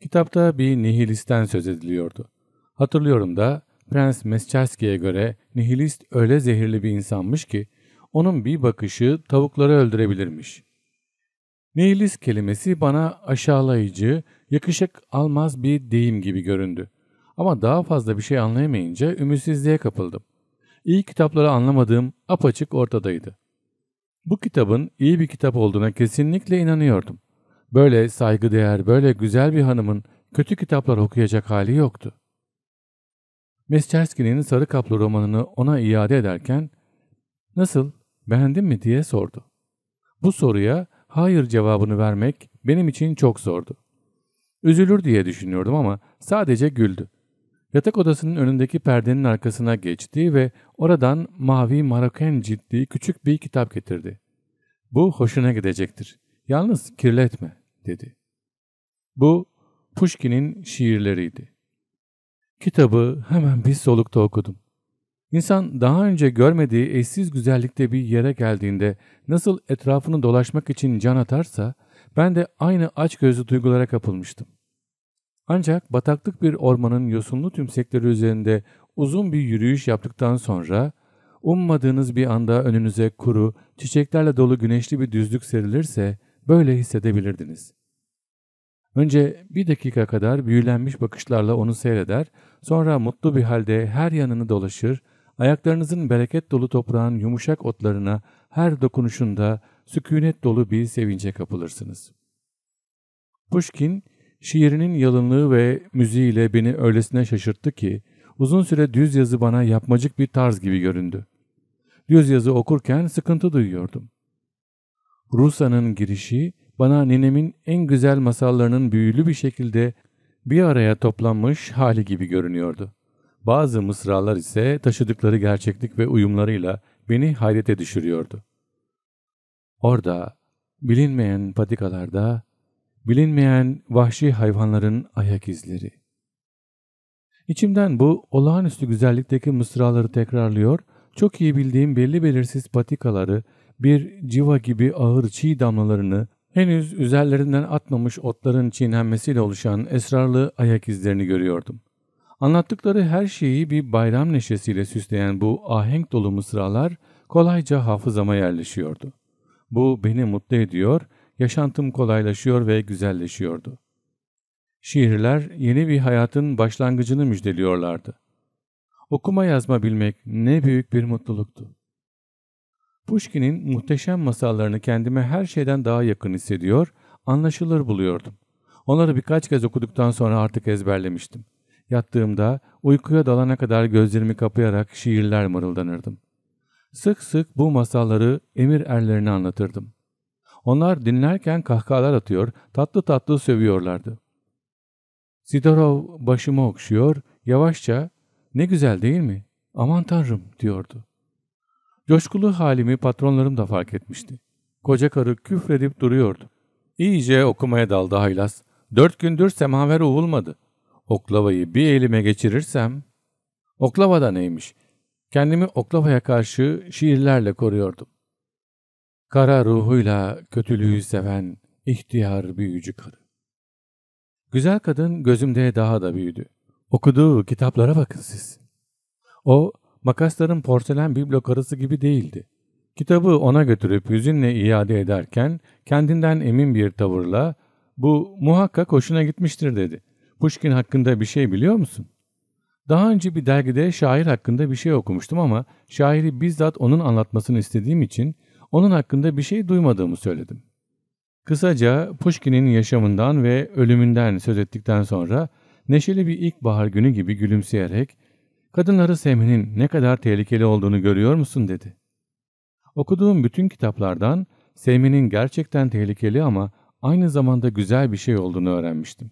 Kitapta bir nihilistten söz ediliyordu. Hatırlıyorum da Prens Mescherski'ye göre nihilist öyle zehirli bir insanmış ki onun bir bakışı tavukları öldürebilirmiş. Nihilist kelimesi bana aşağılayıcı, yakışık almaz bir deyim gibi göründü. Ama daha fazla bir şey anlayamayınca ümitsizliğe kapıldım. İyi kitapları anlamadığım apaçık ortadaydı. Bu kitabın iyi bir kitap olduğuna kesinlikle inanıyordum. Böyle saygıdeğer, böyle güzel bir hanımın kötü kitaplar okuyacak hali yoktu. Mescherski'nin Sarı Kaplı romanını ona iade ederken ''Nasıl, beğendin mi?'' diye sordu. Bu soruya hayır cevabını vermek benim için çok zordu. Üzülür diye düşünüyordum ama sadece güldü. Yatak odasının önündeki perdenin arkasına geçti ve oradan mavi Maroken ciltli küçük bir kitap getirdi. Bu hoşuna gidecektir. Yalnız kirletme dedi. Bu Pushkin'in şiirleriydi. Kitabı hemen bir solukta okudum. İnsan daha önce görmediği eşsiz güzellikte bir yere geldiğinde nasıl etrafını dolaşmak için can atarsa ben de aynı açgözlü duygulara kapılmıştım. Ancak bataklık bir ormanın yosunlu tümsekleri üzerinde uzun bir yürüyüş yaptıktan sonra ummadığınız bir anda önünüze kuru, çiçeklerle dolu güneşli bir düzlük serilirse böyle hissedebilirdiniz. Önce bir dakika kadar büyülenmiş bakışlarla onu seyreder, sonra mutlu bir halde her yanını dolaşır, ayaklarınızın bereket dolu toprağın yumuşak otlarına her dokunuşunda sükunet dolu bir sevince kapılırsınız. Pushkin, şiirinin yalınlığı ve müziğiyle beni öylesine şaşırttı ki, uzun süre düz yazı bana yapmacık bir tarz gibi göründü. Düz yazı okurken sıkıntı duyuyordum. Rusa'nın girişi bana ninemin en güzel masallarının büyülü bir şekilde bir araya toplanmış hali gibi görünüyordu. Bazı mısralar ise taşıdıkları gerçeklik ve uyumlarıyla beni hayrete düşürüyordu. Orada, bilinmeyen patikalarda, bilinmeyen vahşi hayvanların ayak izleri. İçimden bu olağanüstü güzellikteki mısraları tekrarlıyor, çok iyi bildiğim belli belirsiz patikaları, bir civa gibi ağır çiğ damlalarını henüz üzerlerinden atmamış otların çiğnenmesiyle oluşan esrarlı ayak izlerini görüyordum. Anlattıkları her şeyi bir bayram neşesiyle süsleyen bu ahenk dolu mısralar kolayca hafızama yerleşiyordu. Bu beni mutlu ediyor, yaşantım kolaylaşıyor ve güzelleşiyordu. Şiirler yeni bir hayatın başlangıcını müjdeliyorlardı. Okuma yazma bilmek ne büyük bir mutluluktu. Pushkin'in muhteşem masallarını kendime her şeyden daha yakın hissediyor, anlaşılır buluyordum. Onları birkaç kez okuduktan sonra artık ezberlemiştim. Yattığımda uykuya dalana kadar gözlerimi kapayarak şiirler mırıldanırdım. Sık sık bu masalları emir erlerine anlatırdım. Onlar dinlerken kahkahalar atıyor, tatlı tatlı sövüyorlardı. Sidorov başımı okşuyor, yavaşça ''Ne güzel değil mi? Aman tanrım'' diyordu. Coşkulu halimi patronlarım da fark etmişti. Koca karı küfredip duruyordu. İyice okumaya daldı haylaz. Dört gündür semaver uğulmadı. Oklavayı bir elime geçirirsem... Oklava da neymiş? Kendimi oklavaya karşı şiirlerle koruyordum. Kara ruhuyla kötülüğü seven ihtiyar büyücü karı. Güzel kadın gözümde daha da büyüdü. Okuduğu kitaplara bakın siz. O makasların porselen biblo karısı gibi değildi. Kitabı ona götürüp yüzünle iade ederken kendinden emin bir tavırla bu muhakkak hoşuna gitmiştir dedi. Pushkin hakkında bir şey biliyor musun? Daha önce bir dergide şair hakkında bir şey okumuştum ama şairi bizzat onun anlatmasını istediğim için onun hakkında bir şey duymadığımı söyledim. Kısaca Pushkin'in yaşamından ve ölümünden söz ettikten sonra neşeli bir ilkbahar günü gibi gülümseyerek kadınları sevmenin ne kadar tehlikeli olduğunu görüyor musun dedi. Okuduğum bütün kitaplardan sevmenin gerçekten tehlikeli ama aynı zamanda güzel bir şey olduğunu öğrenmiştim.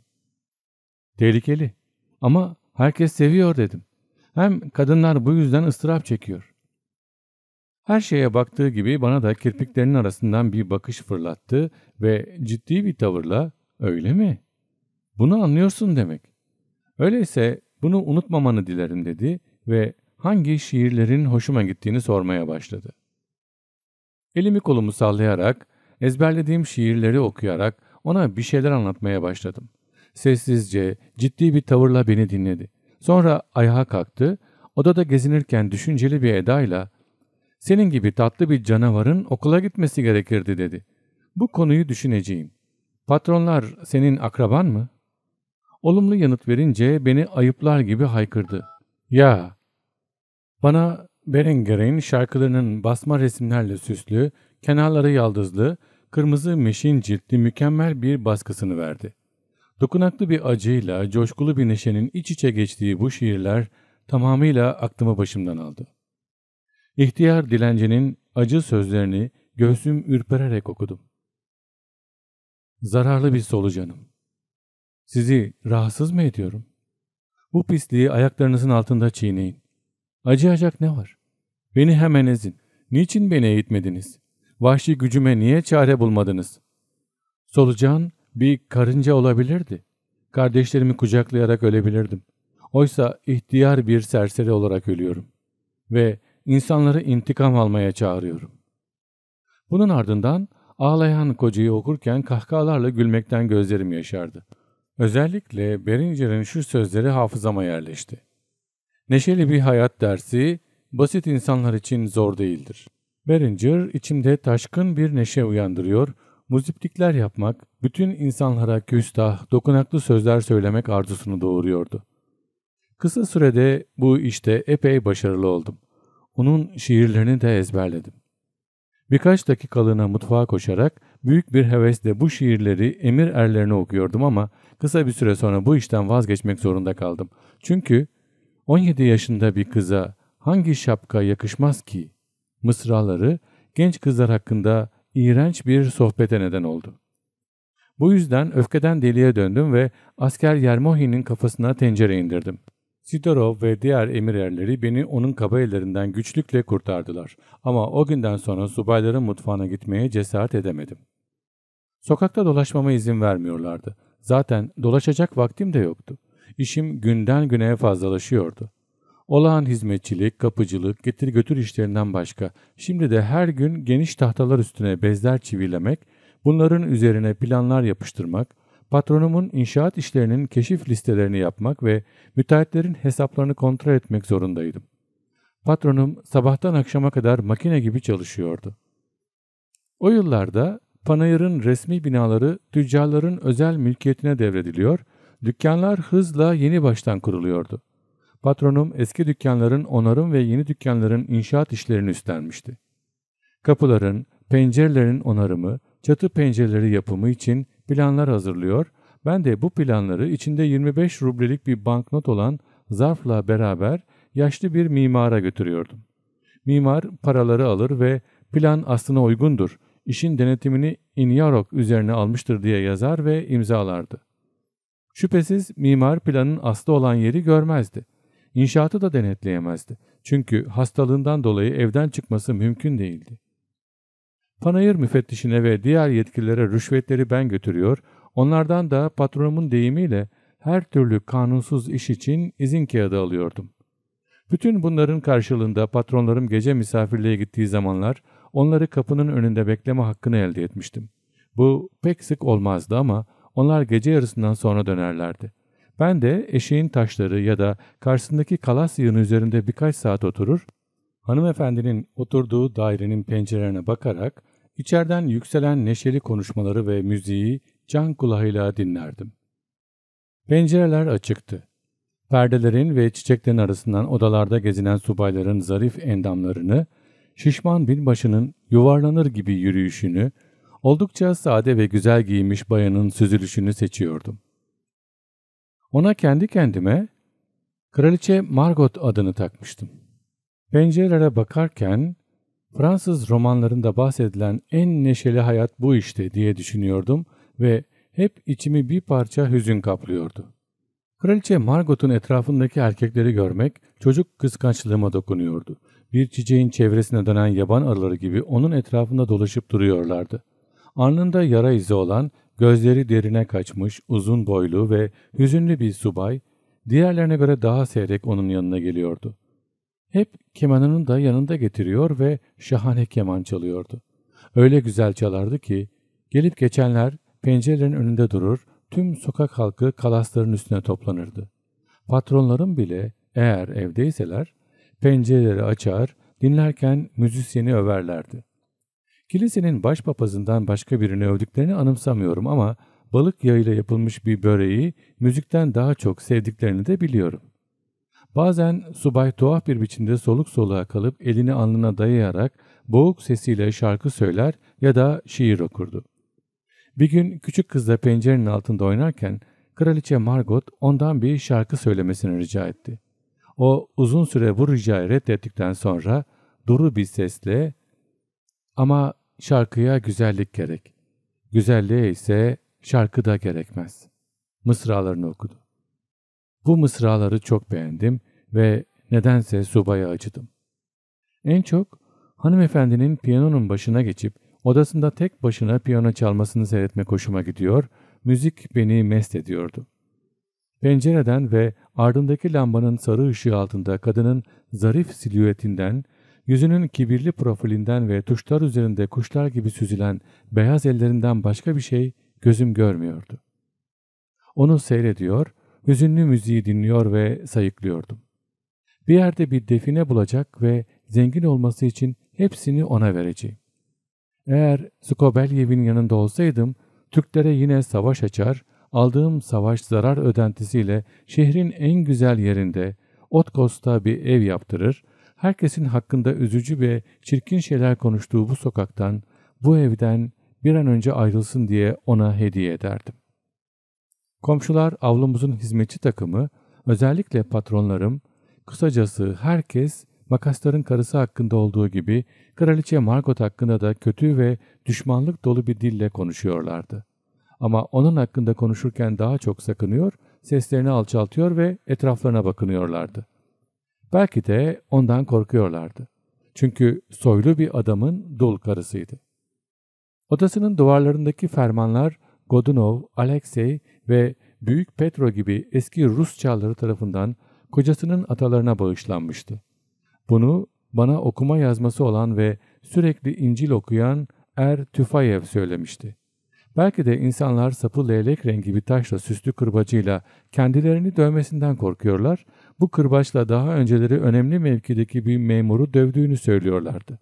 Tehlikeli ama herkes seviyor dedim. Hem kadınlar bu yüzden ıstırap çekiyor. Her şeye baktığı gibi bana da kirpiklerinin arasından bir bakış fırlattı ve ciddi bir tavırla öyle mi? Bunu anlıyorsun demek. Öyleyse bunu unutmamanı dilerim dedi ve hangi şiirlerin hoşuma gittiğini sormaya başladı. Elimi kolumu sallayarak, ezberlediğim şiirleri okuyarak ona bir şeyler anlatmaya başladım. Sessizce, ciddi bir tavırla beni dinledi. Sonra ayağa kalktı, odada gezinirken düşünceli bir edayla ''Senin gibi tatlı bir canavarın okula gitmesi gerekirdi.'' dedi. ''Bu konuyu düşüneceğim. Patronlar senin akraban mı?'' Olumlu yanıt verince beni ayıplar gibi haykırdı. Ya! Bana Berenger'in şarkılarının basma resimlerle süslü, kenarları yaldızlı, kırmızı meşin ciltli mükemmel bir baskısını verdi. Dokunaklı bir acıyla, coşkulu bir neşenin iç içe geçtiği bu şiirler tamamıyla aklımı başımdan aldı. İhtiyar dilencinin acı sözlerini göğsüm ürpererek okudum. Zararlı bir solucanım. Sizi rahatsız mı ediyorum? Bu pisliği ayaklarınızın altında çiğneyin. Acıyacak ne var? Beni hemen ezin. Niçin beni eğitmediniz? Vahşi gücüme niye çare bulmadınız? Solucan bir karınca olabilirdi. Kardeşlerimi kucaklayarak ölebilirdim. Oysa ihtiyar bir serseri olarak ölüyorum. Ve insanları intikam almaya çağırıyorum. Bunun ardından ağlayan kocayı okurken kahkahalarla gülmekten gözlerim yaşardı. Özellikle Beringer'in şu sözleri hafızama yerleşti. Neşeli bir hayat dersi basit insanlar için zor değildir. Beringer içimde taşkın bir neşe uyandırıyor, muziplikler yapmak, bütün insanlara küstah, dokunaklı sözler söylemek arzusunu doğuruyordu. Kısa sürede bu işte epey başarılı oldum. Onun şiirlerini de ezberledim. Birkaç dakikalığına mutfağa koşarak Büyük bir hevesle bu şiirleri emir erlerine okuyordum ama kısa bir süre sonra bu işten vazgeçmek zorunda kaldım. Çünkü 17 yaşında bir kıza hangi şapka yakışmaz ki? Mısraları genç kızlar hakkında iğrenç bir sohbete neden oldu. Bu yüzden öfkeden deliye döndüm ve asker Yermohi'nin kafasına tencere indirdim. Sidorov ve diğer emir erleri beni onun kaba ellerinden güçlükle kurtardılar. Ama o günden sonra subayların mutfağına gitmeye cesaret edemedim. Sokakta dolaşmama izin vermiyorlardı. Zaten dolaşacak vaktim de yoktu. İşim günden güne fazlalaşıyordu. Olağan hizmetçilik, kapıcılık, getir götür işlerinden başka şimdi de her gün geniş tahtalar üstüne bezler çivilemek, bunların üzerine planlar yapıştırmak, Patronumun inşaat işlerinin keşif listelerini yapmak ve müteahhitlerin hesaplarını kontrol etmek zorundaydım. Patronum sabahtan akşama kadar makine gibi çalışıyordu. O yıllarda Panayır'ın resmi binaları tüccarların özel mülkiyetine devrediliyor, dükkanlar hızla yeni baştan kuruluyordu. Patronum eski dükkanların onarım ve yeni dükkanların inşaat işlerini üstlenmişti. Kapıların, pencerelerin onarımı, çatı pencereleri yapımı için planlar hazırlıyor. Ben de bu planları içinde 25 rublelik bir banknot olan zarfla beraber yaşlı bir mimara götürüyordum. Mimar paraları alır ve plan aslına uygundur, İşin denetimini Inyarok üzerine almıştır diye yazar ve imzalardı. Şüphesiz mimar planın aslı olan yeri görmezdi. İnşaatı da denetleyemezdi. Çünkü hastalığından dolayı evden çıkması mümkün değildi. Panayır müfettişine ve diğer yetkililere rüşvetleri ben götürüyor, onlardan da patronumun deyimiyle her türlü kanunsuz iş için izin kağıdı alıyordum. Bütün bunların karşılığında patronlarım gece misafirliğe gittiği zamanlar onları kapının önünde bekleme hakkını elde etmiştim. Bu pek sık olmazdı ama onlar gece yarısından sonra dönerlerdi. Ben de eşeğin taşları ya da karşısındaki kalas yığını üzerinde birkaç saat oturur, hanımefendinin oturduğu dairenin pencerelerine bakarak İçeriden yükselen neşeli konuşmaları ve müziği can kulağıyla dinlerdim. Pencereler açıktı. Perdelerin ve çiçeklerin arasından odalarda gezinen subayların zarif endamlarını, şişman binbaşının yuvarlanır gibi yürüyüşünü, oldukça sade ve güzel giyinmiş bayanın süzülüşünü seçiyordum. Ona kendi kendime Kraliçe Margot adını takmıştım. Pencerelere bakarken Fransız romanlarında bahsedilen en neşeli hayat bu işte diye düşünüyordum ve hep içimi bir parça hüzün kaplıyordu. Kraliçe Margot'un etrafındaki erkekleri görmek çocuk kıskançlığıma dokunuyordu. Bir çiçeğin çevresine dönen yaban arıları gibi onun etrafında dolaşıp duruyorlardı. Alnında yara izi olan, gözleri derine kaçmış, uzun boylu ve hüzünlü bir subay, diğerlerine göre daha seyrek onun yanına geliyordu. Hep kemanını da yanında getiriyor ve şahane keman çalıyordu. Öyle güzel çalardı ki gelip geçenler pencerelerin önünde durur, tüm sokak halkı kalasların üstüne toplanırdı. Patronların bile eğer evdeyseler pencereleri açar, dinlerken müzisyeni överlerdi. Kilisenin başpapazından başka birini övdüklerini anımsamıyorum ama balık yağıyla yapılmış bir böreği müzikten daha çok sevdiklerini de biliyorum. Bazen subay tuhaf bir biçimde soluk soluğa kalıp elini alnına dayayarak boğuk sesiyle şarkı söyler ya da şiir okurdu. Bir gün küçük kızla pencerenin altında oynarken kraliçe Margot ondan bir şarkı söylemesini rica etti. O uzun süre bu ricayı reddettikten sonra duru bir sesle ama şarkıya güzellik gerek, güzelliğe ise şarkı da gerekmez mısralarını okudu. Bu mısraları çok beğendim ve nedense subaya acıdım. En çok hanımefendinin piyanonun başına geçip odasında tek başına piyano çalmasını seyretme hoşuma gidiyor, müzik beni mest ediyordu. Pencereden ve ardındaki lambanın sarı ışığı altında kadının zarif silüetinden, yüzünün kibirli profilinden ve tuşlar üzerinde kuşlar gibi süzülen beyaz ellerinden başka bir şey gözüm görmüyordu. Onu seyrediyor hüzünlü müziği dinliyor ve sayıklıyordum. Bir yerde bir define bulacak ve zengin olması için hepsini ona vereceğim. Eğer Skobelyev'in yanında olsaydım, Türklere yine savaş açar, aldığım savaş zarar ödentisiyle şehrin en güzel yerinde, Otkos'ta bir ev yaptırır, herkesin hakkında üzücü ve çirkin şeyler konuştuğu bu sokaktan, bu evden bir an önce ayrılsın diye ona hediye ederdim. Komşular avlumuzun hizmetçi takımı, özellikle patronlarım, kısacası herkes makasların karısı hakkında olduğu gibi kraliçe Margot hakkında da kötü ve düşmanlık dolu bir dille konuşuyorlardı. Ama onun hakkında konuşurken daha çok sakınıyor, seslerini alçaltıyor ve etraflarına bakınıyorlardı. Belki de ondan korkuyorlardı. Çünkü soylu bir adamın dul karısıydı. Odasının duvarlarındaki fermanlar Godunov, Alexey ve Büyük Petro gibi eski Rus çarları tarafından kocasının atalarına bağışlanmıştı. Bunu bana okuma yazması olan ve sürekli İncil okuyan Er Tüfayev söylemişti. Belki de insanlar sapı leylek rengi bir taşla süslü kırbacıyla kendilerini dövmesinden korkuyorlar, bu kırbaçla daha önceleri önemli mevkideki bir memuru dövdüğünü söylüyorlardı.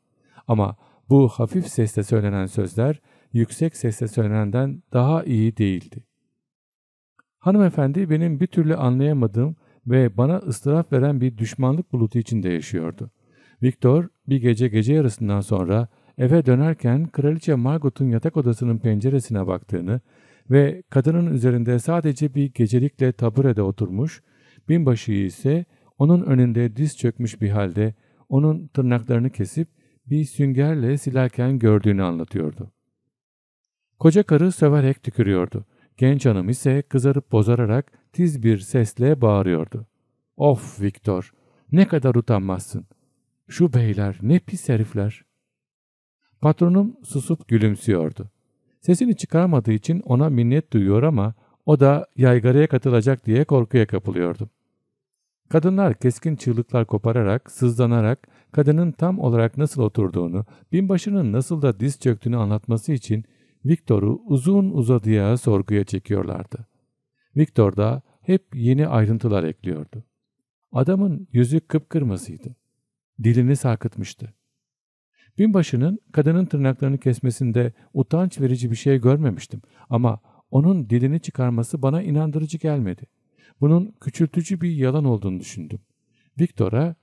Ama bu hafif sesle söylenen sözler yüksek sesle söylenenden daha iyi değildi. Hanımefendi benim bir türlü anlayamadığım ve bana ıstıraf veren bir düşmanlık bulutu içinde yaşıyordu. Victor bir gece gece yarısından sonra eve dönerken Kraliçe Margot'un yatak odasının penceresine baktığını ve kadının üzerinde sadece bir gecelikle taburede oturmuş, binbaşıyı ise onun önünde diz çökmüş bir halde onun tırnaklarını kesip bir süngerle silerken gördüğünü anlatıyordu. Koca karı söverek tükürüyordu. Genç hanım ise kızarıp bozararak tiz bir sesle bağırıyordu. Of Victor, ne kadar utanmazsın. Şu beyler ne pis herifler. Patronum susup gülümsüyordu. Sesini çıkarmadığı için ona minnet duyuyor ama o da yaygaraya katılacak diye korkuya kapılıyordu. Kadınlar keskin çığlıklar kopararak, sızlanarak kadının tam olarak nasıl oturduğunu, binbaşının nasıl da diz çöktüğünü anlatması için Victoru uzun uzadıya sorguya çekiyorlardı. Victor da hep yeni ayrıntılar ekliyordu. Adamın yüzü kıpkırmızıydı. Dilini sarkıtmıştı. Binbaşının kadının tırnaklarını kesmesinde utanç verici bir şey görmemiştim ama onun dilini çıkarması bana inandırıcı gelmedi. Bunun küçültücü bir yalan olduğunu düşündüm. Victor'a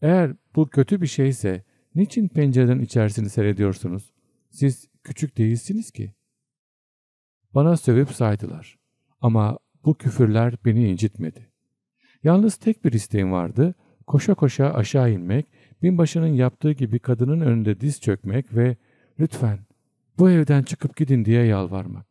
eğer bu kötü bir şeyse niçin pencereden içerisini seyrediyorsunuz? Siz küçük değilsiniz ki. Bana sövüp saydılar. Ama bu küfürler beni incitmedi. Yalnız tek bir isteğim vardı. Koşa koşa aşağı inmek, binbaşının yaptığı gibi kadının önünde diz çökmek ve lütfen bu evden çıkıp gidin diye yalvarmak.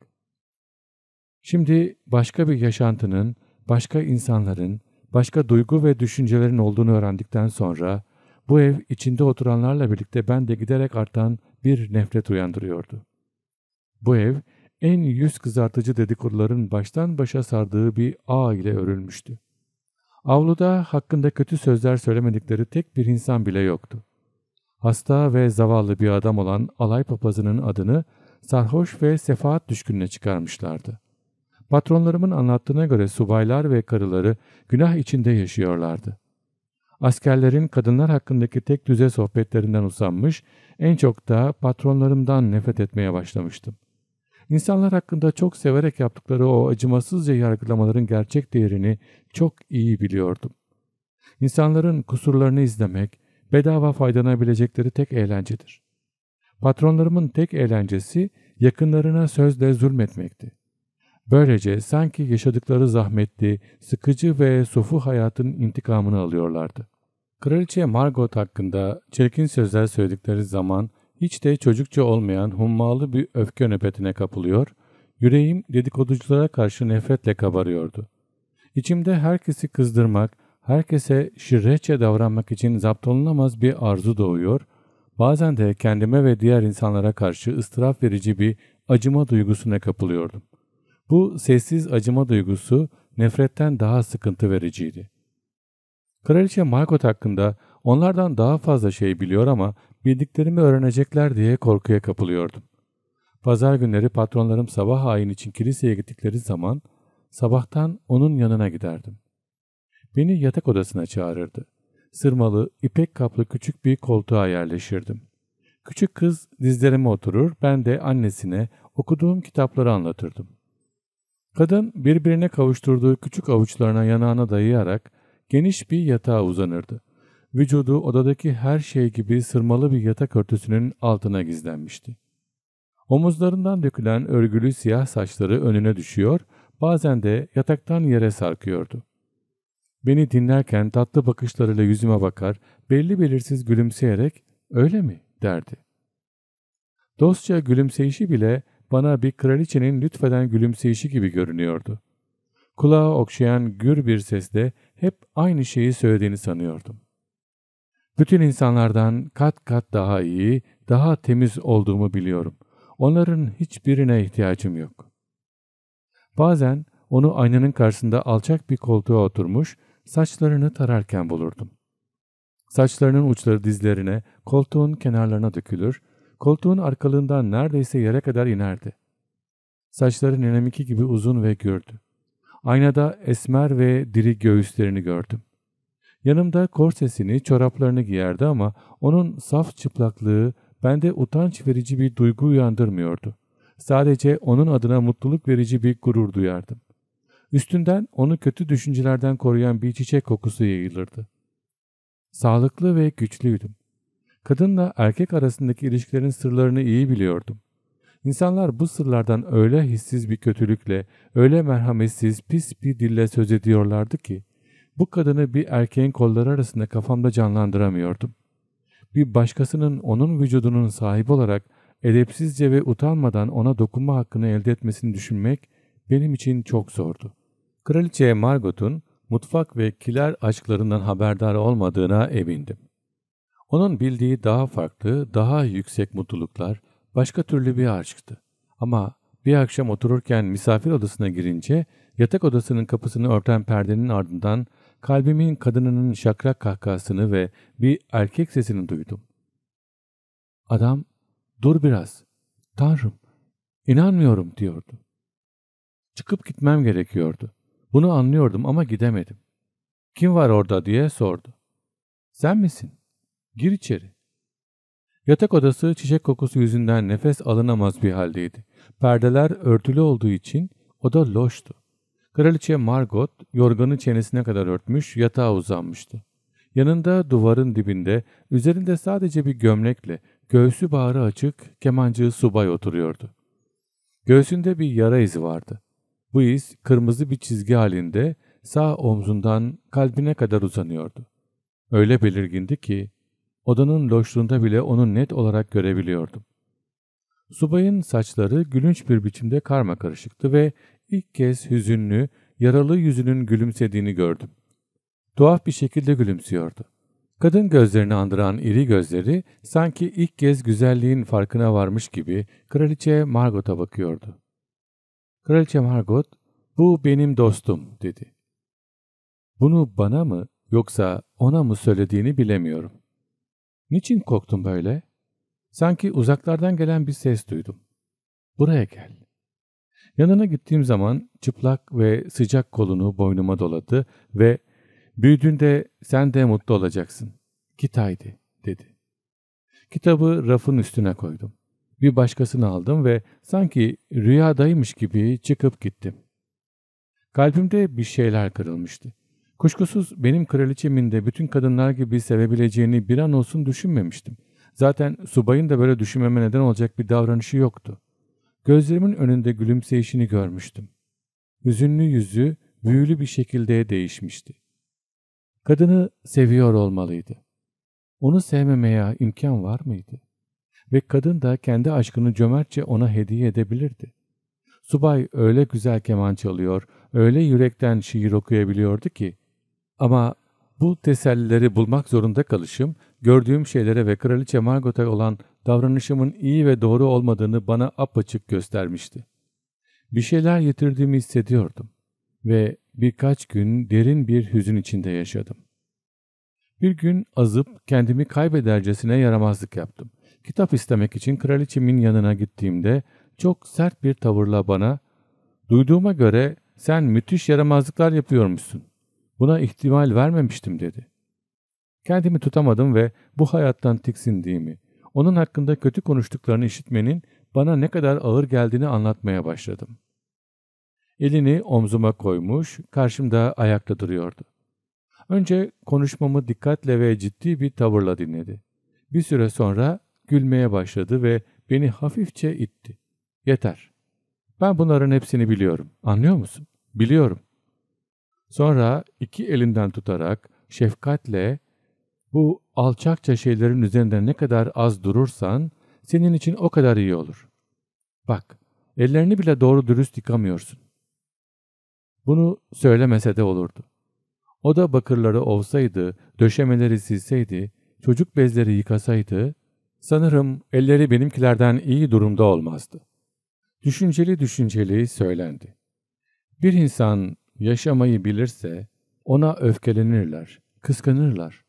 Şimdi başka bir yaşantının, başka insanların, başka duygu ve düşüncelerin olduğunu öğrendikten sonra bu ev içinde oturanlarla birlikte ben de giderek artan bir nefret uyandırıyordu. Bu ev en yüz kızartıcı dedikoduların baştan başa sardığı bir ağ ile örülmüştü. Avluda hakkında kötü sözler söylemedikleri tek bir insan bile yoktu. Hasta ve zavallı bir adam olan alay papazının adını sarhoş ve sefaat düşkününe çıkarmışlardı. Patronlarımın anlattığına göre subaylar ve karıları günah içinde yaşıyorlardı. Askerlerin kadınlar hakkındaki tek düze sohbetlerinden usanmış, en çok da patronlarımdan nefret etmeye başlamıştım. İnsanlar hakkında çok severek yaptıkları o acımasızca yargılamaların gerçek değerini çok iyi biliyordum. İnsanların kusurlarını izlemek, bedava faydalanabilecekleri tek eğlencedir. Patronlarımın tek eğlencesi yakınlarına sözle zulmetmekti. Böylece sanki yaşadıkları zahmetli, sıkıcı ve sofu hayatın intikamını alıyorlardı. Kraliçe Margot hakkında çirkin sözler söyledikleri zaman hiç de çocukça olmayan hummalı bir öfke nöbetine kapılıyor, yüreğim dedikoduculara karşı nefretle kabarıyordu. İçimde herkesi kızdırmak, herkese şirretçe davranmak için zaptolunamaz bir arzu doğuyor, bazen de kendime ve diğer insanlara karşı ıstıraf verici bir acıma duygusuna kapılıyordum. Bu sessiz acıma duygusu nefretten daha sıkıntı vericiydi. Kraliçe Margot hakkında onlardan daha fazla şey biliyor ama bildiklerimi öğrenecekler diye korkuya kapılıyordum. Pazar günleri patronlarım sabah ayin için kiliseye gittikleri zaman sabahtan onun yanına giderdim. Beni yatak odasına çağırırdı. Sırmalı, ipek kaplı küçük bir koltuğa yerleşirdim. Küçük kız dizlerime oturur, ben de annesine okuduğum kitapları anlatırdım. Kadın birbirine kavuşturduğu küçük avuçlarına yanağına dayayarak geniş bir yatağa uzanırdı. Vücudu odadaki her şey gibi sırmalı bir yatak örtüsünün altına gizlenmişti. Omuzlarından dökülen örgülü siyah saçları önüne düşüyor, bazen de yataktan yere sarkıyordu. Beni dinlerken tatlı bakışlarıyla yüzüme bakar, belli belirsiz gülümseyerek öyle mi derdi. Dostça gülümseyişi bile bana bir kraliçenin lütfeden gülümseyişi gibi görünüyordu. Kulağı okşayan gür bir sesle hep aynı şeyi söylediğini sanıyordum. Bütün insanlardan kat kat daha iyi, daha temiz olduğumu biliyorum. Onların hiçbirine ihtiyacım yok. Bazen onu aynanın karşısında alçak bir koltuğa oturmuş, saçlarını tararken bulurdum. Saçlarının uçları dizlerine, koltuğun kenarlarına dökülür, Koltuğun arkalığından neredeyse yere kadar inerdi. Saçları nenemiki gibi uzun ve gürdü. Aynada esmer ve diri göğüslerini gördüm. Yanımda korsesini, çoraplarını giyerdi ama onun saf çıplaklığı bende utanç verici bir duygu uyandırmıyordu. Sadece onun adına mutluluk verici bir gurur duyardım. Üstünden onu kötü düşüncelerden koruyan bir çiçek kokusu yayılırdı. Sağlıklı ve güçlüydüm. Kadınla erkek arasındaki ilişkilerin sırlarını iyi biliyordum. İnsanlar bu sırlardan öyle hissiz bir kötülükle, öyle merhametsiz, pis bir dille söz ediyorlardı ki, bu kadını bir erkeğin kolları arasında kafamda canlandıramıyordum. Bir başkasının onun vücudunun sahibi olarak edepsizce ve utanmadan ona dokunma hakkını elde etmesini düşünmek benim için çok zordu. Kraliçe Margot'un mutfak ve kiler aşklarından haberdar olmadığına emindim. Onun bildiği daha farklı, daha yüksek mutluluklar, başka türlü bir aşktı. Ama bir akşam otururken misafir odasına girince yatak odasının kapısını örten perdenin ardından kalbimin kadınının şakrak kahkahasını ve bir erkek sesini duydum. Adam dur biraz, tanrım, inanmıyorum diyordu. Çıkıp gitmem gerekiyordu. Bunu anlıyordum ama gidemedim. Kim var orada diye sordu. Sen misin? Gir içeri. Yatak odası çiçek kokusu yüzünden nefes alınamaz bir haldeydi. Perdeler örtülü olduğu için oda loştu. Kraliçe Margot yorganı çenesine kadar örtmüş yatağa uzanmıştı. Yanında duvarın dibinde üzerinde sadece bir gömlekle göğsü bağrı açık kemancı subay oturuyordu. Göğsünde bir yara izi vardı. Bu iz kırmızı bir çizgi halinde sağ omzundan kalbine kadar uzanıyordu. Öyle belirgindi ki Odanın loşluğunda bile onu net olarak görebiliyordum. Subayın saçları gülünç bir biçimde karma karışıktı ve ilk kez hüzünlü, yaralı yüzünün gülümsediğini gördüm. Tuhaf bir şekilde gülümsüyordu. Kadın gözlerini andıran iri gözleri sanki ilk kez güzelliğin farkına varmış gibi kraliçe Margot'a bakıyordu. Kraliçe Margot, bu benim dostum dedi. Bunu bana mı yoksa ona mı söylediğini bilemiyorum. Niçin korktun böyle? Sanki uzaklardan gelen bir ses duydum. Buraya gel. Yanına gittiğim zaman çıplak ve sıcak kolunu boynuma doladı ve büyüdüğünde sen de mutlu olacaksın. Git haydi dedi. Kitabı rafın üstüne koydum. Bir başkasını aldım ve sanki rüyadaymış gibi çıkıp gittim. Kalbimde bir şeyler kırılmıştı. Kuşkusuz benim kraliçemin de bütün kadınlar gibi sevebileceğini bir an olsun düşünmemiştim. Zaten subayın da böyle düşünmeme neden olacak bir davranışı yoktu. Gözlerimin önünde gülümseyişini görmüştüm. Hüzünlü yüzü büyülü bir şekilde değişmişti. Kadını seviyor olmalıydı. Onu sevmemeye imkan var mıydı? Ve kadın da kendi aşkını cömertçe ona hediye edebilirdi. Subay öyle güzel keman çalıyor, öyle yürekten şiir okuyabiliyordu ki ama bu tesellileri bulmak zorunda kalışım, gördüğüm şeylere ve Kraliçe Margot'a olan davranışımın iyi ve doğru olmadığını bana apaçık göstermişti. Bir şeyler yitirdiğimi hissediyordum ve birkaç gün derin bir hüzün içinde yaşadım. Bir gün azıp kendimi kaybedercesine yaramazlık yaptım. Kitap istemek için kraliçemin yanına gittiğimde çok sert bir tavırla bana ''Duyduğuma göre sen müthiş yaramazlıklar yapıyormuşsun. Buna ihtimal vermemiştim dedi. Kendimi tutamadım ve bu hayattan tiksindiğimi, onun hakkında kötü konuştuklarını işitmenin bana ne kadar ağır geldiğini anlatmaya başladım. Elini omzuma koymuş, karşımda ayakta duruyordu. Önce konuşmamı dikkatle ve ciddi bir tavırla dinledi. Bir süre sonra gülmeye başladı ve beni hafifçe itti. Yeter. Ben bunların hepsini biliyorum. Anlıyor musun? Biliyorum. Sonra iki elinden tutarak şefkatle bu alçakça şeylerin üzerinde ne kadar az durursan senin için o kadar iyi olur. Bak, ellerini bile doğru dürüst yıkamıyorsun. Bunu söylemese de olurdu. O da bakırları ovsaydı, döşemeleri silseydi, çocuk bezleri yıkasaydı, sanırım elleri benimkilerden iyi durumda olmazdı. Düşünceli düşünceli söylendi. Bir insan yaşamayı bilirse ona öfkelenirler, kıskanırlar.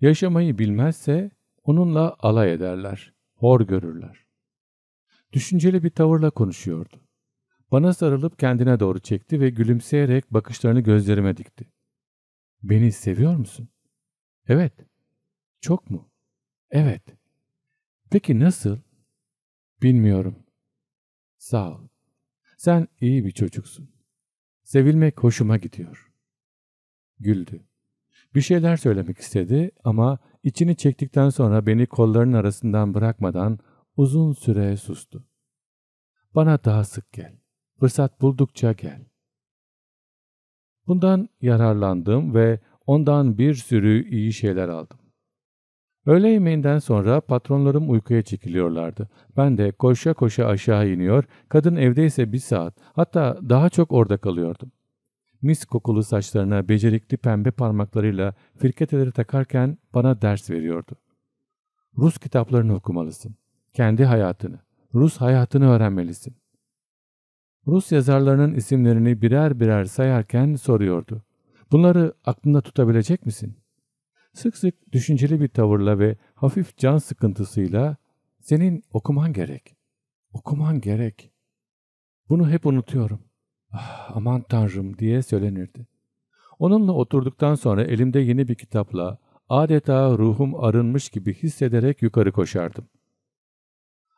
Yaşamayı bilmezse onunla alay ederler, hor görürler. Düşünceli bir tavırla konuşuyordu. Bana sarılıp kendine doğru çekti ve gülümseyerek bakışlarını gözlerime dikti. Beni seviyor musun? Evet. Çok mu? Evet. Peki nasıl? Bilmiyorum. Sağ ol. Sen iyi bir çocuksun. Sevilmek hoşuma gidiyor. Güldü. Bir şeyler söylemek istedi ama içini çektikten sonra beni kollarının arasından bırakmadan uzun süre sustu. Bana daha sık gel. Fırsat buldukça gel. Bundan yararlandım ve ondan bir sürü iyi şeyler aldım. Öğle yemeğinden sonra patronlarım uykuya çekiliyorlardı. Ben de koşa koşa aşağı iniyor, kadın evdeyse bir saat, hatta daha çok orada kalıyordum. Mis kokulu saçlarına becerikli pembe parmaklarıyla firketeleri takarken bana ders veriyordu. Rus kitaplarını okumalısın. Kendi hayatını, Rus hayatını öğrenmelisin. Rus yazarlarının isimlerini birer birer sayarken soruyordu. Bunları aklında tutabilecek misin? Sık sık düşünceli bir tavırla ve hafif can sıkıntısıyla senin okuman gerek. Okuman gerek. Bunu hep unutuyorum. Ah, aman tanrım diye söylenirdi. Onunla oturduktan sonra elimde yeni bir kitapla adeta ruhum arınmış gibi hissederek yukarı koşardım.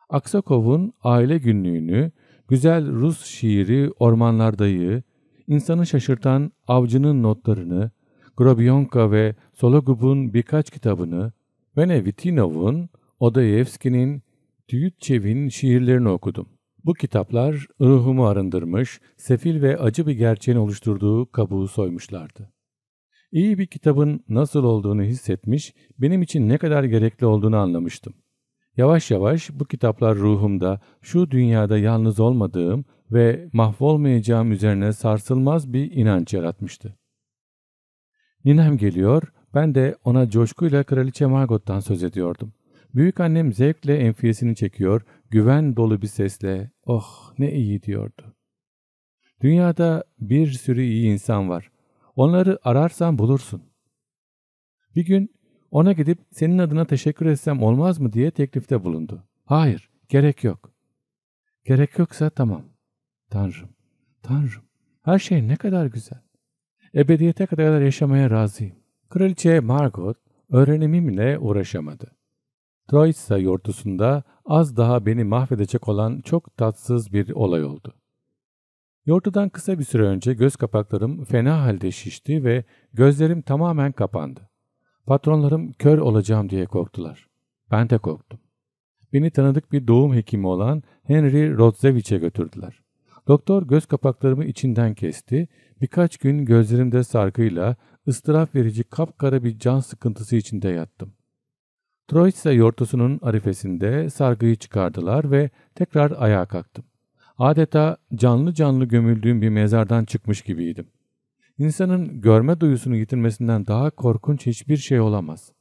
Aksakov'un aile günlüğünü, güzel Rus şiiri Ormanlardayı, insanı şaşırtan avcının notlarını, Grobionka ve Sologub'un birkaç kitabını, Venevitinov'un, Odayevski'nin, Tüyütçev'in şiirlerini okudum. Bu kitaplar ruhumu arındırmış, sefil ve acı bir gerçeğin oluşturduğu kabuğu soymuşlardı. İyi bir kitabın nasıl olduğunu hissetmiş, benim için ne kadar gerekli olduğunu anlamıştım. Yavaş yavaş bu kitaplar ruhumda şu dünyada yalnız olmadığım ve mahvolmayacağım üzerine sarsılmaz bir inanç yaratmıştı. Ninem geliyor, ben de ona coşkuyla Kraliçe Margot'tan söz ediyordum. Büyük annem zevkle enfiyesini çekiyor, güven dolu bir sesle "Oh, ne iyi." diyordu. Dünyada bir sürü iyi insan var. Onları ararsan bulursun. Bir gün ona gidip senin adına teşekkür etsem olmaz mı diye teklifte bulundu. Hayır, gerek yok. Gerek yoksa tamam. Tanrım, Tanrım, her şey ne kadar güzel. Ebediyete kadar yaşamaya razıyım. Kraliçe Margot öğrenimimle uğraşamadı. Troitsa yurtusunda az daha beni mahvedecek olan çok tatsız bir olay oldu. Yortudan kısa bir süre önce göz kapaklarım fena halde şişti ve gözlerim tamamen kapandı. Patronlarım kör olacağım diye korktular. Ben de korktum. Beni tanıdık bir doğum hekimi olan Henry Rodzevich'e götürdüler. Doktor göz kapaklarımı içinden kesti. Birkaç gün gözlerimde sargıyla ıstıraf verici kapkara bir can sıkıntısı içinde yattım. Troitsa yortusunun arifesinde sargıyı çıkardılar ve tekrar ayağa kalktım. Adeta canlı canlı gömüldüğüm bir mezardan çıkmış gibiydim. İnsanın görme duyusunu yitirmesinden daha korkunç hiçbir şey olamaz.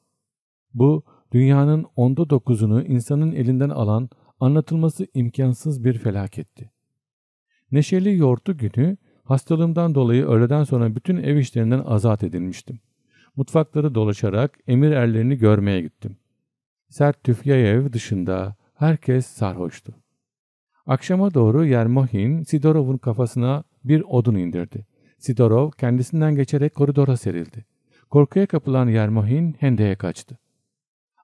Bu dünyanın onda dokuzunu insanın elinden alan anlatılması imkansız bir felaketti. Neşeli yoğurtlu günü hastalığımdan dolayı öğleden sonra bütün ev işlerinden azat edilmiştim. Mutfakları dolaşarak emir erlerini görmeye gittim. Sert Tüfyayev dışında herkes sarhoştu. Akşama doğru Yermohin Sidorov'un kafasına bir odun indirdi. Sidorov kendisinden geçerek koridora serildi. Korkuya kapılan Yermohin hendeye kaçtı.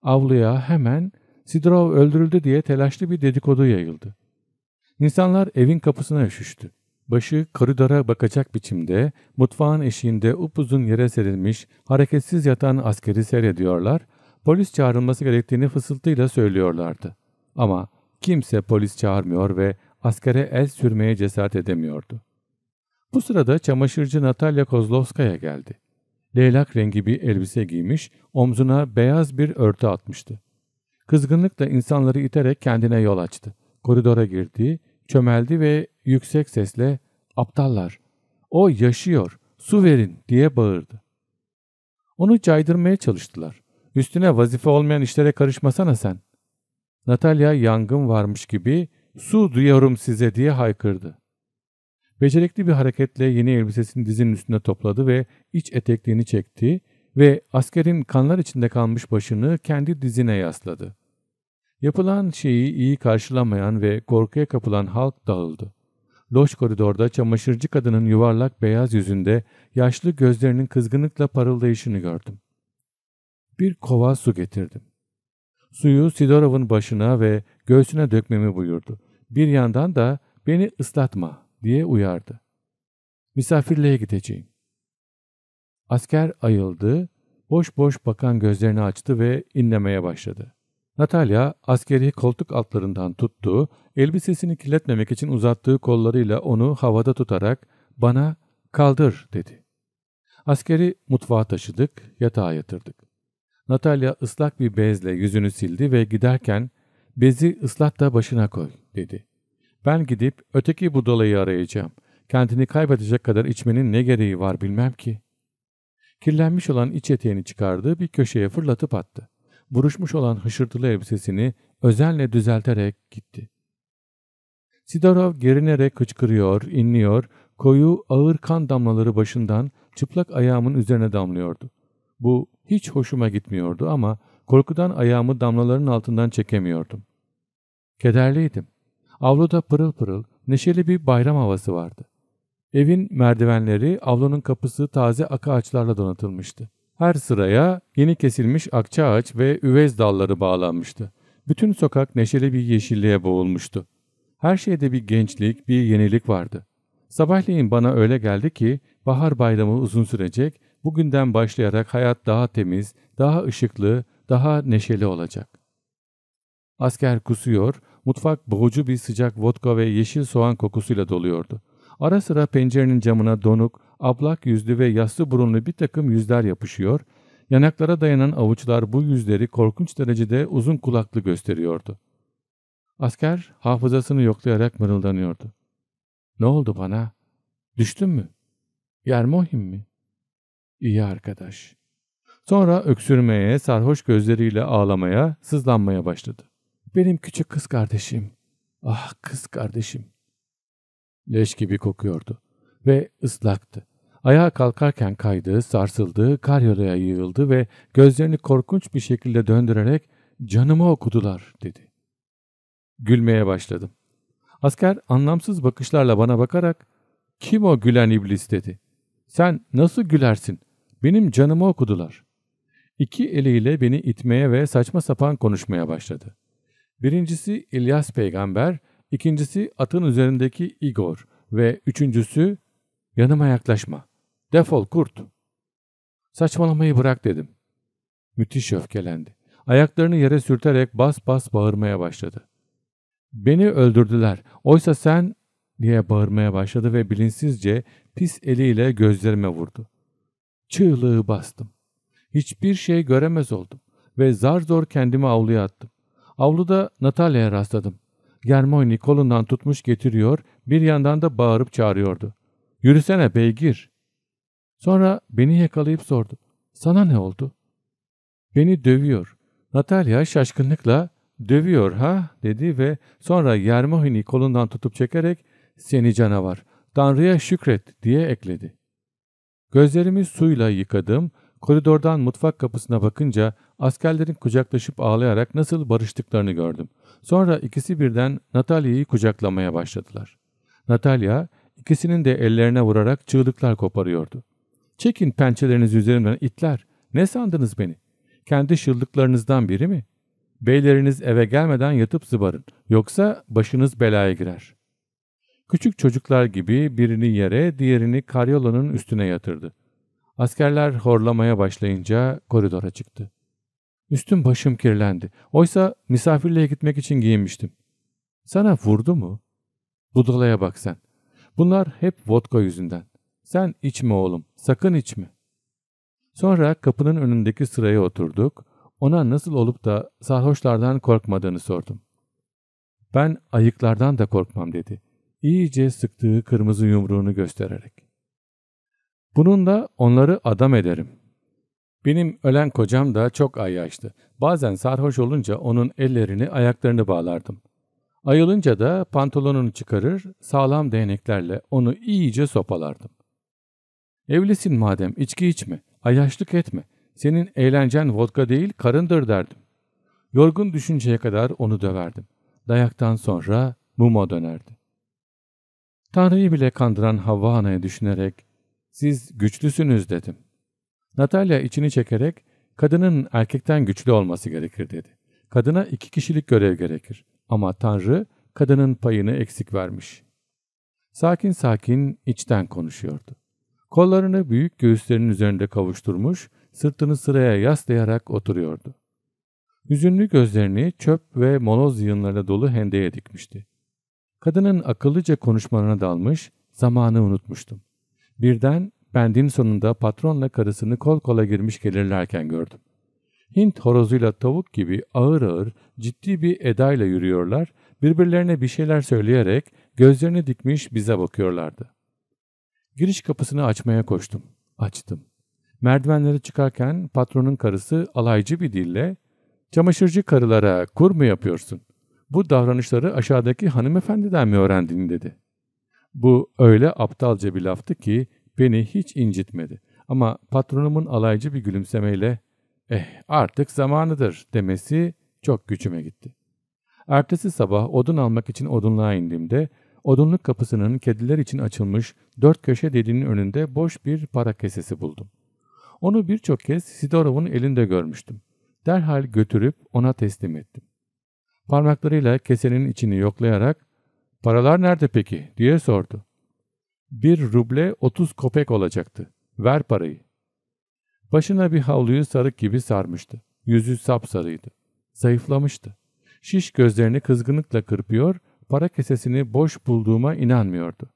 Avluya hemen Sidorov öldürüldü diye telaşlı bir dedikodu yayıldı. İnsanlar evin kapısına üşüştü. Başı koridora bakacak biçimde mutfağın eşiğinde upuzun yere serilmiş hareketsiz yatan askeri seyrediyorlar, polis çağrılması gerektiğini fısıltıyla söylüyorlardı. Ama kimse polis çağırmıyor ve askere el sürmeye cesaret edemiyordu. Bu sırada çamaşırcı Natalya Kozlovskaya geldi. Leylak rengi bir elbise giymiş, omzuna beyaz bir örtü atmıştı. Kızgınlıkla insanları iterek kendine yol açtı. Koridora girdi, çömeldi ve yüksek sesle ''Aptallar, o yaşıyor, su verin'' diye bağırdı. Onu caydırmaya çalıştılar. Üstüne vazife olmayan işlere karışmasana sen. Natalya yangın varmış gibi su duyuyorum size diye haykırdı. Becerikli bir hareketle yeni elbisesini dizinin üstüne topladı ve iç etekliğini çekti ve askerin kanlar içinde kalmış başını kendi dizine yasladı. Yapılan şeyi iyi karşılamayan ve korkuya kapılan halk dağıldı. Loş koridorda çamaşırcı kadının yuvarlak beyaz yüzünde yaşlı gözlerinin kızgınlıkla parıldayışını gördüm. Bir kova su getirdim. Suyu Sidorov'un başına ve göğsüne dökmemi buyurdu. Bir yandan da beni ıslatma diye uyardı. Misafirliğe gideceğim. Asker ayıldı, boş boş bakan gözlerini açtı ve inlemeye başladı. Natalya askeri koltuk altlarından tuttuğu, elbisesini kirletmemek için uzattığı kollarıyla onu havada tutarak bana kaldır dedi. Askeri mutfağa taşıdık, yatağa yatırdık. Natalya ıslak bir bezle yüzünü sildi ve giderken bezi ıslat da başına koy dedi. Ben gidip öteki budalayı arayacağım. Kendini kaybedecek kadar içmenin ne gereği var bilmem ki. Kirlenmiş olan iç eteğini çıkardı bir köşeye fırlatıp attı buruşmuş olan hışırtılı elbisesini özenle düzelterek gitti. Sidorov gerinerek hıçkırıyor, inliyor, koyu ağır kan damlaları başından çıplak ayağımın üzerine damlıyordu. Bu hiç hoşuma gitmiyordu ama korkudan ayağımı damlaların altından çekemiyordum. Kederliydim. Avluda pırıl pırıl, neşeli bir bayram havası vardı. Evin merdivenleri, avlunun kapısı taze aka ağaçlarla donatılmıştı. Her sıraya yeni kesilmiş akça ağaç ve üvez dalları bağlanmıştı. Bütün sokak neşeli bir yeşilliğe boğulmuştu. Her şeyde bir gençlik, bir yenilik vardı. Sabahleyin bana öyle geldi ki bahar bayramı uzun sürecek, bugünden başlayarak hayat daha temiz, daha ışıklı, daha neşeli olacak. Asker kusuyor, mutfak boğucu bir sıcak vodka ve yeşil soğan kokusuyla doluyordu. Ara sıra pencerenin camına donuk, ablak yüzlü ve yaslı burunlu bir takım yüzler yapışıyor, yanaklara dayanan avuçlar bu yüzleri korkunç derecede uzun kulaklı gösteriyordu. Asker hafızasını yoklayarak mırıldanıyordu. Ne oldu bana? Düştün mü? Yer muhim mi? İyi arkadaş. Sonra öksürmeye, sarhoş gözleriyle ağlamaya, sızlanmaya başladı. Benim küçük kız kardeşim. Ah kız kardeşim. Leş gibi kokuyordu ve ıslaktı. Ayağa kalkarken kaydı, sarsıldı, kar karyolaya yığıldı ve gözlerini korkunç bir şekilde döndürerek canımı okudular dedi. Gülmeye başladım. Asker anlamsız bakışlarla bana bakarak kim o gülen iblis dedi. Sen nasıl gülersin? Benim canımı okudular. İki eliyle beni itmeye ve saçma sapan konuşmaya başladı. Birincisi İlyas peygamber, İkincisi atın üzerindeki Igor ve üçüncüsü yanıma yaklaşma. Defol kurt. Saçmalamayı bırak dedim. Müthiş öfkelendi. Ayaklarını yere sürterek bas bas bağırmaya başladı. Beni öldürdüler. Oysa sen diye bağırmaya başladı ve bilinçsizce pis eliyle gözlerime vurdu. Çığlığı bastım. Hiçbir şey göremez oldum ve zar zor kendimi avluya attım. Avluda Natalya'ya rastladım. Germoyni kolundan tutmuş getiriyor, bir yandan da bağırıp çağırıyordu. ''Yürüsene beygir!'' Sonra beni yakalayıp sordu. ''Sana ne oldu?'' ''Beni dövüyor.'' Natalya şaşkınlıkla ''Dövüyor ha?'' dedi ve sonra Yermohini kolundan tutup çekerek ''Seni canavar, Tanrı'ya şükret.'' diye ekledi. Gözlerimi suyla yıkadım, koridordan mutfak kapısına bakınca Askerlerin kucaklaşıp ağlayarak nasıl barıştıklarını gördüm. Sonra ikisi birden Natalya'yı kucaklamaya başladılar. Natalya ikisinin de ellerine vurarak çığlıklar koparıyordu. Çekin pençelerinizi üzerimden itler. Ne sandınız beni? Kendi şıllıklarınızdan biri mi? Beyleriniz eve gelmeden yatıp zıbarın. Yoksa başınız belaya girer. Küçük çocuklar gibi birini yere, diğerini karyolanın üstüne yatırdı. Askerler horlamaya başlayınca koridora çıktı. Üstüm başım kirlendi. Oysa misafirliğe gitmek için giyinmiştim. Sana vurdu mu? Budalaya bak sen. Bunlar hep vodka yüzünden. Sen içme oğlum, sakın içme. Sonra kapının önündeki sıraya oturduk. Ona nasıl olup da sarhoşlardan korkmadığını sordum. Ben ayıklardan da korkmam dedi. İyice sıktığı kırmızı yumruğunu göstererek. Bununla onları adam ederim.'' Benim ölen kocam da çok ayyaştı. Bazen sarhoş olunca onun ellerini ayaklarını bağlardım. Ayılınca da pantolonunu çıkarır, sağlam değneklerle onu iyice sopalardım. Evlisin madem içki içme, ayyaşlık etme. Senin eğlencen vodka değil karındır derdim. Yorgun düşünceye kadar onu döverdim. Dayaktan sonra muma dönerdi. Tanrı'yı bile kandıran Havva Ana'ya düşünerek siz güçlüsünüz dedim. Natalya içini çekerek kadının erkekten güçlü olması gerekir dedi. Kadına iki kişilik görev gerekir ama Tanrı kadının payını eksik vermiş. Sakin sakin içten konuşuyordu. Kollarını büyük göğüslerinin üzerinde kavuşturmuş, sırtını sıraya yaslayarak oturuyordu. Hüzünlü gözlerini çöp ve moloz yığınlarına dolu hendeye dikmişti. Kadının akıllıca konuşmalarına dalmış, zamanı unutmuştum. Birden Bendin sonunda patronla karısını kol kola girmiş gelirlerken gördüm. Hint horozuyla tavuk gibi ağır ağır ciddi bir edayla yürüyorlar, birbirlerine bir şeyler söyleyerek gözlerini dikmiş bize bakıyorlardı. Giriş kapısını açmaya koştum. Açtım. Merdivenlere çıkarken patronun karısı alaycı bir dille ''Çamaşırcı karılara kur mu yapıyorsun? Bu davranışları aşağıdaki hanımefendiden mi öğrendin?'' dedi. Bu öyle aptalca bir laftı ki beni hiç incitmedi. Ama patronumun alaycı bir gülümsemeyle eh artık zamanıdır demesi çok gücüme gitti. Ertesi sabah odun almak için odunluğa indiğimde odunluk kapısının kediler için açılmış dört köşe deliğinin önünde boş bir para kesesi buldum. Onu birçok kez Sidorov'un elinde görmüştüm. Derhal götürüp ona teslim ettim. Parmaklarıyla kesenin içini yoklayarak ''Paralar nerede peki?'' diye sordu bir ruble otuz kopek olacaktı. Ver parayı. Başına bir havluyu sarık gibi sarmıştı. Yüzü sapsarıydı. Zayıflamıştı. Şiş gözlerini kızgınlıkla kırpıyor, para kesesini boş bulduğuma inanmıyordu.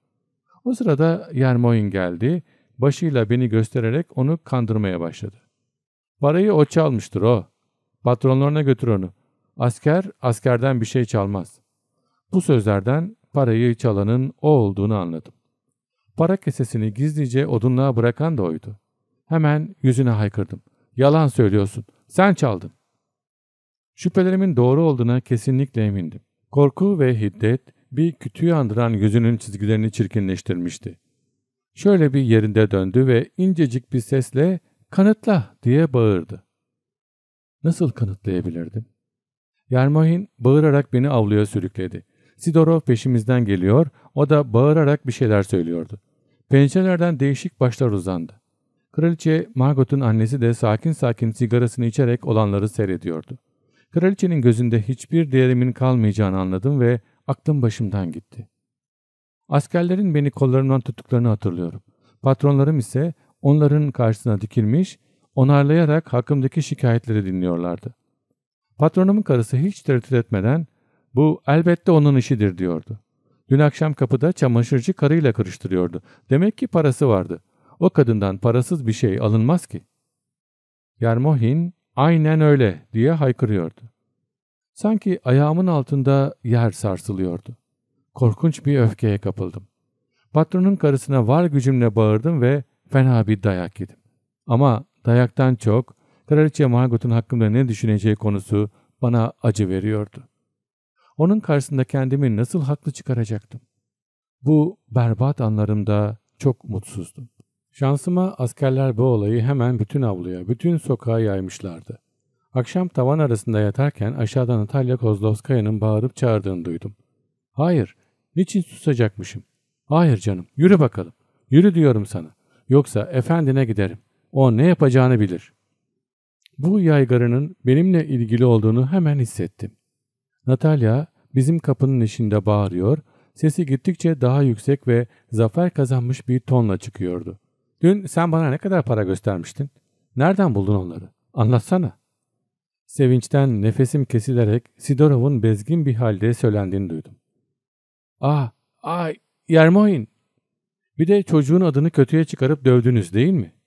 O sırada Yermoyin geldi, başıyla beni göstererek onu kandırmaya başladı. Parayı o çalmıştır o. Patronlarına götür onu. Asker, askerden bir şey çalmaz. Bu sözlerden parayı çalanın o olduğunu anladım. Para kesesini gizlice odunluğa bırakan da oydu. Hemen yüzüne haykırdım. Yalan söylüyorsun. Sen çaldın. Şüphelerimin doğru olduğuna kesinlikle emindim. Korku ve hiddet bir kütüğü andıran yüzünün çizgilerini çirkinleştirmişti. Şöyle bir yerinde döndü ve incecik bir sesle kanıtla diye bağırdı. Nasıl kanıtlayabilirdim? Yermohin bağırarak beni avluya sürükledi. Sidorov peşimizden geliyor, o da bağırarak bir şeyler söylüyordu. Pencerelerden değişik başlar uzandı. Kraliçe Margot'un annesi de sakin sakin sigarasını içerek olanları seyrediyordu. Kraliçenin gözünde hiçbir değerimin kalmayacağını anladım ve aklım başımdan gitti. Askerlerin beni kollarından tuttuklarını hatırlıyorum. Patronlarım ise onların karşısına dikilmiş, onarlayarak hakkımdaki şikayetleri dinliyorlardı. Patronumun karısı hiç tereddüt etmeden bu elbette onun işidir diyordu. Dün akşam kapıda çamaşırcı karıyla karıştırıyordu. Demek ki parası vardı. O kadından parasız bir şey alınmaz ki. Yermohin aynen öyle diye haykırıyordu. Sanki ayağımın altında yer sarsılıyordu. Korkunç bir öfkeye kapıldım. Patronun karısına var gücümle bağırdım ve fena bir dayak yedim. Ama dayaktan çok Kraliçe Margot'un hakkımda ne düşüneceği konusu bana acı veriyordu. Onun karşısında kendimi nasıl haklı çıkaracaktım? Bu berbat anlarımda çok mutsuzdum. Şansıma askerler bu olayı hemen bütün avluya, bütün sokağa yaymışlardı. Akşam tavan arasında yatarken aşağıdan Natalya Kozlovskaya'nın bağırıp çağırdığını duydum. Hayır, niçin susacakmışım? Hayır canım, yürü bakalım. Yürü diyorum sana. Yoksa efendine giderim. O ne yapacağını bilir. Bu yaygarının benimle ilgili olduğunu hemen hissettim. Natalya bizim kapının içinde bağırıyor, sesi gittikçe daha yüksek ve zafer kazanmış bir tonla çıkıyordu. Dün sen bana ne kadar para göstermiştin? Nereden buldun onları? Anlatsana. Sevinçten nefesim kesilerek Sidorov'un bezgin bir halde söylendiğini duydum. Ah, ay, Yermoyin. Bir de çocuğun adını kötüye çıkarıp dövdünüz değil mi?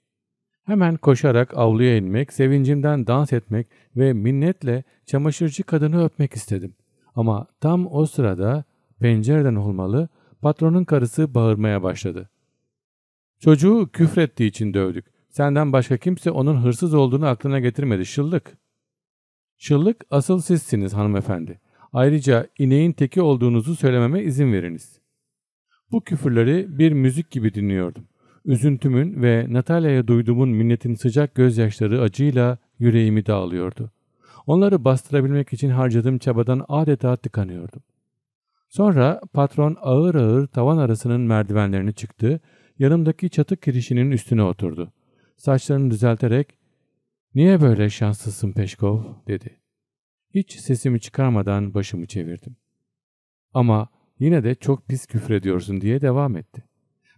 Hemen koşarak avluya inmek, sevincimden dans etmek ve minnetle çamaşırcı kadını öpmek istedim. Ama tam o sırada pencereden olmalı patronun karısı bağırmaya başladı. Çocuğu küfrettiği için dövdük. Senden başka kimse onun hırsız olduğunu aklına getirmedi şıllık. Şıllık asıl sizsiniz hanımefendi. Ayrıca ineğin teki olduğunuzu söylememe izin veriniz. Bu küfürleri bir müzik gibi dinliyordum. Üzüntümün ve Natalya'ya duyduğumun minnetin sıcak gözyaşları acıyla yüreğimi dağılıyordu. Onları bastırabilmek için harcadığım çabadan adeta tıkanıyordum. Sonra patron ağır ağır tavan arasının merdivenlerini çıktı, yanımdaki çatı kirişinin üstüne oturdu. Saçlarını düzelterek ''Niye böyle şanslısın Peşkov?'' dedi. Hiç sesimi çıkarmadan başımı çevirdim. Ama yine de çok pis küfrediyorsun diye devam etti.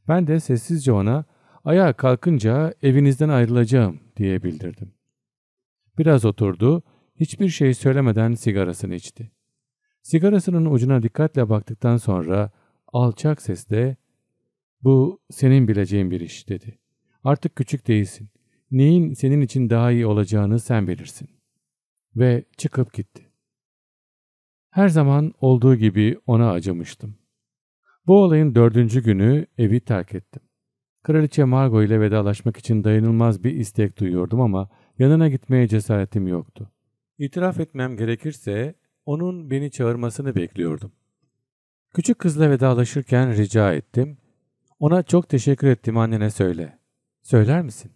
Ben de sessizce ona ayağa kalkınca evinizden ayrılacağım diye bildirdim. Biraz oturdu, hiçbir şey söylemeden sigarasını içti. Sigarasının ucuna dikkatle baktıktan sonra alçak sesle ''Bu senin bileceğin bir iş'' dedi. ''Artık küçük değilsin. Neyin senin için daha iyi olacağını sen bilirsin.'' Ve çıkıp gitti. Her zaman olduğu gibi ona acımıştım. Bu olayın dördüncü günü evi terk ettim. Kraliçe Margot ile vedalaşmak için dayanılmaz bir istek duyuyordum ama yanına gitmeye cesaretim yoktu. İtiraf etmem gerekirse onun beni çağırmasını bekliyordum. Küçük kızla vedalaşırken rica ettim. Ona çok teşekkür ettim annene söyle. Söyler misin?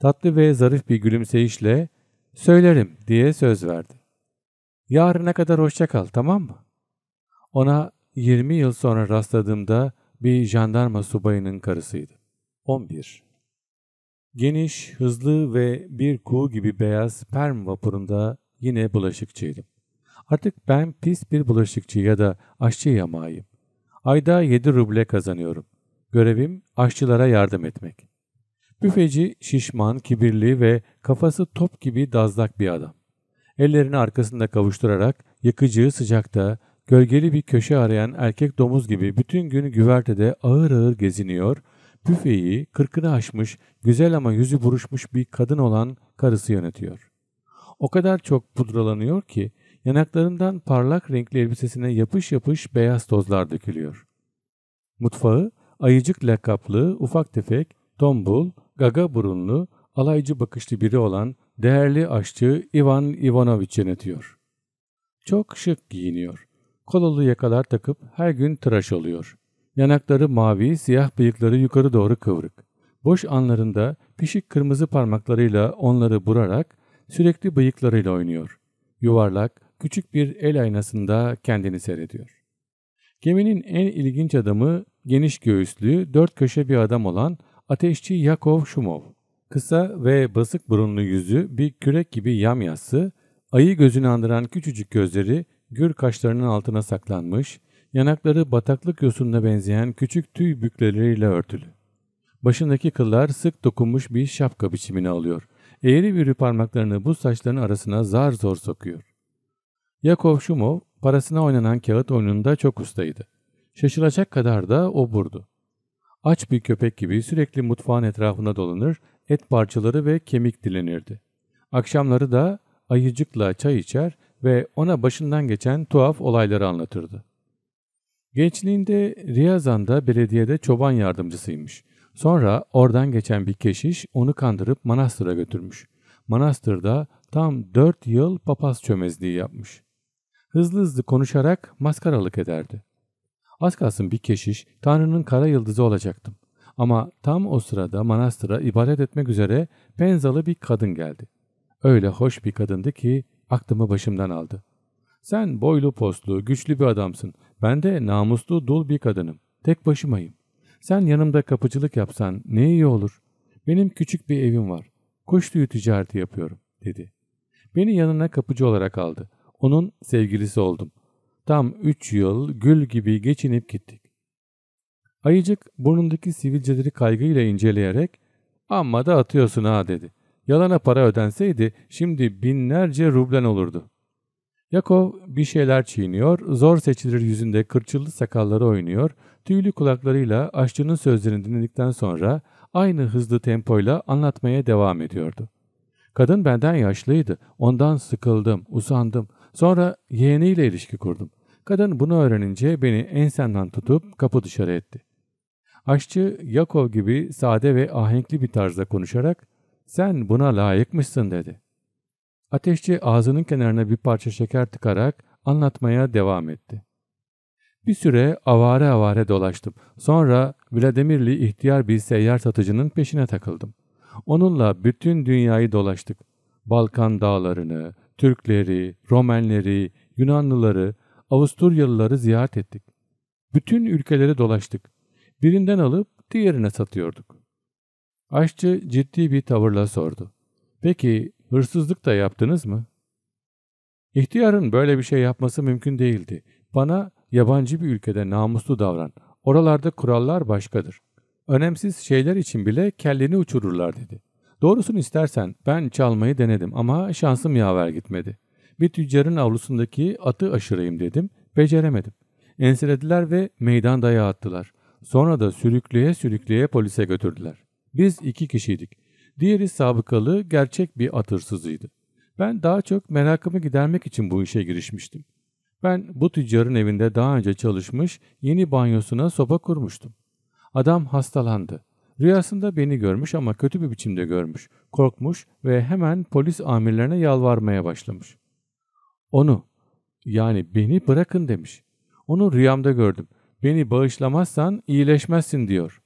Tatlı ve zarif bir gülümseyişle söylerim diye söz verdi. Yarına kadar hoşça kal tamam mı? Ona 20 yıl sonra rastladığımda bir jandarma subayının karısıydı. 11. Geniş, hızlı ve bir kuğu gibi beyaz perm vapurunda yine bulaşıkçıydım. Artık ben pis bir bulaşıkçı ya da aşçı yamağıyım. Ayda 7 ruble kazanıyorum. Görevim aşçılara yardım etmek. Büfeci şişman, kibirli ve kafası top gibi dazlak bir adam. Ellerini arkasında kavuşturarak yakıcı sıcakta Gölgeli bir köşe arayan erkek domuz gibi bütün gün güvertede ağır ağır geziniyor, büfeyi kırkını aşmış, güzel ama yüzü buruşmuş bir kadın olan karısı yönetiyor. O kadar çok pudralanıyor ki yanaklarından parlak renkli elbisesine yapış yapış beyaz tozlar dökülüyor. Mutfağı ayıcık lakaplı, ufak tefek, tombul, gaga burunlu, alaycı bakışlı biri olan değerli aşçı Ivan Ivanoviç yönetiyor. Çok şık giyiniyor. Kololu yakalar takıp her gün tıraş oluyor. Yanakları mavi, siyah bıyıkları yukarı doğru kıvrık. Boş anlarında pişik kırmızı parmaklarıyla onları burarak sürekli bıyıklarıyla oynuyor. Yuvarlak, küçük bir el aynasında kendini seyrediyor. Geminin en ilginç adamı geniş göğüslü, dört köşe bir adam olan ateşçi Yakov Şumov. Kısa ve basık burunlu yüzü, bir kürek gibi yamyası, ayı gözünü andıran küçücük gözleri gür kaşlarının altına saklanmış, yanakları bataklık yosununa benzeyen küçük tüy bükleleriyle örtülü. Başındaki kıllar sık dokunmuş bir şapka biçimini alıyor. Eğri büğrü parmaklarını bu saçların arasına zar zor sokuyor. Yakov Şumov parasına oynanan kağıt oyununda çok ustaydı. Şaşılacak kadar da oburdu. Aç bir köpek gibi sürekli mutfağın etrafında dolanır, et parçaları ve kemik dilenirdi. Akşamları da ayıcıkla çay içer, ve ona başından geçen tuhaf olayları anlatırdı. Gençliğinde Riyazan'da belediyede çoban yardımcısıymış. Sonra oradan geçen bir keşiş onu kandırıp manastıra götürmüş. Manastırda tam dört yıl papaz çömezliği yapmış. Hızlı hızlı konuşarak maskaralık ederdi. Az kalsın bir keşiş Tanrı'nın kara yıldızı olacaktım. Ama tam o sırada manastıra ibadet etmek üzere penzalı bir kadın geldi. Öyle hoş bir kadındı ki aklımı başımdan aldı. Sen boylu postlu, güçlü bir adamsın. Ben de namuslu, dul bir kadınım. Tek başımayım. Sen yanımda kapıcılık yapsan ne iyi olur. Benim küçük bir evim var. Kuş ticareti yapıyorum, dedi. Beni yanına kapıcı olarak aldı. Onun sevgilisi oldum. Tam üç yıl gül gibi geçinip gittik. Ayıcık burnundaki sivilceleri kaygıyla inceleyerek ''Amma da atıyorsun ha'' dedi. Yalana para ödenseydi şimdi binlerce rublen olurdu. Yakov bir şeyler çiğniyor, zor seçilir yüzünde kırçıllı sakalları oynuyor, tüylü kulaklarıyla aşçının sözlerini dinledikten sonra aynı hızlı tempoyla anlatmaya devam ediyordu. Kadın benden yaşlıydı, ondan sıkıldım, usandım. Sonra yeğeniyle ilişki kurdum. Kadın bunu öğrenince beni ensenden tutup kapı dışarı etti. Aşçı Yakov gibi sade ve ahenkli bir tarzda konuşarak sen buna layıkmışsın dedi. Ateşçi ağzının kenarına bir parça şeker tıkarak anlatmaya devam etti. Bir süre avare avare dolaştım. Sonra Vladimirli ihtiyar bir seyyar satıcının peşine takıldım. Onunla bütün dünyayı dolaştık. Balkan dağlarını, Türkleri, Romenleri, Yunanlıları, Avusturyalıları ziyaret ettik. Bütün ülkeleri dolaştık. Birinden alıp diğerine satıyorduk. Aşçı ciddi bir tavırla sordu. Peki hırsızlık da yaptınız mı? İhtiyarın böyle bir şey yapması mümkün değildi. Bana yabancı bir ülkede namuslu davran. Oralarda kurallar başkadır. Önemsiz şeyler için bile kelleni uçururlar dedi. Doğrusunu istersen ben çalmayı denedim ama şansım yaver gitmedi. Bir tüccarın avlusundaki atı aşırayım dedim. Beceremedim. Enselediler ve meydan dayağı attılar. Sonra da sürükleye sürükleye polise götürdüler. Biz iki kişiydik. Diğeri sabıkalı, gerçek bir at hırsızıydı. Ben daha çok merakımı gidermek için bu işe girişmiştim. Ben bu tüccarın evinde daha önce çalışmış, yeni banyosuna sopa kurmuştum. Adam hastalandı. Rüyasında beni görmüş ama kötü bir biçimde görmüş. Korkmuş ve hemen polis amirlerine yalvarmaya başlamış. Onu, yani beni bırakın demiş. Onu rüyamda gördüm. Beni bağışlamazsan iyileşmezsin diyor.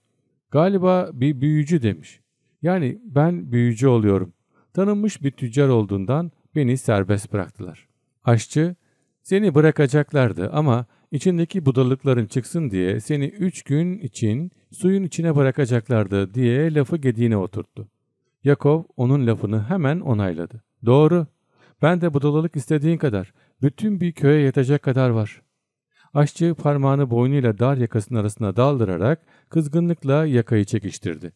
Galiba bir büyücü demiş. Yani ben büyücü oluyorum. Tanınmış bir tüccar olduğundan beni serbest bıraktılar. Aşçı, seni bırakacaklardı ama içindeki budalıkların çıksın diye seni üç gün için suyun içine bırakacaklardı diye lafı gediğine oturttu. Yakov onun lafını hemen onayladı. Doğru. Ben de budalalık istediğin kadar. Bütün bir köye yetecek kadar var. Aşçı parmağını boynuyla dar yakasının arasına daldırarak kızgınlıkla yakayı çekiştirdi.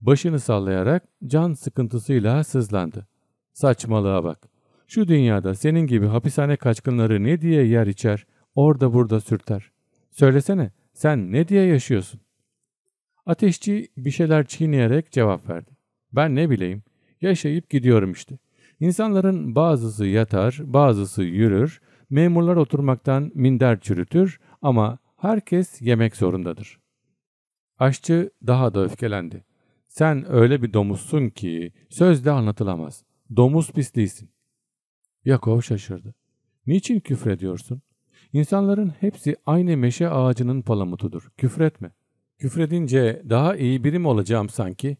Başını sallayarak can sıkıntısıyla sızlandı. Saçmalığa bak. Şu dünyada senin gibi hapishane kaçkınları ne diye yer içer, orada burada sürter. Söylesene sen ne diye yaşıyorsun? Ateşçi bir şeyler çiğneyerek cevap verdi. Ben ne bileyim, yaşayıp gidiyorum işte. İnsanların bazısı yatar, bazısı yürür, Memurlar oturmaktan minder çürütür ama herkes yemek zorundadır. Aşçı daha da öfkelendi. Sen öyle bir domuzsun ki sözde anlatılamaz. Domuz pisliğisin. Yakov şaşırdı. Niçin küfür ediyorsun? İnsanların hepsi aynı meşe ağacının palamutudur. Küfretme. Küfredince daha iyi birim olacağım sanki.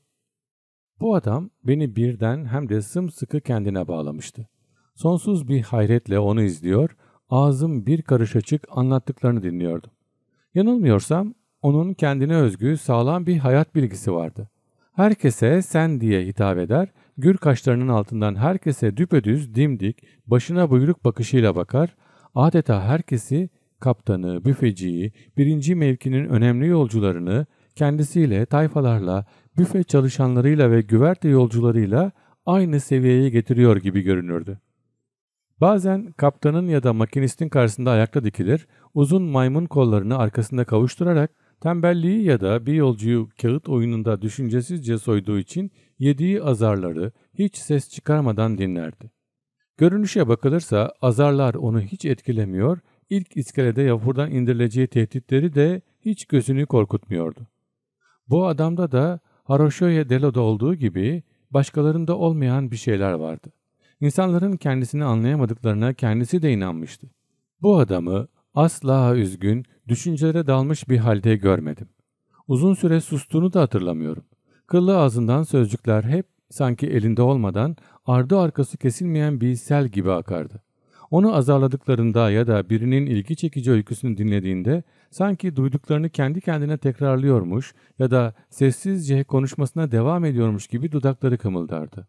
Bu adam beni birden hem de sımsıkı kendine bağlamıştı. Sonsuz bir hayretle onu izliyor, ağzım bir karış açık anlattıklarını dinliyordum. Yanılmıyorsam onun kendine özgü sağlam bir hayat bilgisi vardı. Herkese sen diye hitap eder, gür kaşlarının altından herkese düpedüz, dimdik, başına buyruk bakışıyla bakar, adeta herkesi, kaptanı, büfeciyi, birinci mevkinin önemli yolcularını, kendisiyle, tayfalarla, büfe çalışanlarıyla ve güverte yolcularıyla aynı seviyeye getiriyor gibi görünürdü. Bazen kaptanın ya da makinistin karşısında ayakta dikilir, uzun maymun kollarını arkasında kavuşturarak tembelliği ya da bir yolcuyu kağıt oyununda düşüncesizce soyduğu için yediği azarları hiç ses çıkarmadan dinlerdi. Görünüşe bakılırsa azarlar onu hiç etkilemiyor, ilk iskelede yavurdan indirileceği tehditleri de hiç gözünü korkutmuyordu. Bu adamda da Haroşoye Delo'da olduğu gibi başkalarında olmayan bir şeyler vardı. İnsanların kendisini anlayamadıklarına kendisi de inanmıştı. Bu adamı asla üzgün, düşüncelere dalmış bir halde görmedim. Uzun süre sustuğunu da hatırlamıyorum. Kıllı ağzından sözcükler hep sanki elinde olmadan ardı arkası kesilmeyen bir sel gibi akardı. Onu azarladıklarında ya da birinin ilgi çekici öyküsünü dinlediğinde sanki duyduklarını kendi kendine tekrarlıyormuş ya da sessizce konuşmasına devam ediyormuş gibi dudakları kımıldardı.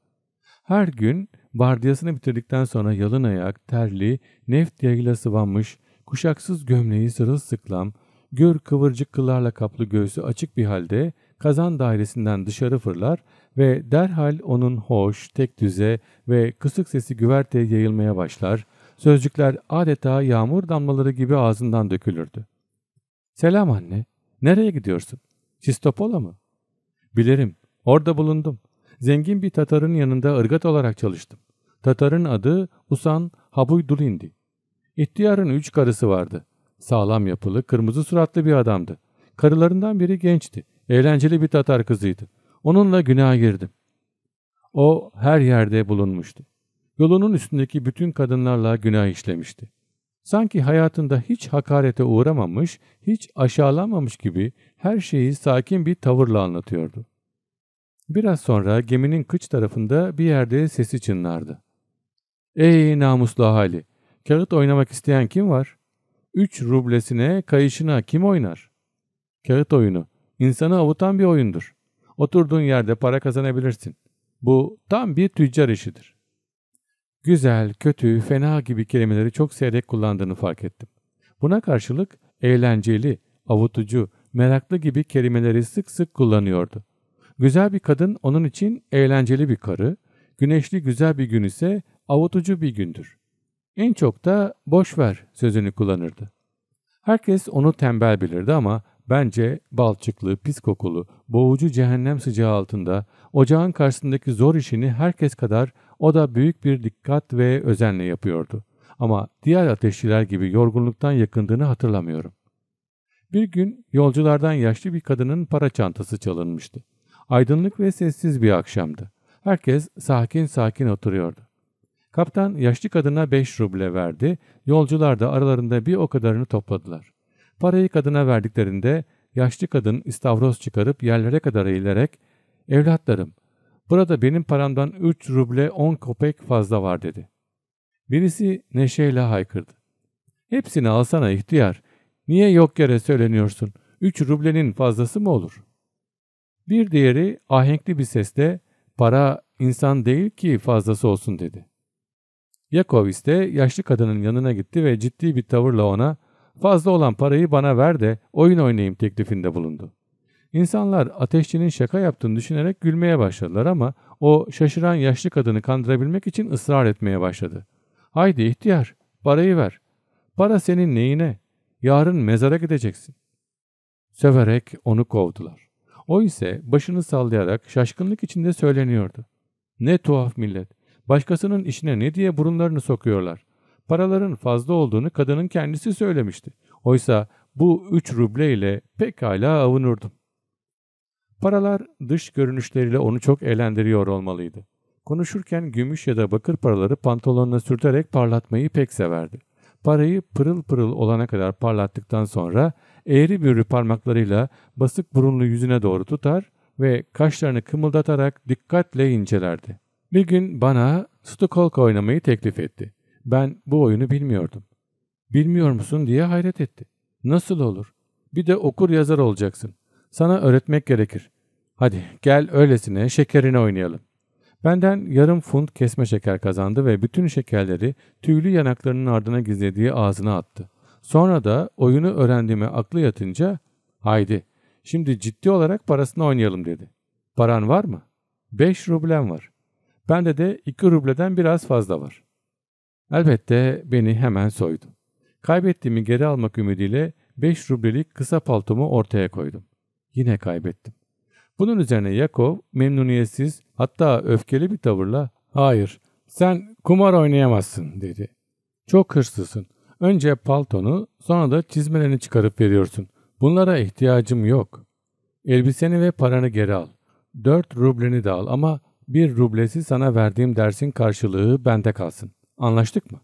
Her gün vardiyasını bitirdikten sonra yalın ayak, terli, neft yayla sıvanmış, kuşaksız gömleği sırılsıklam, gör kıvırcık kıllarla kaplı göğsü açık bir halde kazan dairesinden dışarı fırlar ve derhal onun hoş, tek düze ve kısık sesi güverteye yayılmaya başlar. Sözcükler adeta yağmur damlaları gibi ağzından dökülürdü. Selam anne, nereye gidiyorsun? Çistopola mı? Bilirim, orada bulundum. Zengin bir Tatar'ın yanında ırgat olarak çalıştım. Tatar'ın adı Usan Habuydulin'di. İhtiyarın üç karısı vardı. Sağlam yapılı, kırmızı suratlı bir adamdı. Karılarından biri gençti. Eğlenceli bir Tatar kızıydı. Onunla günaha girdim. O her yerde bulunmuştu. Yolunun üstündeki bütün kadınlarla günah işlemişti. Sanki hayatında hiç hakarete uğramamış, hiç aşağılanmamış gibi her şeyi sakin bir tavırla anlatıyordu. Biraz sonra geminin kıç tarafında bir yerde sesi çınlardı. Ey namuslu hali, Kağıt oynamak isteyen kim var? Üç rublesine, kayışına kim oynar? Kağıt oyunu, insanı avutan bir oyundur. Oturduğun yerde para kazanabilirsin. Bu tam bir tüccar işidir. Güzel, kötü, fena gibi kelimeleri çok seyrek kullandığını fark ettim. Buna karşılık eğlenceli, avutucu, meraklı gibi kelimeleri sık sık kullanıyordu. Güzel bir kadın onun için eğlenceli bir karı, güneşli güzel bir gün ise avutucu bir gündür. En çok da boş ver sözünü kullanırdı. Herkes onu tembel bilirdi ama bence balçıklı, pis kokulu, boğucu cehennem sıcağı altında ocağın karşısındaki zor işini herkes kadar o da büyük bir dikkat ve özenle yapıyordu. Ama diğer ateşçiler gibi yorgunluktan yakındığını hatırlamıyorum. Bir gün yolculardan yaşlı bir kadının para çantası çalınmıştı. Aydınlık ve sessiz bir akşamdı. Herkes sakin sakin oturuyordu. Kaptan yaşlı kadına 5 ruble verdi. Yolcular da aralarında bir o kadarını topladılar. Parayı kadına verdiklerinde yaşlı kadın istavroz çıkarıp yerlere kadar eğilerek ''Evlatlarım, burada benim paramdan 3 ruble 10 kopek fazla var.'' dedi. Birisi neşeyle haykırdı. ''Hepsini alsana ihtiyar. Niye yok yere söyleniyorsun? 3 rublenin fazlası mı olur?'' Bir diğeri ahenkli bir sesle para insan değil ki fazlası olsun dedi. Yakov ise yaşlı kadının yanına gitti ve ciddi bir tavırla ona fazla olan parayı bana ver de oyun oynayayım teklifinde bulundu. İnsanlar ateşçinin şaka yaptığını düşünerek gülmeye başladılar ama o şaşıran yaşlı kadını kandırabilmek için ısrar etmeye başladı. Haydi ihtiyar parayı ver. Para senin neyine? Yarın mezara gideceksin. Söverek onu kovdular. O ise başını sallayarak şaşkınlık içinde söyleniyordu. Ne tuhaf millet. Başkasının işine ne diye burunlarını sokuyorlar. Paraların fazla olduğunu kadının kendisi söylemişti. Oysa bu üç ruble ile pekala avunurdum. Paralar dış görünüşleriyle onu çok eğlendiriyor olmalıydı. Konuşurken gümüş ya da bakır paraları pantolonuna sürterek parlatmayı pek severdi. Parayı pırıl pırıl olana kadar parlattıktan sonra eğri bürü parmaklarıyla basık burunlu yüzüne doğru tutar ve kaşlarını kımıldatarak dikkatle incelerdi. Bir gün bana Stukolka oynamayı teklif etti. Ben bu oyunu bilmiyordum. Bilmiyor musun diye hayret etti. Nasıl olur? Bir de okur yazar olacaksın. Sana öğretmek gerekir. Hadi gel öylesine şekerine oynayalım. Benden yarım funt kesme şeker kazandı ve bütün şekerleri tüylü yanaklarının ardına gizlediği ağzına attı. Sonra da oyunu öğrendiğime aklı yatınca haydi şimdi ciddi olarak parasını oynayalım dedi. Paran var mı? 5 rublem var. Bende de 2 rubleden biraz fazla var. Elbette beni hemen soydu. Kaybettiğimi geri almak ümidiyle 5 rublelik kısa paltomu ortaya koydum. Yine kaybettim. Bunun üzerine Yakov memnuniyetsiz hatta öfkeli bir tavırla ''Hayır, sen kumar oynayamazsın.'' dedi. ''Çok hırsızsın. Önce paltonu sonra da çizmelerini çıkarıp veriyorsun. Bunlara ihtiyacım yok. Elbiseni ve paranı geri al. Dört rublini de al ama bir rublesi sana verdiğim dersin karşılığı bende kalsın. Anlaştık mı?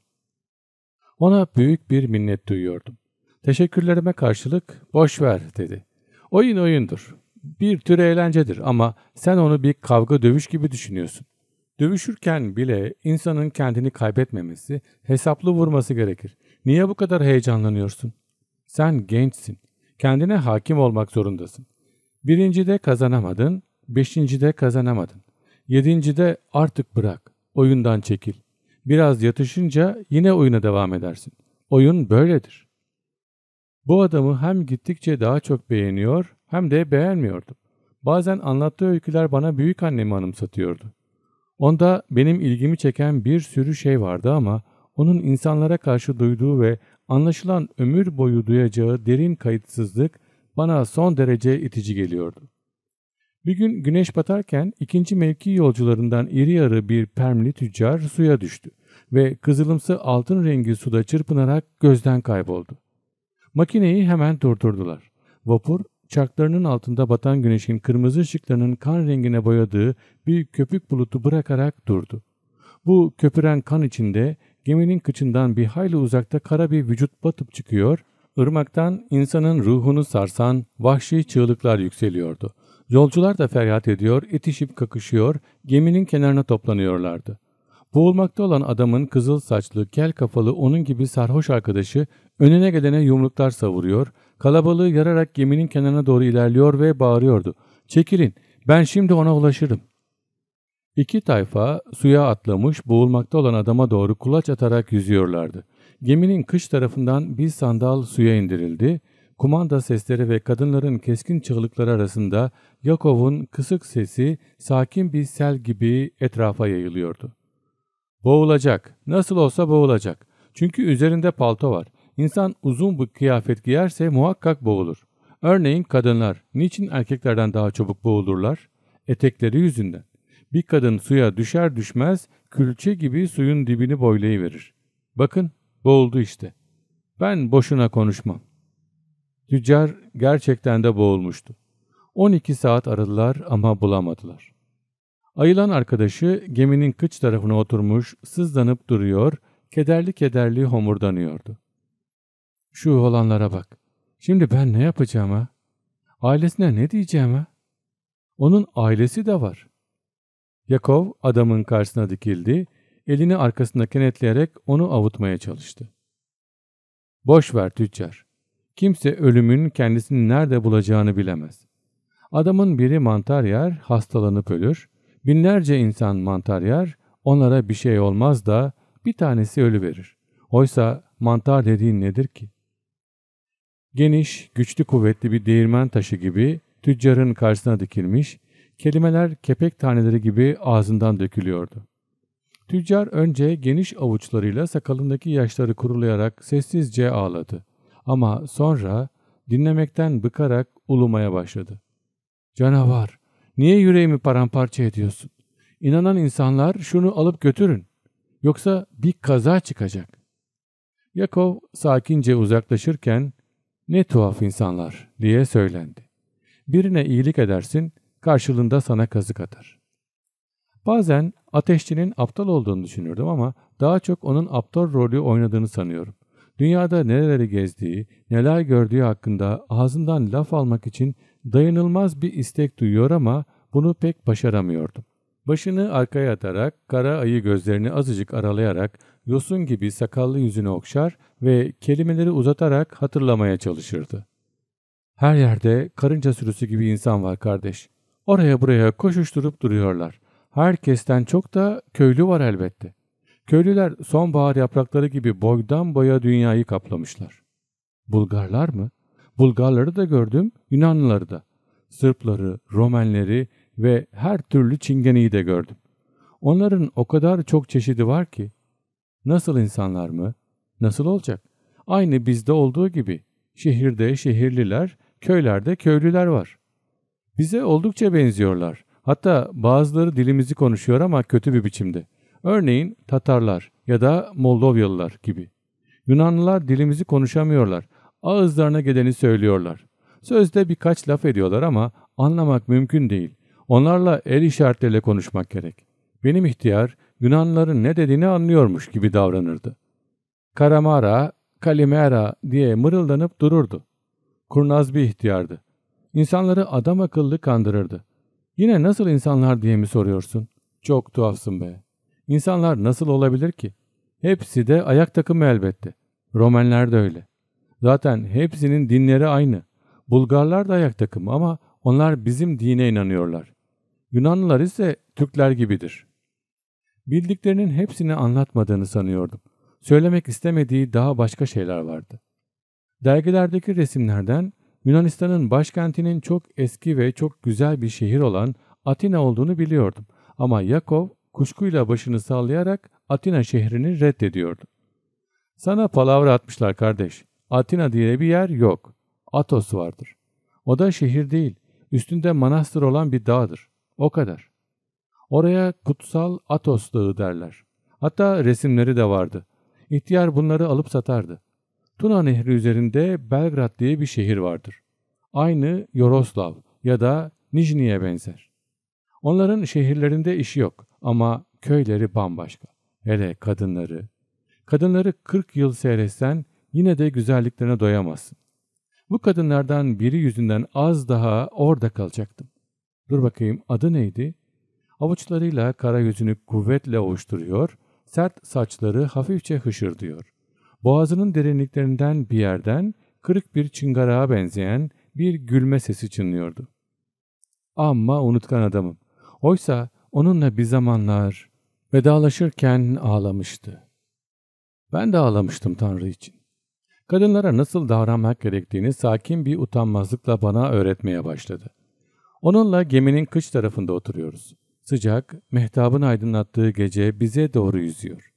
Ona büyük bir minnet duyuyordum. Teşekkürlerime karşılık boş ver dedi. Oyun oyundur. Bir tür eğlencedir ama sen onu bir kavga dövüş gibi düşünüyorsun. Dövüşürken bile insanın kendini kaybetmemesi, hesaplı vurması gerekir. Niye bu kadar heyecanlanıyorsun? Sen gençsin. Kendine hakim olmak zorundasın. Birincide kazanamadın, beşincide kazanamadın. Yedincide artık bırak, oyundan çekil. Biraz yatışınca yine oyuna devam edersin. Oyun böyledir. Bu adamı hem gittikçe daha çok beğeniyor hem de beğenmiyordum. Bazen anlattığı öyküler bana büyük annemi anımsatıyordu. Onda benim ilgimi çeken bir sürü şey vardı ama onun insanlara karşı duyduğu ve anlaşılan ömür boyu duyacağı derin kayıtsızlık bana son derece itici geliyordu. Bir gün güneş batarken ikinci mevki yolcularından iri yarı bir permli tüccar suya düştü ve kızılımsı altın rengi suda çırpınarak gözden kayboldu. Makineyi hemen durdurdular. Vapur çarklarının altında batan güneşin kırmızı ışıklarının kan rengine boyadığı büyük köpük bulutu bırakarak durdu. Bu köpüren kan içinde Geminin kıçından bir hayli uzakta kara bir vücut batıp çıkıyor, ırmaktan insanın ruhunu sarsan vahşi çığlıklar yükseliyordu. Yolcular da feryat ediyor, itişip kakışıyor, geminin kenarına toplanıyorlardı. Boğulmakta olan adamın kızıl saçlı, kel kafalı onun gibi sarhoş arkadaşı önüne gelene yumruklar savuruyor, kalabalığı yararak geminin kenarına doğru ilerliyor ve bağırıyordu. ''Çekilin, ben şimdi ona ulaşırım.'' İki tayfa suya atlamış boğulmakta olan adama doğru kulaç atarak yüzüyorlardı. Geminin kış tarafından bir sandal suya indirildi. Kumanda sesleri ve kadınların keskin çığlıkları arasında Yakov'un kısık sesi sakin bir sel gibi etrafa yayılıyordu. Boğulacak. Nasıl olsa boğulacak. Çünkü üzerinde palto var. İnsan uzun bir kıyafet giyerse muhakkak boğulur. Örneğin kadınlar niçin erkeklerden daha çabuk boğulurlar? Etekleri yüzünden. Bir kadın suya düşer düşmez külçe gibi suyun dibini boylayıverir. Bakın boğuldu işte. Ben boşuna konuşmam. Tüccar gerçekten de boğulmuştu. 12 saat aradılar ama bulamadılar. Ayılan arkadaşı geminin kıç tarafına oturmuş, sızlanıp duruyor, kederli kederli homurdanıyordu. Şu olanlara bak. Şimdi ben ne yapacağım ha? Ailesine ne diyeceğim ha? Onun ailesi de var. Yakov adamın karşısına dikildi, elini arkasına kenetleyerek onu avutmaya çalıştı. Boş ver tüccar. Kimse ölümün kendisini nerede bulacağını bilemez. Adamın biri mantar yer, hastalanıp ölür. Binlerce insan mantar yer, onlara bir şey olmaz da bir tanesi ölü verir. Oysa mantar dediğin nedir ki? Geniş, güçlü kuvvetli bir değirmen taşı gibi tüccarın karşısına dikilmiş, Kelimeler kepek taneleri gibi ağzından dökülüyordu. Tüccar önce geniş avuçlarıyla sakalındaki yaşları kurulayarak sessizce ağladı. Ama sonra dinlemekten bıkarak ulumaya başladı. Canavar, niye yüreğimi paramparça ediyorsun? İnanan insanlar şunu alıp götürün. Yoksa bir kaza çıkacak. Yakov sakince uzaklaşırken ne tuhaf insanlar diye söylendi. Birine iyilik edersin, karşılığında sana kazık atar. Bazen ateşçinin aptal olduğunu düşünürdüm ama daha çok onun aptal rolü oynadığını sanıyorum. Dünyada nereleri gezdiği, neler gördüğü hakkında ağzından laf almak için dayanılmaz bir istek duyuyor ama bunu pek başaramıyordum. Başını arkaya atarak, kara ayı gözlerini azıcık aralayarak, yosun gibi sakallı yüzünü okşar ve kelimeleri uzatarak hatırlamaya çalışırdı. Her yerde karınca sürüsü gibi insan var kardeş. Oraya buraya koşuşturup duruyorlar. Herkesten çok da köylü var elbette. Köylüler sonbahar yaprakları gibi boydan boya dünyayı kaplamışlar. Bulgarlar mı? Bulgarları da gördüm, Yunanlıları da. Sırpları, Romenleri ve her türlü çingeneyi de gördüm. Onların o kadar çok çeşidi var ki. Nasıl insanlar mı? Nasıl olacak? Aynı bizde olduğu gibi. Şehirde şehirliler, köylerde köylüler var. Bize oldukça benziyorlar. Hatta bazıları dilimizi konuşuyor ama kötü bir biçimde. Örneğin Tatarlar ya da Moldovyalılar gibi. Yunanlılar dilimizi konuşamıyorlar. Ağızlarına geleni söylüyorlar. Sözde birkaç laf ediyorlar ama anlamak mümkün değil. Onlarla el işaretleriyle konuşmak gerek. Benim ihtiyar Yunanların ne dediğini anlıyormuş gibi davranırdı. Karamara, kalimera diye mırıldanıp dururdu. Kurnaz bir ihtiyardı. İnsanları adam akıllı kandırırdı. Yine nasıl insanlar diye mi soruyorsun? Çok tuhafsın be. İnsanlar nasıl olabilir ki? Hepsi de ayak takımı elbette. Romenler de öyle. Zaten hepsinin dinleri aynı. Bulgarlar da ayak takımı ama onlar bizim dine inanıyorlar. Yunanlılar ise Türkler gibidir. Bildiklerinin hepsini anlatmadığını sanıyordum. Söylemek istemediği daha başka şeyler vardı. Dergilerdeki resimlerden Yunanistan'ın başkentinin çok eski ve çok güzel bir şehir olan Atina olduğunu biliyordum. Ama Yakov kuşkuyla başını sallayarak Atina şehrini reddediyordu. Sana palavra atmışlar kardeş. Atina diye bir yer yok. Atos vardır. O da şehir değil. Üstünde manastır olan bir dağdır. O kadar. Oraya kutsal Atos dağı derler. Hatta resimleri de vardı. İhtiyar bunları alıp satardı. Tuna Nehri üzerinde Belgrad diye bir şehir vardır. Aynı Yoroslav ya da Nijni'ye benzer. Onların şehirlerinde işi yok ama köyleri bambaşka. Hele kadınları. Kadınları 40 yıl seyretsen yine de güzelliklerine doyamazsın. Bu kadınlardan biri yüzünden az daha orada kalacaktım. Dur bakayım adı neydi? Avuçlarıyla kara yüzünü kuvvetle ovuşturuyor, sert saçları hafifçe hışırdıyor boğazının derinliklerinden bir yerden kırık bir çıngarağa benzeyen bir gülme sesi çınlıyordu. Ama unutkan adamım. Oysa onunla bir zamanlar vedalaşırken ağlamıştı. Ben de ağlamıştım Tanrı için. Kadınlara nasıl davranmak gerektiğini sakin bir utanmazlıkla bana öğretmeye başladı. Onunla geminin kış tarafında oturuyoruz. Sıcak, mehtabın aydınlattığı gece bize doğru yüzüyor.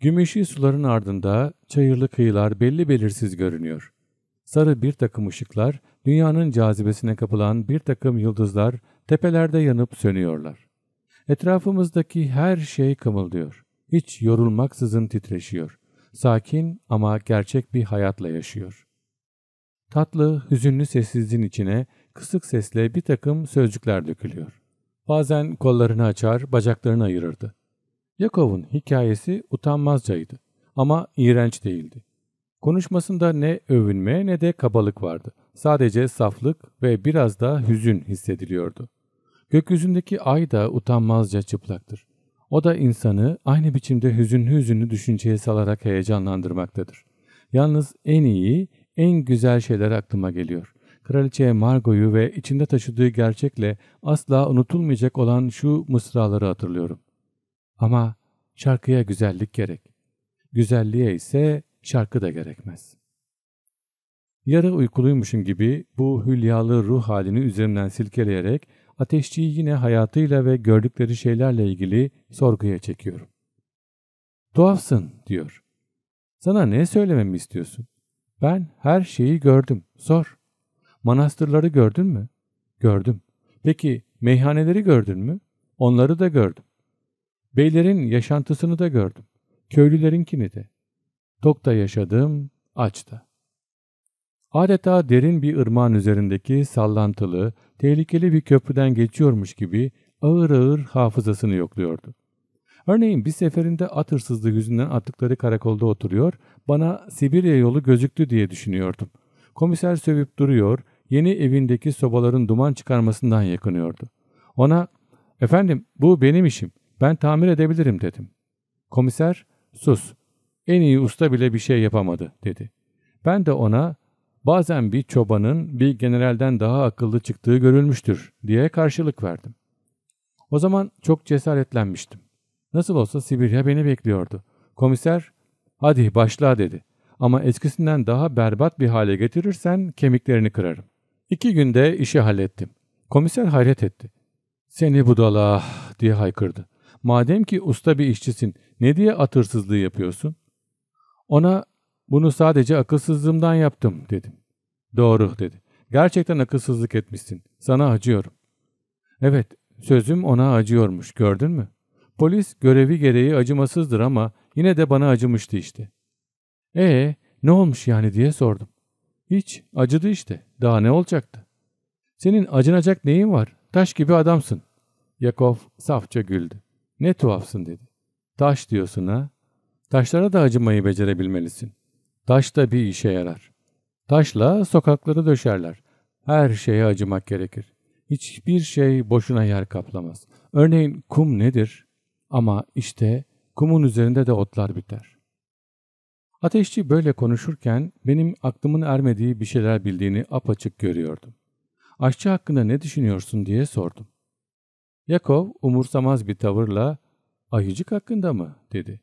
Gümüşü suların ardında çayırlı kıyılar belli belirsiz görünüyor. Sarı bir takım ışıklar, dünyanın cazibesine kapılan bir takım yıldızlar tepelerde yanıp sönüyorlar. Etrafımızdaki her şey kımıldıyor. Hiç yorulmaksızın titreşiyor. Sakin ama gerçek bir hayatla yaşıyor. Tatlı, hüzünlü sessizliğin içine kısık sesle bir takım sözcükler dökülüyor. Bazen kollarını açar, bacaklarını ayırırdı. Yakov'un hikayesi utanmazcaydı ama iğrenç değildi. Konuşmasında ne övünme ne de kabalık vardı. Sadece saflık ve biraz da hüzün hissediliyordu. Gökyüzündeki ay da utanmazca çıplaktır. O da insanı aynı biçimde hüzünlü hüzünlü düşünceye salarak heyecanlandırmaktadır. Yalnız en iyi, en güzel şeyler aklıma geliyor. Kraliçe Margoyu ve içinde taşıdığı gerçekle asla unutulmayacak olan şu mısraları hatırlıyorum. Ama şarkıya güzellik gerek. Güzelliğe ise şarkı da gerekmez. Yarı uykuluymuşum gibi bu hülyalı ruh halini üzerimden silkeleyerek ateşçiyi yine hayatıyla ve gördükleri şeylerle ilgili sorguya çekiyorum. Tuhafsın diyor. Sana ne söylememi istiyorsun? Ben her şeyi gördüm. Sor. Manastırları gördün mü? Gördüm. Peki meyhaneleri gördün mü? Onları da gördüm. Beylerin yaşantısını da gördüm. Köylülerinkini de. Tok da yaşadım, aç da. Adeta derin bir ırmağın üzerindeki sallantılı, tehlikeli bir köprüden geçiyormuş gibi ağır ağır hafızasını yokluyordu. Örneğin bir seferinde at hırsızlığı yüzünden attıkları karakolda oturuyor, bana Sibirya yolu gözüktü diye düşünüyordum. Komiser sövüp duruyor, yeni evindeki sobaların duman çıkarmasından yakınıyordu. Ona, efendim bu benim işim, ben tamir edebilirim dedim. Komiser sus en iyi usta bile bir şey yapamadı dedi. Ben de ona bazen bir çobanın bir generalden daha akıllı çıktığı görülmüştür diye karşılık verdim. O zaman çok cesaretlenmiştim. Nasıl olsa Sibirya beni bekliyordu. Komiser hadi başla dedi ama eskisinden daha berbat bir hale getirirsen kemiklerini kırarım. İki günde işi hallettim. Komiser hayret etti. Seni budala diye haykırdı madem ki usta bir işçisin ne diye atırsızlığı yapıyorsun? Ona bunu sadece akılsızlığımdan yaptım dedim. Doğru dedi. Gerçekten akılsızlık etmişsin. Sana acıyorum. Evet sözüm ona acıyormuş gördün mü? Polis görevi gereği acımasızdır ama yine de bana acımıştı işte. Ee ne olmuş yani diye sordum. Hiç acıdı işte daha ne olacaktı? Senin acınacak neyin var? Taş gibi adamsın. Yakov safça güldü. Ne tuhafsın dedi. Taş diyorsun ha. Taşlara da acımayı becerebilmelisin. Taş da bir işe yarar. Taşla sokakları döşerler. Her şeye acımak gerekir. Hiçbir şey boşuna yer kaplamaz. Örneğin kum nedir? Ama işte kumun üzerinde de otlar biter. Ateşçi böyle konuşurken benim aklımın ermediği bir şeyler bildiğini apaçık görüyordum. Aşçı hakkında ne düşünüyorsun diye sordum. Yakov umursamaz bir tavırla ayıcık hakkında mı dedi.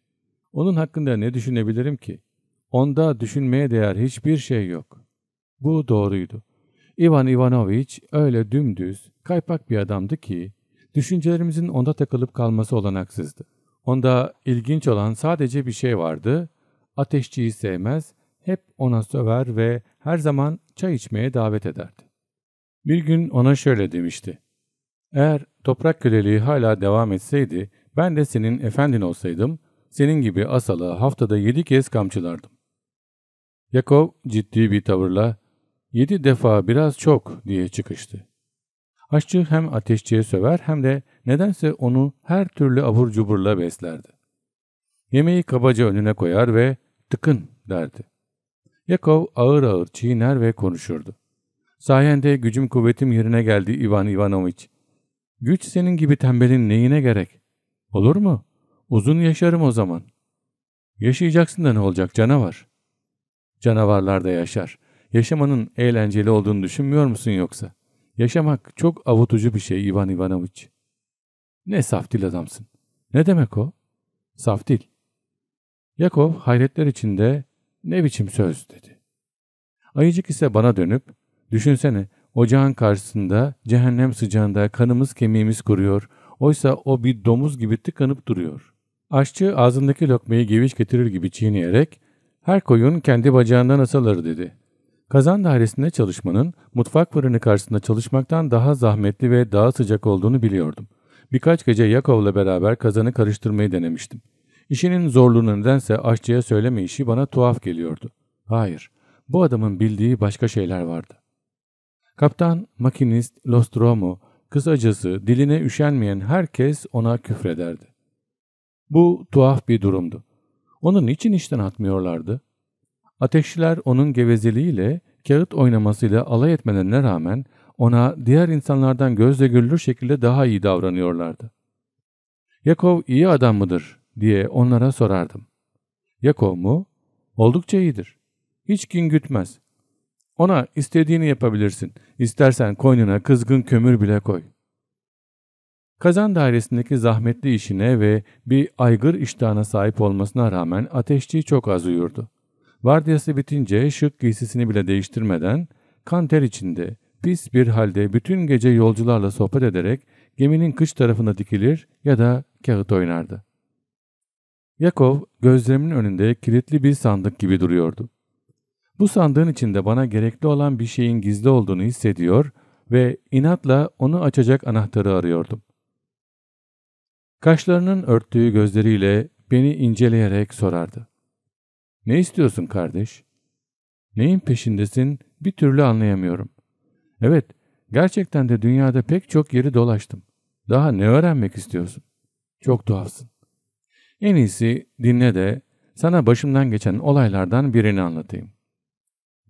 Onun hakkında ne düşünebilirim ki? Onda düşünmeye değer hiçbir şey yok. Bu doğruydu. Ivan Ivanoviç öyle dümdüz, kaypak bir adamdı ki düşüncelerimizin onda takılıp kalması olanaksızdı. Onda ilginç olan sadece bir şey vardı. Ateşçiyi sevmez, hep ona söver ve her zaman çay içmeye davet ederdi. Bir gün ona şöyle demişti. Eğer toprak köleliği hala devam etseydi ben de senin efendin olsaydım, senin gibi asalı haftada yedi kez kamçılardım. Yakov ciddi bir tavırla yedi defa biraz çok diye çıkıştı. Aşçı hem ateşçiye söver hem de nedense onu her türlü abur cuburla beslerdi. Yemeği kabaca önüne koyar ve tıkın derdi. Yakov ağır ağır çiğner ve konuşurdu. Sayende gücüm kuvvetim yerine geldi Ivan Ivanovich. Güç senin gibi tembelin neyine gerek? Olur mu? Uzun yaşarım o zaman. Yaşayacaksın da ne olacak canavar? Canavarlar da yaşar. Yaşamanın eğlenceli olduğunu düşünmüyor musun yoksa? Yaşamak çok avutucu bir şey İvan Ivanoviç. Ne saftil adamsın. Ne demek o? Saftil. Yakov hayretler içinde ne biçim söz dedi. Ayıcık ise bana dönüp düşünsene Ocağın karşısında cehennem sıcağında kanımız kemiğimiz kuruyor. Oysa o bir domuz gibi tıkanıp duruyor. Aşçı ağzındaki lokmayı geviş getirir gibi çiğneyerek her koyun kendi bacağından asaları dedi. Kazan dairesinde çalışmanın mutfak fırını karşısında çalışmaktan daha zahmetli ve daha sıcak olduğunu biliyordum. Birkaç gece Yakov'la beraber kazanı karıştırmayı denemiştim. İşinin zorluğunu nedense aşçıya söyleme işi bana tuhaf geliyordu. Hayır, bu adamın bildiği başka şeyler vardı. Kaptan, makinist Nostromo, kısacası diline üşenmeyen herkes ona küfrederdi. Bu tuhaf bir durumdu. Onu niçin işten atmıyorlardı? Ateşçiler onun gevezeliğiyle, kağıt oynamasıyla alay etmelerine rağmen ona diğer insanlardan gözle görülür şekilde daha iyi davranıyorlardı. Yakov iyi adam mıdır diye onlara sorardım. Yakov mu? Oldukça iyidir. Hiç gün gütmez. Ona istediğini yapabilirsin. İstersen koynuna kızgın kömür bile koy. Kazan dairesindeki zahmetli işine ve bir aygır iştahına sahip olmasına rağmen ateşçi çok az uyurdu. Vardiyası bitince şık giysisini bile değiştirmeden kanter içinde, pis bir halde bütün gece yolcularla sohbet ederek geminin kış tarafına dikilir ya da kağıt oynardı. Yakov gözlerimin önünde kilitli bir sandık gibi duruyordu. Bu sandığın içinde bana gerekli olan bir şeyin gizli olduğunu hissediyor ve inatla onu açacak anahtarı arıyordum. Kaşlarının örttüğü gözleriyle beni inceleyerek sorardı. Ne istiyorsun kardeş? Neyin peşindesin bir türlü anlayamıyorum. Evet, gerçekten de dünyada pek çok yeri dolaştım. Daha ne öğrenmek istiyorsun? Çok tuhafsın. En iyisi dinle de sana başımdan geçen olaylardan birini anlatayım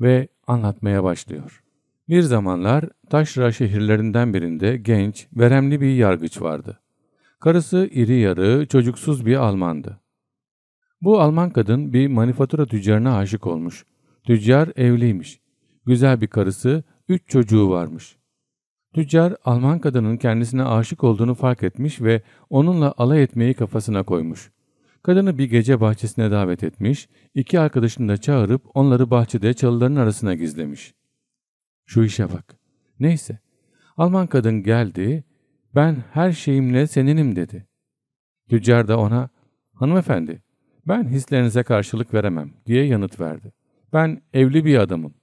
ve anlatmaya başlıyor. Bir zamanlar taşra şehirlerinden birinde genç, veremli bir yargıç vardı. Karısı iri yarı, çocuksuz bir Almandı. Bu Alman kadın bir manifatura tüccarına aşık olmuş. Tüccar evliymiş. Güzel bir karısı, üç çocuğu varmış. Tüccar Alman kadının kendisine aşık olduğunu fark etmiş ve onunla alay etmeyi kafasına koymuş. Kadını bir gece bahçesine davet etmiş, iki arkadaşını da çağırıp onları bahçede çalıların arasına gizlemiş. Şu işe bak. Neyse. Alman kadın geldi, ben her şeyimle seninim dedi. Tüccar da ona, hanımefendi ben hislerinize karşılık veremem diye yanıt verdi. Ben evli bir adamım.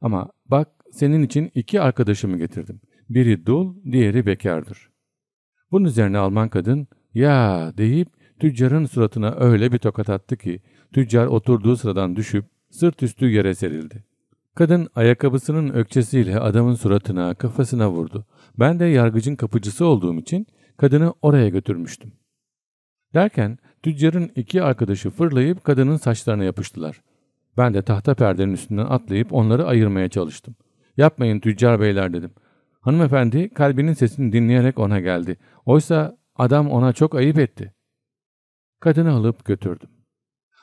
Ama bak senin için iki arkadaşımı getirdim. Biri dul, diğeri bekardır. Bunun üzerine Alman kadın ya deyip tüccarın suratına öyle bir tokat attı ki tüccar oturduğu sıradan düşüp sırt üstü yere serildi. Kadın ayakkabısının ökçesiyle adamın suratına, kafasına vurdu. Ben de yargıcın kapıcısı olduğum için kadını oraya götürmüştüm. Derken tüccarın iki arkadaşı fırlayıp kadının saçlarına yapıştılar. Ben de tahta perdenin üstünden atlayıp onları ayırmaya çalıştım. Yapmayın tüccar beyler dedim. Hanımefendi kalbinin sesini dinleyerek ona geldi. Oysa adam ona çok ayıp etti. Kadını alıp götürdüm.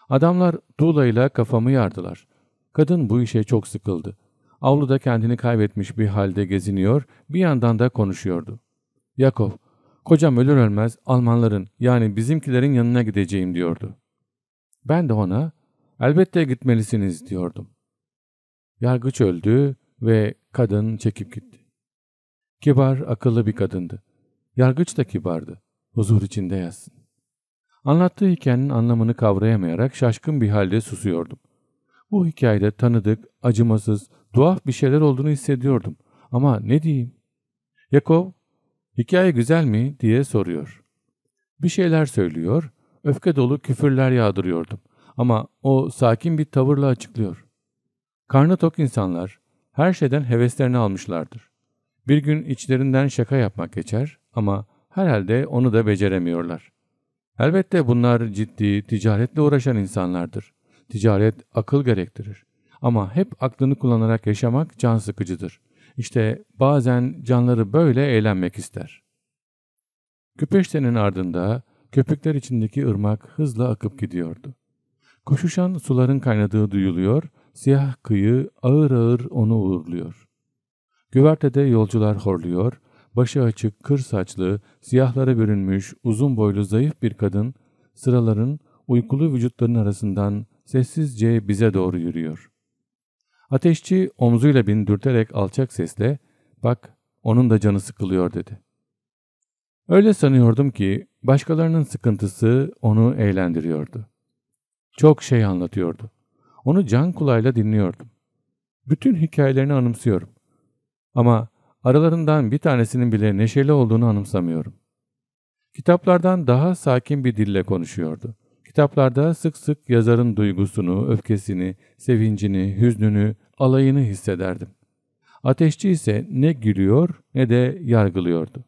Adamlar tuğlayla kafamı yardılar. Kadın bu işe çok sıkıldı. Avluda kendini kaybetmiş bir halde geziniyor, bir yandan da konuşuyordu. Yakov, kocam ölür ölmez Almanların yani bizimkilerin yanına gideceğim diyordu. Ben de ona elbette gitmelisiniz diyordum. Yargıç öldü ve kadın çekip gitti. Kibar, akıllı bir kadındı. Yargıç da kibardı. Huzur içinde yatsın. Anlattığı hikayenin anlamını kavrayamayarak şaşkın bir halde susuyordum. Bu hikayede tanıdık, acımasız, tuhaf bir şeyler olduğunu hissediyordum. Ama ne diyeyim? Yakov, hikaye güzel mi diye soruyor. Bir şeyler söylüyor, öfke dolu küfürler yağdırıyordum. Ama o sakin bir tavırla açıklıyor. Karnı tok insanlar her şeyden heveslerini almışlardır. Bir gün içlerinden şaka yapmak geçer ama herhalde onu da beceremiyorlar. Elbette bunlar ciddi, ticaretle uğraşan insanlardır. Ticaret akıl gerektirir. Ama hep aklını kullanarak yaşamak can sıkıcıdır. İşte bazen canları böyle eğlenmek ister. Küpeştenin ardında köpükler içindeki ırmak hızla akıp gidiyordu. Koşuşan suların kaynadığı duyuluyor, siyah kıyı ağır ağır onu uğurluyor. Güvertede yolcular horluyor, başı açık, kır saçlı, siyahlara bürünmüş, uzun boylu zayıf bir kadın sıraların uykulu vücutlarının arasından sessizce bize doğru yürüyor. Ateşçi omzuyla bindürterek alçak sesle ''Bak onun da canı sıkılıyor.'' dedi. Öyle sanıyordum ki başkalarının sıkıntısı onu eğlendiriyordu. Çok şey anlatıyordu. Onu can kulağıyla dinliyordum. Bütün hikayelerini anımsıyorum. Ama Aralarından bir tanesinin bile neşeli olduğunu anımsamıyorum. Kitaplardan daha sakin bir dille konuşuyordu. Kitaplarda sık sık yazarın duygusunu, öfkesini, sevincini, hüznünü, alayını hissederdim. Ateşçi ise ne gülüyor ne de yargılıyordu.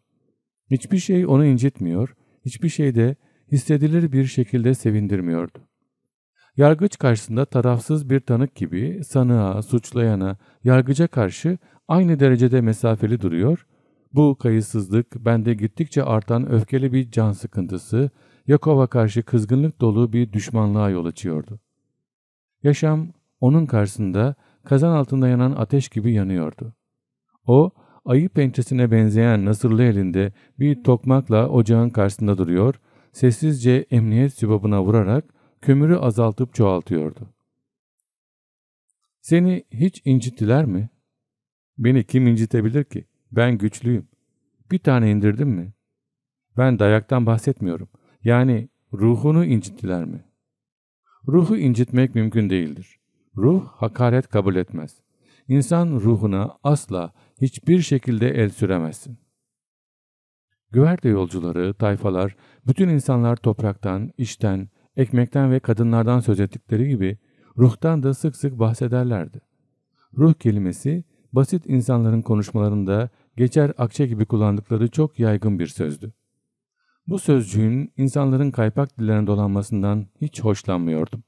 Hiçbir şey onu incitmiyor, hiçbir şey de hissedilir bir şekilde sevindirmiyordu. Yargıç karşısında tarafsız bir tanık gibi sanığa, suçlayana, yargıca karşı aynı derecede mesafeli duruyor. Bu kayıtsızlık bende gittikçe artan öfkeli bir can sıkıntısı, Yakov'a karşı kızgınlık dolu bir düşmanlığa yol açıyordu. Yaşam onun karşısında kazan altında yanan ateş gibi yanıyordu. O, ayı pençesine benzeyen nasırlı elinde bir tokmakla ocağın karşısında duruyor, sessizce emniyet sübabına vurarak kömürü azaltıp çoğaltıyordu. Seni hiç incittiler mi? Beni kim incitebilir ki? Ben güçlüyüm. Bir tane indirdim mi? Ben dayaktan bahsetmiyorum. Yani ruhunu incittiler mi? Ruhu incitmek mümkün değildir. Ruh hakaret kabul etmez. İnsan ruhuna asla hiçbir şekilde el süremezsin. Güverte yolcuları, tayfalar, bütün insanlar topraktan, işten, ekmekten ve kadınlardan söz ettikleri gibi ruhtan da sık sık bahsederlerdi. Ruh kelimesi basit insanların konuşmalarında geçer akçe gibi kullandıkları çok yaygın bir sözdü. Bu sözcüğün insanların kaypak dillerine dolanmasından hiç hoşlanmıyordum.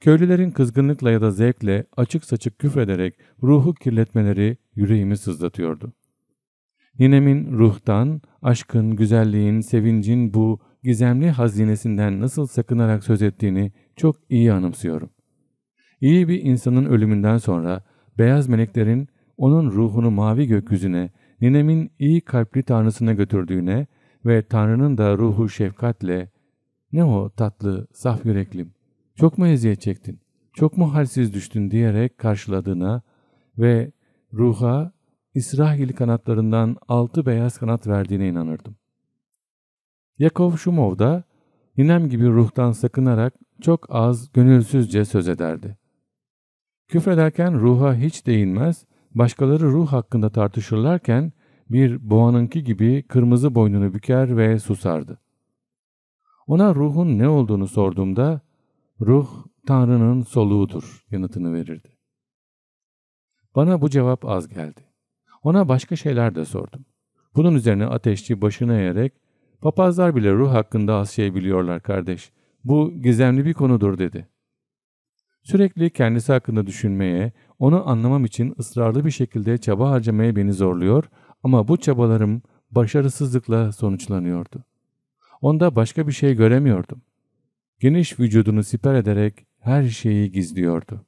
Köylülerin kızgınlıkla ya da zevkle açık saçık küfrederek ruhu kirletmeleri yüreğimi sızlatıyordu. Ninemin ruhtan, aşkın, güzelliğin, sevincin bu gizemli hazinesinden nasıl sakınarak söz ettiğini çok iyi anımsıyorum. İyi bir insanın ölümünden sonra beyaz meleklerin onun ruhunu mavi gökyüzüne, ninemin iyi kalpli tanrısına götürdüğüne ve tanrının da ruhu şefkatle ''Ne o tatlı, saf yüreklim, çok mu eziyet çektin, çok mu halsiz düştün?'' diyerek karşıladığına ve ruha İsrahil kanatlarından altı beyaz kanat verdiğine inanırdım. Yakov Şumov da ninem gibi ruhtan sakınarak çok az gönülsüzce söz ederdi. Küfrederken ruha hiç değinmez Başkaları ruh hakkında tartışırlarken bir boğanınki gibi kırmızı boynunu büker ve susardı. Ona ruhun ne olduğunu sorduğumda ruh Tanrı'nın soluğudur yanıtını verirdi. Bana bu cevap az geldi. Ona başka şeyler de sordum. Bunun üzerine ateşçi başını eğerek papazlar bile ruh hakkında az şey biliyorlar kardeş. Bu gizemli bir konudur dedi. Sürekli kendisi hakkında düşünmeye, onu anlamam için ısrarlı bir şekilde çaba harcamaya beni zorluyor ama bu çabalarım başarısızlıkla sonuçlanıyordu. Onda başka bir şey göremiyordum. Geniş vücudunu siper ederek her şeyi gizliyordu.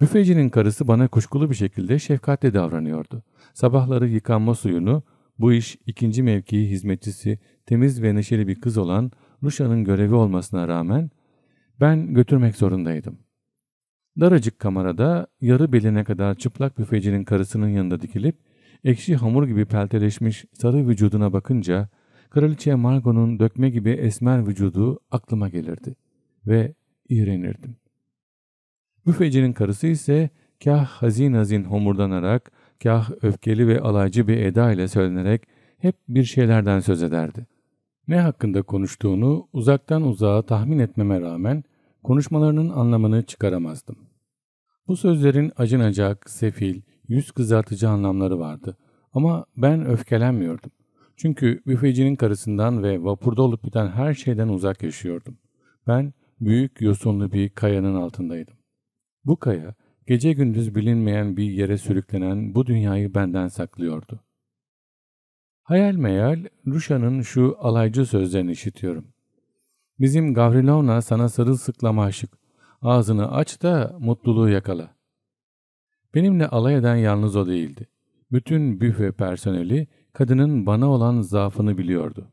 Büfecinin karısı bana kuşkulu bir şekilde şefkatle davranıyordu. Sabahları yıkanma suyunu bu iş ikinci mevkii hizmetçisi temiz ve neşeli bir kız olan Ruşa'nın görevi olmasına rağmen ben götürmek zorundaydım. Daracık kamerada yarı beline kadar çıplak büfecinin karısının yanında dikilip ekşi hamur gibi pelteleşmiş sarı vücuduna bakınca kraliçe Margot'un dökme gibi esmer vücudu aklıma gelirdi ve iğrenirdim. Büfecinin karısı ise kah hazin hazin homurdanarak, kah öfkeli ve alaycı bir eda ile söylenerek hep bir şeylerden söz ederdi. Ne hakkında konuştuğunu uzaktan uzağa tahmin etmeme rağmen konuşmalarının anlamını çıkaramazdım. Bu sözlerin acınacak, sefil, yüz kızartıcı anlamları vardı ama ben öfkelenmiyordum. Çünkü büfecinin karısından ve vapurda olup biten her şeyden uzak yaşıyordum. Ben büyük yosunlu bir kayanın altındaydım. Bu kaya gece gündüz bilinmeyen bir yere sürüklenen bu dünyayı benden saklıyordu. Hayal meyal Ruşa'nın şu alaycı sözlerini işitiyorum. Bizim Gavrilovna sana sarılsıklama aşık. Ağzını aç da mutluluğu yakala. Benimle alay eden yalnız o değildi. Bütün büfe personeli kadının bana olan zaafını biliyordu.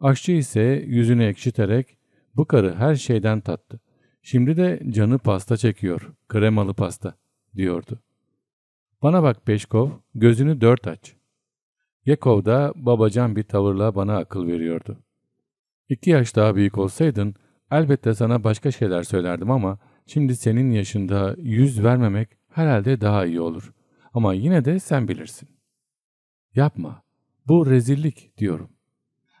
Aşçı ise yüzünü ekşiterek bu karı her şeyden tattı. Şimdi de canı pasta çekiyor, kremalı pasta, diyordu. Bana bak Peşkov, gözünü dört aç. Yakov da babacan bir tavırla bana akıl veriyordu. İki yaş daha büyük olsaydın elbette sana başka şeyler söylerdim ama şimdi senin yaşında yüz vermemek herhalde daha iyi olur. Ama yine de sen bilirsin. Yapma, bu rezillik diyorum.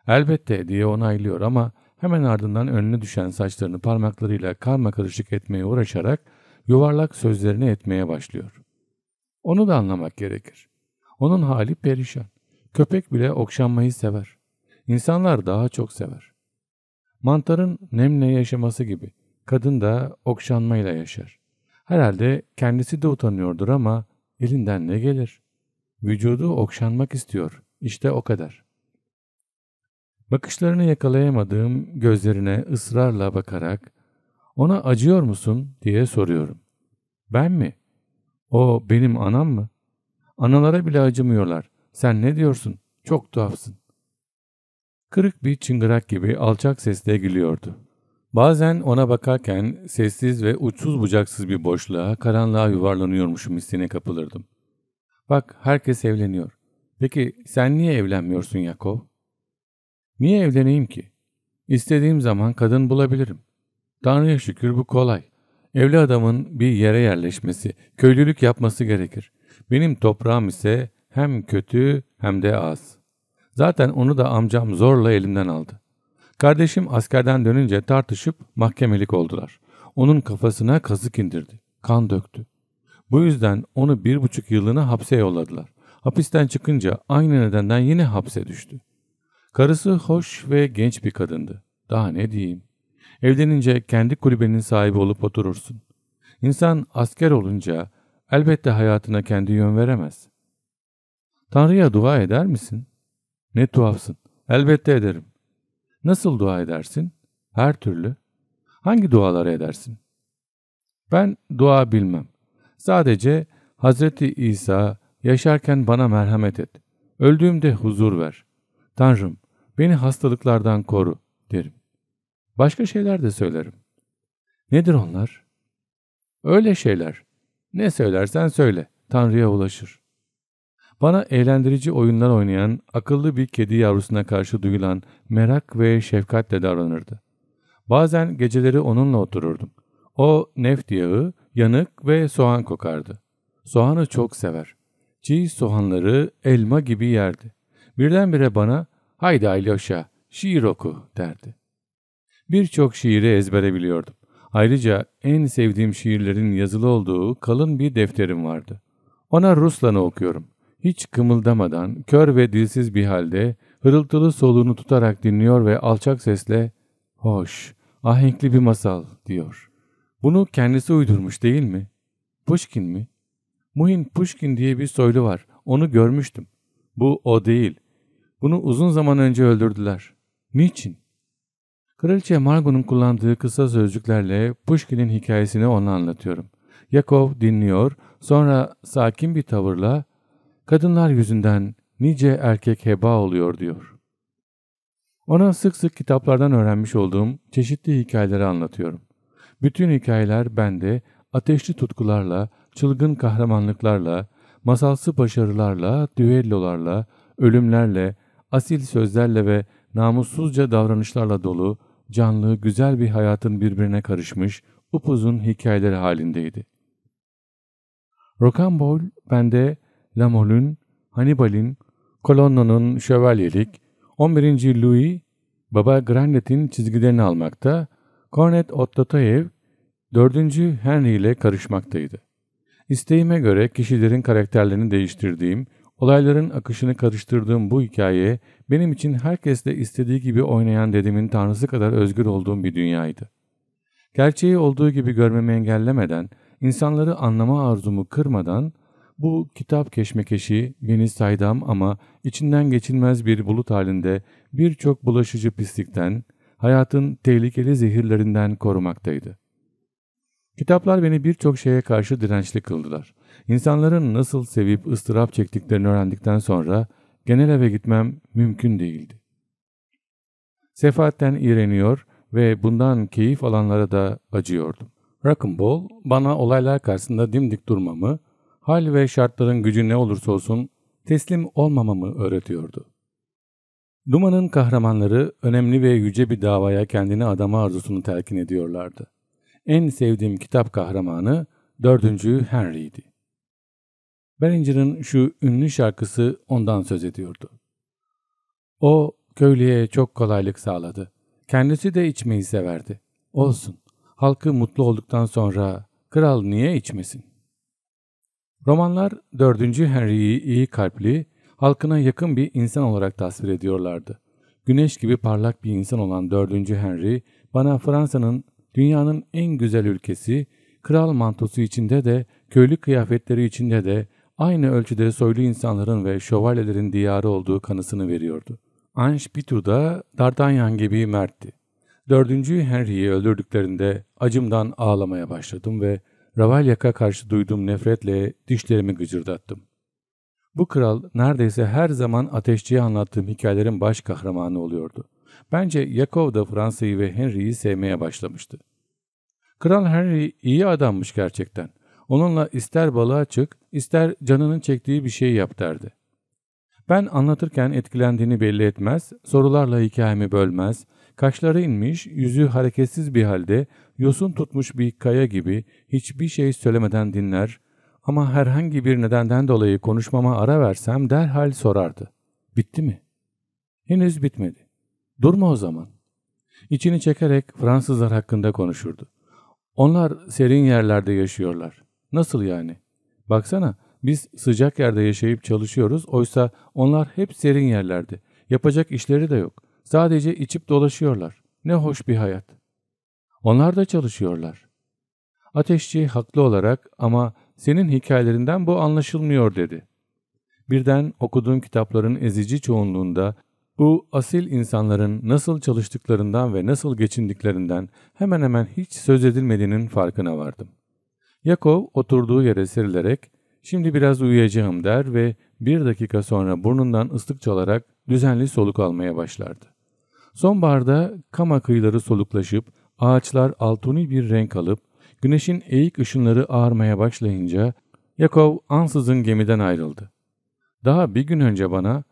Elbette diye onaylıyor ama hemen ardından önüne düşen saçlarını parmaklarıyla karma karışık etmeye uğraşarak yuvarlak sözlerini etmeye başlıyor. Onu da anlamak gerekir. Onun hali perişan. Köpek bile okşanmayı sever. İnsanlar daha çok sever. Mantarın nemle yaşaması gibi kadın da okşanmayla yaşar. Herhalde kendisi de utanıyordur ama elinden ne gelir? Vücudu okşanmak istiyor. İşte o kadar. Bakışlarını yakalayamadığım gözlerine ısrarla bakarak ona acıyor musun diye soruyorum. Ben mi? O benim anam mı? Analara bile acımıyorlar. Sen ne diyorsun? Çok tuhafsın. Kırık bir çıngırak gibi alçak sesle gülüyordu. Bazen ona bakarken sessiz ve uçsuz bucaksız bir boşluğa, karanlığa yuvarlanıyormuşum hissine kapılırdım. Bak herkes evleniyor. Peki sen niye evlenmiyorsun Yakov? Niye evleneyim ki? İstediğim zaman kadın bulabilirim. Tanrı'ya şükür bu kolay. Evli adamın bir yere yerleşmesi, köylülük yapması gerekir. Benim toprağım ise hem kötü hem de az. Zaten onu da amcam zorla elimden aldı. Kardeşim askerden dönünce tartışıp mahkemelik oldular. Onun kafasına kazık indirdi. Kan döktü. Bu yüzden onu bir buçuk yılına hapse yolladılar. Hapisten çıkınca aynı nedenden yine hapse düştü. Karısı hoş ve genç bir kadındı. Daha ne diyeyim. Evlenince kendi kulübenin sahibi olup oturursun. İnsan asker olunca elbette hayatına kendi yön veremez. Tanrı'ya dua eder misin? Ne tuhafsın. Elbette ederim. Nasıl dua edersin? Her türlü. Hangi duaları edersin? Ben dua bilmem. Sadece Hazreti İsa yaşarken bana merhamet et. Öldüğümde huzur ver. Tanrım beni hastalıklardan koru derim. Başka şeyler de söylerim. Nedir onlar? Öyle şeyler. Ne söylersen söyle Tanrı'ya ulaşır. Bana eğlendirici oyunlar oynayan, akıllı bir kedi yavrusuna karşı duyulan merak ve şefkatle davranırdı. Bazen geceleri onunla otururdum. O neft yağı, yanık ve soğan kokardı. Soğanı çok sever. Çiğ soğanları elma gibi yerdi. Birdenbire bana haydi Alyosha şiir oku derdi. Birçok şiiri ezbere biliyordum. Ayrıca en sevdiğim şiirlerin yazılı olduğu kalın bir defterim vardı. Ona Ruslan'ı okuyorum. Hiç kımıldamadan, kör ve dilsiz bir halde hırıltılı soluğunu tutarak dinliyor ve alçak sesle ''Hoş, ahenkli bir masal'' diyor. Bunu kendisi uydurmuş değil mi? Pushkin mi? Muhin Pushkin diye bir soylu var. Onu görmüştüm. Bu o değil. Bunu uzun zaman önce öldürdüler. Niçin? Kraliçe Margot'un kullandığı kısa sözcüklerle Pushkin'in hikayesini ona anlatıyorum. Yakov dinliyor, sonra sakin bir tavırla kadınlar yüzünden nice erkek heba oluyor diyor. Ona sık sık kitaplardan öğrenmiş olduğum çeşitli hikayeleri anlatıyorum. Bütün hikayeler bende ateşli tutkularla, çılgın kahramanlıklarla, masalsı başarılarla, düellolarla, ölümlerle, asil sözlerle ve namussuzca davranışlarla dolu, canlı, güzel bir hayatın birbirine karışmış, upuzun hikayeleri halindeydi. Rock'n'roll bende Lamol'ün, Hannibal'in, Colonna'nın şövalyelik, 11. Louis, Baba Granlet'in çizgilerini almakta, Cornet Ottotayev, 4. Henry ile karışmaktaydı. İsteğime göre kişilerin karakterlerini değiştirdiğim, olayların akışını karıştırdığım bu hikaye, benim için herkesle istediği gibi oynayan dedemin tanrısı kadar özgür olduğum bir dünyaydı. Gerçeği olduğu gibi görmemi engellemeden, insanları anlama arzumu kırmadan, bu kitap keşmekeşi yeni saydam ama içinden geçilmez bir bulut halinde birçok bulaşıcı pislikten, hayatın tehlikeli zehirlerinden korumaktaydı. Kitaplar beni birçok şeye karşı dirençli kıldılar. İnsanların nasıl sevip ıstırap çektiklerini öğrendikten sonra genel eve gitmem mümkün değildi. Sefaatten iğreniyor ve bundan keyif alanlara da acıyordum. Rock'n'roll bana olaylar karşısında dimdik durmamı, hal ve şartların gücü ne olursa olsun teslim olmamamı öğretiyordu. Duman'ın kahramanları önemli ve yüce bir davaya kendini adama arzusunu telkin ediyorlardı. En sevdiğim kitap kahramanı 4. Henry'ydi. Bellinger'ın şu ünlü şarkısı ondan söz ediyordu. O köylüye çok kolaylık sağladı. Kendisi de içmeyi severdi. Olsun. Halkı mutlu olduktan sonra kral niye içmesin? Romanlar 4. Henry'yi iyi kalpli, halkına yakın bir insan olarak tasvir ediyorlardı. Güneş gibi parlak bir insan olan 4. Henry, bana Fransa'nın dünyanın en güzel ülkesi, kral mantosu içinde de, köylü kıyafetleri içinde de, aynı ölçüde soylu insanların ve şövalyelerin diyarı olduğu kanısını veriyordu. Ange Pitu da Dardanyan gibi mertti. Dördüncü Henry'yi öldürdüklerinde acımdan ağlamaya başladım ve Ravalyak'a karşı duyduğum nefretle dişlerimi gıcırdattım. Bu kral neredeyse her zaman ateşçiye anlattığım hikayelerin baş kahramanı oluyordu. Bence Yakov da Fransa'yı ve Henry'yi sevmeye başlamıştı. Kral Henry iyi adammış gerçekten. Onunla ister balığa çık, ister canının çektiği bir şey yap derdi. Ben anlatırken etkilendiğini belli etmez, sorularla hikayemi bölmez, kaşları inmiş, yüzü hareketsiz bir halde yosun tutmuş bir kaya gibi hiçbir şey söylemeden dinler ama herhangi bir nedenden dolayı konuşmama ara versem derhal sorardı. Bitti mi? Henüz bitmedi. Durma o zaman. İçini çekerek Fransızlar hakkında konuşurdu. Onlar serin yerlerde yaşıyorlar. Nasıl yani? Baksana biz sıcak yerde yaşayıp çalışıyoruz oysa onlar hep serin yerlerde. Yapacak işleri de yok. Sadece içip dolaşıyorlar. Ne hoş bir hayat. Onlar da çalışıyorlar. Ateşçi haklı olarak ama senin hikayelerinden bu anlaşılmıyor dedi. Birden okuduğum kitapların ezici çoğunluğunda bu asil insanların nasıl çalıştıklarından ve nasıl geçindiklerinden hemen hemen hiç söz edilmediğinin farkına vardım. Yakov oturduğu yere serilerek şimdi biraz uyuyacağım der ve bir dakika sonra burnundan ıslık çalarak düzenli soluk almaya başlardı. Sonbaharda kama kıyıları soluklaşıp Ağaçlar altuni bir renk alıp güneşin eğik ışınları ağarmaya başlayınca Yakov ansızın gemiden ayrıldı. Daha bir gün önce bana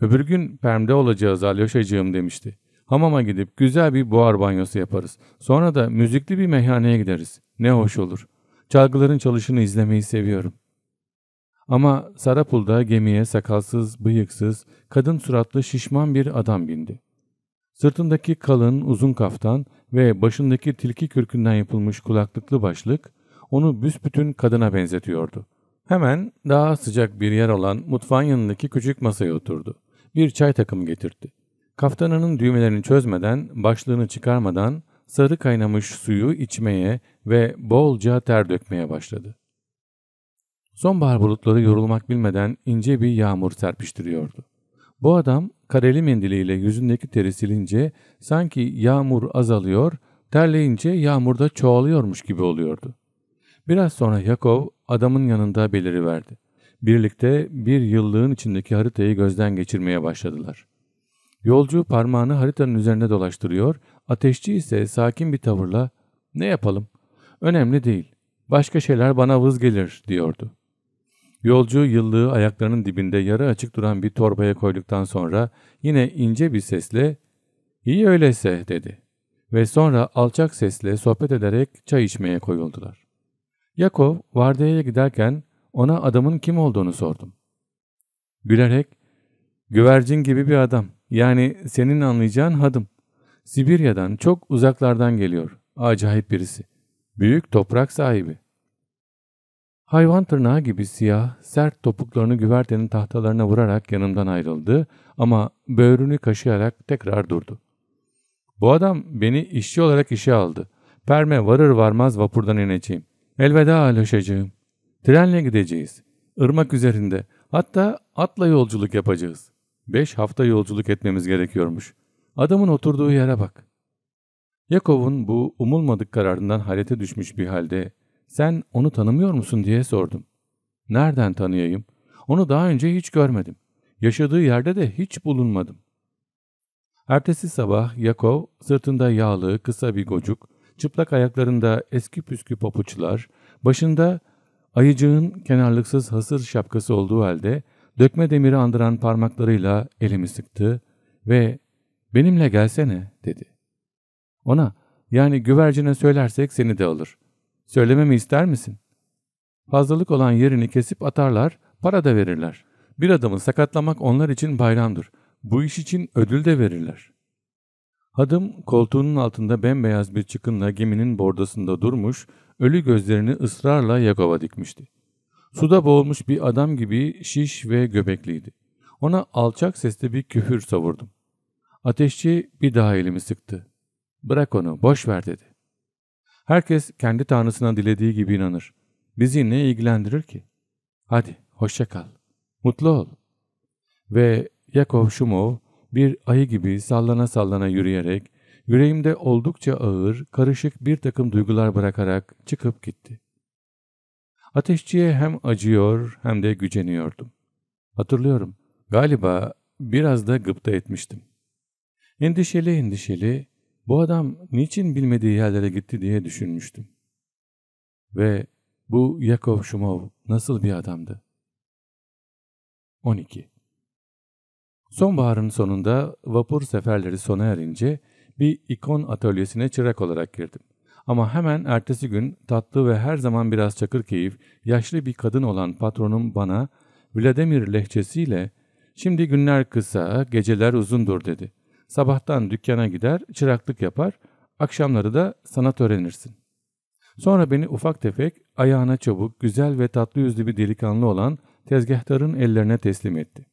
öbür gün Perm'de olacağız Alyoşacığım demişti. Hamama gidip güzel bir buhar banyosu yaparız. Sonra da müzikli bir meyhaneye gideriz. Ne hoş olur. Çalgıların çalışını izlemeyi seviyorum. Ama Sarapul'da gemiye sakalsız, bıyıksız, kadın suratlı şişman bir adam bindi. Sırtındaki kalın uzun kaftan ve başındaki tilki kürkünden yapılmış kulaklıklı başlık onu büsbütün kadına benzetiyordu. Hemen daha sıcak bir yer olan mutfağın yanındaki küçük masaya oturdu. Bir çay takımı getirdi. Kaftanının düğmelerini çözmeden, başlığını çıkarmadan sarı kaynamış suyu içmeye ve bolca ter dökmeye başladı. Sonbahar bulutları yorulmak bilmeden ince bir yağmur serpiştiriyordu. Bu adam kareli mendiliyle yüzündeki teri silince sanki yağmur azalıyor, terleyince yağmur da çoğalıyormuş gibi oluyordu. Biraz sonra Yakov adamın yanında beliriverdi. Birlikte bir yıllığın içindeki haritayı gözden geçirmeye başladılar. Yolcu parmağını haritanın üzerine dolaştırıyor, ateşçi ise sakin bir tavırla ''Ne yapalım? Önemli değil. Başka şeyler bana vız gelir.'' diyordu. Yolcu yıllığı ayaklarının dibinde yarı açık duran bir torbaya koyduktan sonra yine ince bir sesle ''İyi öyleyse'' dedi. Ve sonra alçak sesle sohbet ederek çay içmeye koyuldular. Yakov vardiyaya giderken ona adamın kim olduğunu sordum. Gülerek ''Güvercin gibi bir adam yani senin anlayacağın hadım. Sibirya'dan çok uzaklardan geliyor. Acayip birisi. Büyük toprak sahibi. Hayvan tırnağı gibi siyah, sert topuklarını güvertenin tahtalarına vurarak yanımdan ayrıldı ama böğrünü kaşıyarak tekrar durdu. Bu adam beni işçi olarak işe aldı. Perme varır varmaz vapurdan ineceğim. Elveda aloşacığım. Trenle gideceğiz. Irmak üzerinde. Hatta atla yolculuk yapacağız. Beş hafta yolculuk etmemiz gerekiyormuş. Adamın oturduğu yere bak. Yakov'un bu umulmadık kararından halete düşmüş bir halde sen onu tanımıyor musun diye sordum. Nereden tanıyayım? Onu daha önce hiç görmedim. Yaşadığı yerde de hiç bulunmadım. Ertesi sabah Yakov sırtında yağlı kısa bir gocuk, çıplak ayaklarında eski püskü papuçlar, başında ayıcığın kenarlıksız hasır şapkası olduğu halde dökme demiri andıran parmaklarıyla elimi sıktı ve ''Benimle gelsene'' dedi. Ona yani güvercine söylersek seni de alır. Söylememi ister misin? Fazlalık olan yerini kesip atarlar, para da verirler. Bir adamı sakatlamak onlar için bayramdır. Bu iş için ödül de verirler. Hadım koltuğunun altında bembeyaz bir çıkınla geminin bordasında durmuş, ölü gözlerini ısrarla Yakov'a dikmişti. Suda boğulmuş bir adam gibi şiş ve göbekliydi. Ona alçak sesle bir küfür savurdum. Ateşçi bir daha elimi sıktı. Bırak onu, boş ver dedi. Herkes kendi tanrısına dilediği gibi inanır. Bizi ne ilgilendirir ki? Hadi hoşça kal. Mutlu ol. Ve Yakov Shumov bir ayı gibi sallana sallana yürüyerek, yüreğimde oldukça ağır, karışık bir takım duygular bırakarak çıkıp gitti. Ateşçiye hem acıyor hem de güceniyordum. Hatırlıyorum, galiba biraz da gıpta etmiştim. Endişeli endişeli bu adam niçin bilmediği yerlere gitti diye düşünmüştüm. Ve bu Yakov Şumov nasıl bir adamdı? 12. Sonbaharın sonunda vapur seferleri sona erince bir ikon atölyesine çırak olarak girdim. Ama hemen ertesi gün tatlı ve her zaman biraz çakır keyif, yaşlı bir kadın olan patronum bana Vladimir lehçesiyle ''Şimdi günler kısa, geceler uzundur'' dedi. Sabahtan dükkana gider, çıraklık yapar, akşamları da sanat öğrenirsin. Sonra beni ufak tefek, ayağına çabuk, güzel ve tatlı yüzlü bir delikanlı olan tezgahtarın ellerine teslim etti.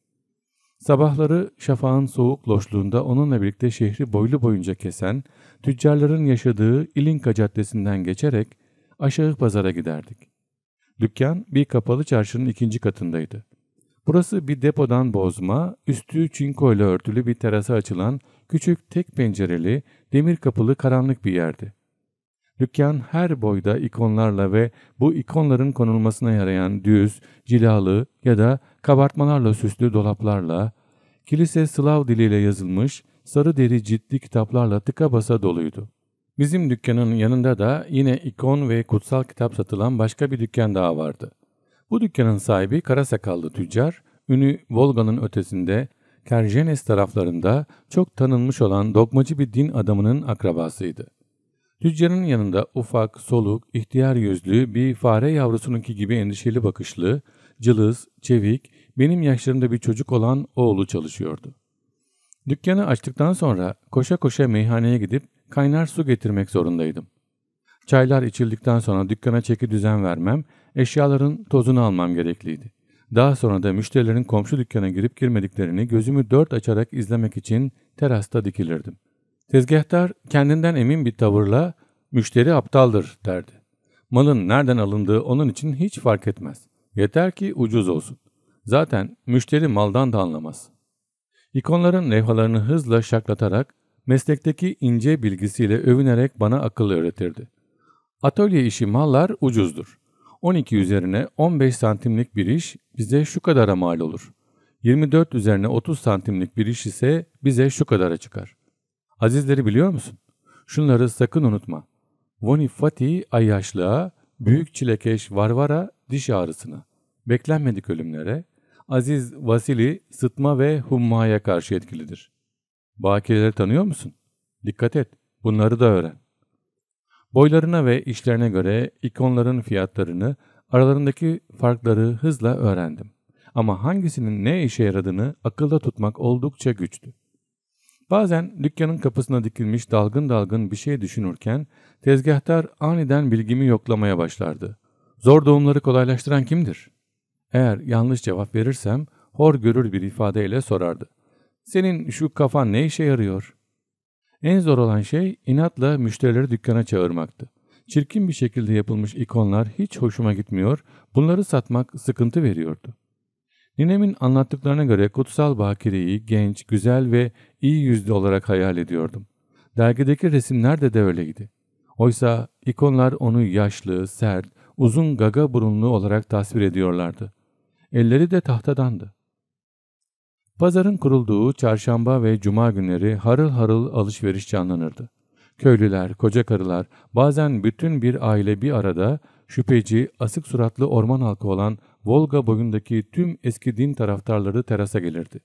Sabahları şafağın soğuk loşluğunda onunla birlikte şehri boylu boyunca kesen, tüccarların yaşadığı İlinka Caddesi'nden geçerek aşağı pazara giderdik. Dükkan bir kapalı çarşının ikinci katındaydı. Burası bir depodan bozma, üstü çinko ile örtülü bir terasa açılan küçük tek pencereli, demir kapılı karanlık bir yerdi. Dükkan her boyda ikonlarla ve bu ikonların konulmasına yarayan düz, cilalı ya da kabartmalarla süslü dolaplarla, kilise Slav diliyle yazılmış sarı deri ciddi kitaplarla tıka basa doluydu. Bizim dükkanın yanında da yine ikon ve kutsal kitap satılan başka bir dükkan daha vardı. Bu dükkanın sahibi kara sakallı tüccar, ünü Volga'nın ötesinde Kerjenes taraflarında çok tanınmış olan dogmacı bir din adamının akrabasıydı. Tüccarın yanında ufak, soluk, ihtiyar yüzlü bir fare yavrusununki gibi endişeli bakışlı, cılız, çevik, benim yaşlarımda bir çocuk olan oğlu çalışıyordu. Dükkanı açtıktan sonra koşa koşa meyhaneye gidip kaynar su getirmek zorundaydım. Çaylar içildikten sonra dükkana çeki düzen vermem, eşyaların tozunu almam gerekliydi. Daha sonra da müşterilerin komşu dükkana girip girmediklerini gözümü dört açarak izlemek için terasta dikilirdim. Tezgahtar kendinden emin bir tavırla müşteri aptaldır derdi. Malın nereden alındığı onun için hiç fark etmez. Yeter ki ucuz olsun. Zaten müşteri maldan da anlamaz. İkonların levhalarını hızla şaklatarak meslekteki ince bilgisiyle övünerek bana akıl öğretirdi. Atölye işi mallar ucuzdur. 12 üzerine 15 santimlik bir iş bize şu kadara mal olur. 24 üzerine 30 santimlik bir iş ise bize şu kadara çıkar. Azizleri biliyor musun? Şunları sakın unutma. Vonifati ayyaşlığa, büyük çilekeş varvara diş ağrısına, beklenmedik ölümlere, aziz vasili sıtma ve hummaya karşı etkilidir. Bakirleri tanıyor musun? Dikkat et, bunları da öğren. Boylarına ve işlerine göre ikonların fiyatlarını, aralarındaki farkları hızla öğrendim. Ama hangisinin ne işe yaradığını akılda tutmak oldukça güçtü. Bazen dükkanın kapısına dikilmiş dalgın dalgın bir şey düşünürken tezgahtar aniden bilgimi yoklamaya başlardı. Zor doğumları kolaylaştıran kimdir? Eğer yanlış cevap verirsem hor görür bir ifadeyle sorardı. Senin şu kafan ne işe yarıyor? En zor olan şey inatla müşterileri dükkana çağırmaktı. Çirkin bir şekilde yapılmış ikonlar hiç hoşuma gitmiyor, bunları satmak sıkıntı veriyordu. Ninemin anlattıklarına göre kutsal bakireyi genç, güzel ve iyi yüzlü olarak hayal ediyordum. Dergideki resimlerde de öyleydi. Oysa ikonlar onu yaşlı, sert, uzun gaga burunlu olarak tasvir ediyorlardı. Elleri de tahtadandı. Pazarın kurulduğu çarşamba ve cuma günleri harıl harıl alışveriş canlanırdı. Köylüler, koca karılar, bazen bütün bir aile bir arada şüpheci, asık suratlı orman halkı olan Volga boyundaki tüm eski din taraftarları terasa gelirdi.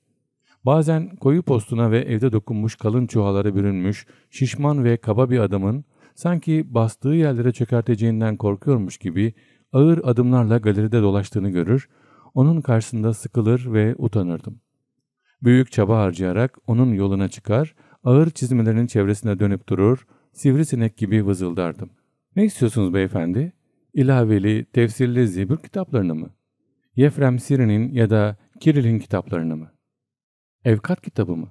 Bazen koyu postuna ve evde dokunmuş kalın çuhalara bürünmüş, şişman ve kaba bir adamın sanki bastığı yerlere çökerteceğinden korkuyormuş gibi ağır adımlarla galeride dolaştığını görür, onun karşısında sıkılır ve utanırdım. Büyük çaba harcayarak onun yoluna çıkar, ağır çizmelerinin çevresine dönüp durur, sivrisinek gibi vızıldardım. Ne istiyorsunuz beyefendi? İlaveli, tefsirli zibür kitaplarını mı? Yefrem Sirin'in ya da Kiril'in kitaplarını mı? Evkat kitabı mı?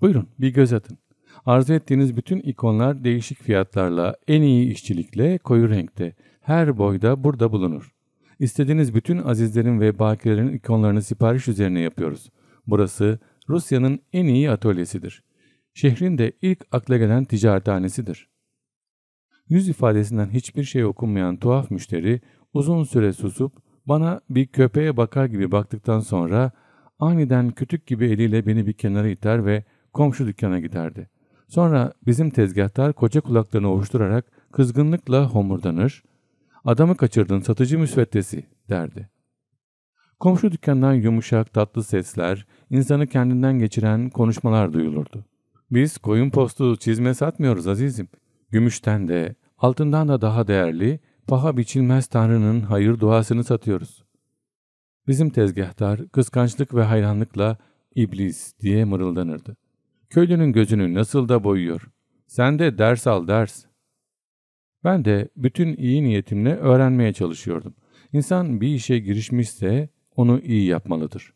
Buyurun bir göz atın. Arzu ettiğiniz bütün ikonlar değişik fiyatlarla, en iyi işçilikle, koyu renkte, her boyda burada bulunur. İstediğiniz bütün azizlerin ve bakirelerin ikonlarını sipariş üzerine yapıyoruz. Burası Rusya'nın en iyi atölyesidir. Şehrin de ilk akla gelen ticarethanesidir. Yüz ifadesinden hiçbir şey okunmayan tuhaf müşteri uzun süre susup bana bir köpeğe bakar gibi baktıktan sonra aniden kütük gibi eliyle beni bir kenara iter ve komşu dükkana giderdi. Sonra bizim tezgahtar koca kulaklarını ovuşturarak kızgınlıkla homurdanır, adamı kaçırdın satıcı müsveddesi derdi. Komşu dükkandan yumuşak tatlı sesler, insanı kendinden geçiren konuşmalar duyulurdu. Biz koyun postu çizme satmıyoruz azizim. Gümüşten de, altından da daha değerli, paha biçilmez Tanrı'nın hayır duasını satıyoruz. Bizim tezgahtar kıskançlık ve hayranlıkla iblis diye mırıldanırdı. Köylünün gözünü nasıl da boyuyor. Sen de ders al ders. Ben de bütün iyi niyetimle öğrenmeye çalışıyordum. İnsan bir işe girişmişse onu iyi yapmalıdır.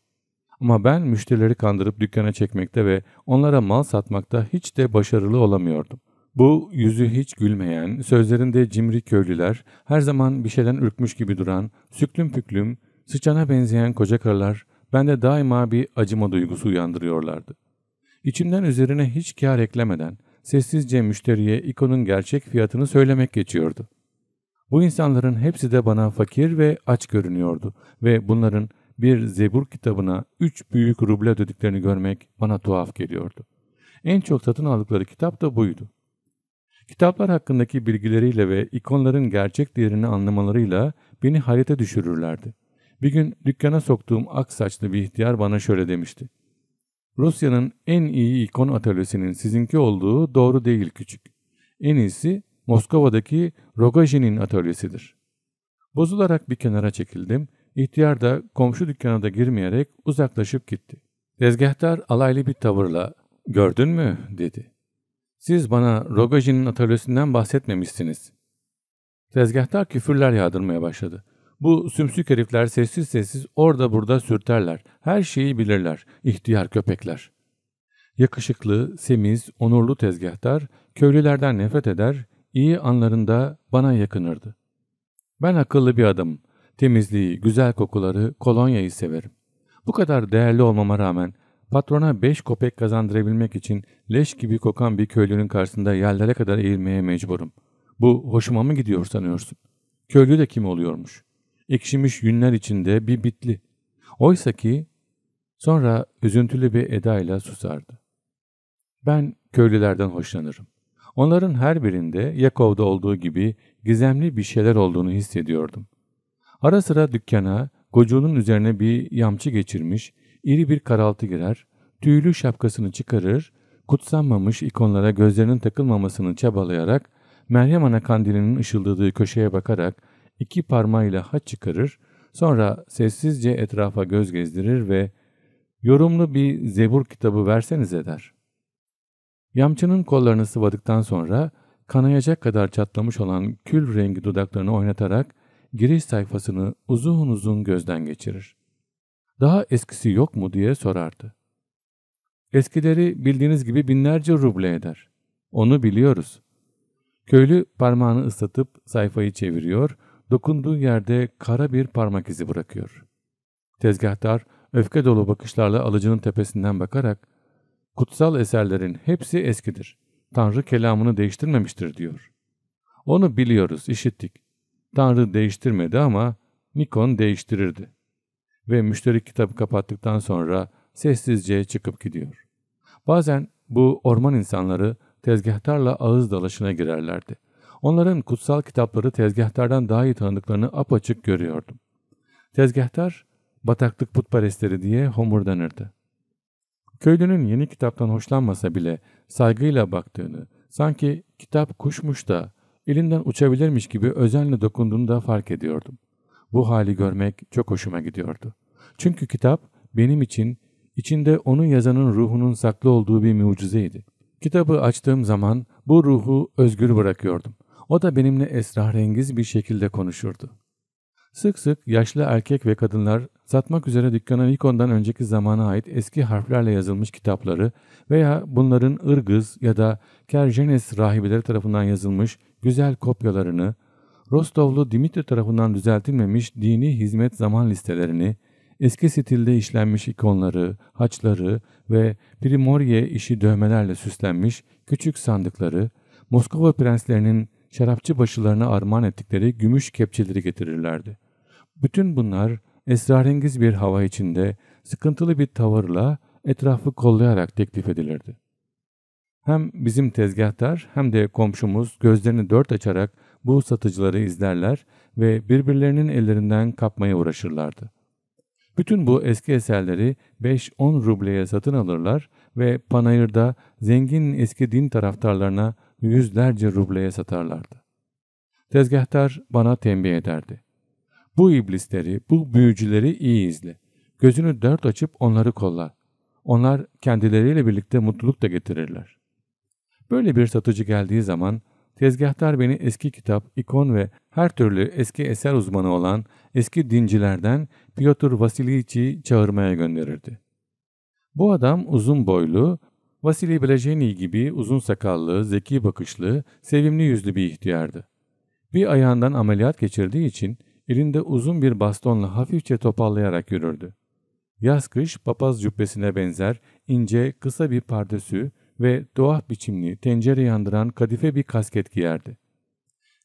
Ama ben müşterileri kandırıp dükkana çekmekte ve onlara mal satmakta hiç de başarılı olamıyordum. Bu yüzü hiç gülmeyen, sözlerinde cimri köylüler, her zaman bir şeyden ürkmüş gibi duran, süklüm püklüm, sıçana benzeyen koca karılar bende daima bir acıma duygusu uyandırıyorlardı. İçimden üzerine hiç kar eklemeden sessizce müşteriye ikonun gerçek fiyatını söylemek geçiyordu. Bu insanların hepsi de bana fakir ve aç görünüyordu ve bunların bir zebur kitabına üç büyük ruble ödediklerini görmek bana tuhaf geliyordu. En çok satın aldıkları kitap da buydu. Kitaplar hakkındaki bilgileriyle ve ikonların gerçek değerini anlamalarıyla beni hayrete düşürürlerdi. Bir gün dükkana soktuğum ak saçlı bir ihtiyar bana şöyle demişti. Rusya'nın en iyi ikon atölyesinin sizinki olduğu doğru değil küçük. En iyisi Moskova'daki Rogojin'in atölyesidir. Bozularak bir kenara çekildim. İhtiyar da komşu dükkana da girmeyerek uzaklaşıp gitti. Tezgahtar alaylı bir tavırla ''Gördün mü?'' dedi. ''Siz bana Rogojin'in atölyesinden bahsetmemişsiniz.'' Tezgahtar küfürler yağdırmaya başladı. Bu sümsük herifler sessiz sessiz orada burada sürterler. Her şeyi bilirler. İhtiyar köpekler. Yakışıklı, semiz, onurlu tezgahtar köylülerden nefret eder, iyi anlarında bana yakınırdı. Ben akıllı bir adamım. Temizliği, güzel kokuları, kolonyayı severim. Bu kadar değerli olmama rağmen patrona beş kopek kazandırabilmek için leş gibi kokan bir köylünün karşısında yerlere kadar eğilmeye mecburum. Bu hoşuma mı gidiyor sanıyorsun? Köylü de kim oluyormuş? Ekşimiş yünler içinde bir bitli. Oysa ki sonra üzüntülü bir edayla susardı. Ben köylülerden hoşlanırım. Onların her birinde Yakov'da olduğu gibi gizemli bir şeyler olduğunu hissediyordum. Ara sıra dükkana gocuğunun üzerine bir yamçı geçirmiş, iri bir karaltı girer, tüylü şapkasını çıkarır, kutsanmamış ikonlara gözlerinin takılmamasını çabalayarak, Meryem Ana kandilinin ışıldadığı köşeye bakarak iki parmağıyla haç çıkarır, sonra sessizce etrafa göz gezdirir ve ''Yorumlu bir zebur kitabı verseniz'' eder. Yamçının kollarını sıvadıktan sonra kanayacak kadar çatlamış olan kül rengi dudaklarını oynatarak giriş sayfasını uzun uzun gözden geçirir. Daha eskisi yok mu diye sorardı. Eskileri bildiğiniz gibi binlerce ruble eder. Onu biliyoruz. Köylü parmağını ıslatıp sayfayı çeviriyor, dokunduğu yerde kara bir parmak izi bırakıyor. Tezgahtar öfke dolu bakışlarla alıcının tepesinden bakarak kutsal eserlerin hepsi eskidir. Tanrı kelamını değiştirmemiştir diyor. Onu biliyoruz, işittik. Tanrı değiştirmedi ama Nikon değiştirirdi. Ve müşteri kitabı kapattıktan sonra sessizce çıkıp gidiyor. Bazen bu orman insanları tezgahtarla ağız dalaşına girerlerdi. Onların kutsal kitapları tezgahtardan daha iyi tanıdıklarını apaçık görüyordum. Tezgahtar, bataklık putperestleri diye homurdanırdı. Köylünün yeni kitaptan hoşlanmasa bile saygıyla baktığını, sanki kitap kuşmuş da elinden uçabilirmiş gibi özenle dokunduğunu da fark ediyordum. Bu hali görmek çok hoşuma gidiyordu. Çünkü kitap benim için içinde onu yazanın ruhunun saklı olduğu bir mucizeydi. Kitabı açtığım zaman bu ruhu özgür bırakıyordum. O da benimle esrarengiz bir şekilde konuşurdu. Sık sık yaşlı erkek ve kadınlar satmak üzere dükkana Nikon'dan önceki zamana ait eski harflerle yazılmış kitapları veya bunların Irgız ya da Kerjenes rahibeleri tarafından yazılmış güzel kopyalarını, Rostovlu Dimitri tarafından düzeltilmemiş dini hizmet zaman listelerini, eski stilde işlenmiş ikonları, haçları ve primorye işi dövmelerle süslenmiş küçük sandıkları, Moskova prenslerinin şarapçı başılarına armağan ettikleri gümüş kepçeleri getirirlerdi. Bütün bunlar esrarengiz bir hava içinde sıkıntılı bir tavırla etrafı kollayarak teklif edilirdi. Hem bizim tezgahtar hem de komşumuz gözlerini dört açarak bu satıcıları izlerler ve birbirlerinin ellerinden kapmaya uğraşırlardı. Bütün bu eski eserleri 5-10 rubleye satın alırlar ve panayırda zengin eski din taraftarlarına yüzlerce rubleye satarlardı. Tezgahtar bana tembih ederdi. Bu iblisleri, bu büyücüleri iyi izle. Gözünü dört açıp onları kollar. Onlar kendileriyle birlikte mutluluk da getirirler. Böyle bir satıcı geldiği zaman tezgahtar beni eski kitap, ikon ve her türlü eski eser uzmanı olan eski dincilerden Piotr Vasiliçi'yi çağırmaya gönderirdi. Bu adam uzun boylu, Vasili Blajeni gibi uzun sakallı, zeki bakışlı, sevimli yüzlü bir ihtiyardı. Bir ayağından ameliyat geçirdiği için Elinde uzun bir bastonla hafifçe topallayarak yürürdü. Yaz kış papaz cübbesine benzer ince kısa bir pardesü ve doğah biçimli tencere yandıran kadife bir kasket giyerdi.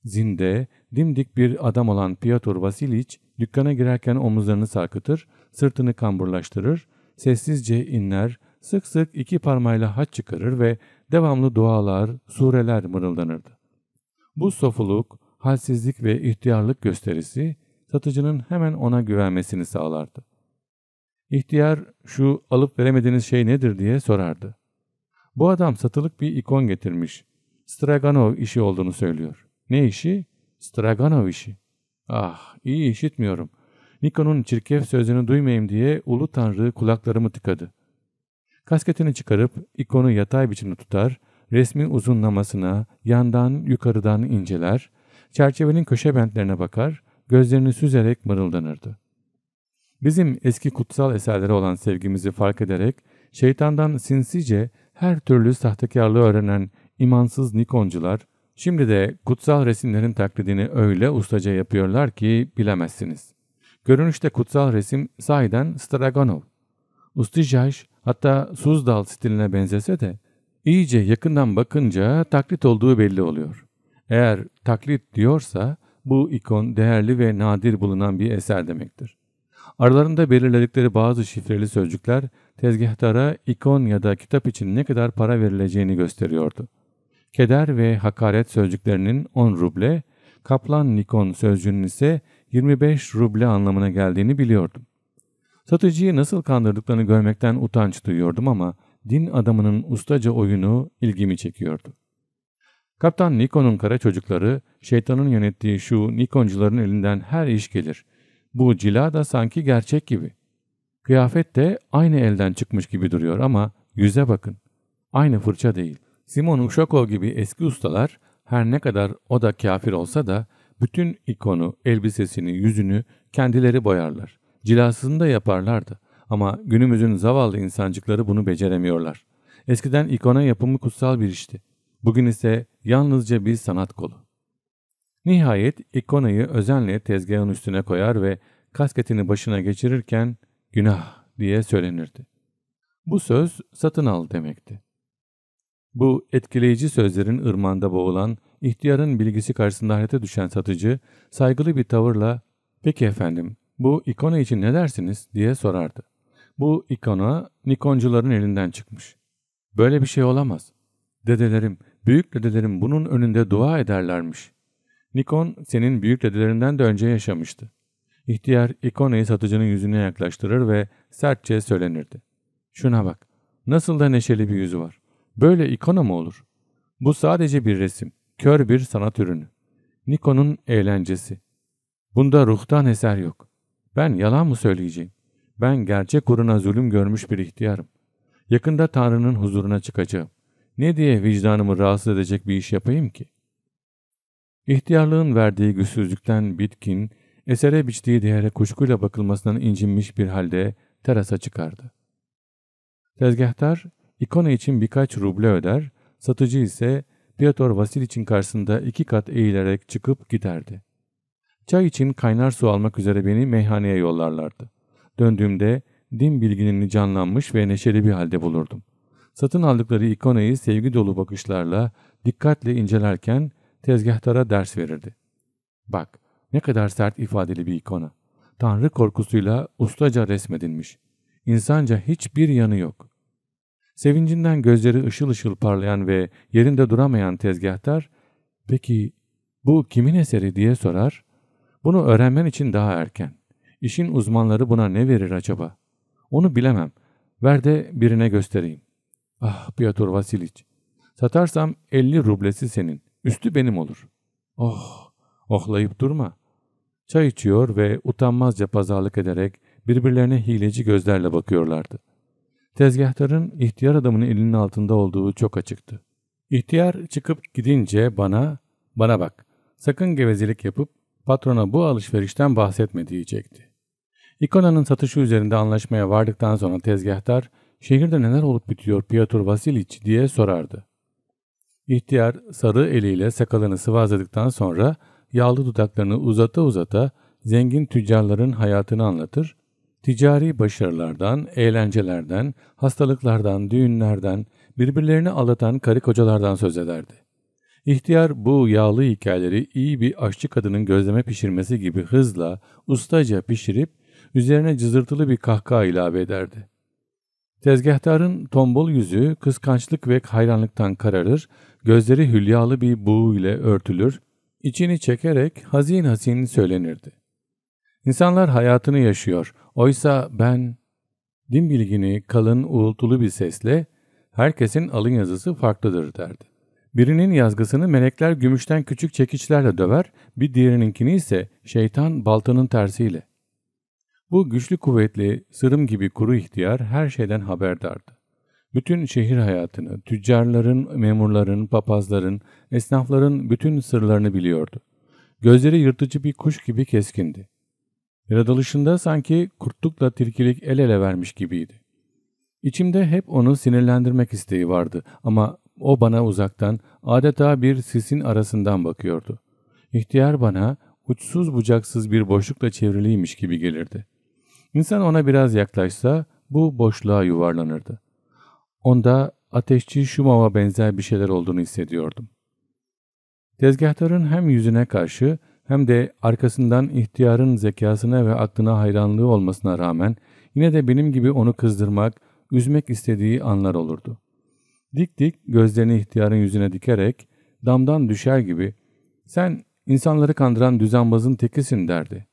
Zinde dimdik bir adam olan Piotr Vasiliç dükkana girerken omuzlarını sarkıtır, sırtını kamburlaştırır, sessizce inler, sık sık iki parmayla haç çıkarır ve devamlı dualar, sureler mırıldanırdı. Bu sofuluk, halsizlik ve ihtiyarlık gösterisi satıcının hemen ona güvenmesini sağlardı. İhtiyar şu alıp veremediğiniz şey nedir diye sorardı. Bu adam satılık bir ikon getirmiş. Straganov işi olduğunu söylüyor. Ne işi? Straganov işi. Ah iyi işitmiyorum. Nikon'un çirkef sözünü duymayayım diye ulu tanrı kulaklarımı tıkadı. Kasketini çıkarıp ikonu yatay biçimde tutar, resmin uzunlamasına yandan yukarıdan inceler, çerçevenin köşe bentlerine bakar, gözlerini süzerek mırıldanırdı. Bizim eski kutsal eserlere olan sevgimizi fark ederek, şeytandan sinsice her türlü sahtekarlığı öğrenen imansız Nikoncular, şimdi de kutsal resimlerin taklidini öyle ustaca yapıyorlar ki bilemezsiniz. Görünüşte kutsal resim sahiden Straganov. Ustijaj hatta Suzdal stiline benzese de iyice yakından bakınca taklit olduğu belli oluyor. Eğer taklit diyorsa bu ikon değerli ve nadir bulunan bir eser demektir. Aralarında belirledikleri bazı şifreli sözcükler tezgahtara ikon ya da kitap için ne kadar para verileceğini gösteriyordu. Keder ve hakaret sözcüklerinin 10 ruble, kaplan nikon sözcüğünün ise 25 ruble anlamına geldiğini biliyordum. Satıcıyı nasıl kandırdıklarını görmekten utanç duyuyordum ama din adamının ustaca oyunu ilgimi çekiyordu. Kaptan Nikon'un kara çocukları, şeytanın yönettiği şu Nikoncuların elinden her iş gelir. Bu cila da sanki gerçek gibi. Kıyafet de aynı elden çıkmış gibi duruyor ama yüze bakın. Aynı fırça değil. Simon Ushakov gibi eski ustalar her ne kadar o da kafir olsa da bütün ikonu, elbisesini, yüzünü kendileri boyarlar. Cilasını da yaparlardı. Ama günümüzün zavallı insancıkları bunu beceremiyorlar. Eskiden ikona yapımı kutsal bir işti. Bugün ise yalnızca bir sanat kolu. Nihayet ikonayı özenle tezgahın üstüne koyar ve kasketini başına geçirirken günah diye söylenirdi. Bu söz satın al demekti. Bu etkileyici sözlerin ırmanda boğulan, ihtiyarın bilgisi karşısında hayrete düşen satıcı saygılı bir tavırla ''Peki efendim, bu ikona için ne dersiniz?'' diye sorardı. Bu ikona Nikoncuların elinden çıkmış. Böyle bir şey olamaz. Dedelerim büyük dedelerin bunun önünde dua ederlermiş. Nikon senin büyük dedelerinden de önce yaşamıştı. İhtiyar ikonayı satıcının yüzüne yaklaştırır ve sertçe söylenirdi. Şuna bak, nasıl da neşeli bir yüzü var. Böyle ikona mı olur? Bu sadece bir resim, kör bir sanat ürünü. Nikon'un eğlencesi. Bunda ruhtan eser yok. Ben yalan mı söyleyeceğim? Ben gerçek uğruna zulüm görmüş bir ihtiyarım. Yakında Tanrı'nın huzuruna çıkacağım. Ne diye vicdanımı rahatsız edecek bir iş yapayım ki? İhtiyarlığın verdiği güçsüzlükten bitkin, esere biçtiği değere kuşkuyla bakılmasından incinmiş bir halde terasa çıkardı. Tezgahtar, ikona için birkaç ruble öder, satıcı ise Piotr için karşısında iki kat eğilerek çıkıp giderdi. Çay için kaynar su almak üzere beni meyhaneye yollarlardı. Döndüğümde din bilginini canlanmış ve neşeli bir halde bulurdum. Satın aldıkları ikonayı sevgi dolu bakışlarla dikkatle incelerken tezgahtara ders verirdi. Bak ne kadar sert ifadeli bir ikona. Tanrı korkusuyla ustaca resmedilmiş. İnsanca hiçbir yanı yok. Sevincinden gözleri ışıl ışıl parlayan ve yerinde duramayan tezgahtar, ''Peki bu kimin eseri?'' diye sorar. Bunu öğrenmen için daha erken. İşin uzmanları buna ne verir acaba? Onu bilemem. Ver de birine göstereyim. Ah Piotr Vasiliç. Satarsam 50 rublesi senin. Üstü benim olur. Oh, ohlayıp durma. Çay içiyor ve utanmazca pazarlık ederek birbirlerine hileci gözlerle bakıyorlardı. Tezgahtarın ihtiyar adamının elinin altında olduğu çok açıktı. İhtiyar çıkıp gidince bana, bana bak, sakın gevezelik yapıp patrona bu alışverişten bahsetme diyecekti. İkona'nın satışı üzerinde anlaşmaya vardıktan sonra tezgahtar Şehirde neler olup bitiyor Piotr Vasiliç diye sorardı. İhtiyar sarı eliyle sakalını sıvazladıktan sonra yağlı dudaklarını uzata uzata zengin tüccarların hayatını anlatır, ticari başarılardan, eğlencelerden, hastalıklardan, düğünlerden, birbirlerini aldatan karı kocalardan söz ederdi. İhtiyar bu yağlı hikayeleri iyi bir aşçı kadının gözleme pişirmesi gibi hızla, ustaca pişirip üzerine cızırtılı bir kahkaha ilave ederdi. Tezgahtarın tombul yüzü kıskançlık ve hayranlıktan kararır, gözleri hülyalı bir buğu ile örtülür, içini çekerek hazin hazin söylenirdi. İnsanlar hayatını yaşıyor, oysa ben... Din bilgini kalın uğultulu bir sesle herkesin alın yazısı farklıdır derdi. Birinin yazgısını melekler gümüşten küçük çekiçlerle döver, bir diğerininkini ise şeytan baltanın tersiyle. Bu güçlü kuvvetli, sırım gibi kuru ihtiyar her şeyden haberdardı. Bütün şehir hayatını, tüccarların, memurların, papazların, esnafların bütün sırlarını biliyordu. Gözleri yırtıcı bir kuş gibi keskindi. Yaratılışında sanki kurtlukla tilkilik el ele vermiş gibiydi. İçimde hep onu sinirlendirmek isteği vardı ama o bana uzaktan adeta bir sisin arasından bakıyordu. İhtiyar bana uçsuz bucaksız bir boşlukla çevriliymiş gibi gelirdi. İnsan ona biraz yaklaşsa bu boşluğa yuvarlanırdı. Onda ateşçi Şumov'a benzer bir şeyler olduğunu hissediyordum. Tezgahtarın hem yüzüne karşı hem de arkasından ihtiyarın zekasına ve aklına hayranlığı olmasına rağmen yine de benim gibi onu kızdırmak, üzmek istediği anlar olurdu. Dik dik gözlerini ihtiyarın yüzüne dikerek damdan düşer gibi sen insanları kandıran düzenbazın tekisin derdi.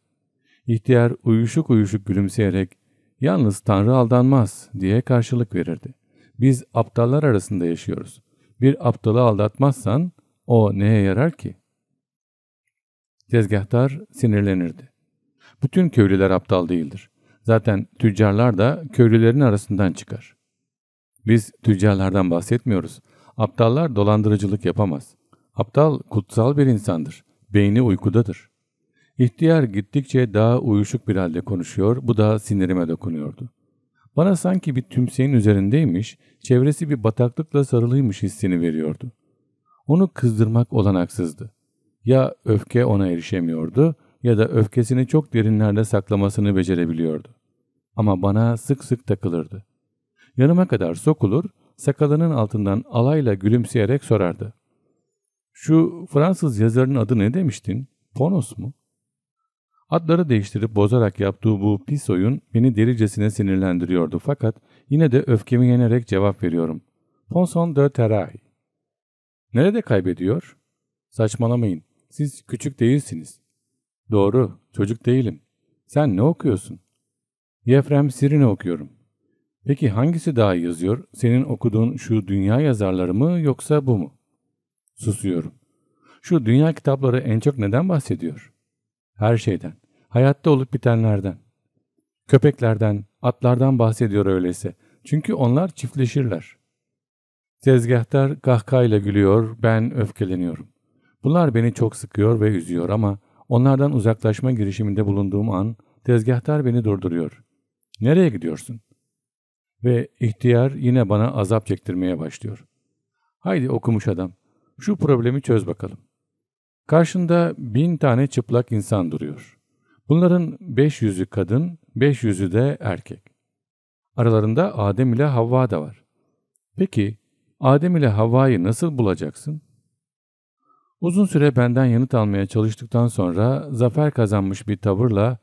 İhtiyar uyuşuk uyuşuk gülümseyerek yalnız Tanrı aldanmaz diye karşılık verirdi. Biz aptallar arasında yaşıyoruz. Bir aptalı aldatmazsan o neye yarar ki? Tezgahtar sinirlenirdi. Bütün köylüler aptal değildir. Zaten tüccarlar da köylülerin arasından çıkar. Biz tüccarlardan bahsetmiyoruz. Aptallar dolandırıcılık yapamaz. Aptal kutsal bir insandır. Beyni uykudadır. İhtiyar gittikçe daha uyuşuk bir halde konuşuyor, bu da sinirime dokunuyordu. Bana sanki bir tümseyin üzerindeymiş, çevresi bir bataklıkla sarılıymış hissini veriyordu. Onu kızdırmak olanaksızdı. Ya öfke ona erişemiyordu ya da öfkesini çok derinlerde saklamasını becerebiliyordu. Ama bana sık sık takılırdı. Yanıma kadar sokulur, sakalının altından alayla gülümseyerek sorardı. Şu Fransız yazarın adı ne demiştin? Ponos mu? Adları değiştirip bozarak yaptığı bu pis oyun beni derecesine sinirlendiriyordu fakat yine de öfkemi yenerek cevap veriyorum. Ponson de Teray. Nerede kaybediyor? Saçmalamayın. Siz küçük değilsiniz. Doğru, çocuk değilim. Sen ne okuyorsun? Yefrem Sirin'i okuyorum. Peki hangisi daha yazıyor? Senin okuduğun şu dünya yazarları mı yoksa bu mu? Susuyorum. Şu dünya kitapları en çok neden bahsediyor? Her şeyden hayatta olup bitenlerden. Köpeklerden, atlardan bahsediyor öyleyse. Çünkü onlar çiftleşirler. Tezgahtar kahkahayla gülüyor, ben öfkeleniyorum. Bunlar beni çok sıkıyor ve üzüyor ama onlardan uzaklaşma girişiminde bulunduğum an tezgahtar beni durduruyor. Nereye gidiyorsun? Ve ihtiyar yine bana azap çektirmeye başlıyor. Haydi okumuş adam, şu problemi çöz bakalım. Karşında bin tane çıplak insan duruyor. Bunların 500'ü kadın, 500'ü de erkek. Aralarında Adem ile Havva da var. Peki Adem ile Havva'yı nasıl bulacaksın? Uzun süre benden yanıt almaya çalıştıktan sonra zafer kazanmış bir tavırla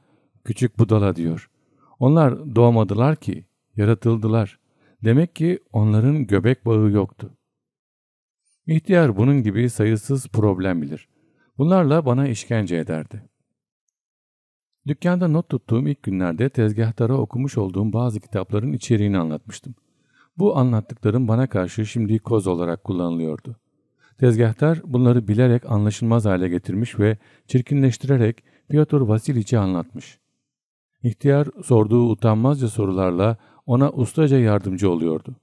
küçük budala diyor. Onlar doğmadılar ki, yaratıldılar. Demek ki onların göbek bağı yoktu. İhtiyar bunun gibi sayısız problem bilir. Bunlarla bana işkence ederdi. Dükkanda not tuttuğum ilk günlerde tezgahtara okumuş olduğum bazı kitapların içeriğini anlatmıştım. Bu anlattıklarım bana karşı şimdi koz olarak kullanılıyordu. Tezgahtar bunları bilerek anlaşılmaz hale getirmiş ve çirkinleştirerek Piotr Vasilich'e anlatmış. İhtiyar sorduğu utanmazca sorularla ona ustaca yardımcı oluyordu.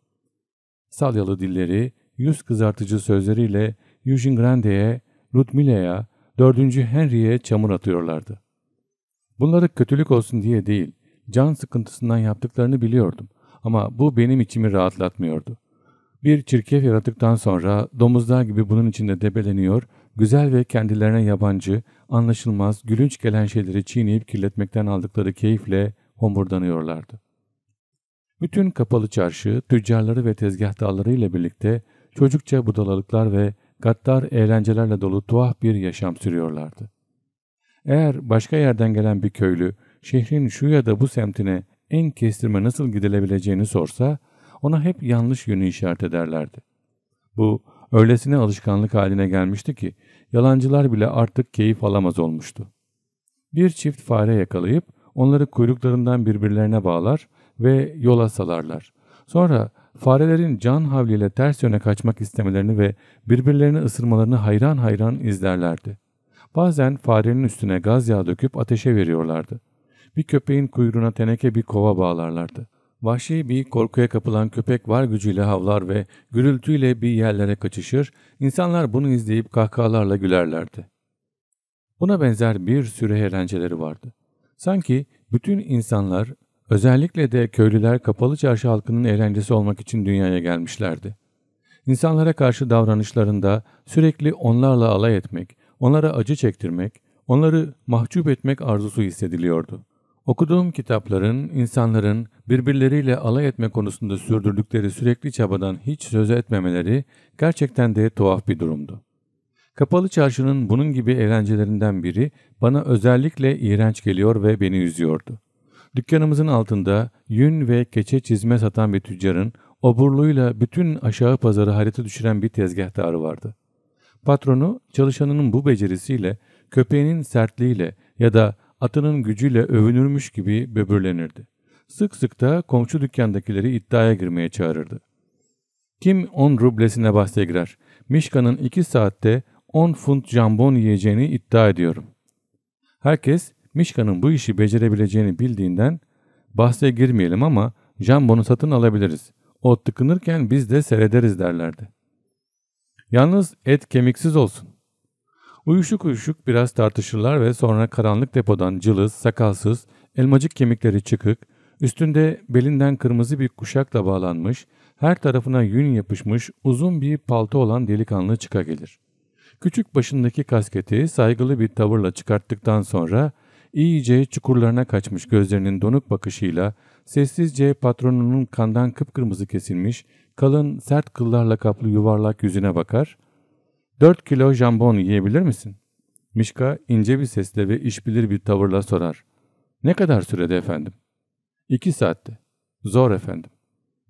Salyalı dilleri, yüz kızartıcı sözleriyle Eugene Grande'ye, Ludmilla'ya, 4. Henry'e çamur atıyorlardı. Bunları kötülük olsun diye değil, can sıkıntısından yaptıklarını biliyordum. Ama bu benim içimi rahatlatmıyordu. Bir çirkef yaratıktan sonra domuzlar gibi bunun içinde debeleniyor, güzel ve kendilerine yabancı, anlaşılmaz, gülünç gelen şeyleri çiğneyip kirletmekten aldıkları keyifle homurdanıyorlardı. Bütün kapalı çarşı, tüccarları ve tezgahtarları ile birlikte çocukça budalalıklar ve gaddar eğlencelerle dolu tuhaf bir yaşam sürüyorlardı. Eğer başka yerden gelen bir köylü şehrin şu ya da bu semtine en kestirme nasıl gidilebileceğini sorsa ona hep yanlış yönü işaret ederlerdi. Bu öylesine alışkanlık haline gelmişti ki yalancılar bile artık keyif alamaz olmuştu. Bir çift fare yakalayıp onları kuyruklarından birbirlerine bağlar ve yola salarlar. Sonra farelerin can havliyle ters yöne kaçmak istemelerini ve birbirlerini ısırmalarını hayran hayran izlerlerdi. Bazen farenin üstüne gaz yağı döküp ateşe veriyorlardı. Bir köpeğin kuyruğuna teneke bir kova bağlarlardı. Vahşi bir korkuya kapılan köpek var gücüyle havlar ve gürültüyle bir yerlere kaçışır, insanlar bunu izleyip kahkahalarla gülerlerdi. Buna benzer bir sürü eğlenceleri vardı. Sanki bütün insanlar, özellikle de köylüler kapalı çarşı halkının eğlencesi olmak için dünyaya gelmişlerdi. İnsanlara karşı davranışlarında sürekli onlarla alay etmek, onlara acı çektirmek, onları mahcup etmek arzusu hissediliyordu. Okuduğum kitapların insanların birbirleriyle alay etme konusunda sürdürdükleri sürekli çabadan hiç söz etmemeleri gerçekten de tuhaf bir durumdu. Kapalı çarşının bunun gibi eğlencelerinden biri bana özellikle iğrenç geliyor ve beni üzüyordu. Dükkanımızın altında yün ve keçe çizme satan bir tüccarın oburluğuyla bütün aşağı pazarı harita düşüren bir tezgahtarı vardı. Patronu çalışanının bu becerisiyle, köpeğinin sertliğiyle ya da atının gücüyle övünürmüş gibi böbürlenirdi. Sık sık da komşu dükkandakileri iddiaya girmeye çağırırdı. Kim 10 rublesine bahse girer? Mişka'nın 2 saatte 10 funt jambon yiyeceğini iddia ediyorum. Herkes Mişka'nın bu işi becerebileceğini bildiğinden bahse girmeyelim ama jambonu satın alabiliriz. O tıkınırken biz de seyrederiz derlerdi. Yalnız et kemiksiz olsun. Uyuşuk uyuşuk biraz tartışırlar ve sonra karanlık depodan cılız, sakalsız, elmacık kemikleri çıkık, üstünde belinden kırmızı bir kuşakla bağlanmış, her tarafına yün yapışmış uzun bir palto olan delikanlı çıka gelir. Küçük başındaki kasketi saygılı bir tavırla çıkarttıktan sonra iyice çukurlarına kaçmış gözlerinin donuk bakışıyla sessizce patronunun kandan kıpkırmızı kesilmiş kalın sert kıllarla kaplı yuvarlak yüzüne bakar. Dört kilo jambon yiyebilir misin? Mişka ince bir sesle ve işbilir bir tavırla sorar. Ne kadar sürede efendim? İki saatte. Zor efendim.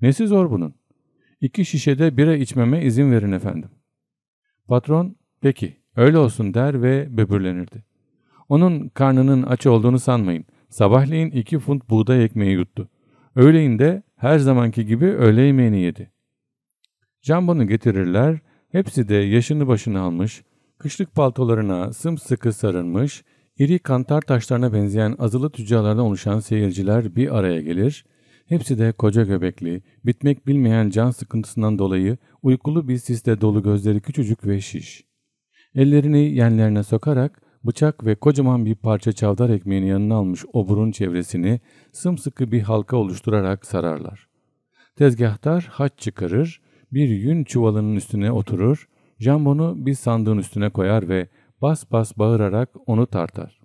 Nesi zor bunun? İki şişede bira içmeme izin verin efendim. Patron peki öyle olsun der ve böbürlenirdi. Onun karnının aç olduğunu sanmayın. Sabahleyin iki funt buğday ekmeği yuttu. Öğleyin de her zamanki gibi öğle yemeğini yedi. Jambonu getirirler, hepsi de yaşını başını almış, kışlık paltolarına sımsıkı sarılmış, iri kantar taşlarına benzeyen azılı tüccarlardan oluşan seyirciler bir araya gelir. Hepsi de koca göbekli, bitmek bilmeyen can sıkıntısından dolayı uykulu bir sisle dolu gözleri küçücük ve şiş. Ellerini yenlerine sokarak bıçak ve kocaman bir parça çavdar ekmeğini yanına almış oburun çevresini sımsıkı bir halka oluşturarak sararlar. Tezgahtar haç çıkarır, bir yün çuvalının üstüne oturur, jambonu bir sandığın üstüne koyar ve bas bas bağırarak onu tartar.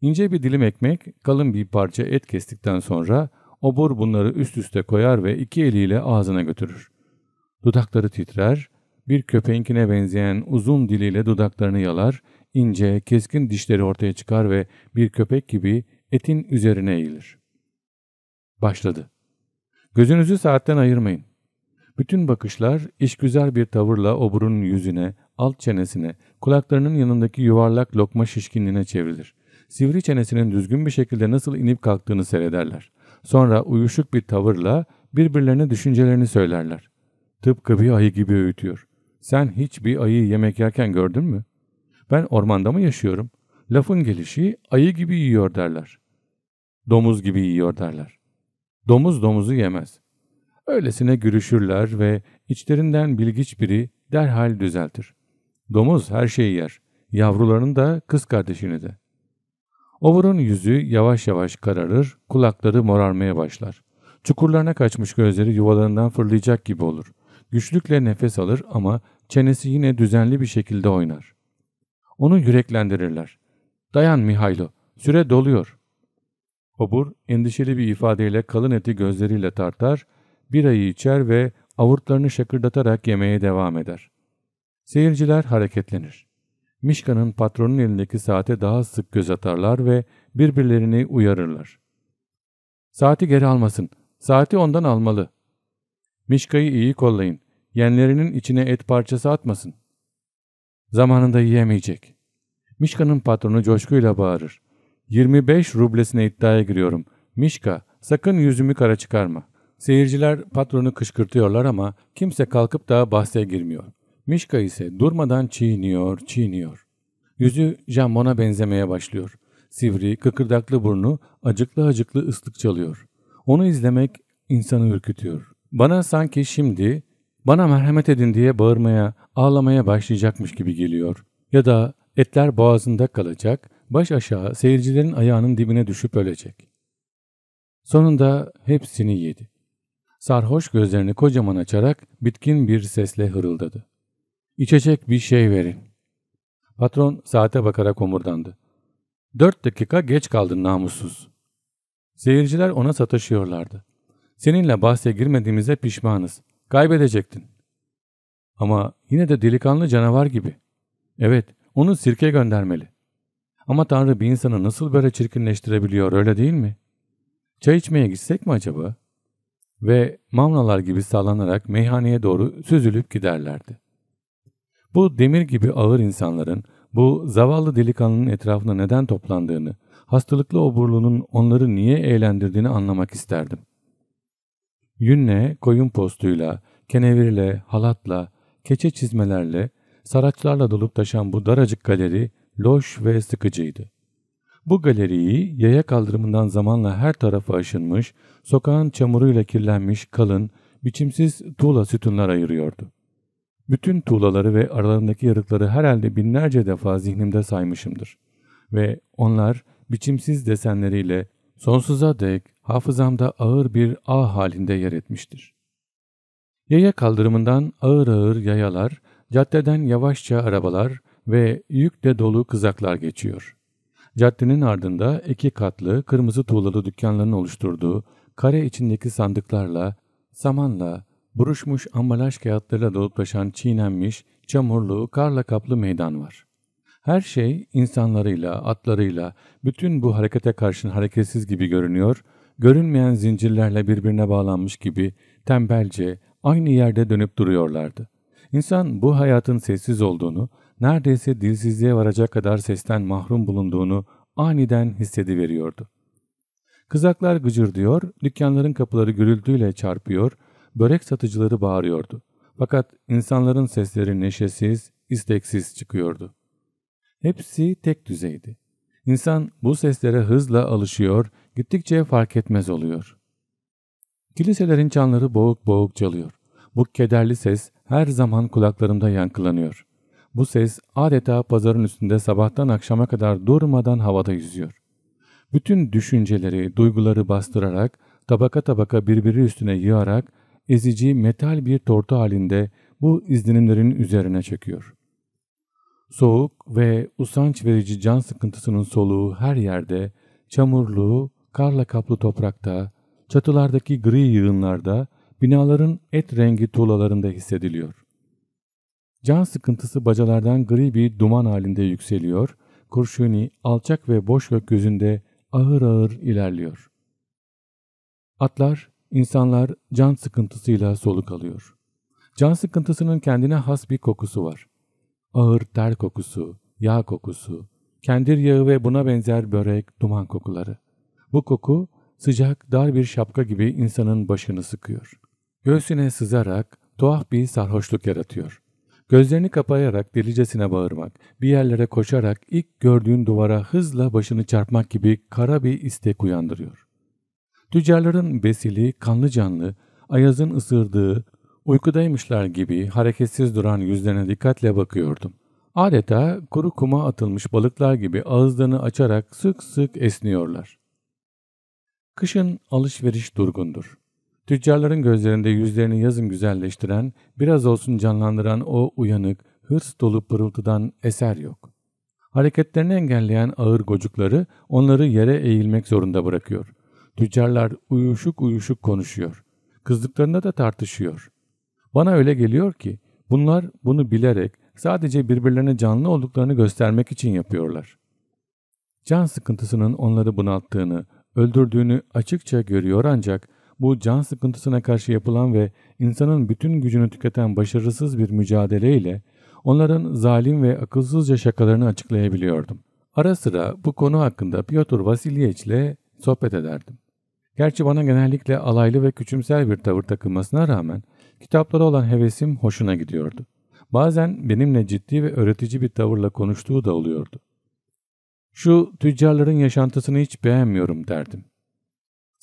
İnce bir dilim ekmek, kalın bir parça et kestikten sonra obur bunları üst üste koyar ve iki eliyle ağzına götürür. Dudakları titrer, bir köpeğinkine benzeyen uzun diliyle dudaklarını yalar, ince, keskin dişleri ortaya çıkar ve bir köpek gibi etin üzerine eğilir. Başladı. Gözünüzü saatten ayırmayın. Bütün bakışlar işgüzar bir tavırla oburun yüzüne, alt çenesine, kulaklarının yanındaki yuvarlak lokma şişkinliğine çevrilir. Sivri çenesinin düzgün bir şekilde nasıl inip kalktığını seyrederler. Sonra uyuşuk bir tavırla birbirlerine düşüncelerini söylerler. Tıpkı bir ayı gibi öğütüyor. Sen hiç bir ayı yemek yerken gördün mü? Ben ormanda mı yaşıyorum? Lafın gelişi ayı gibi yiyor derler. Domuz gibi yiyor derler. Domuz domuzu yemez. Öylesine görüşürler ve içlerinden bilgiç biri derhal düzeltir. Domuz her şeyi yer. Yavrularını da kız kardeşini de. Ovur'un yüzü yavaş yavaş kararır, kulakları morarmaya başlar. Çukurlarına kaçmış gözleri yuvalarından fırlayacak gibi olur. Güçlükle nefes alır ama çenesi yine düzenli bir şekilde oynar. Onu yüreklendirirler. Dayan Mihailo, süre doluyor. Obur endişeli bir ifadeyle kalın eti gözleriyle tartar, birayı içer ve avurtlarını şakırdatarak yemeye devam eder. Seyirciler hareketlenir. Mişka'nın patronun elindeki saate daha sık göz atarlar ve birbirlerini uyarırlar. Saati geri almasın. Saati ondan almalı. Mişka'yı iyi kollayın. Yenlerinin içine et parçası atmasın. Zamanında yiyemeyecek. Mişka'nın patronu coşkuyla bağırır. 25 rublesine iddiaya giriyorum. Mişka sakın yüzümü kara çıkarma. Seyirciler patronu kışkırtıyorlar ama kimse kalkıp da bahse girmiyor. Mişka ise durmadan çiğniyor, çiğniyor. Yüzü jambona benzemeye başlıyor. Sivri, kıkırdaklı burnu acıklı acıklı ıslık çalıyor. Onu izlemek insanı ürkütüyor. Bana sanki şimdi bana merhamet edin diye bağırmaya, ağlamaya başlayacakmış gibi geliyor. Ya da etler boğazında kalacak, baş aşağı seyircilerin ayağının dibine düşüp ölecek. Sonunda hepsini yedi. Sarhoş gözlerini kocaman açarak bitkin bir sesle hırıldadı. İçecek bir şey verin. Patron saate bakarak omurdandı. Dört dakika geç kaldın namussuz. Seyirciler ona sataşıyorlardı. Seninle bahse girmediğimize pişmanız. Kaybedecektin. Ama yine de delikanlı canavar gibi. Evet, onu sirke göndermeli. Ama Tanrı bir insanı nasıl böyle çirkinleştirebiliyor öyle değil mi? Çay içmeye gitsek mi acaba? ve mavnalar gibi sallanarak meyhaneye doğru süzülüp giderlerdi. Bu demir gibi ağır insanların bu zavallı delikanlının etrafına neden toplandığını, hastalıklı oburluğunun onları niye eğlendirdiğini anlamak isterdim. Yünle, koyun postuyla, kenevirle, halatla, keçe çizmelerle, saraçlarla dolup taşan bu daracık galeri loş ve sıkıcıydı. Bu galeriyi yaya kaldırımından zamanla her tarafı aşınmış, sokağın çamuruyla kirlenmiş kalın, biçimsiz tuğla sütunlar ayırıyordu. Bütün tuğlaları ve aralarındaki yarıkları herhalde binlerce defa zihnimde saymışımdır. Ve onlar biçimsiz desenleriyle sonsuza dek hafızamda ağır bir ağ halinde yer etmiştir. Yaya kaldırımından ağır ağır yayalar, caddeden yavaşça arabalar ve yükle dolu kızaklar geçiyor. Caddenin ardında iki katlı kırmızı tuğlalı dükkanların oluşturduğu kare içindeki sandıklarla, samanla, buruşmuş ambalaj kağıtlarıyla dolup taşan çiğnenmiş, çamurlu, karla kaplı meydan var. Her şey insanlarıyla, atlarıyla, bütün bu harekete karşın hareketsiz gibi görünüyor, görünmeyen zincirlerle birbirine bağlanmış gibi tembelce aynı yerde dönüp duruyorlardı. İnsan bu hayatın sessiz olduğunu, neredeyse dilsizliğe varacak kadar sesten mahrum bulunduğunu aniden hissediveriyordu. Kızaklar gıcırdıyor, dükkanların kapıları gürültüyle çarpıyor, börek satıcıları bağırıyordu. Fakat insanların sesleri neşesiz, isteksiz çıkıyordu. Hepsi tek düzeydi. İnsan bu seslere hızla alışıyor, gittikçe fark etmez oluyor. Kiliselerin çanları boğuk boğuk çalıyor. Bu kederli ses her zaman kulaklarımda yankılanıyor. Bu ses adeta pazarın üstünde sabahtan akşama kadar durmadan havada yüzüyor. Bütün düşünceleri, duyguları bastırarak, tabaka tabaka birbiri üstüne yığarak, ezici metal bir tortu halinde bu izlenimlerin üzerine çöküyor. Soğuk ve usanç verici can sıkıntısının soluğu her yerde, çamurlu, karla kaplı toprakta, çatılardaki gri yığınlarda, binaların et rengi tuğlalarında hissediliyor. Can sıkıntısı bacalardan gri bir duman halinde yükseliyor, kurşuni alçak ve boş gökyüzünde ağır ağır ilerliyor. Atlar, insanlar can sıkıntısıyla soluk alıyor. Can sıkıntısının kendine has bir kokusu var. Ağır ter kokusu, yağ kokusu, kendir yağı ve buna benzer börek, duman kokuları. Bu koku sıcak, dar bir şapka gibi insanın başını sıkıyor. Göğsüne sızarak tuhaf bir sarhoşluk yaratıyor. Gözlerini kapayarak delicesine bağırmak, bir yerlere koşarak ilk gördüğün duvara hızla başını çarpmak gibi kara bir istek uyandırıyor. Tüccarların besili, kanlı canlı, ayazın ısırdığı, uykudaymışlar gibi hareketsiz duran yüzlerine dikkatle bakıyordum. Adeta kuru kuma atılmış balıklar gibi ağızlarını açarak sık sık esniyorlar. Kışın alışveriş durgundur. Tüccarların gözlerinde yüzlerini yazın güzelleştiren, biraz olsun canlandıran o uyanık, hırs dolu pırıltıdan eser yok. Hareketlerini engelleyen ağır gocukları onları yere eğilmek zorunda bırakıyor. Tüccarlar uyuşuk uyuşuk konuşuyor. Kızdıklarında da tartışıyor. Bana öyle geliyor ki bunlar bunu bilerek sadece birbirlerine canlı olduklarını göstermek için yapıyorlar. Can sıkıntısının onları bunalttığını, öldürdüğünü açıkça görüyor ancak bu can sıkıntısına karşı yapılan ve insanın bütün gücünü tüketen başarısız bir mücadeleyle onların zalim ve akılsızca şakalarını açıklayabiliyordum. Ara sıra bu konu hakkında Piotr Vasilyevich ile sohbet ederdim. Gerçi bana genellikle alaylı ve küçümsel bir tavır takılmasına rağmen kitaplara olan hevesim hoşuna gidiyordu. Bazen benimle ciddi ve öğretici bir tavırla konuştuğu da oluyordu. Şu tüccarların yaşantısını hiç beğenmiyorum derdim.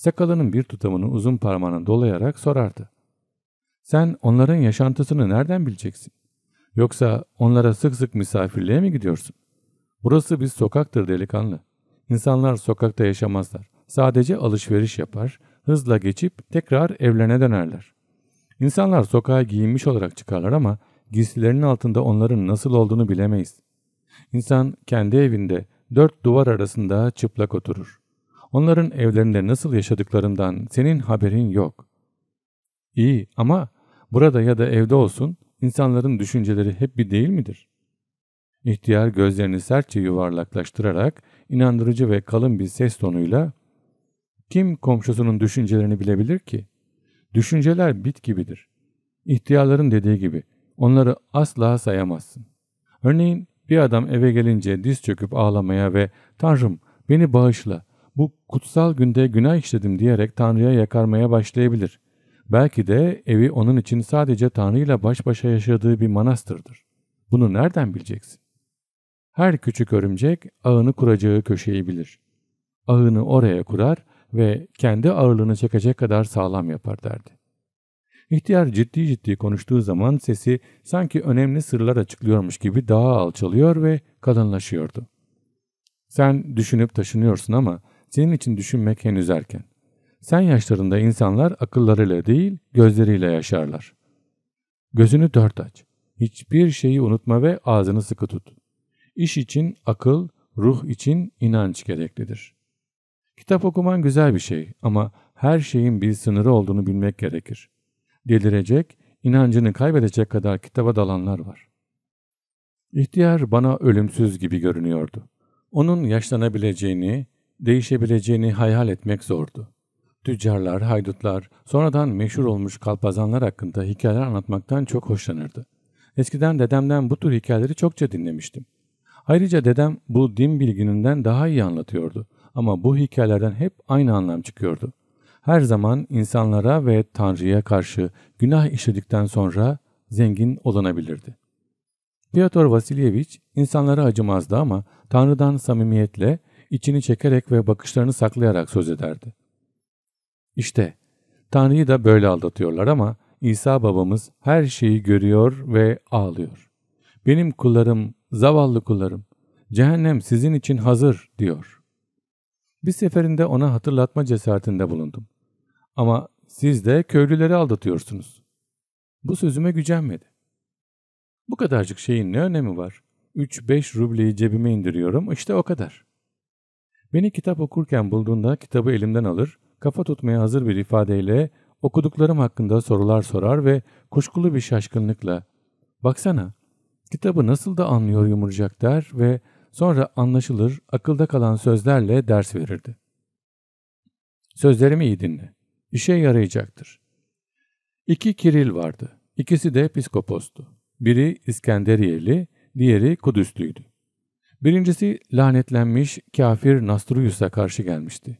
Sakalının bir tutamını uzun parmağına dolayarak sorardı. Sen onların yaşantısını nereden bileceksin? Yoksa onlara sık sık misafirliğe mi gidiyorsun? Burası bir sokaktır delikanlı. İnsanlar sokakta yaşamazlar. Sadece alışveriş yapar, hızla geçip tekrar evlerine dönerler. İnsanlar sokağa giyinmiş olarak çıkarlar ama giysilerinin altında onların nasıl olduğunu bilemeyiz. İnsan kendi evinde dört duvar arasında çıplak oturur. Onların evlerinde nasıl yaşadıklarından senin haberin yok. İyi ama burada ya da evde olsun insanların düşünceleri hep bir değil midir? İhtiyar gözlerini sertçe yuvarlaklaştırarak inandırıcı ve kalın bir ses tonuyla kim komşusunun düşüncelerini bilebilir ki? Düşünceler bit gibidir. İhtiyarların dediği gibi onları asla sayamazsın. Örneğin bir adam eve gelince diz çöküp ağlamaya ve Tanrım beni bağışla, bu kutsal günde günah işledim diyerek Tanrı'ya yakarmaya başlayabilir. Belki de evi onun için sadece Tanrı'yla baş başa yaşadığı bir manastırdır. Bunu nereden bileceksin? Her küçük örümcek ağını kuracağı köşeyi bilir. Ağını oraya kurar ve kendi ağırlığını çekecek kadar sağlam yapar derdi. İhtiyar ciddi ciddi konuştuğu zaman sesi sanki önemli sırlar açıklıyormuş gibi daha alçalıyor ve kalınlaşıyordu. Sen düşünüp taşınıyorsun ama senin için düşünmek henüz erken. Sen yaşlarında insanlar akıllarıyla değil gözleriyle yaşarlar. Gözünü dört aç. Hiçbir şeyi unutma ve ağzını sıkı tut. İş için akıl, ruh için inanç gereklidir. Kitap okuman güzel bir şey ama her şeyin bir sınırı olduğunu bilmek gerekir. Delirecek, inancını kaybedecek kadar kitaba dalanlar var. İhtiyar bana ölümsüz gibi görünüyordu. Onun yaşlanabileceğini, değişebileceğini hayal etmek zordu. Tüccarlar, haydutlar, sonradan meşhur olmuş kalpazanlar hakkında hikayeler anlatmaktan çok hoşlanırdı. Eskiden dedemden bu tür hikayeleri çokça dinlemiştim. Ayrıca dedem bu din bilgininden daha iyi anlatıyordu ama bu hikayelerden hep aynı anlam çıkıyordu. Her zaman insanlara ve Tanrı'ya karşı günah işledikten sonra zengin olanabilirdi. Piotr Vasilievich insanlara acımazdı ama Tanrı'dan samimiyetle içini çekerek ve bakışlarını saklayarak söz ederdi. İşte Tanrı'yı da böyle aldatıyorlar ama İsa babamız her şeyi görüyor ve ağlıyor. Benim kullarım, zavallı kullarım, cehennem sizin için hazır diyor. Bir seferinde ona hatırlatma cesaretinde bulundum. Ama siz de köylüleri aldatıyorsunuz. Bu sözüme gücenmedi. Bu kadarcık şeyin ne önemi var? 3-5 rubleyi cebime indiriyorum işte o kadar. Beni kitap okurken bulduğunda kitabı elimden alır, kafa tutmaya hazır bir ifadeyle okuduklarım hakkında sorular sorar ve kuşkulu bir şaşkınlıkla ''Baksana, kitabı nasıl da anlıyor yumurcak?'' der ve sonra anlaşılır, akılda kalan sözlerle ders verirdi. Sözlerimi iyi dinle. İşe yarayacaktır. İki Kiril vardı. İkisi de psikopostu. Biri İskenderiyeli, diğeri Kudüslüydü. Birincisi lanetlenmiş kafir Nastruyus'a karşı gelmişti.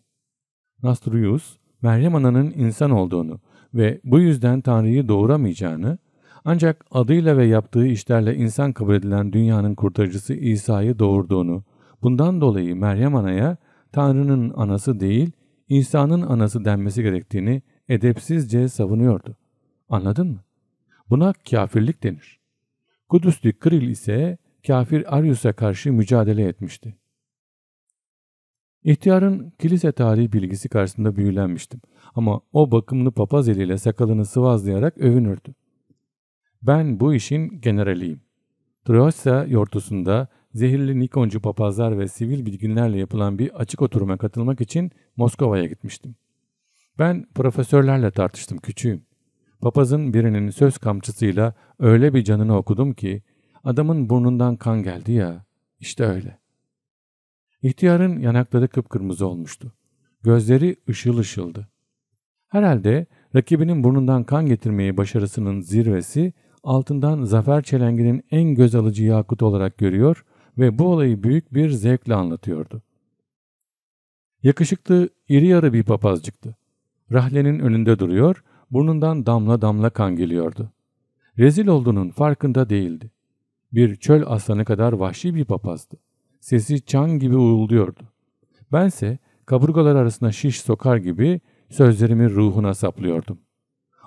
Nastruyus, Meryem Ana'nın insan olduğunu ve bu yüzden Tanrı'yı doğuramayacağını, ancak adıyla ve yaptığı işlerle insan kabul edilen dünyanın kurtarıcısı İsa'yı doğurduğunu, bundan dolayı Meryem Ana'ya Tanrı'nın anası değil, İsa'nın anası denmesi gerektiğini edepsizce savunuyordu. Anladın mı? Buna kafirlik denir. Kudüslü Kril ise kafir Arius'a karşı mücadele etmişti. İhtiyarın kilise tarihi bilgisi karşısında büyülenmiştim ama o bakımlı papaz eliyle sakalını sıvazlayarak övünürdü. Ben bu işin generaliyim. Troysa yortusunda zehirli Nikoncu papazlar ve sivil bilginlerle yapılan bir açık oturuma katılmak için Moskova'ya gitmiştim. Ben profesörlerle tartıştım küçüğüm. Papazın birinin söz kamçısıyla öyle bir canını okudum ki Adamın burnundan kan geldi ya. işte öyle. İhtiyarın yanakları kıpkırmızı olmuştu. Gözleri ışıl ışıldı. Herhalde rakibinin burnundan kan getirmeyi başarısının zirvesi altından Zafer Çelengi'nin en göz alıcı yakut olarak görüyor ve bu olayı büyük bir zevkle anlatıyordu. Yakışıklı, iri yarı bir papazcıktı. Rahlenin önünde duruyor, burnundan damla damla kan geliyordu. Rezil olduğunun farkında değildi. Bir çöl aslanı kadar vahşi bir papazdı. Sesi çan gibi uğulduyordu. Bense kaburgalar arasına şiş sokar gibi sözlerimi ruhuna saplıyordum.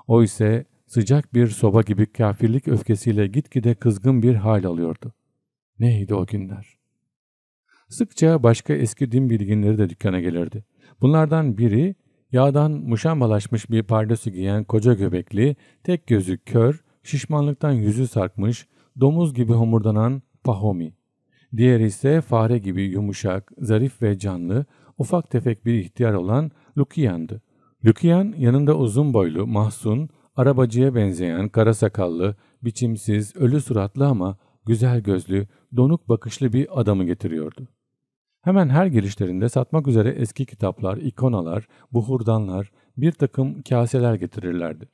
O ise sıcak bir soba gibi kafirlik öfkesiyle gitgide kızgın bir hal alıyordu. Neydi o günler? Sıkça başka eski din bilginleri de dükkana gelirdi. Bunlardan biri yağdan muşambalaşmış bir pardesü giyen koca göbekli, tek gözü kör, şişmanlıktan yüzü sarkmış, domuz gibi homurdanan pahomi. Diğeri ise fare gibi yumuşak, zarif ve canlı, ufak tefek bir ihtiyar olan Lukiyan'dı. Lukiyan yanında uzun boylu, mahzun, arabacıya benzeyen kara sakallı, biçimsiz, ölü suratlı ama güzel gözlü, donuk bakışlı bir adamı getiriyordu. Hemen her girişlerinde satmak üzere eski kitaplar, ikonalar, buhurdanlar, bir takım kaseler getirirlerdi.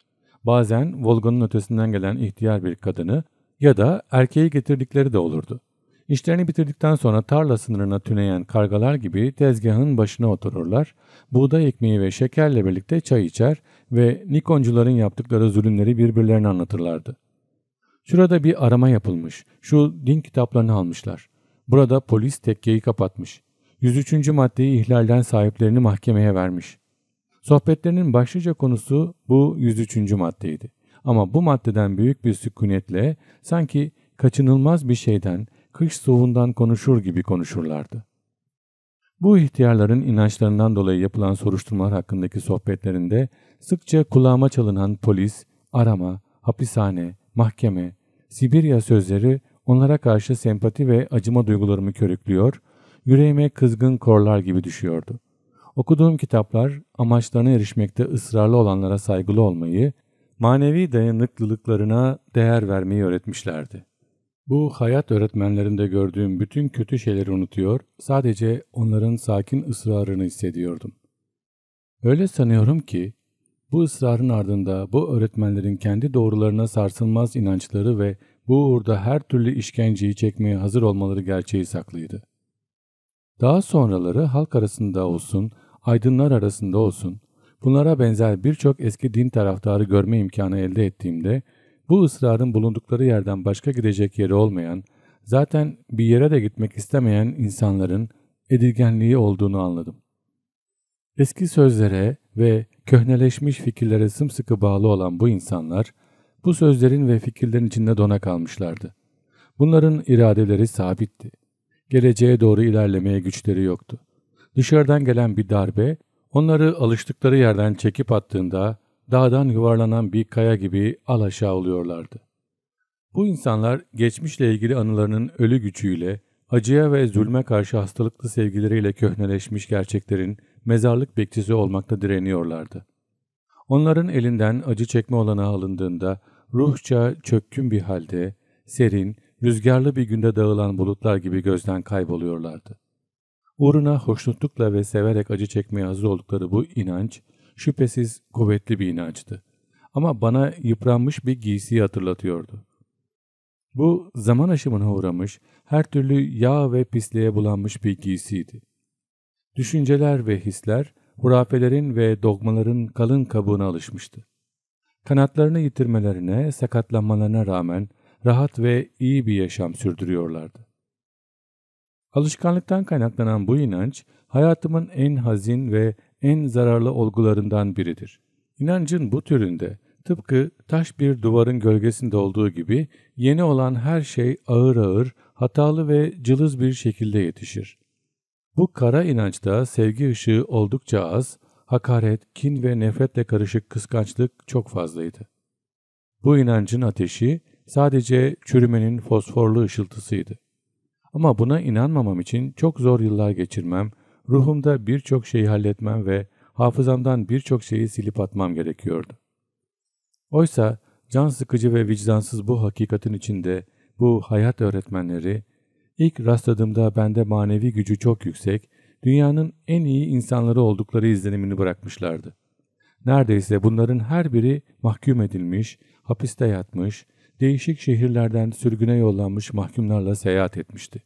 Bazen Volga'nın ötesinden gelen ihtiyar bir kadını ya da erkeği getirdikleri de olurdu. İşlerini bitirdikten sonra tarla sınırına tüneyen kargalar gibi tezgahın başına otururlar, buğday ekmeği ve şekerle birlikte çay içer ve Nikoncuların yaptıkları zulümleri birbirlerine anlatırlardı. Şurada bir arama yapılmış, şu din kitaplarını almışlar. Burada polis tekkeyi kapatmış. 103. maddeyi ihlalden sahiplerini mahkemeye vermiş. Sohbetlerinin başlıca konusu bu 103. maddeydi. Ama bu maddeden büyük bir sükunetle sanki kaçınılmaz bir şeyden, kış soğuğundan konuşur gibi konuşurlardı. Bu ihtiyarların inançlarından dolayı yapılan soruşturmalar hakkındaki sohbetlerinde sıkça kulağıma çalınan polis, arama, hapishane, mahkeme, Sibirya sözleri onlara karşı sempati ve acıma duygularımı körüklüyor, yüreğime kızgın korlar gibi düşüyordu. Okuduğum kitaplar amaçlarına erişmekte ısrarlı olanlara saygılı olmayı, manevi dayanıklılıklarına değer vermeyi öğretmişlerdi. Bu hayat öğretmenlerinde gördüğüm bütün kötü şeyleri unutuyor, sadece onların sakin ısrarını hissediyordum. Öyle sanıyorum ki bu ısrarın ardında bu öğretmenlerin kendi doğrularına sarsılmaz inançları ve bu uğurda her türlü işkenceyi çekmeye hazır olmaları gerçeği saklıydı. Daha sonraları halk arasında olsun, aydınlar arasında olsun, Bunlara benzer birçok eski din taraftarı görme imkanı elde ettiğimde bu ısrarın bulundukları yerden başka gidecek yeri olmayan, zaten bir yere de gitmek istemeyen insanların edilgenliği olduğunu anladım. Eski sözlere ve köhneleşmiş fikirlere sımsıkı bağlı olan bu insanlar, bu sözlerin ve fikirlerin içinde dona kalmışlardı. Bunların iradeleri sabitti. Geleceğe doğru ilerlemeye güçleri yoktu. Dışarıdan gelen bir darbe Onları alıştıkları yerden çekip attığında dağdan yuvarlanan bir kaya gibi alaşağı oluyorlardı. Bu insanlar geçmişle ilgili anılarının ölü gücüyle, acıya ve zulme karşı hastalıklı sevgileriyle köhneleşmiş gerçeklerin mezarlık bekçisi olmakta direniyorlardı. Onların elinden acı çekme olanağı alındığında ruhça çökkün bir halde, serin, rüzgarlı bir günde dağılan bulutlar gibi gözden kayboluyorlardı. Uğruna hoşnutlukla ve severek acı çekmeye hazır oldukları bu inanç şüphesiz kuvvetli bir inançtı. Ama bana yıpranmış bir giysiyi hatırlatıyordu. Bu zaman aşımına uğramış, her türlü yağ ve pisliğe bulanmış bir giysiydi. Düşünceler ve hisler hurafelerin ve dogmaların kalın kabuğuna alışmıştı. Kanatlarını yitirmelerine, sakatlanmalarına rağmen rahat ve iyi bir yaşam sürdürüyorlardı. Alışkanlıktan kaynaklanan bu inanç hayatımın en hazin ve en zararlı olgularından biridir. İnancın bu türünde tıpkı taş bir duvarın gölgesinde olduğu gibi yeni olan her şey ağır ağır, hatalı ve cılız bir şekilde yetişir. Bu kara inançta sevgi ışığı oldukça az, hakaret, kin ve nefretle karışık kıskançlık çok fazlaydı. Bu inancın ateşi sadece çürümenin fosforlu ışıltısıydı. Ama buna inanmamam için çok zor yıllar geçirmem, ruhumda birçok şeyi halletmem ve hafızamdan birçok şeyi silip atmam gerekiyordu. Oysa can sıkıcı ve vicdansız bu hakikatin içinde bu hayat öğretmenleri ilk rastladığımda bende manevi gücü çok yüksek, dünyanın en iyi insanları oldukları izlenimini bırakmışlardı. Neredeyse bunların her biri mahkum edilmiş, hapiste yatmış, değişik şehirlerden sürgüne yollanmış mahkumlarla seyahat etmişti.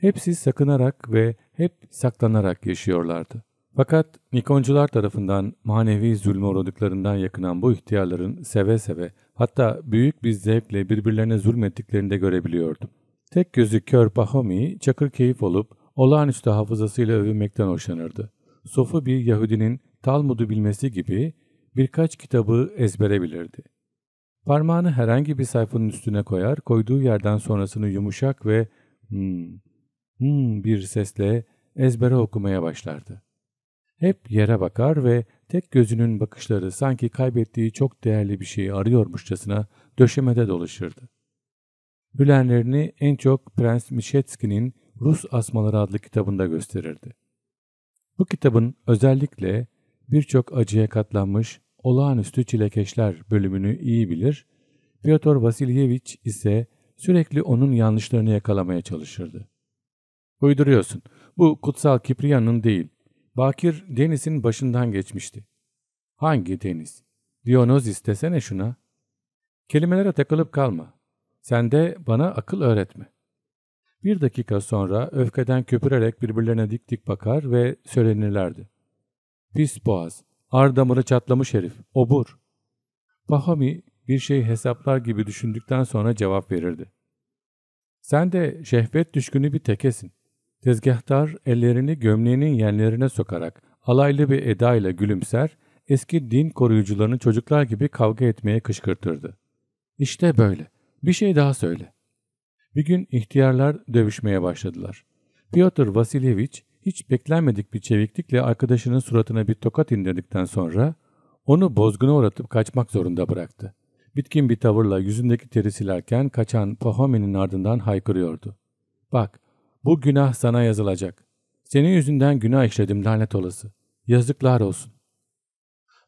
Hepsi sakınarak ve hep saklanarak yaşıyorlardı. Fakat Nikoncular tarafından manevi zulme uğradıklarından yakınan bu ihtiyarların seve seve hatta büyük bir zevkle birbirlerine zulmettiklerini de görebiliyordum. Tek gözü kör Pahomi çakır keyif olup olağanüstü hafızasıyla övünmekten hoşlanırdı. Sofu bir Yahudinin Talmud'u bilmesi gibi birkaç kitabı ezbere bilirdi. Parmağını herhangi bir sayfanın üstüne koyar, koyduğu yerden sonrasını yumuşak ve hmm, hmm bir sesle ezbere okumaya başlardı. Hep yere bakar ve tek gözünün bakışları sanki kaybettiği çok değerli bir şeyi arıyormuşçasına döşemede dolaşırdı. Hülenlerini en çok Prens Mişetski'nin Rus Asmaları adlı kitabında gösterirdi. Bu kitabın özellikle birçok acıya katlanmış Olağanüstü Çilekeşler bölümünü iyi bilir, Piotr Vasilyevich ise sürekli onun yanlışlarını yakalamaya çalışırdı. Uyduruyorsun, bu kutsal Kipriyan'ın değil, Bakir Deniz'in başından geçmişti. Hangi Deniz? Diyonoz istesene şuna. Kelimelere takılıp kalma. Sen de bana akıl öğretme. Bir dakika sonra öfkeden köpürerek birbirlerine dik dik bakar ve söylenirlerdi. Pis boğaz, Ar damarı çatlamış herif. Obur. Pahami bir şey hesaplar gibi düşündükten sonra cevap verirdi. Sen de şehvet düşkünü bir tekesin. Tezgahtar ellerini gömleğinin yerlerine sokarak alaylı bir edayla gülümser, eski din koruyucularını çocuklar gibi kavga etmeye kışkırtırdı. İşte böyle. Bir şey daha söyle. Bir gün ihtiyarlar dövüşmeye başladılar. Piotr Vasilievich hiç beklenmedik bir çeviklikle arkadaşının suratına bir tokat indirdikten sonra onu bozguna uğratıp kaçmak zorunda bıraktı. Bitkin bir tavırla yüzündeki teri silerken kaçan Pahomi'nin ardından haykırıyordu. Bak, bu günah sana yazılacak. Senin yüzünden günah işledim lanet olası. Yazıklar olsun.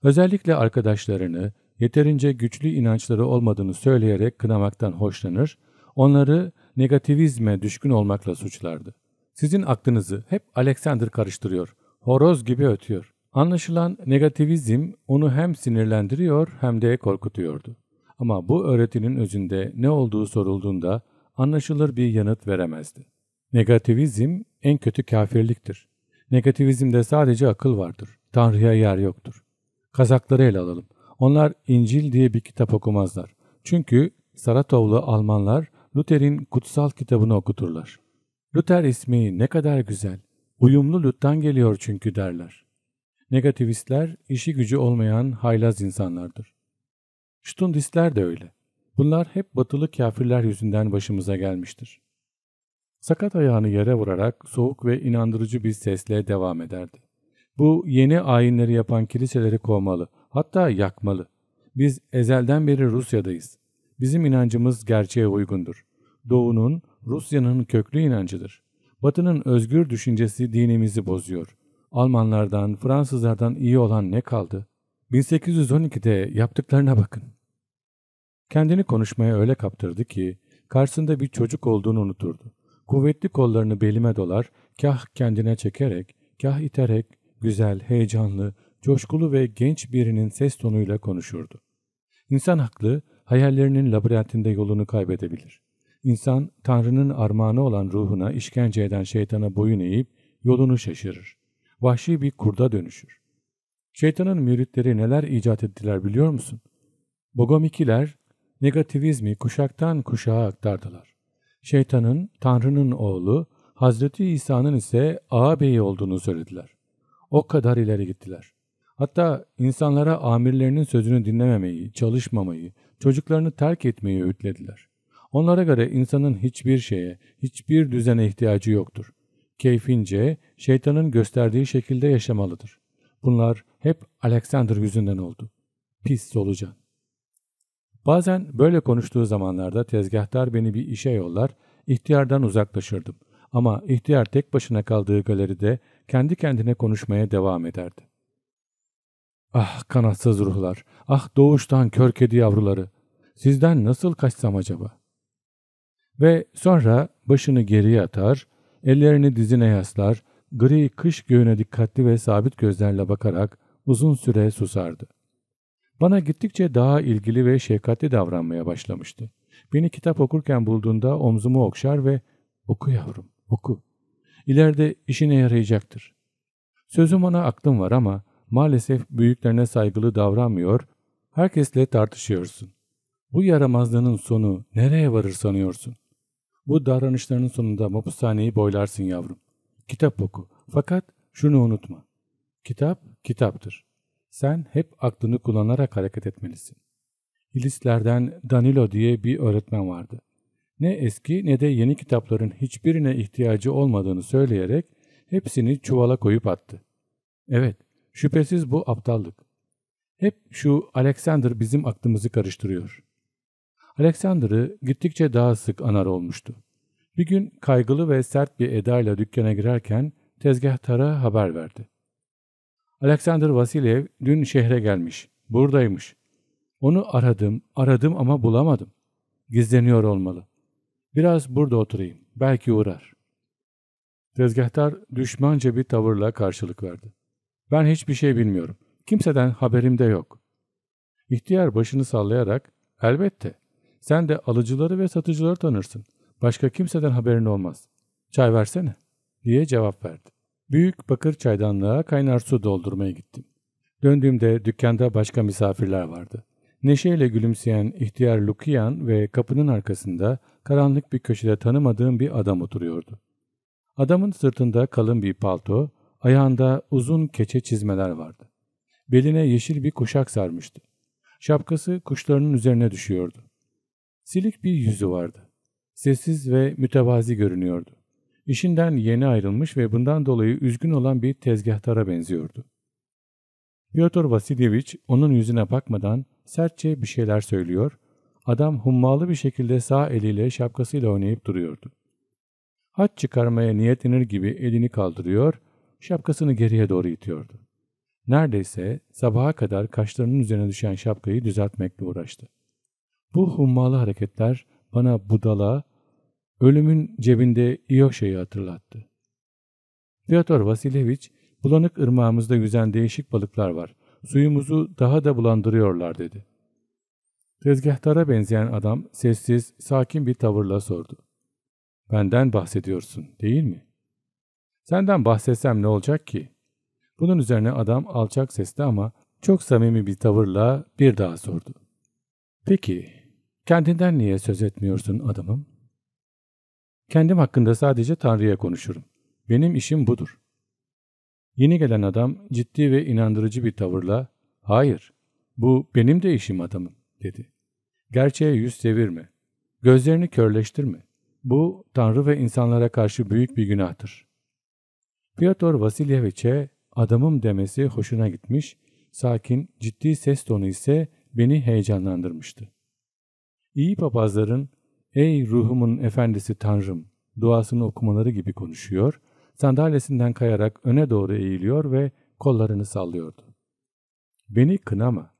Özellikle arkadaşlarını yeterince güçlü inançları olmadığını söyleyerek kınamaktan hoşlanır, onları negativizme düşkün olmakla suçlardı. Sizin aklınızı hep Alexander karıştırıyor. Horoz gibi ötüyor. Anlaşılan negativizm onu hem sinirlendiriyor hem de korkutuyordu. Ama bu öğretinin özünde ne olduğu sorulduğunda anlaşılır bir yanıt veremezdi. Negativizm en kötü kafirliktir. Negativizmde sadece akıl vardır. Tanrı'ya yer yoktur. Kazakları ele alalım. Onlar İncil diye bir kitap okumazlar. Çünkü Saratovlu Almanlar Luther'in kutsal kitabını okuturlar. Luther ismi ne kadar güzel. Uyumlu lüttan geliyor çünkü derler. Negativistler işi gücü olmayan haylaz insanlardır. Stundistler de öyle. Bunlar hep batılı kafirler yüzünden başımıza gelmiştir. Sakat ayağını yere vurarak soğuk ve inandırıcı bir sesle devam ederdi. Bu yeni ayinleri yapan kiliseleri kovmalı, hatta yakmalı. Biz ezelden beri Rusya'dayız. Bizim inancımız gerçeğe uygundur. Doğu'nun, Rusya'nın köklü inancıdır. Batı'nın özgür düşüncesi dinimizi bozuyor. Almanlardan, Fransızlardan iyi olan ne kaldı? 1812'de yaptıklarına bakın. Kendini konuşmaya öyle kaptırdı ki karşısında bir çocuk olduğunu unuturdu. Kuvvetli kollarını belime dolar, kah kendine çekerek, kah iterek güzel, heyecanlı, coşkulu ve genç birinin ses tonuyla konuşurdu. İnsan haklı, hayallerinin labirentinde yolunu kaybedebilir. İnsan Tanrı'nın armağanı olan ruhuna işkence eden şeytana boyun eğip yolunu şaşırır. Vahşi bir kurda dönüşür. Şeytanın müritleri neler icat ettiler biliyor musun? Bogomikiler negativizmi kuşaktan kuşağa aktardılar. Şeytanın Tanrı'nın oğlu, Hazreti İsa'nın ise ağabeyi olduğunu söylediler. O kadar ileri gittiler. Hatta insanlara amirlerinin sözünü dinlememeyi, çalışmamayı, çocuklarını terk etmeyi öğütlediler. Onlara göre insanın hiçbir şeye, hiçbir düzene ihtiyacı yoktur. Keyfince, şeytanın gösterdiği şekilde yaşamalıdır. Bunlar hep Alexander yüzünden oldu. Pis solucan. Bazen böyle konuştuğu zamanlarda tezgahtar beni bir işe yollar, ihtiyardan uzaklaşırdım. Ama ihtiyar tek başına kaldığı galeride kendi kendine konuşmaya devam ederdi. Ah kanatsız ruhlar, ah doğuştan kör kedi yavruları. Sizden nasıl kaçsam acaba? Ve sonra başını geriye atar, ellerini dizine yaslar, gri kış göğüne dikkatli ve sabit gözlerle bakarak uzun süre susardı. Bana gittikçe daha ilgili ve şefkatli davranmaya başlamıştı. Beni kitap okurken bulduğunda omzumu okşar ve ''Oku yavrum, oku. İleride işine yarayacaktır.'' Sözüm ona aklım var ama maalesef büyüklerine saygılı davranmıyor, herkesle tartışıyorsun. Bu yaramazlığının sonu nereye varır sanıyorsun? Bu davranışlarının sonunda mapushaneyi boylarsın yavrum. Kitap oku. Fakat şunu unutma. Kitap, kitaptır. Sen hep aklını kullanarak hareket etmelisin. İlislerden Danilo diye bir öğretmen vardı. Ne eski ne de yeni kitapların hiçbirine ihtiyacı olmadığını söyleyerek hepsini çuvala koyup attı. Evet, şüphesiz bu aptallık. Hep şu Alexander bizim aklımızı karıştırıyor. Alexander'ı gittikçe daha sık anar olmuştu. Bir gün kaygılı ve sert bir edayla dükkana girerken tezgahtara haber verdi. Alexander Vasilyev dün şehre gelmiş, buradaymış. Onu aradım, aradım ama bulamadım. Gizleniyor olmalı. Biraz burada oturayım, belki uğrar. Tezgahtar düşmanca bir tavırla karşılık verdi. Ben hiçbir şey bilmiyorum. Kimseden haberim de yok. İhtiyar başını sallayarak elbette sen de alıcıları ve satıcıları tanırsın. Başka kimseden haberin olmaz. Çay versene diye cevap verdi. Büyük bakır çaydanlığa kaynar su doldurmaya gittim. Döndüğümde dükkanda başka misafirler vardı. Neşeyle gülümseyen ihtiyar Lukian ve kapının arkasında karanlık bir köşede tanımadığım bir adam oturuyordu. Adamın sırtında kalın bir palto, ayağında uzun keçe çizmeler vardı. Beline yeşil bir kuşak sarmıştı. Şapkası kuşlarının üzerine düşüyordu. Silik bir yüzü vardı. Sessiz ve mütevazi görünüyordu. İşinden yeni ayrılmış ve bundan dolayı üzgün olan bir tezgahtara benziyordu. Piotr Vasilievich onun yüzüne bakmadan sertçe bir şeyler söylüyor, adam hummalı bir şekilde sağ eliyle şapkasıyla oynayıp duruyordu. Hat çıkarmaya niyetlenir gibi elini kaldırıyor, şapkasını geriye doğru itiyordu. Neredeyse sabaha kadar kaşlarının üzerine düşen şapkayı düzeltmekle uğraştı. Bu hummalı hareketler bana budala, ölümün cebinde İyoşe'yi hatırlattı. Fyodor Vasilevich, bulanık ırmağımızda yüzen değişik balıklar var. Suyumuzu daha da bulandırıyorlar dedi. Tezgahtara benzeyen adam sessiz, sakin bir tavırla sordu. Benden bahsediyorsun değil mi? Senden bahsetsem ne olacak ki? Bunun üzerine adam alçak sesli ama çok samimi bir tavırla bir daha sordu. Peki Kendinden niye söz etmiyorsun adamım? Kendim hakkında sadece Tanrı'ya konuşurum. Benim işim budur. Yeni gelen adam ciddi ve inandırıcı bir tavırla ''Hayır, bu benim de işim adamım.'' dedi. Gerçeğe yüz çevirme. Gözlerini körleştirme. Bu Tanrı ve insanlara karşı büyük bir günahtır. Piotr Vasilyeviç'e adamım demesi hoşuna gitmiş, sakin, ciddi ses tonu ise beni heyecanlandırmıştı. İyi papazların ''Ey ruhumun efendisi Tanrım'' duasını okumaları gibi konuşuyor, sandalyesinden kayarak öne doğru eğiliyor ve kollarını sallıyordu. ''Beni kınama.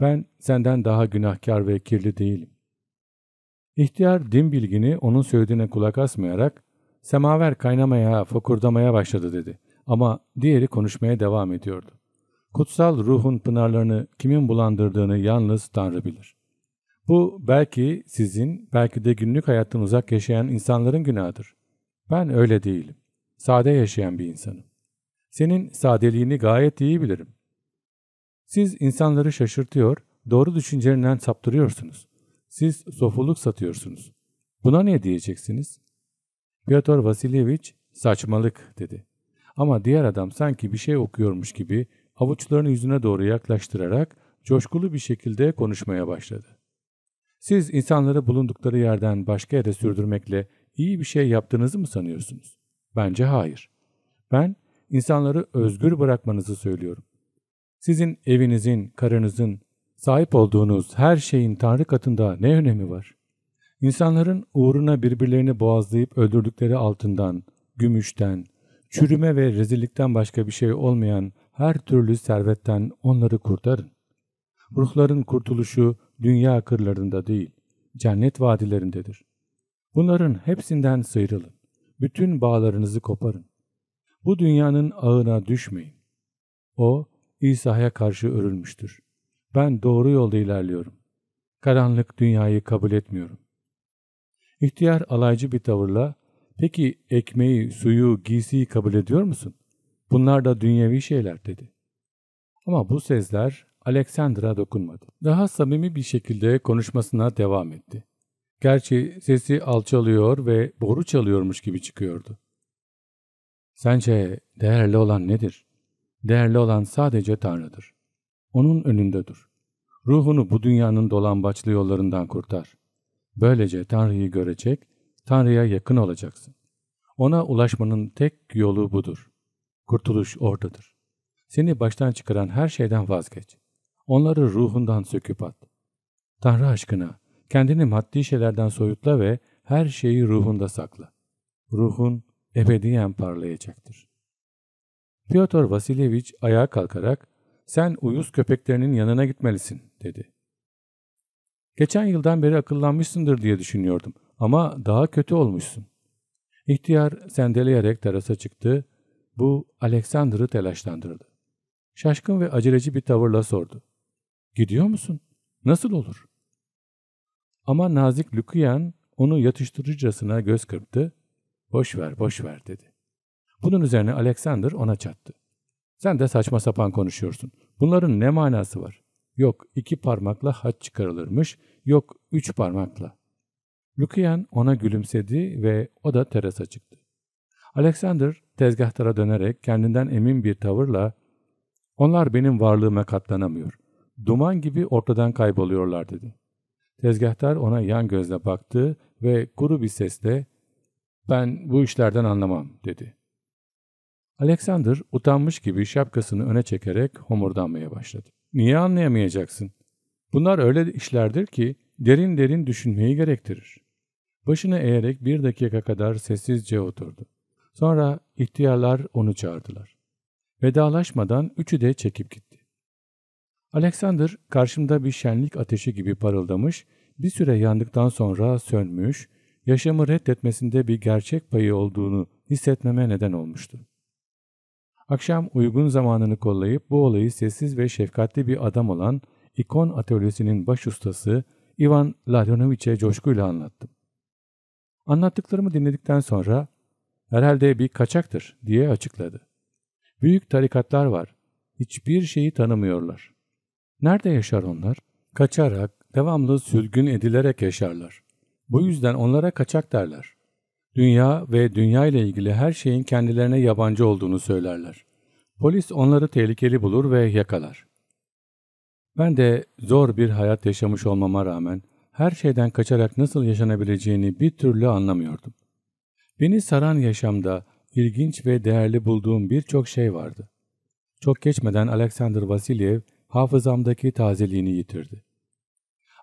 Ben senden daha günahkar ve kirli değilim. İhtiyar din bilgini onun söylediğine kulak asmayarak semaver kaynamaya, fokurdamaya başladı dedi. Ama diğeri konuşmaya devam ediyordu. Kutsal ruhun pınarlarını kimin bulandırdığını yalnız Tanrı bilir. Bu belki sizin, belki de günlük hayattan uzak yaşayan insanların günahıdır. Ben öyle değilim. Sade yaşayan bir insanım. Senin sadeliğini gayet iyi bilirim. Siz insanları şaşırtıyor, doğru düşüncelerinden saptırıyorsunuz. Siz sofuluk satıyorsunuz. Buna ne diyeceksiniz? Piotr Vasilievich saçmalık dedi. Ama diğer adam sanki bir şey okuyormuş gibi avuçlarını yüzüne doğru yaklaştırarak coşkulu bir şekilde konuşmaya başladı. Siz insanları bulundukları yerden başka yere sürdürmekle iyi bir şey yaptığınızı mı sanıyorsunuz? Bence hayır. Ben insanları özgür bırakmanızı söylüyorum. Sizin evinizin, karınızın, sahip olduğunuz her şeyin Tanrı katında ne önemi var? İnsanların uğruna birbirlerini boğazlayıp öldürdükleri altından, gümüşten, çürüme ve rezillikten başka bir şey olmayan her türlü servetten onları kurtarın. Ruhların kurtuluşu dünya kırlarında değil, cennet vadilerindedir. Bunların hepsinden sıyrılın. Bütün bağlarınızı koparın. Bu dünyanın ağına düşmeyin. O, İsa'ya karşı örülmüştür. Ben doğru yolda ilerliyorum. Karanlık dünyayı kabul etmiyorum. İhtiyar alaycı bir tavırla, peki ekmeği, suyu, giysiyi kabul ediyor musun? Bunlar da dünyevi şeyler dedi. Ama bu sezler Alexander'a dokunmadı. Daha samimi bir şekilde konuşmasına devam etti. Gerçi sesi alçalıyor ve boru çalıyormuş gibi çıkıyordu. Sence değerli olan nedir? Değerli olan sadece Tanrı'dır. Onun önünde dur. Ruhunu bu dünyanın dolambaçlı yollarından kurtar. Böylece Tanrı'yı görecek, Tanrı'ya yakın olacaksın. Ona ulaşmanın tek yolu budur. Kurtuluş oradadır. Seni baştan çıkaran her şeyden vazgeç. Onları ruhundan söküp at. Tanrı aşkına kendini maddi şeylerden soyutla ve her şeyi ruhunda sakla. Ruhun ebediyen parlayacaktır. Piotr Vasilievich ayağa kalkarak sen uyuz köpeklerinin yanına gitmelisin dedi. Geçen yıldan beri akıllanmışsındır diye düşünüyordum ama daha kötü olmuşsun. İhtiyar sendeleyerek terasa çıktı. Bu Alexander'ı telaşlandırdı. Şaşkın ve aceleci bir tavırla sordu. Gidiyor musun? Nasıl olur? Ama nazik Lüküyen onu yatıştırıcısına göz kırptı. Boş ver, boş ver dedi. Bunun üzerine Alexander ona çattı. Sen de saçma sapan konuşuyorsun. Bunların ne manası var? Yok iki parmakla haç çıkarılırmış, yok üç parmakla. Lukian ona gülümsedi ve o da terasa çıktı. Alexander tezgahtara dönerek kendinden emin bir tavırla ''Onlar benim varlığıma katlanamıyor duman gibi ortadan kayboluyorlar dedi. Tezgahtar ona yan gözle baktı ve kuru bir sesle ben bu işlerden anlamam dedi. Alexander utanmış gibi şapkasını öne çekerek homurdanmaya başladı. Niye anlayamayacaksın? Bunlar öyle işlerdir ki derin derin düşünmeyi gerektirir. Başını eğerek bir dakika kadar sessizce oturdu. Sonra ihtiyarlar onu çağırdılar. Vedalaşmadan üçü de çekip gitti. Alexander karşımda bir şenlik ateşi gibi parıldamış, bir süre yandıktan sonra sönmüş, yaşamı reddetmesinde bir gerçek payı olduğunu hissetmeme neden olmuştu. Akşam uygun zamanını kollayıp bu olayı sessiz ve şefkatli bir adam olan ikon atölyesinin baş ustası Ivan Ladyonoviç'e coşkuyla anlattım. Anlattıklarımı dinledikten sonra herhalde bir kaçaktır diye açıkladı. Büyük tarikatlar var. Hiçbir şeyi tanımıyorlar. Nerede yaşar onlar? Kaçarak, devamlı sürgün edilerek yaşarlar. Bu yüzden onlara kaçak derler. Dünya ve dünya ile ilgili her şeyin kendilerine yabancı olduğunu söylerler. Polis onları tehlikeli bulur ve yakalar. Ben de zor bir hayat yaşamış olmama rağmen her şeyden kaçarak nasıl yaşanabileceğini bir türlü anlamıyordum. Beni saran yaşamda ilginç ve değerli bulduğum birçok şey vardı. Çok geçmeden Alexander Vasilyev hafızamdaki tazeliğini yitirdi.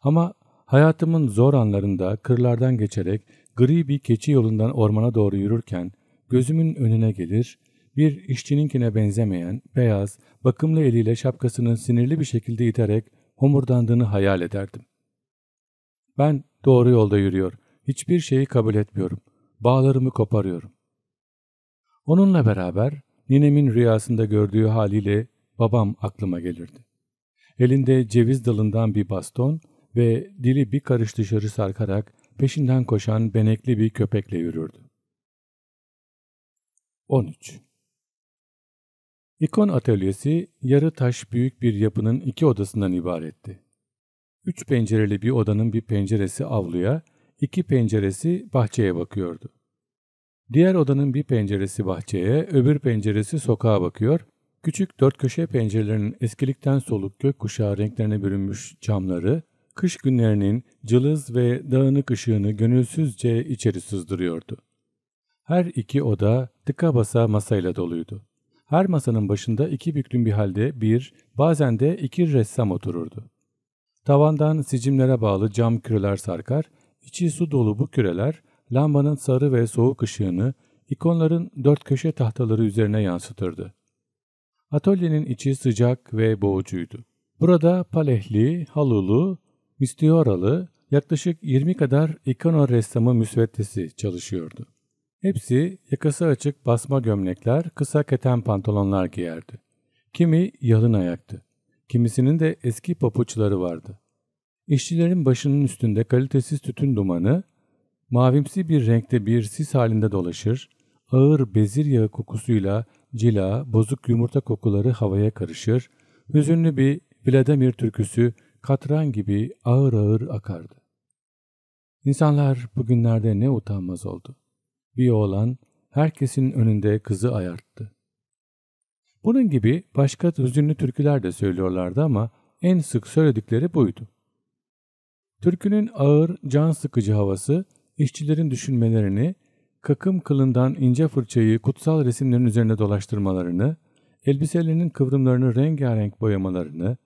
Ama hayatımın zor anlarında kırlardan geçerek gri bir keçi yolundan ormana doğru yürürken gözümün önüne gelir, bir işçininkine benzemeyen, beyaz, bakımlı eliyle şapkasının sinirli bir şekilde iterek homurdandığını hayal ederdim. Ben doğru yolda yürüyor, hiçbir şeyi kabul etmiyorum, bağlarımı koparıyorum. Onunla beraber ninemin rüyasında gördüğü haliyle babam aklıma gelirdi. Elinde ceviz dalından bir baston ve dili bir karış dışarı sarkarak peşinden koşan benekli bir köpekle yürürdü. 13. İkon atölyesi yarı taş büyük bir yapının iki odasından ibaretti. Üç pencereli bir odanın bir penceresi avluya, iki penceresi bahçeye bakıyordu. Diğer odanın bir penceresi bahçeye, öbür penceresi sokağa bakıyor Küçük dört köşe pencerelerinin eskilikten soluk gökkuşağı renklerine bürünmüş camları, kış günlerinin cılız ve dağınık ışığını gönülsüzce içeri sızdırıyordu. Her iki oda tıka basa masayla doluydu. Her masanın başında iki büklüm bir halde bir, bazen de iki ressam otururdu. Tavandan sicimlere bağlı cam küreler sarkar, içi su dolu bu küreler lambanın sarı ve soğuk ışığını ikonların dört köşe tahtaları üzerine yansıtırdı. Atölyenin içi sıcak ve boğucuydu. Burada palehli, halulu, mistioralı, yaklaşık 20 kadar ikona ressamı müsveddesi çalışıyordu. Hepsi yakası açık basma gömlekler, kısa keten pantolonlar giyerdi. Kimi yalın ayaktı. Kimisinin de eski papuçları vardı. İşçilerin başının üstünde kalitesiz tütün dumanı, mavimsi bir renkte bir sis halinde dolaşır, ağır bezir yağı kokusuyla cila, bozuk yumurta kokuları havaya karışır, hüzünlü bir Vladimir türküsü katran gibi ağır ağır akardı. İnsanlar bugünlerde ne utanmaz oldu. Bir oğlan herkesin önünde kızı ayarttı. Bunun gibi başka hüzünlü türküler de söylüyorlardı ama en sık söyledikleri buydu. Türkünün ağır, can sıkıcı havası işçilerin düşünmelerini kakım kılından ince fırçayı kutsal resimlerin üzerine dolaştırmalarını, elbiselerinin kıvrımlarını rengarenk boyamalarını,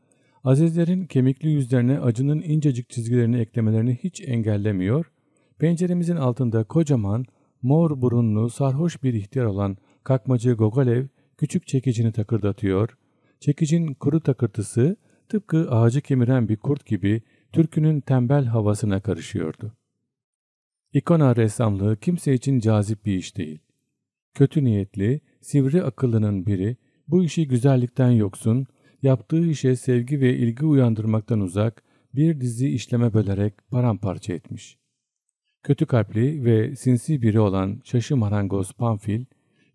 azizlerin kemikli yüzlerine acının incecik çizgilerini eklemelerini hiç engellemiyor, penceremizin altında kocaman, mor burunlu, sarhoş bir ihtiyar olan kakmacı Gogolev küçük çekicini takırdatıyor, çekicin kuru takırtısı tıpkı ağacı kemiren bir kurt gibi türkünün tembel havasına karışıyordu. İkona ressamlığı kimse için cazip bir iş değil. Kötü niyetli, sivri akıllının biri bu işi güzellikten yoksun, yaptığı işe sevgi ve ilgi uyandırmaktan uzak bir dizi işleme bölerek paramparça etmiş. Kötü kalpli ve sinsi biri olan şaşı marangoz Pamfil,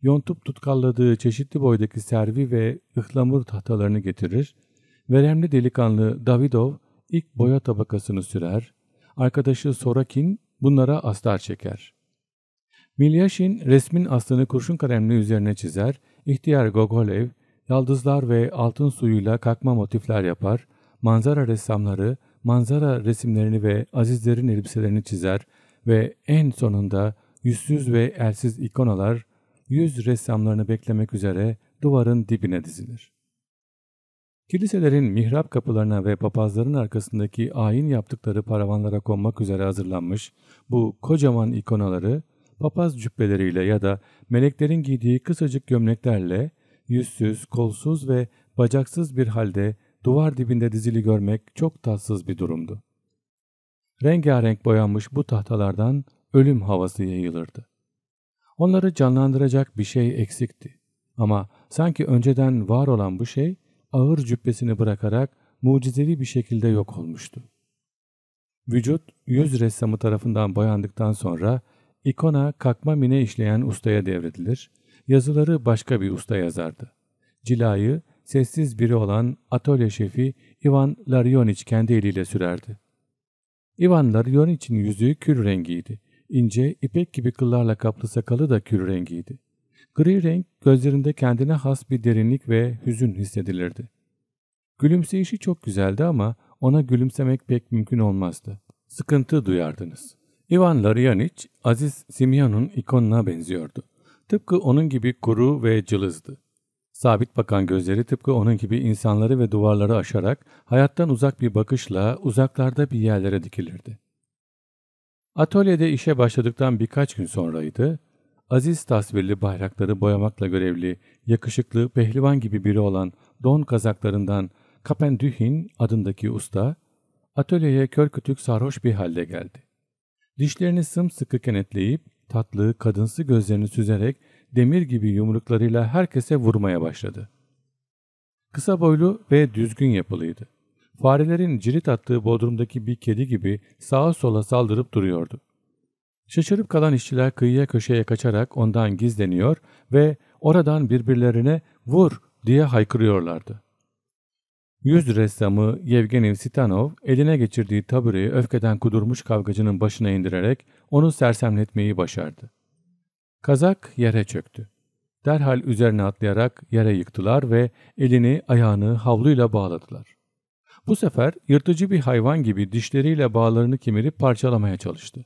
yontup tutkalladığı çeşitli boydaki servi ve ıhlamur tahtalarını getirir, veremli delikanlı Davidov ilk boya tabakasını sürer, arkadaşı Sorakin bunlara astar çeker. Milyaşin resmin aslını kurşun kalemli üzerine çizer, ihtiyar Gogolev, yaldızlar ve altın suyuyla kakma motifler yapar, manzara ressamları, manzara resimlerini ve azizlerin elbiselerini çizer ve en sonunda yüzsüz ve elsiz ikonalar, yüz ressamlarını beklemek üzere duvarın dibine dizilir. Kiliselerin mihrap kapılarına ve papazların arkasındaki ayin yaptıkları paravanlara konmak üzere hazırlanmış bu kocaman ikonaları papaz cübbeleriyle ya da meleklerin giydiği kısacık gömleklerle yüzsüz, kolsuz ve bacaksız bir halde duvar dibinde dizili görmek çok tatsız bir durumdu. Rengarenk boyanmış bu tahtalardan ölüm havası yayılırdı. Onları canlandıracak bir şey eksikti. Ama sanki önceden var olan bu şey ağır cübbesini bırakarak mucizevi bir şekilde yok olmuştu. Vücut yüz ressamı tarafından boyandıktan sonra ikona kakma mine işleyen ustaya devredilir, yazıları başka bir usta yazardı. Cilayı sessiz biri olan atölye şefi Ivan Larionich kendi eliyle sürerdi. Ivan Larionich'in yüzüğü kül rengiydi. İnce, ipek gibi kıllarla kaplı sakalı da kül rengiydi. Gri renk gözlerinde kendine has bir derinlik ve hüzün hissedilirdi. Gülümseyişi çok güzeldi ama ona gülümsemek pek mümkün olmazdı. Sıkıntı duyardınız. Ivan Laryanich, Aziz Simeonun ikonuna benziyordu. Tıpkı onun gibi kuru ve cılızdı. Sabit bakan gözleri tıpkı onun gibi insanları ve duvarları aşarak hayattan uzak bir bakışla uzaklarda bir yerlere dikilirdi. Atölyede işe başladıktan birkaç gün sonraydı aziz tasvirli bayrakları boyamakla görevli, yakışıklı, pehlivan gibi biri olan don kazaklarından Kapendühin adındaki usta, atölyeye kör kütük sarhoş bir halde geldi. Dişlerini sımsıkı kenetleyip, tatlı, kadınsı gözlerini süzerek demir gibi yumruklarıyla herkese vurmaya başladı. Kısa boylu ve düzgün yapılıydı. Farelerin cirit attığı bodrumdaki bir kedi gibi sağa sola saldırıp duruyordu. Şaşırıp kalan işçiler kıyıya köşeye kaçarak ondan gizleniyor ve oradan birbirlerine vur diye haykırıyorlardı. Yüz ressamı Yevgeni Sitanov eline geçirdiği tabureyi öfkeden kudurmuş kavgacının başına indirerek onu sersemletmeyi başardı. Kazak yere çöktü. Derhal üzerine atlayarak yere yıktılar ve elini ayağını havluyla bağladılar. Bu sefer yırtıcı bir hayvan gibi dişleriyle bağlarını kemirip parçalamaya çalıştı.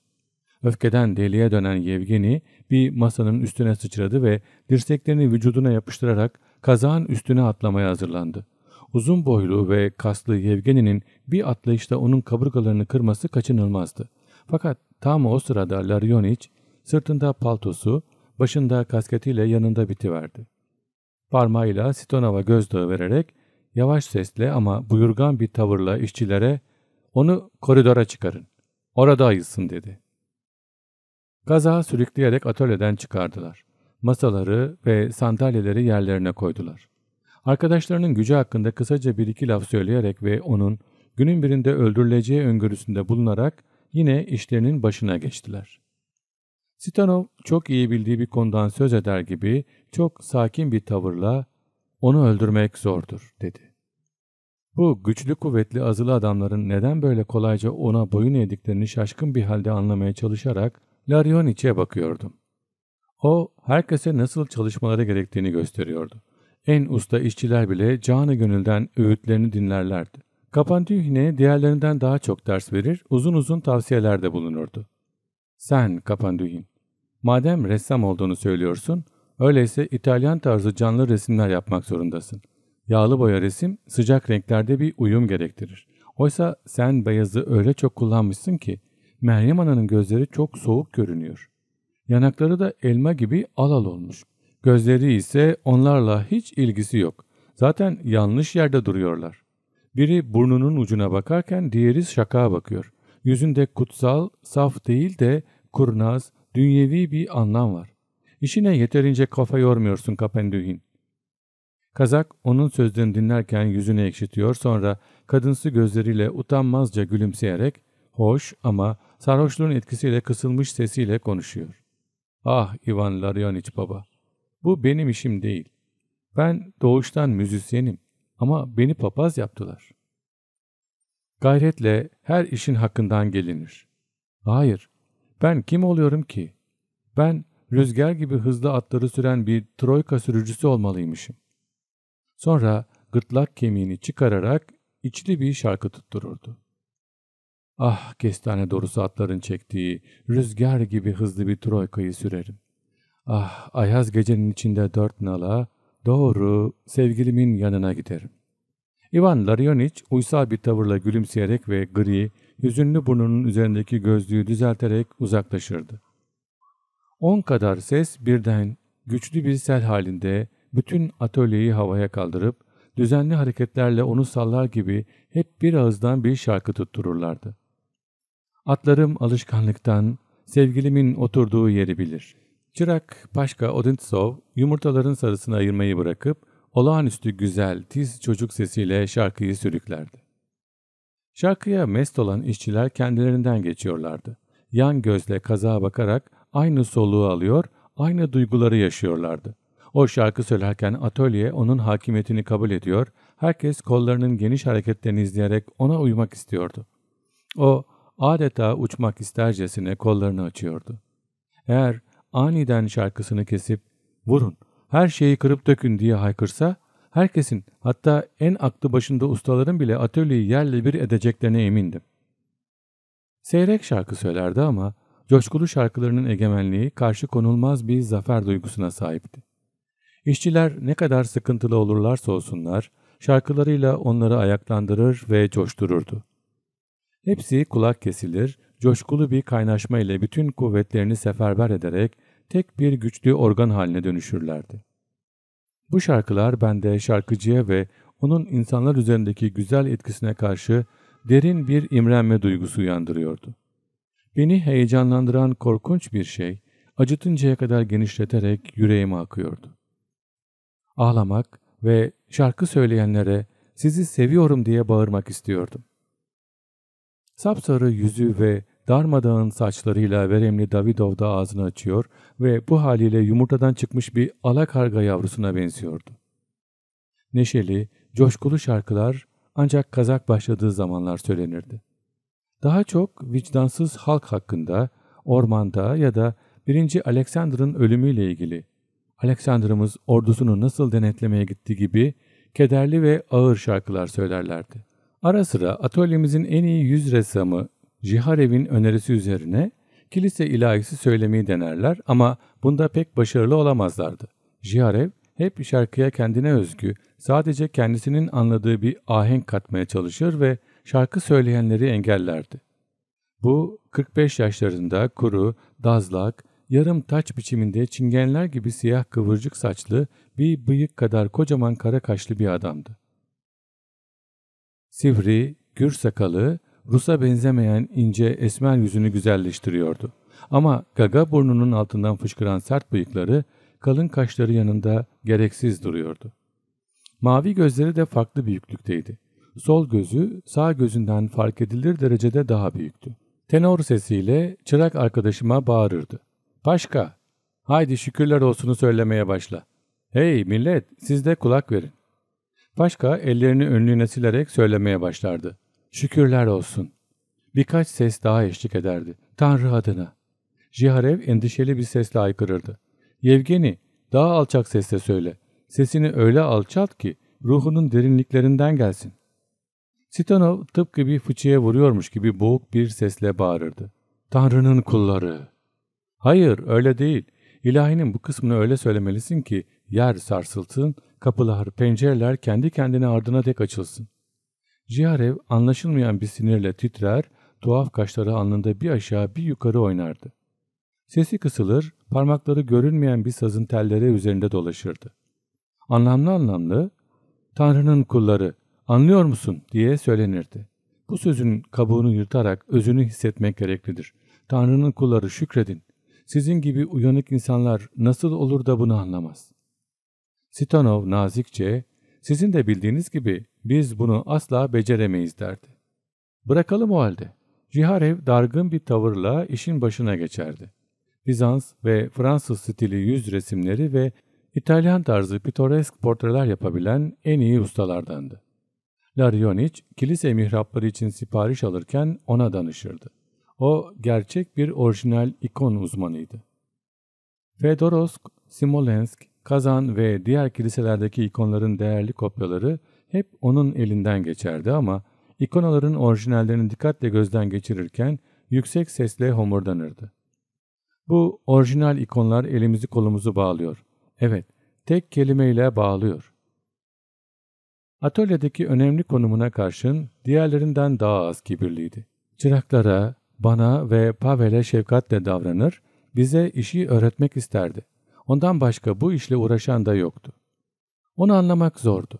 Öfkeden deliye dönen Yevgeni bir masanın üstüne sıçradı ve dirseklerini vücuduna yapıştırarak kazağın üstüne atlamaya hazırlandı. Uzun boylu ve kaslı Yevgeni'nin bir atlayışta onun kaburgalarını kırması kaçınılmazdı. Fakat tam o sırada Laryonic sırtında paltosu, başında kasketiyle yanında verdi. Parmağıyla Sitonov'a gözdağı vererek yavaş sesle ama buyurgan bir tavırla işçilere ''Onu koridora çıkarın, orada ayılsın'' dedi. Gaza sürükleyerek atölyeden çıkardılar. Masaları ve sandalyeleri yerlerine koydular. Arkadaşlarının gücü hakkında kısaca bir iki laf söyleyerek ve onun günün birinde öldürüleceği öngörüsünde bulunarak yine işlerinin başına geçtiler. Sitanov çok iyi bildiği bir konudan söz eder gibi çok sakin bir tavırla onu öldürmek zordur dedi. Bu güçlü kuvvetli azılı adamların neden böyle kolayca ona boyun eğdiklerini şaşkın bir halde anlamaya çalışarak Larionic'e bakıyordum. O herkese nasıl çalışmaları gerektiğini gösteriyordu. En usta işçiler bile canı gönülden öğütlerini dinlerlerdi. Kapandühine diğerlerinden daha çok ders verir, uzun uzun tavsiyelerde bulunurdu. Sen Kapandühin, madem ressam olduğunu söylüyorsun, öyleyse İtalyan tarzı canlı resimler yapmak zorundasın. Yağlı boya resim sıcak renklerde bir uyum gerektirir. Oysa sen beyazı öyle çok kullanmışsın ki Meryem Ana'nın gözleri çok soğuk görünüyor. Yanakları da elma gibi alal olmuş. Gözleri ise onlarla hiç ilgisi yok. Zaten yanlış yerde duruyorlar. Biri burnunun ucuna bakarken diğeri şakağa bakıyor. Yüzünde kutsal, saf değil de kurnaz, dünyevi bir anlam var. İşine yeterince kafa yormuyorsun Kapendühin. Kazak onun sözlerini dinlerken yüzünü ekşitiyor sonra kadınsı gözleriyle utanmazca gülümseyerek hoş ama Sarhoşluğun etkisiyle kısılmış sesiyle konuşuyor. Ah Ivan Larionich baba, bu benim işim değil. Ben doğuştan müzisyenim ama beni papaz yaptılar. Gayretle her işin hakkından gelinir. Hayır, ben kim oluyorum ki? Ben rüzgar gibi hızlı atları süren bir troika sürücüsü olmalıymışım. Sonra gırtlak kemiğini çıkararak içli bir şarkı tuttururdu. Ah kestane doğrusu atların çektiği rüzgar gibi hızlı bir troykayı sürerim. Ah ayaz gecenin içinde dört nala doğru sevgilimin yanına giderim. Ivan Larionich uysal bir tavırla gülümseyerek ve gri, hüzünlü burnunun üzerindeki gözlüğü düzelterek uzaklaşırdı. On kadar ses birden güçlü bir sel halinde bütün atölyeyi havaya kaldırıp düzenli hareketlerle onu sallar gibi hep bir ağızdan bir şarkı tuttururlardı. Atlarım alışkanlıktan, sevgilimin oturduğu yeri bilir. Çırak Paşka Odintsov yumurtaların sarısını ayırmayı bırakıp olağanüstü güzel, tiz çocuk sesiyle şarkıyı sürüklerdi. Şarkıya mest olan işçiler kendilerinden geçiyorlardı. Yan gözle kazağa bakarak aynı soluğu alıyor, aynı duyguları yaşıyorlardı. O şarkı söylerken atölye onun hakimiyetini kabul ediyor, herkes kollarının geniş hareketlerini izleyerek ona uymak istiyordu. O adeta uçmak istercesine kollarını açıyordu. Eğer aniden şarkısını kesip vurun, her şeyi kırıp dökün diye haykırsa herkesin hatta en aklı başında ustaların bile atölyeyi yerle bir edeceklerine emindim. Seyrek şarkı söylerdi ama coşkulu şarkılarının egemenliği karşı konulmaz bir zafer duygusuna sahipti. İşçiler ne kadar sıkıntılı olurlarsa olsunlar, şarkılarıyla onları ayaklandırır ve coştururdu. Hepsi kulak kesilir, coşkulu bir kaynaşma ile bütün kuvvetlerini seferber ederek tek bir güçlü organ haline dönüşürlerdi. Bu şarkılar bende şarkıcıya ve onun insanlar üzerindeki güzel etkisine karşı derin bir imrenme duygusu uyandırıyordu. Beni heyecanlandıran korkunç bir şey, acıtıncaya kadar genişleterek yüreğime akıyordu. Ağlamak ve şarkı söyleyenlere sizi seviyorum diye bağırmak istiyordum. Sapsarı yüzü ve darmadağın saçlarıyla veremli Davidov da ağzını açıyor ve bu haliyle yumurtadan çıkmış bir alakarga yavrusuna benziyordu. Neşeli, coşkulu şarkılar ancak kazak başladığı zamanlar söylenirdi. Daha çok vicdansız halk hakkında, ormanda ya da 1. Aleksandrın ölümüyle ilgili, Aleksandrımız ordusunu nasıl denetlemeye gitti gibi kederli ve ağır şarkılar söylerlerdi. Ara sıra atölyemizin en iyi yüz ressamı Jiharev'in önerisi üzerine kilise ilahisi söylemeyi denerler ama bunda pek başarılı olamazlardı. Jiharev hep şarkıya kendine özgü, sadece kendisinin anladığı bir ahenk katmaya çalışır ve şarkı söyleyenleri engellerdi. Bu 45 yaşlarında kuru, dazlak, yarım taç biçiminde çingenler gibi siyah kıvırcık saçlı, bir bıyık kadar kocaman kara kaşlı bir adamdı. Sivri, gür sakalı, Rus'a benzemeyen ince esmer yüzünü güzelleştiriyordu. Ama gaga burnunun altından fışkıran sert bıyıkları, kalın kaşları yanında gereksiz duruyordu. Mavi gözleri de farklı büyüklükteydi. Sol gözü sağ gözünden fark edilir derecede daha büyüktü. Tenor sesiyle çırak arkadaşıma bağırırdı. Paşka, haydi şükürler olsunu söylemeye başla. Hey millet, siz de kulak verin. Başka ellerini önlüğüne silerek söylemeye başlardı. Şükürler olsun. Birkaç ses daha eşlik ederdi. Tanrı adına. Jiharev endişeli bir sesle aykırırdı. Yevgeni daha alçak sesle söyle. Sesini öyle alçalt ki ruhunun derinliklerinden gelsin. Sitanov tıpkı bir fıçıya vuruyormuş gibi boğuk bir sesle bağırırdı. Tanrı'nın kulları. Hayır öyle değil. İlahinin bu kısmını öyle söylemelisin ki yer sarsılsın Kapılar, pencereler kendi kendine ardına dek açılsın. Ciharev anlaşılmayan bir sinirle titrer, tuhaf kaşları alnında bir aşağı bir yukarı oynardı. Sesi kısılır, parmakları görünmeyen bir sazın telleri üzerinde dolaşırdı. Anlamlı anlamlı, ''Tanrı'nın kulları, anlıyor musun?'' diye söylenirdi. Bu sözün kabuğunu yırtarak özünü hissetmek gereklidir. Tanrı'nın kulları şükredin. Sizin gibi uyanık insanlar nasıl olur da bunu anlamaz? Stanov nazikçe, sizin de bildiğiniz gibi biz bunu asla beceremeyiz derdi. Bırakalım o halde. Ciharev dargın bir tavırla işin başına geçerdi. Bizans ve Fransız stili yüz resimleri ve İtalyan tarzı pitoresk portreler yapabilen en iyi ustalardandı. Larionich, kilise mihrapları için sipariş alırken ona danışırdı. O gerçek bir orijinal ikon uzmanıydı. Fedorosk, Simolensk, Kazan ve diğer kiliselerdeki ikonların değerli kopyaları hep onun elinden geçerdi ama ikonaların orijinallerini dikkatle gözden geçirirken yüksek sesle homurdanırdı. Bu orijinal ikonlar elimizi kolumuzu bağlıyor. Evet, tek kelimeyle bağlıyor. Atölyedeki önemli konumuna karşın diğerlerinden daha az kibirliydi. Çıraklara, bana ve Pavel'e şefkatle davranır, bize işi öğretmek isterdi. Ondan başka bu işle uğraşan da yoktu. Onu anlamak zordu.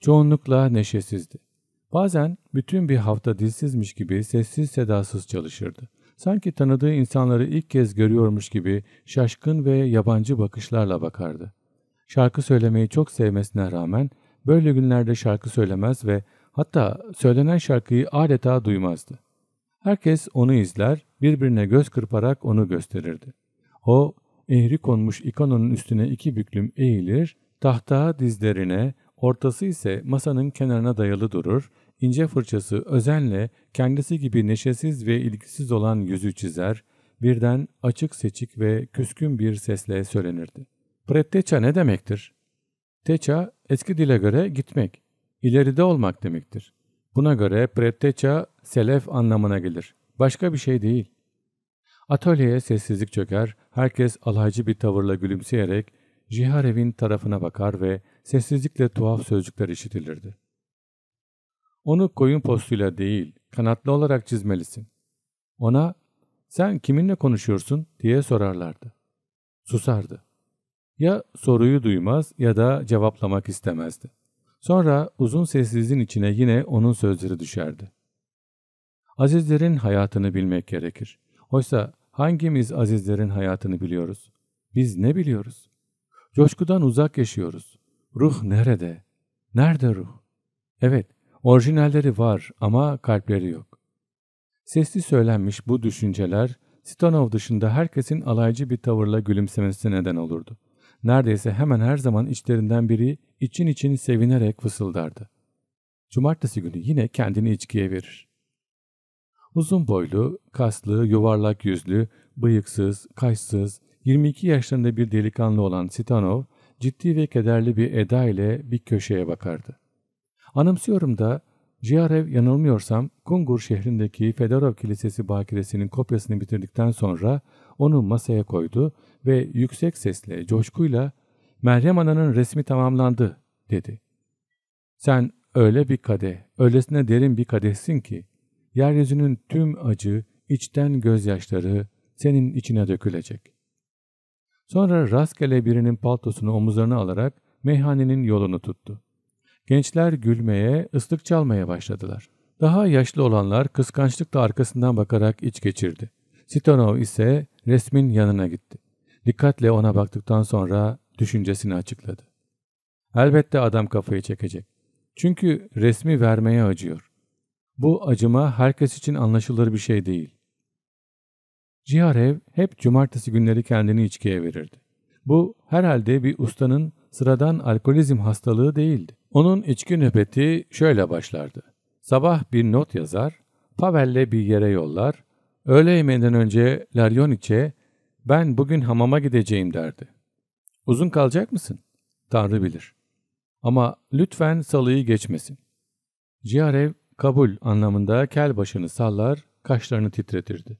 Çoğunlukla neşesizdi. Bazen bütün bir hafta dilsizmiş gibi sessiz sedasız çalışırdı. Sanki tanıdığı insanları ilk kez görüyormuş gibi şaşkın ve yabancı bakışlarla bakardı. Şarkı söylemeyi çok sevmesine rağmen böyle günlerde şarkı söylemez ve hatta söylenen şarkıyı adeta duymazdı. Herkes onu izler, birbirine göz kırparak onu gösterirdi. O eğri konmuş ikanonun üstüne iki büklüm eğilir, tahta dizlerine, ortası ise masanın kenarına dayalı durur, ince fırçası özenle kendisi gibi neşesiz ve ilgisiz olan yüzü çizer, birden açık seçik ve küskün bir sesle söylenirdi. Pretteça ne demektir? Teça eski dile göre gitmek, ileride olmak demektir. Buna göre pretteça selef anlamına gelir. Başka bir şey değil. Atölyeye sessizlik çöker, herkes alaycı bir tavırla gülümseyerek Jiharev'in tarafına bakar ve sessizlikle tuhaf sözcükler işitilirdi. Onu koyun postuyla değil, kanatlı olarak çizmelisin. Ona, sen kiminle konuşuyorsun diye sorarlardı. Susardı. Ya soruyu duymaz ya da cevaplamak istemezdi. Sonra uzun sessizliğin içine yine onun sözleri düşerdi. Azizlerin hayatını bilmek gerekir. Oysa hangimiz azizlerin hayatını biliyoruz? Biz ne biliyoruz? Coşkudan uzak yaşıyoruz. Ruh nerede? Nerede ruh? Evet, orijinalleri var ama kalpleri yok. Sesli söylenmiş bu düşünceler Stanov dışında herkesin alaycı bir tavırla gülümsemesi neden olurdu. Neredeyse hemen her zaman içlerinden biri için için sevinerek fısıldardı. Cumartesi günü yine kendini içkiye verir. Uzun boylu, kaslı, yuvarlak yüzlü, bıyıksız, kaşsız, 22 yaşlarında bir delikanlı olan Sitanov, ciddi ve kederli bir eda ile bir köşeye bakardı. Anımsıyorum da Ciarev yanılmıyorsam Kungur şehrindeki Fedorov Kilisesi bakiresinin kopyasını bitirdikten sonra onu masaya koydu ve yüksek sesle, coşkuyla ''Meryem Ana'nın resmi tamamlandı.'' dedi. ''Sen öyle bir kadeh, öylesine derin bir kadehsin ki yeryüzünün tüm acı, içten gözyaşları senin içine dökülecek. Sonra rastgele birinin paltosunu omuzlarına alarak meyhanenin yolunu tuttu. Gençler gülmeye, ıslık çalmaya başladılar. Daha yaşlı olanlar kıskançlıkla arkasından bakarak iç geçirdi. Sitonov ise resmin yanına gitti. Dikkatle ona baktıktan sonra düşüncesini açıkladı. Elbette adam kafayı çekecek. Çünkü resmi vermeye acıyor. Bu acıma herkes için anlaşılır bir şey değil. Ciharev hep cumartesi günleri kendini içkiye verirdi. Bu herhalde bir ustanın sıradan alkolizm hastalığı değildi. Onun içki nöbeti şöyle başlardı. Sabah bir not yazar, Pavel'le bir yere yollar, öğle yemeğinden önce Laryoniç'e ben bugün hamama gideceğim derdi. Uzun kalacak mısın? Tanrı bilir. Ama lütfen salıyı geçmesin. Ciharev kabul anlamında kel başını sallar, kaşlarını titretirdi.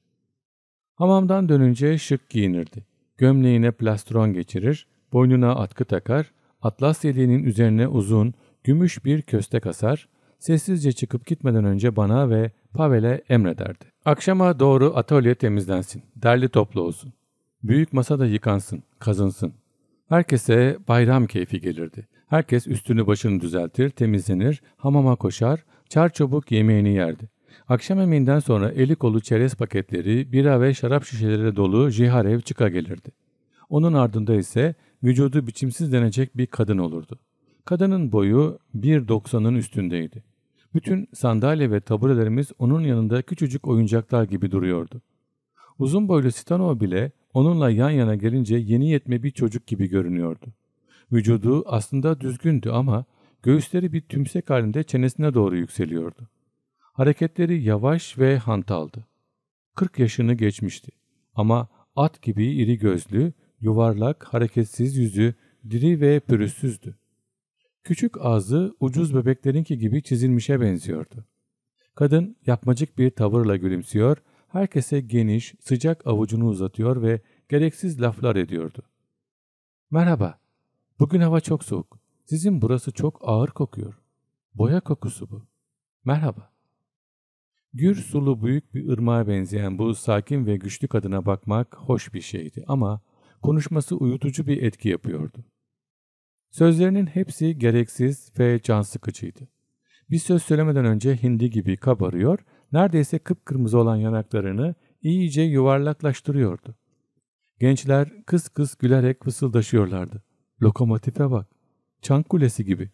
Hamamdan dönünce şık giyinirdi. Gömleğine plastron geçirir, boynuna atkı takar, atlas yeleğinin üzerine uzun, gümüş bir köstek asar, sessizce çıkıp gitmeden önce bana ve Pavel'e emrederdi. Akşama doğru atölye temizlensin, derli toplu olsun. Büyük masada da yıkansın, kazınsın. Herkese bayram keyfi gelirdi. Herkes üstünü başını düzeltir, temizlenir, hamama koşar, çarçabuk yemeğini yerdi. Akşam yemeğinden sonra eli kolu çerez paketleri, bira ve şarap şişeleriyle dolu Jiharev çıka gelirdi. Onun ardında ise vücudu biçimsiz denecek bir kadın olurdu. Kadının boyu 1.90'ın üstündeydi. Bütün sandalye ve taburelerimiz onun yanında küçücük oyuncaklar gibi duruyordu. Uzun boylu Stanov bile onunla yan yana gelince yeni yetme bir çocuk gibi görünüyordu. Vücudu aslında düzgündü ama Göğüsleri bir tümsek halinde çenesine doğru yükseliyordu. Hareketleri yavaş ve hantaldı. 40 yaşını geçmişti ama at gibi iri gözlü, yuvarlak, hareketsiz yüzü diri ve pürüzsüzdü. Küçük ağzı ucuz bebeklerinki gibi çizilmişe benziyordu. Kadın yapmacık bir tavırla gülümsüyor, herkese geniş, sıcak avucunu uzatıyor ve gereksiz laflar ediyordu. Merhaba, bugün hava çok soğuk. Sizin burası çok ağır kokuyor. Boya kokusu bu. Merhaba. Gür sulu büyük bir ırmağa benzeyen bu sakin ve güçlü kadına bakmak hoş bir şeydi ama konuşması uyutucu bir etki yapıyordu. Sözlerinin hepsi gereksiz ve can sıkıcıydı. Bir söz söylemeden önce hindi gibi kabarıyor, neredeyse kıpkırmızı olan yanaklarını iyice yuvarlaklaştırıyordu. Gençler kıs kıs gülerek fısıldaşıyorlardı. Lokomotife bak. Çankulesi gibi.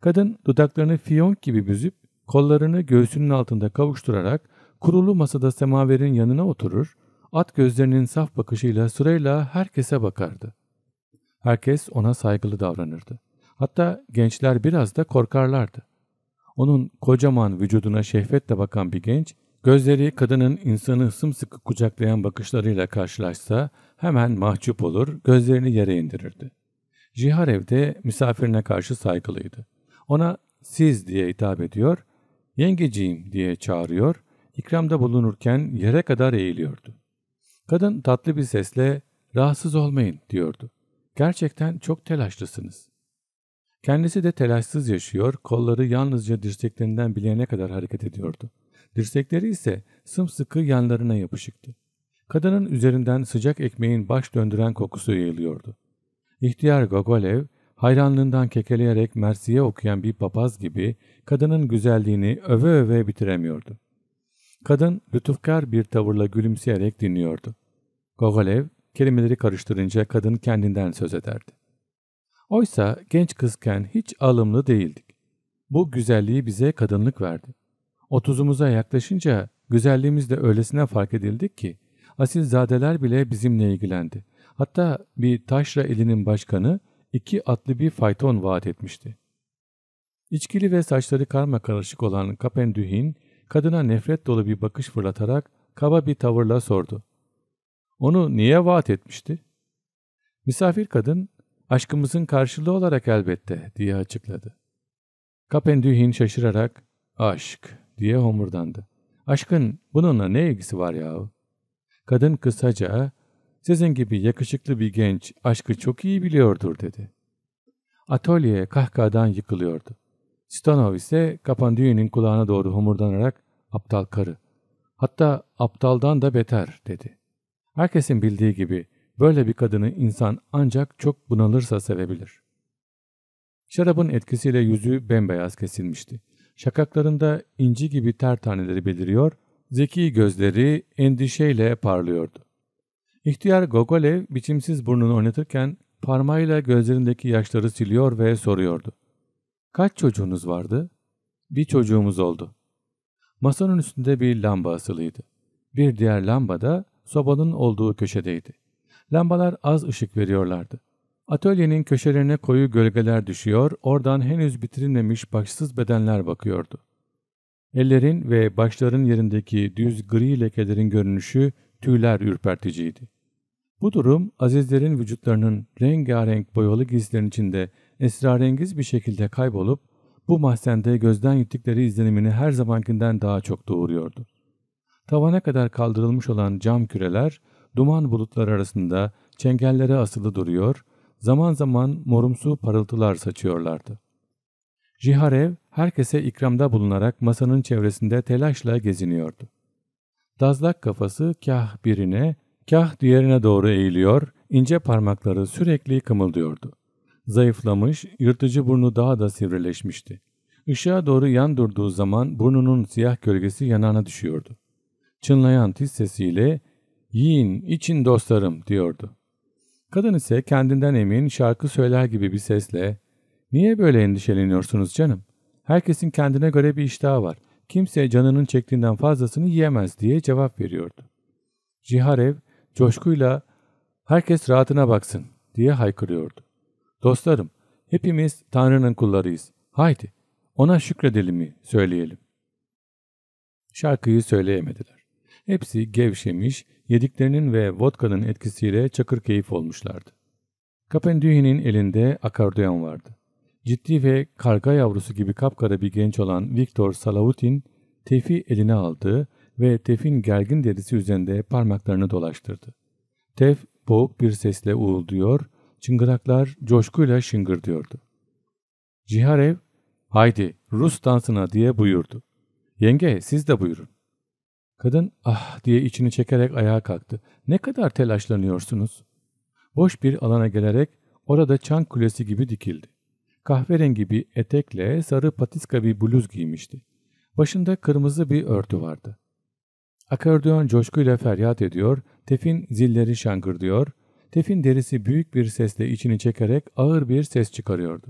Kadın dudaklarını fiyonk gibi büzüp kollarını göğsünün altında kavuşturarak kurulu masada semaverin yanına oturur, at gözlerinin saf bakışıyla sırayla herkese bakardı. Herkes ona saygılı davranırdı. Hatta gençler biraz da korkarlardı. Onun kocaman vücuduna şehvetle bakan bir genç, gözleri kadının insanı sımsıkı kucaklayan bakışlarıyla karşılaşsa hemen mahcup olur, gözlerini yere indirirdi. Jiharev de misafirine karşı saygılıydı. Ona siz diye hitap ediyor, yengeciğim diye çağırıyor, ikramda bulunurken yere kadar eğiliyordu. Kadın tatlı bir sesle rahatsız olmayın diyordu. Gerçekten çok telaşlısınız. Kendisi de telaşsız yaşıyor, kolları yalnızca dirseklerinden bileğine kadar hareket ediyordu. Dirsekleri ise sımsıkı yanlarına yapışıktı. Kadının üzerinden sıcak ekmeğin baş döndüren kokusu yayılıyordu. İhtiyar Gogolev, hayranlığından kekeleyerek Mersi'ye okuyan bir papaz gibi kadının güzelliğini öve öve bitiremiyordu. Kadın lütufkar bir tavırla gülümseyerek dinliyordu. Gogolev kelimeleri karıştırınca kadın kendinden söz ederdi. Oysa genç kızken hiç alımlı değildik. Bu güzelliği bize kadınlık verdi. Otuzumuza yaklaşınca güzelliğimiz de öylesine fark edildik ki asilzadeler bile bizimle ilgilendi. Hatta bir taşra elinin başkanı iki atlı bir fayton vaat etmişti. İçkili ve saçları karma karışık olan Kapendühin, kadına nefret dolu bir bakış fırlatarak kaba bir tavırla sordu. Onu niye vaat etmişti? Misafir kadın, aşkımızın karşılığı olarak elbette diye açıkladı. Kapendühin şaşırarak, aşk diye homurdandı. Aşkın bununla ne ilgisi var yahu? Kadın kısaca sizin gibi yakışıklı bir genç aşkı çok iyi biliyordur dedi. Atölye kahkahadan yıkılıyordu. Stanov ise Kapandüyü'nün kulağına doğru humurdanarak aptal karı. Hatta aptaldan da beter dedi. Herkesin bildiği gibi böyle bir kadını insan ancak çok bunalırsa sevebilir. Şarabın etkisiyle yüzü bembeyaz kesilmişti. Şakaklarında inci gibi ter taneleri beliriyor, zeki gözleri endişeyle parlıyordu. İhtiyar Gogolev biçimsiz burnunu oynatırken parmağıyla gözlerindeki yaşları siliyor ve soruyordu. Kaç çocuğunuz vardı? Bir çocuğumuz oldu. Masanın üstünde bir lamba asılıydı. Bir diğer lamba da sobanın olduğu köşedeydi. Lambalar az ışık veriyorlardı. Atölyenin köşelerine koyu gölgeler düşüyor, oradan henüz bitirilmemiş başsız bedenler bakıyordu. Ellerin ve başların yerindeki düz gri lekelerin görünüşü tüyler ürperticiydi. Bu durum azizlerin vücutlarının rengarenk boyalı gizlerin içinde esrarengiz bir şekilde kaybolup bu mahzende gözden yittikleri izlenimini her zamankinden daha çok doğuruyordu. Tavana kadar kaldırılmış olan cam küreler duman bulutları arasında çengellere asılı duruyor, zaman zaman morumsu parıltılar saçıyorlardı. Jiharev herkese ikramda bulunarak masanın çevresinde telaşla geziniyordu. Dazlak kafası kah birine Kah diğerine doğru eğiliyor, ince parmakları sürekli kımıldıyordu. Zayıflamış, yırtıcı burnu daha da sivrileşmişti. Işığa doğru yan durduğu zaman burnunun siyah gölgesi yanağına düşüyordu. Çınlayan tiz sesiyle ''Yiyin, için dostlarım'' diyordu. Kadın ise kendinden emin şarkı söyler gibi bir sesle ''Niye böyle endişeleniyorsunuz canım? Herkesin kendine göre bir iştahı var. Kimse canının çektiğinden fazlasını yiyemez.'' diye cevap veriyordu. Ciharev Coşkuyla herkes rahatına baksın diye haykırıyordu. Dostlarım hepimiz Tanrı'nın kullarıyız. Haydi ona şükredelim mi söyleyelim. Şarkıyı söyleyemediler. Hepsi gevşemiş, yediklerinin ve vodkanın etkisiyle çakır keyif olmuşlardı. Kapendühin'in elinde akordeon vardı. Ciddi ve karga yavrusu gibi kapkara bir genç olan Viktor Salavutin, tefi eline aldığı ve Tef'in gergin derisi üzerinde parmaklarını dolaştırdı. Tef boğuk bir sesle uğulduyor, çıngıraklar coşkuyla şıngırdıyordu. Ciharev, haydi Rus dansına diye buyurdu. Yenge siz de buyurun. Kadın ah diye içini çekerek ayağa kalktı. Ne kadar telaşlanıyorsunuz. Boş bir alana gelerek orada çan kulesi gibi dikildi. Kahverengi bir etekle sarı patiska bir bluz giymişti. Başında kırmızı bir örtü vardı. Akordeon coşkuyla feryat ediyor, tefin zilleri şangırdıyor, tefin derisi büyük bir sesle içini çekerek ağır bir ses çıkarıyordu.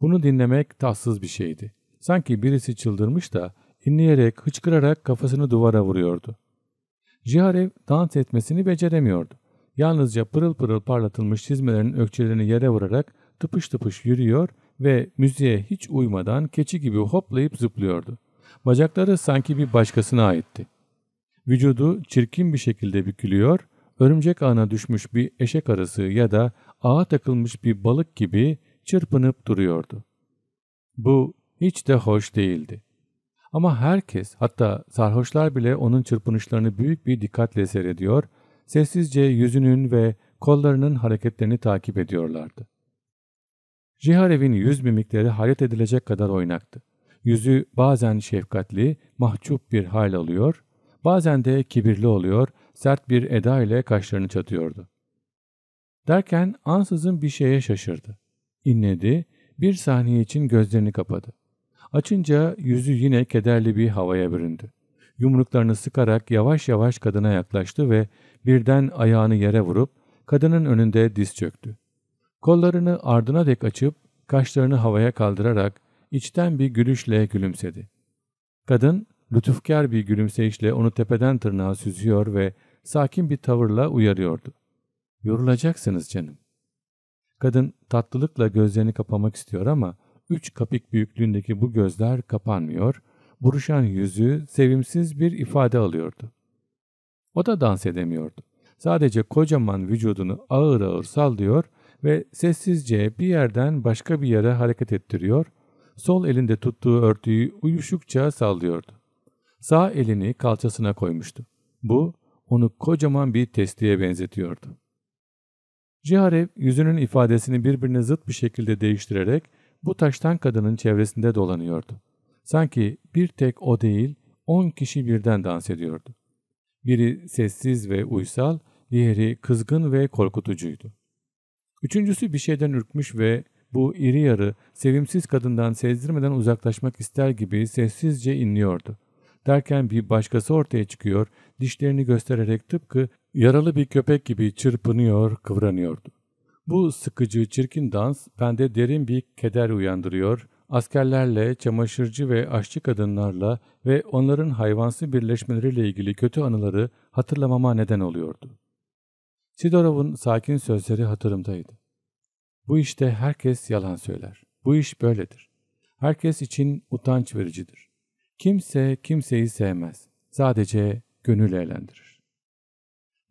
Bunu dinlemek tatsız bir şeydi. Sanki birisi çıldırmış da inleyerek, hıçkırarak kafasını duvara vuruyordu. Jiharev dans etmesini beceremiyordu. Yalnızca pırıl pırıl parlatılmış çizmelerin ökçelerini yere vurarak tıpış tıpış yürüyor ve müziğe hiç uymadan keçi gibi hoplayıp zıplıyordu. Bacakları sanki bir başkasına aitti. Vücudu çirkin bir şekilde bükülüyor, örümcek ağına düşmüş bir eşek arası ya da ağa takılmış bir balık gibi çırpınıp duruyordu. Bu hiç de hoş değildi. Ama herkes, hatta sarhoşlar bile onun çırpınışlarını büyük bir dikkatle seyrediyor, sessizce yüzünün ve kollarının hareketlerini takip ediyorlardı. Jiharev'in yüz mimikleri hayret edilecek kadar oynaktı. Yüzü bazen şefkatli, mahcup bir hal alıyor, Bazen de kibirli oluyor, sert bir eda ile kaşlarını çatıyordu. Derken ansızın bir şeye şaşırdı. İnledi, bir saniye için gözlerini kapadı. Açınca yüzü yine kederli bir havaya büründü. Yumruklarını sıkarak yavaş yavaş kadına yaklaştı ve birden ayağını yere vurup kadının önünde diz çöktü. Kollarını ardına dek açıp kaşlarını havaya kaldırarak içten bir gülüşle gülümsedi. Kadın lütufkar bir gülümseyişle onu tepeden tırnağa süzüyor ve sakin bir tavırla uyarıyordu. Yorulacaksınız canım. Kadın tatlılıkla gözlerini kapamak istiyor ama üç kapik büyüklüğündeki bu gözler kapanmıyor, buruşan yüzü sevimsiz bir ifade alıyordu. O da dans edemiyordu. Sadece kocaman vücudunu ağır ağır sallıyor ve sessizce bir yerden başka bir yere hareket ettiriyor, sol elinde tuttuğu örtüyü uyuşukça sallıyordu. Sağ elini kalçasına koymuştu. Bu onu kocaman bir testiye benzetiyordu. Ciharev yüzünün ifadesini birbirine zıt bir şekilde değiştirerek bu taştan kadının çevresinde dolanıyordu. Sanki bir tek o değil on kişi birden dans ediyordu. Biri sessiz ve uysal, diğeri kızgın ve korkutucuydu. Üçüncüsü bir şeyden ürkmüş ve bu iri yarı sevimsiz kadından sezdirmeden uzaklaşmak ister gibi sessizce inliyordu. Derken bir başkası ortaya çıkıyor, dişlerini göstererek tıpkı yaralı bir köpek gibi çırpınıyor, kıvranıyordu. Bu sıkıcı, çirkin dans bende derin bir keder uyandırıyor, askerlerle, çamaşırcı ve aşçı kadınlarla ve onların hayvansı birleşmeleriyle ilgili kötü anıları hatırlamama neden oluyordu. Sidorov'un sakin sözleri hatırımdaydı. Bu işte herkes yalan söyler. Bu iş böyledir. Herkes için utanç vericidir. Kimse kimseyi sevmez. Sadece gönül eğlendirir.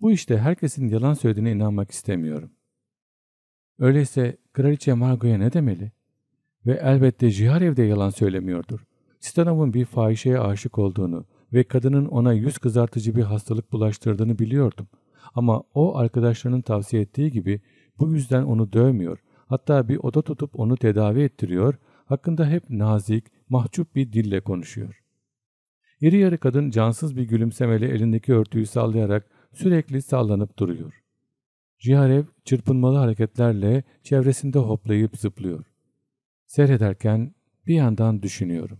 Bu işte herkesin yalan söylediğine inanmak istemiyorum. Öyleyse Kraliçe Margoya ne demeli? Ve elbette de yalan söylemiyordur. Stanov'un bir fahişeye aşık olduğunu ve kadının ona yüz kızartıcı bir hastalık bulaştırdığını biliyordum. Ama o arkadaşlarının tavsiye ettiği gibi bu yüzden onu dövmüyor. Hatta bir oda tutup onu tedavi ettiriyor, hakkında hep nazik, mahcup bir dille konuşuyor. İri yarı kadın cansız bir gülümsemeyle elindeki örtüyü sallayarak sürekli sallanıp duruyor. Jiharev çırpınmalı hareketlerle çevresinde hoplayıp zıplıyor. Seyrederken bir yandan düşünüyorum.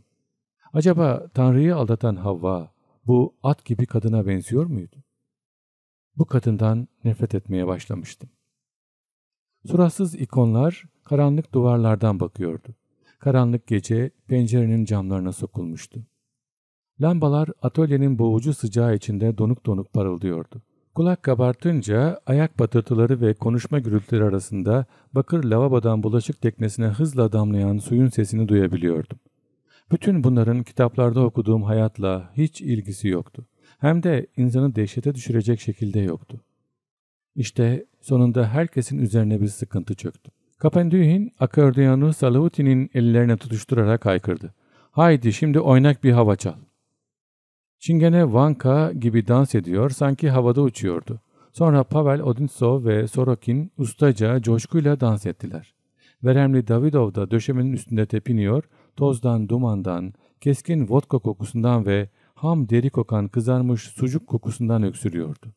Acaba Tanrı'yı aldatan Havva bu at gibi kadına benziyor muydu? Bu kadından nefret etmeye başlamıştım. Surasız ikonlar karanlık duvarlardan bakıyordu. Karanlık gece pencerenin camlarına sokulmuştu. Lambalar atölyenin boğucu sıcağı içinde donuk donuk parıldıyordu. Kulak kabartınca ayak patırtıları ve konuşma gürültüleri arasında bakır lavabodan bulaşık teknesine hızla damlayan suyun sesini duyabiliyordum. Bütün bunların kitaplarda okuduğum hayatla hiç ilgisi yoktu. Hem de insanı dehşete düşürecek şekilde yoktu. İşte sonunda herkesin üzerine bir sıkıntı çöktü. Kapendühin akordeyonu Salavutin'in ellerine tutuşturarak haykırdı. Haydi şimdi oynak bir hava çal. Çingene Vanka gibi dans ediyor, sanki havada uçuyordu. Sonra Pavel Odintsov ve Sorokin ustaca coşkuyla dans ettiler. Veremli Davidov da döşemenin üstünde tepiniyor, tozdan, dumandan, keskin vodka kokusundan ve ham deri kokan kızarmış sucuk kokusundan öksürüyordu.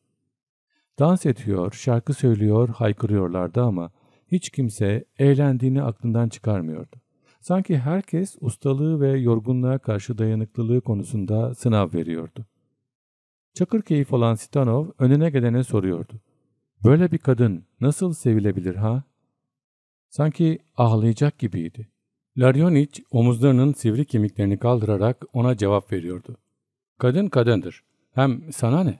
Dans ediyor, şarkı söylüyor, haykırıyorlardı ama hiç kimse eğlendiğini aklından çıkarmıyordu. Sanki herkes ustalığı ve yorgunluğa karşı dayanıklılığı konusunda sınav veriyordu. Çakır keyif olan Sitanov önüne gelene soruyordu. Böyle bir kadın nasıl sevilebilir ha? Sanki ağlayacak gibiydi. Laryoniç omuzlarının sivri kemiklerini kaldırarak ona cevap veriyordu. Kadın kadındır. Hem sana ne?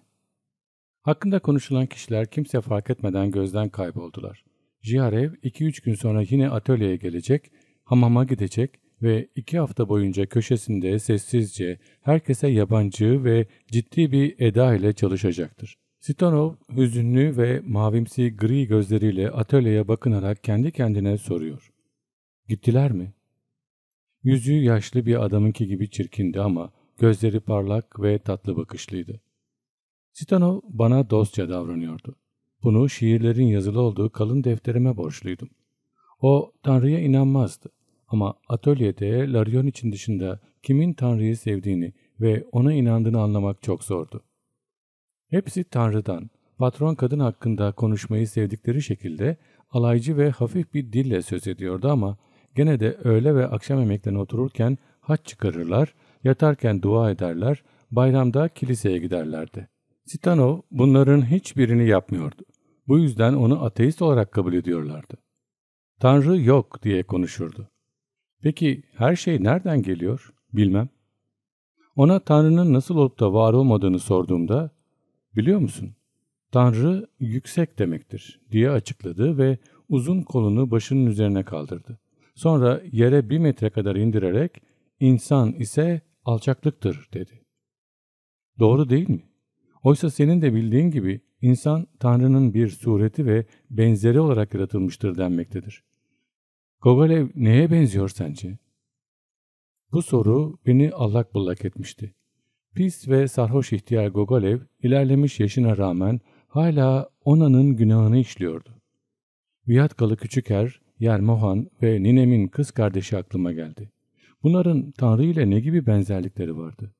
Hakkında konuşulan kişiler kimse fark etmeden gözden kayboldular. Jiarev 2-3 gün sonra yine atölyeye gelecek hamama gidecek ve iki hafta boyunca köşesinde sessizce herkese yabancı ve ciddi bir eda ile çalışacaktır. Sitanov hüzünlü ve mavimsi gri gözleriyle atölyeye bakınarak kendi kendine soruyor. Gittiler mi? Yüzü yaşlı bir adamınki gibi çirkindi ama gözleri parlak ve tatlı bakışlıydı. Sitanov bana dostça davranıyordu. Bunu şiirlerin yazılı olduğu kalın defterime borçluydum. O Tanrı'ya inanmazdı. Ama atölyede Larion için dışında kimin Tanrı'yı sevdiğini ve ona inandığını anlamak çok zordu. Hepsi Tanrı'dan, patron kadın hakkında konuşmayı sevdikleri şekilde alaycı ve hafif bir dille söz ediyordu ama gene de öğle ve akşam yemeklerine otururken haç çıkarırlar, yatarken dua ederler, bayramda kiliseye giderlerdi. Sitanov bunların hiçbirini yapmıyordu. Bu yüzden onu ateist olarak kabul ediyorlardı. Tanrı yok diye konuşurdu. Peki her şey nereden geliyor? Bilmem. Ona Tanrı'nın nasıl olup da var olmadığını sorduğumda, biliyor musun, Tanrı yüksek demektir diye açıkladı ve uzun kolunu başının üzerine kaldırdı. Sonra yere bir metre kadar indirerek, insan ise alçaklıktır dedi. Doğru değil mi? Oysa senin de bildiğin gibi insan Tanrı'nın bir sureti ve benzeri olarak yaratılmıştır denmektedir. Gogolev neye benziyor sence? Bu soru beni allak bullak etmişti. Pis ve sarhoş ihtiyar Gogolev ilerlemiş yaşına rağmen hala Ona'nın günahını işliyordu. Viyatkalı Küçüker, Yermohan ve ninemin kız kardeşi aklıma geldi. Bunların Tanrı ile ne gibi benzerlikleri vardı?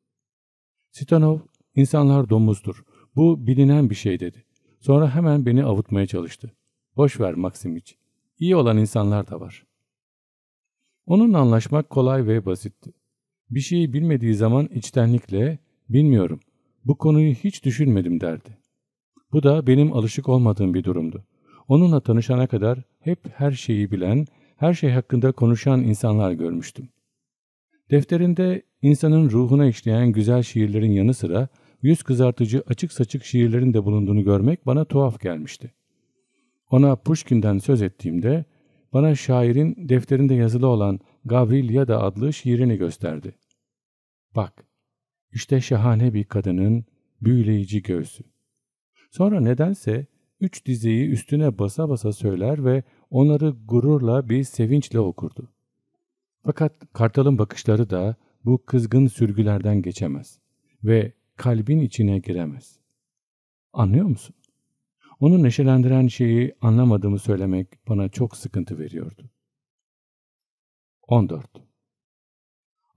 Sitanov, insanlar domuzdur. Bu bilinen bir şey dedi. Sonra hemen beni avutmaya çalıştı. Boş ver Maksimiç. İyi olan insanlar da var. Onunla anlaşmak kolay ve basitti. Bir şeyi bilmediği zaman içtenlikle bilmiyorum, bu konuyu hiç düşünmedim derdi. Bu da benim alışık olmadığım bir durumdu. Onunla tanışana kadar hep her şeyi bilen, her şey hakkında konuşan insanlar görmüştüm. Defterinde insanın ruhuna işleyen güzel şiirlerin yanı sıra yüz kızartıcı açık saçık şiirlerin de bulunduğunu görmek bana tuhaf gelmişti. Ona Pushkin'den söz ettiğimde bana şairin defterinde yazılı olan Gavrilyada adlı şiirini gösterdi. Bak, işte şahane bir kadının büyüleyici göğsü. Sonra nedense üç dizeyi üstüne basa basa söyler ve onları gururla bir sevinçle okurdu. Fakat kartalın bakışları da bu kızgın sürgülerden geçemez ve kalbin içine giremez. Anlıyor musun? Onu neşelendiren şeyi anlamadığımı söylemek bana çok sıkıntı veriyordu. 14.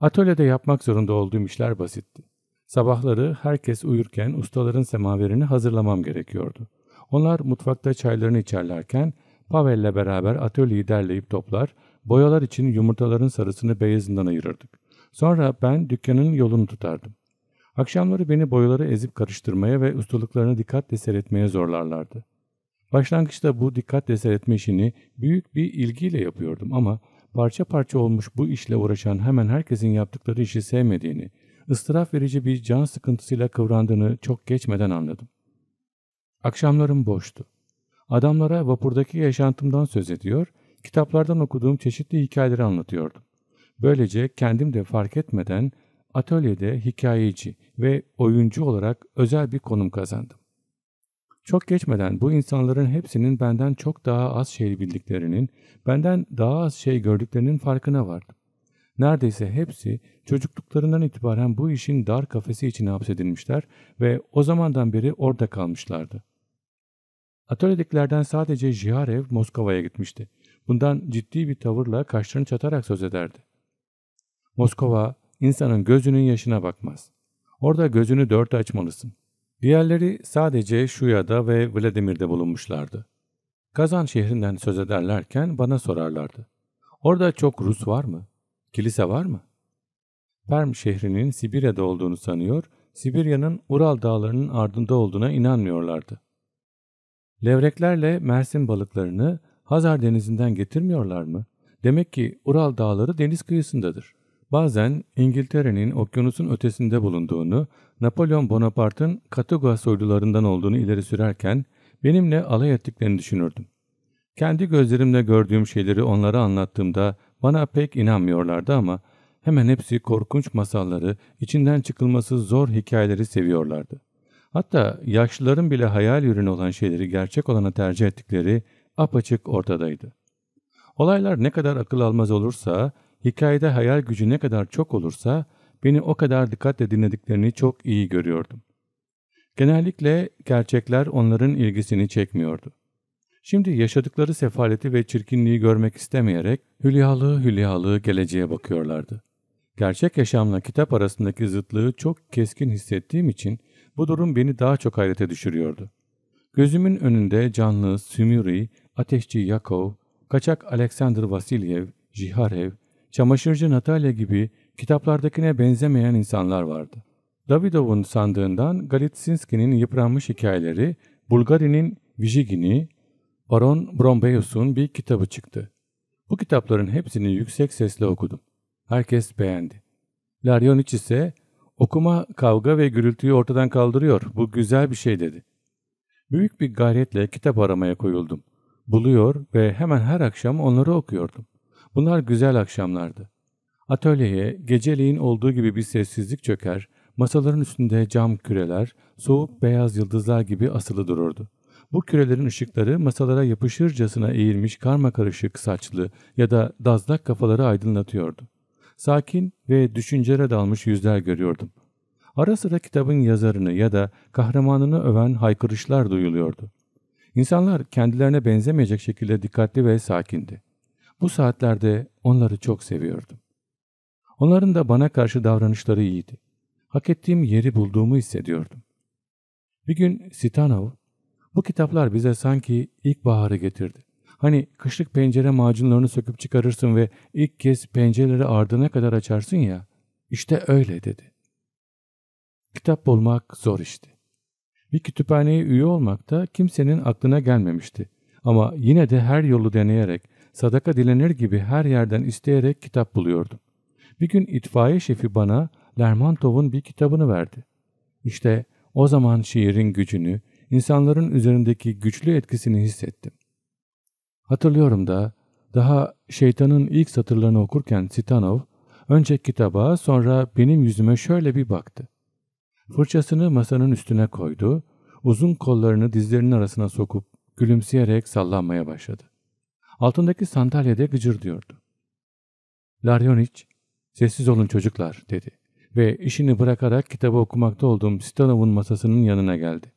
Atölyede yapmak zorunda olduğum işler basitti. Sabahları herkes uyurken ustaların semaverini hazırlamam gerekiyordu. Onlar mutfakta çaylarını içerlerken Pavel'le beraber atölyeyi derleyip toplar, boyalar için yumurtaların sarısını beyazından ayırırdık. Sonra ben dükkanın yolunu tutardım. Akşamları beni boyaları ezip karıştırmaya ve ustalıklarını dikkatle seyretmeye zorlarlardı. Başlangıçta bu dikkatle seyretme işini büyük bir ilgiyle yapıyordum ama parça parça olmuş bu işle uğraşan hemen herkesin yaptıkları işi sevmediğini, ıstıraf verici bir can sıkıntısıyla kıvrandığını çok geçmeden anladım. Akşamlarım boştu. Adamlara vapurdaki yaşantımdan söz ediyor, kitaplardan okuduğum çeşitli hikayeleri anlatıyordum. Böylece kendim de fark etmeden atölyede hikayeci ve oyuncu olarak özel bir konum kazandım. Çok geçmeden bu insanların hepsinin benden çok daha az şey bildiklerinin, benden daha az şey gördüklerinin farkına vardım. Neredeyse hepsi çocukluklarından itibaren bu işin dar kafesi içine hapsedilmişler ve o zamandan beri orada kalmışlardı. Atölyediklerden sadece Jiharev Moskova'ya gitmişti. Bundan ciddi bir tavırla kaşlarını çatarak söz ederdi. Moskova insanın gözünün yaşına bakmaz. Orada gözünü dört açmalısın. Diğerleri sadece Şuya'da ve Vladimir'de bulunmuşlardı. Kazan şehrinden söz ederlerken bana sorarlardı. Orada çok Rus var mı? Kilise var mı? Perm şehrinin Sibirya'da olduğunu sanıyor, Sibirya'nın Ural dağlarının ardında olduğuna inanmıyorlardı. Levreklerle Mersin balıklarını Hazar denizinden getirmiyorlar mı? Demek ki Ural dağları deniz kıyısındadır. Bazen İngiltere'nin okyanusun ötesinde bulunduğunu, Napolyon Bonaparte'ın Katuga soylularından olduğunu ileri sürerken benimle alay ettiklerini düşünürdüm. Kendi gözlerimle gördüğüm şeyleri onlara anlattığımda bana pek inanmıyorlardı ama hemen hepsi korkunç masalları, içinden çıkılması zor hikayeleri seviyorlardı. Hatta yaşlıların bile hayal ürünü olan şeyleri gerçek olana tercih ettikleri apaçık ortadaydı. Olaylar ne kadar akıl almaz olursa Hikayede hayal gücü ne kadar çok olursa beni o kadar dikkatle dinlediklerini çok iyi görüyordum. Genellikle gerçekler onların ilgisini çekmiyordu. Şimdi yaşadıkları sefaleti ve çirkinliği görmek istemeyerek hülyalığı hülyalığı geleceğe bakıyorlardı. Gerçek yaşamla kitap arasındaki zıtlığı çok keskin hissettiğim için bu durum beni daha çok hayrete düşürüyordu. Gözümün önünde canlı Sümüri, ateşçi Yakov, kaçak Alexander Vasilyev, Jiharev, çamaşırcı Natalya gibi kitaplardakine benzemeyen insanlar vardı. Davidov'un sandığından Galitsinski'nin yıpranmış hikayeleri, Bulgari'nin Vijigini, Baron Brombeus'un bir kitabı çıktı. Bu kitapların hepsini yüksek sesle okudum. Herkes beğendi. Laryonic ise okuma, kavga ve gürültüyü ortadan kaldırıyor. Bu güzel bir şey dedi. Büyük bir gayretle kitap aramaya koyuldum. Buluyor ve hemen her akşam onları okuyordum. Bunlar güzel akşamlardı. Atölyeye geceleyin olduğu gibi bir sessizlik çöker, masaların üstünde cam küreler, soğuk beyaz yıldızlar gibi asılı dururdu. Bu kürelerin ışıkları masalara yapışırcasına eğilmiş karmakarışık saçlı ya da dazlak kafaları aydınlatıyordu. Sakin ve düşüncere dalmış yüzler görüyordum. Ara sıra kitabın yazarını ya da kahramanını öven haykırışlar duyuluyordu. İnsanlar kendilerine benzemeyecek şekilde dikkatli ve sakindi. Bu saatlerde onları çok seviyordum. Onların da bana karşı davranışları iyiydi. Hak ettiğim yeri bulduğumu hissediyordum. Bir gün Sitanov, bu kitaplar bize sanki ilkbaharı getirdi. Hani kışlık pencere macunlarını söküp çıkarırsın ve ilk kez pencereleri ardına kadar açarsın ya, işte öyle dedi. Kitap bulmak zor işti. Bir kütüphaneye üye olmak da kimsenin aklına gelmemişti. Ama yine de her yolu deneyerek sadaka dilenir gibi her yerden isteyerek kitap buluyordum. Bir gün itfaiye şefi bana Lermontov'un bir kitabını verdi. İşte o zaman şiirin gücünü, insanların üzerindeki güçlü etkisini hissettim. Hatırlıyorum da daha şeytanın ilk satırlarını okurken Sitanov önce kitaba sonra benim yüzüme şöyle bir baktı. Fırçasını masanın üstüne koydu, uzun kollarını dizlerinin arasına sokup gülümseyerek sallanmaya başladı. Altındaki sandalyede gıcırdıyordu. diyordu. Laryonic, sessiz olun çocuklar dedi ve işini bırakarak kitabı okumakta olduğum Stanov'un masasının yanına geldi.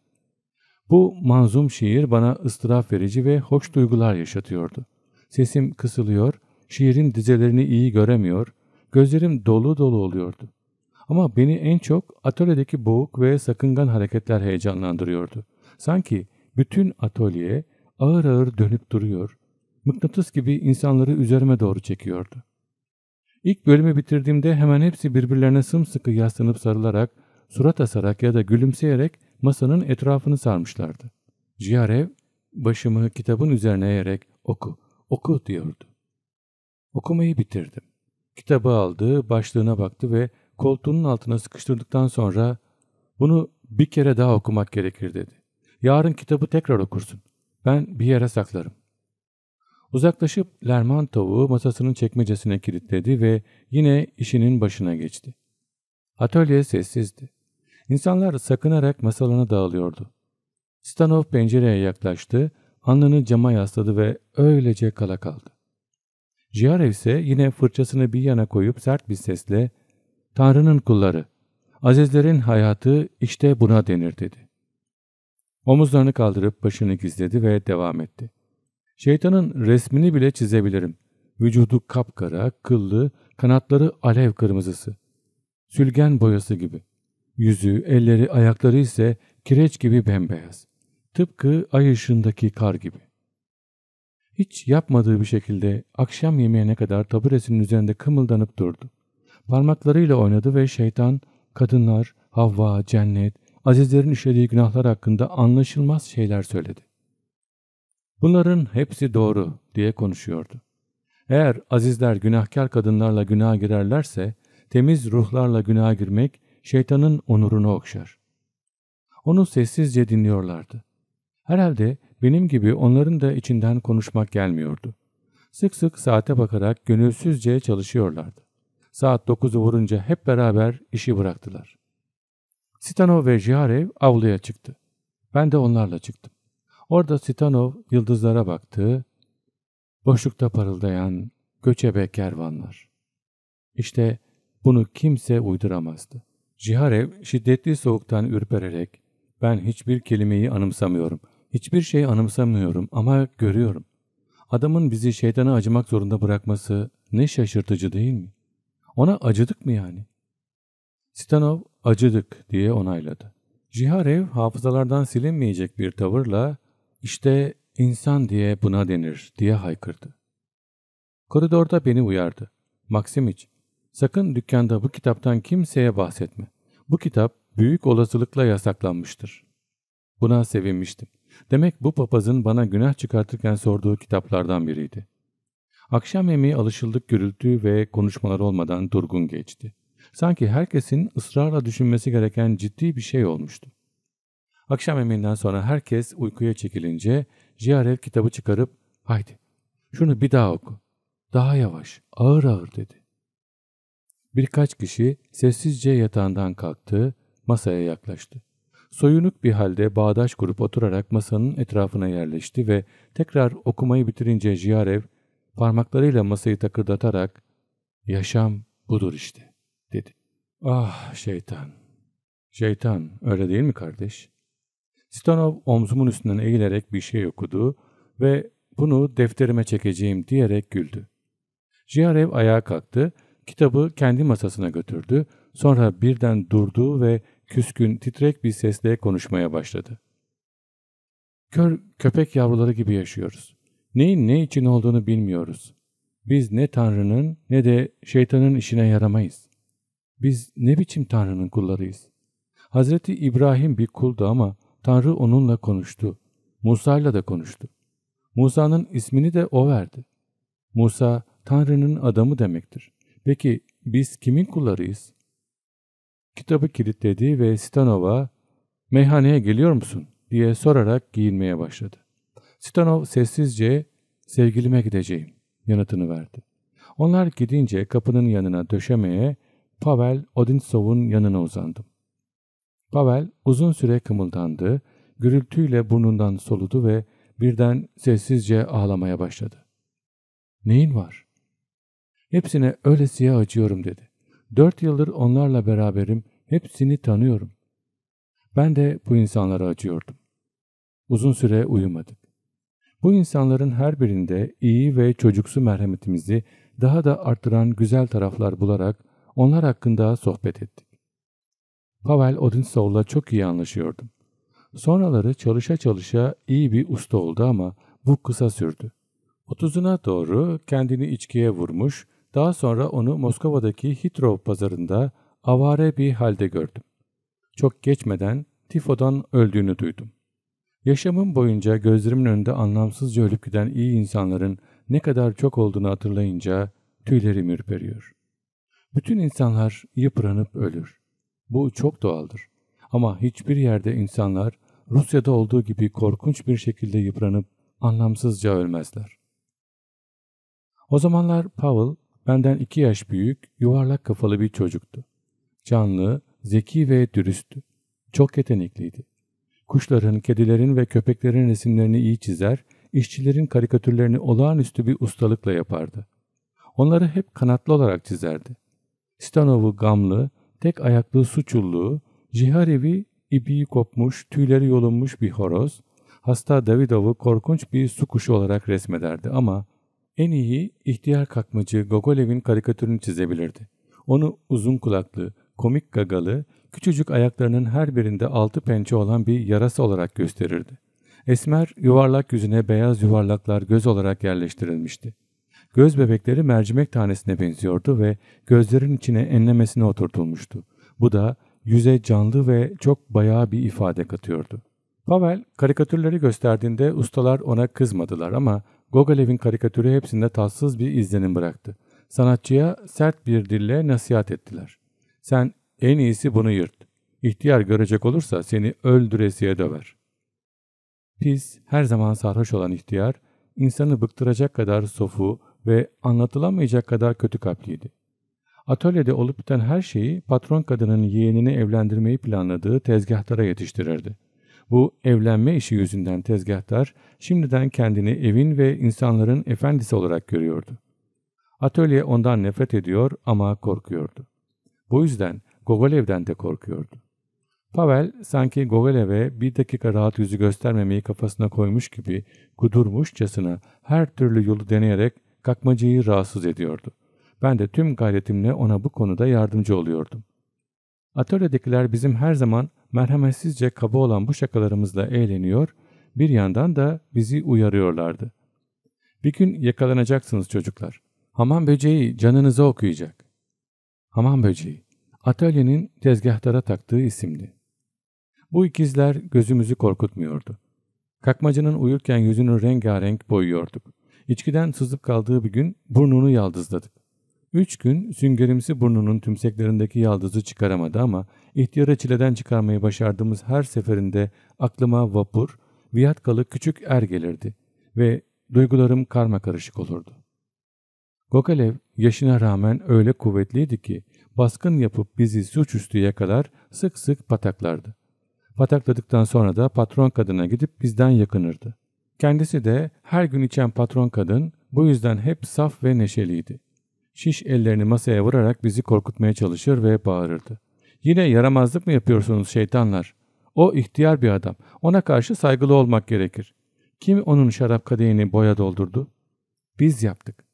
Bu manzum şiir bana ıstıraf verici ve hoş duygular yaşatıyordu. Sesim kısılıyor, şiirin dizelerini iyi göremiyor, gözlerim dolu dolu oluyordu. Ama beni en çok atölyedeki boğuk ve sakıngan hareketler heyecanlandırıyordu. Sanki bütün atölye ağır ağır dönüp duruyor, mıknatıs gibi insanları üzerime doğru çekiyordu. İlk bölümü bitirdiğimde hemen hepsi birbirlerine sımsıkı yaslanıp sarılarak, surat asarak ya da gülümseyerek masanın etrafını sarmışlardı. Ciarev başımı kitabın üzerine eğerek oku, oku diyordu. Okumayı bitirdim. Kitabı aldı, başlığına baktı ve koltuğunun altına sıkıştırdıktan sonra bunu bir kere daha okumak gerekir dedi. Yarın kitabı tekrar okursun. Ben bir yere saklarım. Uzaklaşıp Lermontov'u masasının çekmecesine kilitledi ve yine işinin başına geçti. Atölye sessizdi. İnsanlar sakınarak masalarına dağılıyordu. Stanov pencereye yaklaştı, alnını cama yasladı ve öylece kala kaldı. Jiarev ise yine fırçasını bir yana koyup sert bir sesle ''Tanrı'nın kulları, azizlerin hayatı işte buna denir.'' dedi. Omuzlarını kaldırıp başını gizledi ve devam etti. Şeytanın resmini bile çizebilirim. Vücudu kapkara, kıllı, kanatları alev kırmızısı. Sülgen boyası gibi. Yüzü, elleri, ayakları ise kireç gibi bembeyaz. Tıpkı ay ışığındaki kar gibi. Hiç yapmadığı bir şekilde akşam yemeğine kadar taburesinin üzerinde kımıldanıp durdu. Parmaklarıyla oynadı ve şeytan, kadınlar, Havva, cennet, azizlerin işlediği günahlar hakkında anlaşılmaz şeyler söyledi. Bunların hepsi doğru diye konuşuyordu. Eğer azizler günahkar kadınlarla günaha girerlerse temiz ruhlarla günaha girmek şeytanın onurunu okşar. Onu sessizce dinliyorlardı. Herhalde benim gibi onların da içinden konuşmak gelmiyordu. Sık sık saate bakarak gönülsüzce çalışıyorlardı. Saat 9'u vurunca hep beraber işi bıraktılar. Sitano ve Jiharev avluya çıktı. Ben de onlarla çıktım. Orada Stanov yıldızlara baktı. Boşlukta parıldayan göçebe kervanlar. İşte bunu kimse uyduramazdı. Jiharev şiddetli soğuktan ürpererek ben hiçbir kelimeyi anımsamıyorum. Hiçbir şey anımsamıyorum ama görüyorum. Adamın bizi şeytana acımak zorunda bırakması ne şaşırtıcı değil mi? Ona acıdık mı yani? Stanov acıdık diye onayladı. Ciharev hafızalardan silinmeyecek bir tavırla işte insan diye buna denir diye haykırdı. Koridorda beni uyardı. Maksimiç, sakın dükkanda bu kitaptan kimseye bahsetme. Bu kitap büyük olasılıkla yasaklanmıştır. Buna sevinmiştim. Demek bu papazın bana günah çıkartırken sorduğu kitaplardan biriydi. Akşam yemeği alışıldık gürültü ve konuşmalar olmadan durgun geçti. Sanki herkesin ısrarla düşünmesi gereken ciddi bir şey olmuştu. Akşam yemeğinden sonra herkes uykuya çekilince Jiarev kitabı çıkarıp haydi şunu bir daha oku. Daha yavaş, ağır ağır dedi. Birkaç kişi sessizce yatağından kalktı, masaya yaklaştı. Soyunuk bir halde bağdaş kurup oturarak masanın etrafına yerleşti ve tekrar okumayı bitirince Jiarev parmaklarıyla masayı takırdatarak ''Yaşam budur işte'' dedi. ''Ah şeytan, şeytan öyle değil mi kardeş? Stanov omzumun üstünden eğilerek bir şey okudu ve bunu defterime çekeceğim diyerek güldü. Jiarev ayağa kalktı, kitabı kendi masasına götürdü, sonra birden durdu ve küskün titrek bir sesle konuşmaya başladı. Kör köpek yavruları gibi yaşıyoruz. Neyin ne için olduğunu bilmiyoruz. Biz ne Tanrı'nın ne de şeytanın işine yaramayız. Biz ne biçim Tanrı'nın kullarıyız? Hazreti İbrahim bir kuldu ama Tanrı onunla konuştu. Musa'yla da konuştu. Musa'nın ismini de o verdi. Musa Tanrı'nın adamı demektir. Peki biz kimin kullarıyız? Kitabı kilitledi ve Stanova meyhaneye geliyor musun diye sorarak giyinmeye başladı. Stanov sessizce sevgilime gideceğim yanıtını verdi. Onlar gidince kapının yanına döşemeye Pavel Odinsov'un yanına uzandım. Pavel uzun süre kımıldandı, gürültüyle burnundan soludu ve birden sessizce ağlamaya başladı. ''Neyin var?'' ''Hepsine öylesiye acıyorum.'' dedi. Dört yıldır onlarla beraberim, hepsini tanıyorum. Ben de bu insanlara acıyordum. Uzun süre uyumadık. Bu insanların her birinde iyi ve çocuksu merhametimizi daha da arttıran güzel taraflar bularak onlar hakkında sohbet ettik. Pavel Odinsov'la çok iyi anlaşıyordum. Sonraları çalışa çalışa iyi bir usta oldu ama bu kısa sürdü. Otuzuna doğru kendini içkiye vurmuş, daha sonra onu Moskova'daki Hitrov pazarında avare bir halde gördüm. Çok geçmeden tifodan öldüğünü duydum. Yaşamım boyunca gözlerimin önünde anlamsızca ölüp giden iyi insanların ne kadar çok olduğunu hatırlayınca tüylerim ürperiyor. Bütün insanlar yıpranıp ölür. Bu çok doğaldır. Ama hiçbir yerde insanlar Rusya'da olduğu gibi korkunç bir şekilde yıpranıp anlamsızca ölmezler. O zamanlar Pavel benden iki yaş büyük, yuvarlak kafalı bir çocuktu. Canlı, zeki ve dürüsttü. Çok yetenekliydi. Kuşların, kedilerin ve köpeklerin resimlerini iyi çizer, işçilerin karikatürlerini olağanüstü bir ustalıkla yapardı. Onları hep kanatlı olarak çizerdi. Stanov'u gamlı, tek ayaklı suçullu, ciharevi ipi kopmuş, tüyleri yolunmuş bir horoz, hasta Davidov'u korkunç bir su kuşu olarak resmederdi ama en iyi ihtiyar kakmacı Gogolev'in karikatürünü çizebilirdi. Onu uzun kulaklı, komik gagalı, küçücük ayaklarının her birinde altı pençe olan bir yarası olarak gösterirdi. Esmer yuvarlak yüzüne beyaz yuvarlaklar göz olarak yerleştirilmişti. Göz bebekleri mercimek tanesine benziyordu ve gözlerin içine enlemesine oturtulmuştu. Bu da yüze canlı ve çok bayağı bir ifade katıyordu. Pavel karikatürleri gösterdiğinde ustalar ona kızmadılar ama Gogolev'in karikatürü hepsinde tatsız bir izlenim bıraktı. Sanatçıya sert bir dille nasihat ettiler. Sen en iyisi bunu yırt. İhtiyar görecek olursa seni öldüresiye döver. Pis, her zaman sarhoş olan ihtiyar, insanı bıktıracak kadar sofu, ve anlatılamayacak kadar kötü kalpliydi. Atölyede olup biten her şeyi patron kadının yeğenini evlendirmeyi planladığı tezgahtara yetiştirirdi. Bu evlenme işi yüzünden tezgahtar şimdiden kendini evin ve insanların efendisi olarak görüyordu. Atölye ondan nefret ediyor ama korkuyordu. Bu yüzden Gogolev'den de korkuyordu. Pavel sanki Gogolev'e bir dakika rahat yüzü göstermemeyi kafasına koymuş gibi kudurmuşçasına her türlü yolu deneyerek kakmacıyı rahatsız ediyordu. Ben de tüm gayretimle ona bu konuda yardımcı oluyordum. Atölyedekiler bizim her zaman merhametsizce kaba olan bu şakalarımızla eğleniyor, bir yandan da bizi uyarıyorlardı. Bir gün yakalanacaksınız çocuklar. Hamam böceği canınıza okuyacak. Hamam böceği, atölyenin tezgahtara taktığı isimdi. Bu ikizler gözümüzü korkutmuyordu. Kakmacının uyurken yüzünü rengarenk boyuyorduk. İçkiden sızıp kaldığı bir gün burnunu yaldızladık. Üç gün süngerimsi burnunun tümseklerindeki yaldızı çıkaramadı ama ihtiyarı çileden çıkarmayı başardığımız her seferinde aklıma vapur, viyatkalı küçük er gelirdi ve duygularım karma karışık olurdu. Gokalev yaşına rağmen öyle kuvvetliydi ki baskın yapıp bizi suçüstü yakalar sık sık pataklardı. Patakladıktan sonra da patron kadına gidip bizden yakınırdı. Kendisi de her gün içen patron kadın bu yüzden hep saf ve neşeliydi. Şiş ellerini masaya vurarak bizi korkutmaya çalışır ve bağırırdı. Yine yaramazlık mı yapıyorsunuz şeytanlar? O ihtiyar bir adam. Ona karşı saygılı olmak gerekir. Kim onun şarap kadehini boya doldurdu? Biz yaptık.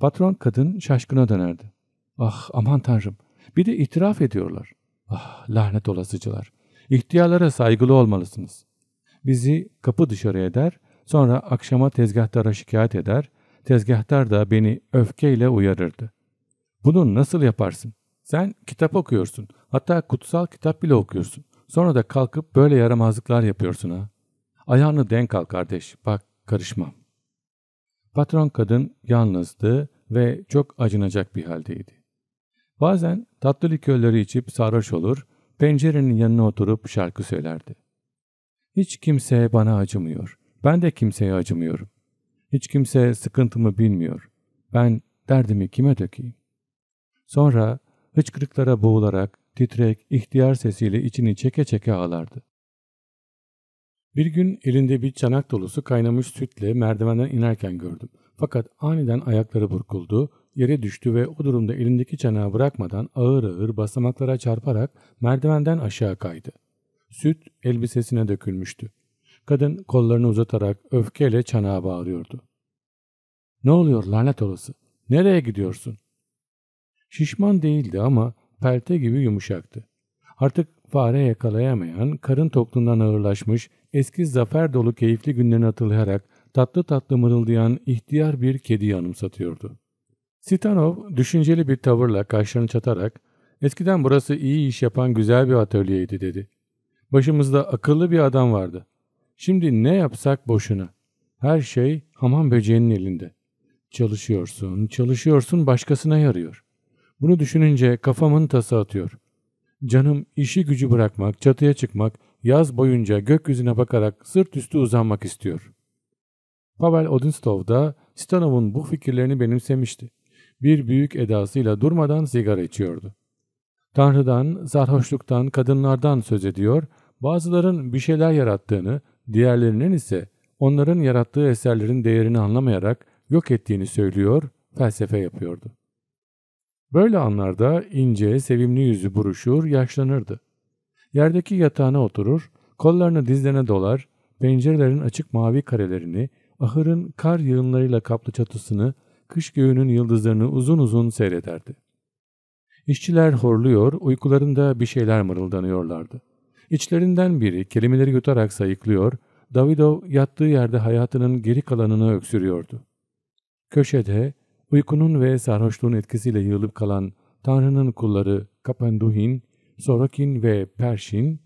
Patron kadın şaşkına dönerdi. Ah aman tanrım. Bir de itiraf ediyorlar. Ah lanet olasıcılar. İhtiyarlara saygılı olmalısınız. Bizi kapı dışarı eder, sonra akşama tezgahtara şikayet eder, tezgahtar da beni öfkeyle uyarırdı. Bunu nasıl yaparsın? Sen kitap okuyorsun, hatta kutsal kitap bile okuyorsun. Sonra da kalkıp böyle yaramazlıklar yapıyorsun ha. Ayağını denk al kardeş, bak karışmam. Patron kadın yalnızdı ve çok acınacak bir haldeydi. Bazen tatlı likörleri içip sarhoş olur, pencerenin yanına oturup şarkı söylerdi. Hiç kimse bana acımıyor. Ben de kimseye acımıyorum. Hiç kimse sıkıntımı bilmiyor. Ben derdimi kime dökeyim? Sonra hıçkırıklara boğularak titrek ihtiyar sesiyle içini çeke çeke ağlardı. Bir gün elinde bir çanak dolusu kaynamış sütle merdivenden inerken gördüm. Fakat aniden ayakları burkuldu, yere düştü ve o durumda elindeki çanağı bırakmadan ağır ağır basamaklara çarparak merdivenden aşağı kaydı. Süt elbisesine dökülmüştü. Kadın kollarını uzatarak öfkeyle çanağa bağırıyordu. Ne oluyor lanet olası? Nereye gidiyorsun? Şişman değildi ama pelte gibi yumuşaktı. Artık fare yakalayamayan, karın tokluğundan ağırlaşmış, eski zafer dolu keyifli günlerini hatırlayarak tatlı tatlı mırıldayan ihtiyar bir kedi anımsatıyordu. Sitanov düşünceli bir tavırla kaşlarını çatarak ''Eskiden burası iyi iş yapan güzel bir atölyeydi'' dedi. Başımızda akıllı bir adam vardı. Şimdi ne yapsak boşuna. Her şey hamam böceğinin elinde. Çalışıyorsun, çalışıyorsun başkasına yarıyor. Bunu düşününce kafamın tası atıyor. Canım işi gücü bırakmak, çatıya çıkmak, yaz boyunca gökyüzüne bakarak sırt üstü uzanmak istiyor. Pavel Odinstov da Stanov'un bu fikirlerini benimsemişti. Bir büyük edasıyla durmadan sigara içiyordu. Tanrı'dan, sarhoşluktan, kadınlardan söz ediyor Bazıların bir şeyler yarattığını, diğerlerinin ise onların yarattığı eserlerin değerini anlamayarak yok ettiğini söylüyor, felsefe yapıyordu. Böyle anlarda ince, sevimli yüzü buruşur, yaşlanırdı. Yerdeki yatağına oturur, kollarını dizlerine dolar, pencerelerin açık mavi karelerini, ahırın kar yığınlarıyla kaplı çatısını, kış göğünün yıldızlarını uzun uzun seyrederdi. İşçiler horluyor, uykularında bir şeyler mırıldanıyorlardı. İçlerinden biri kelimeleri yutarak sayıklıyor, Davidov yattığı yerde hayatının geri kalanını öksürüyordu. Köşede uykunun ve sarhoşluğun etkisiyle yığılıp kalan Tanrı'nın kulları Kapenduhin, Sorokin ve Pershin,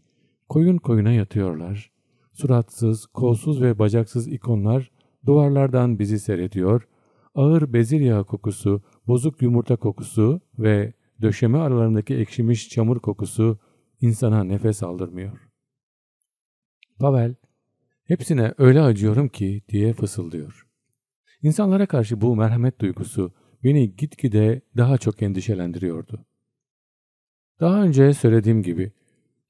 koyun koyuna yatıyorlar. Suratsız, kolsuz ve bacaksız ikonlar duvarlardan bizi seyrediyor, ağır bezir yağı kokusu, bozuk yumurta kokusu ve döşeme aralarındaki ekşimiş çamur kokusu insana nefes aldırmıyor. Pavel, hepsine öyle acıyorum ki diye fısıldıyor. İnsanlara karşı bu merhamet duygusu beni gitgide daha çok endişelendiriyordu. Daha önce söylediğim gibi,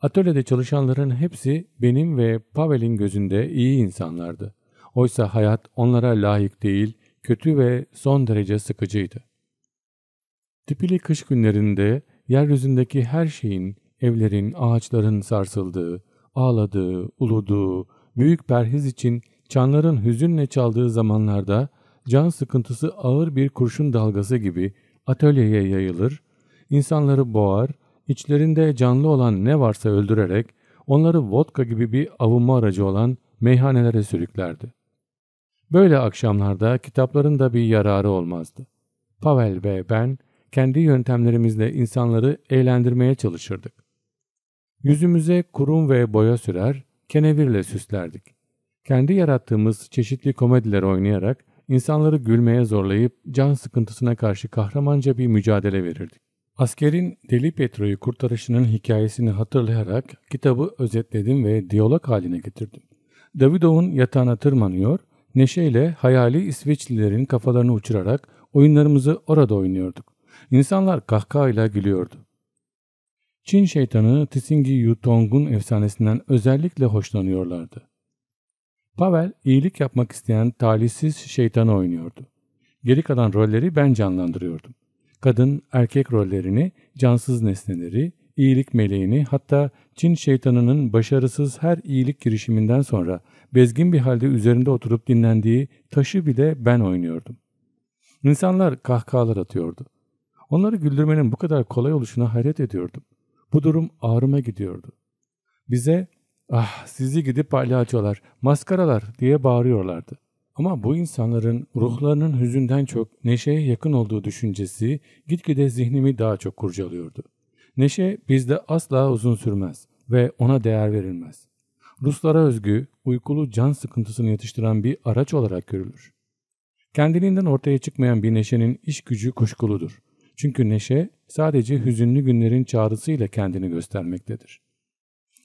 atölyede çalışanların hepsi benim ve Pavel'in gözünde iyi insanlardı. Oysa hayat onlara layık değil, kötü ve son derece sıkıcıydı. Tipili kış günlerinde yeryüzündeki her şeyin evlerin, ağaçların sarsıldığı, ağladığı, uluduğu, büyük perhiz için çanların hüzünle çaldığı zamanlarda can sıkıntısı ağır bir kurşun dalgası gibi atölyeye yayılır, insanları boğar, içlerinde canlı olan ne varsa öldürerek onları vodka gibi bir avunma aracı olan meyhanelere sürüklerdi. Böyle akşamlarda kitapların da bir yararı olmazdı. Pavel ve ben kendi yöntemlerimizle insanları eğlendirmeye çalışırdık. Yüzümüze kurum ve boya sürer, kenevirle süslerdik. Kendi yarattığımız çeşitli komediler oynayarak insanları gülmeye zorlayıp can sıkıntısına karşı kahramanca bir mücadele verirdik. Askerin Deli Petro'yu kurtarışının hikayesini hatırlayarak kitabı özetledim ve diyalog haline getirdim. Davidov'un yatağına tırmanıyor, neşeyle hayali İsveçlilerin kafalarını uçurarak oyunlarımızı orada oynuyorduk. İnsanlar kahkahayla gülüyordu. Çin şeytanı Tsingi Yutong'un efsanesinden özellikle hoşlanıyorlardı. Pavel iyilik yapmak isteyen talihsiz şeytanı oynuyordu. Geri kalan rolleri ben canlandırıyordum. Kadın erkek rollerini, cansız nesneleri, iyilik meleğini hatta Çin şeytanının başarısız her iyilik girişiminden sonra bezgin bir halde üzerinde oturup dinlendiği taşı bile ben oynuyordum. İnsanlar kahkahalar atıyordu. Onları güldürmenin bu kadar kolay oluşuna hayret ediyordum. Bu durum ağrıma gidiyordu. Bize ah sizi gidip palyaçolar, maskaralar diye bağırıyorlardı. Ama bu insanların ruhlarının hüzünden çok neşeye yakın olduğu düşüncesi gitgide zihnimi daha çok kurcalıyordu. Neşe bizde asla uzun sürmez ve ona değer verilmez. Ruslara özgü uykulu can sıkıntısını yatıştıran bir araç olarak görülür. Kendiliğinden ortaya çıkmayan bir neşenin iş gücü kuşkuludur. Çünkü neşe sadece hüzünlü günlerin çağrısıyla kendini göstermektedir.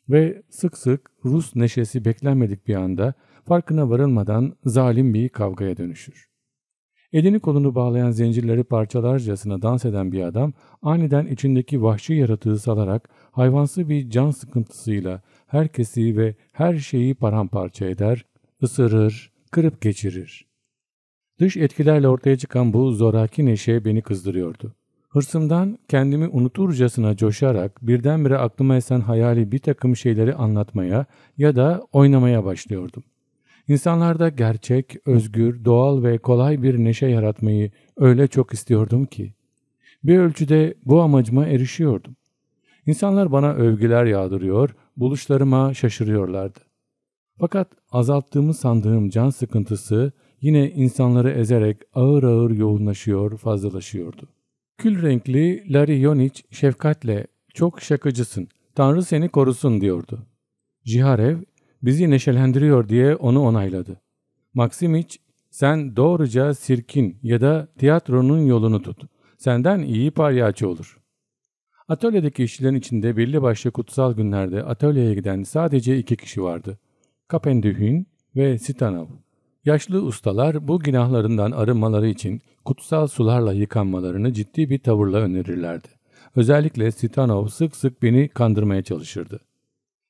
Ve sık sık Rus neşesi beklenmedik bir anda farkına varılmadan zalim bir kavgaya dönüşür. Elini kolunu bağlayan zincirleri parçalarcasına dans eden bir adam aniden içindeki vahşi yaratığı salarak hayvansı bir can sıkıntısıyla herkesi ve her şeyi paramparça eder, ısırır, kırıp geçirir. Dış etkilerle ortaya çıkan bu zoraki neşe beni kızdırıyordu. Hırsımdan kendimi unuturcasına coşarak birdenbire aklıma esen hayali bir takım şeyleri anlatmaya ya da oynamaya başlıyordum. İnsanlarda gerçek, özgür, doğal ve kolay bir neşe yaratmayı öyle çok istiyordum ki. Bir ölçüde bu amacıma erişiyordum. İnsanlar bana övgüler yağdırıyor, buluşlarıma şaşırıyorlardı. Fakat azalttığımı sandığım can sıkıntısı yine insanları ezerek ağır ağır yoğunlaşıyor, fazlalaşıyordu.'' Kül renkli Lariyoniç şefkatle çok şakacısın. Tanrı seni korusun diyordu. Jiharev bizi neşelendiriyor diye onu onayladı. Maksimiç sen doğruca sirkin ya da tiyatronun yolunu tut. Senden iyi palyaço olur. Atölyedeki işçilerin içinde belli başlı kutsal günlerde atölyeye giden sadece iki kişi vardı. Kapendühün ve Sitanov. Yaşlı ustalar bu günahlarından arınmaları için kutsal sularla yıkanmalarını ciddi bir tavırla önerirlerdi. Özellikle Sitanov sık sık beni kandırmaya çalışırdı.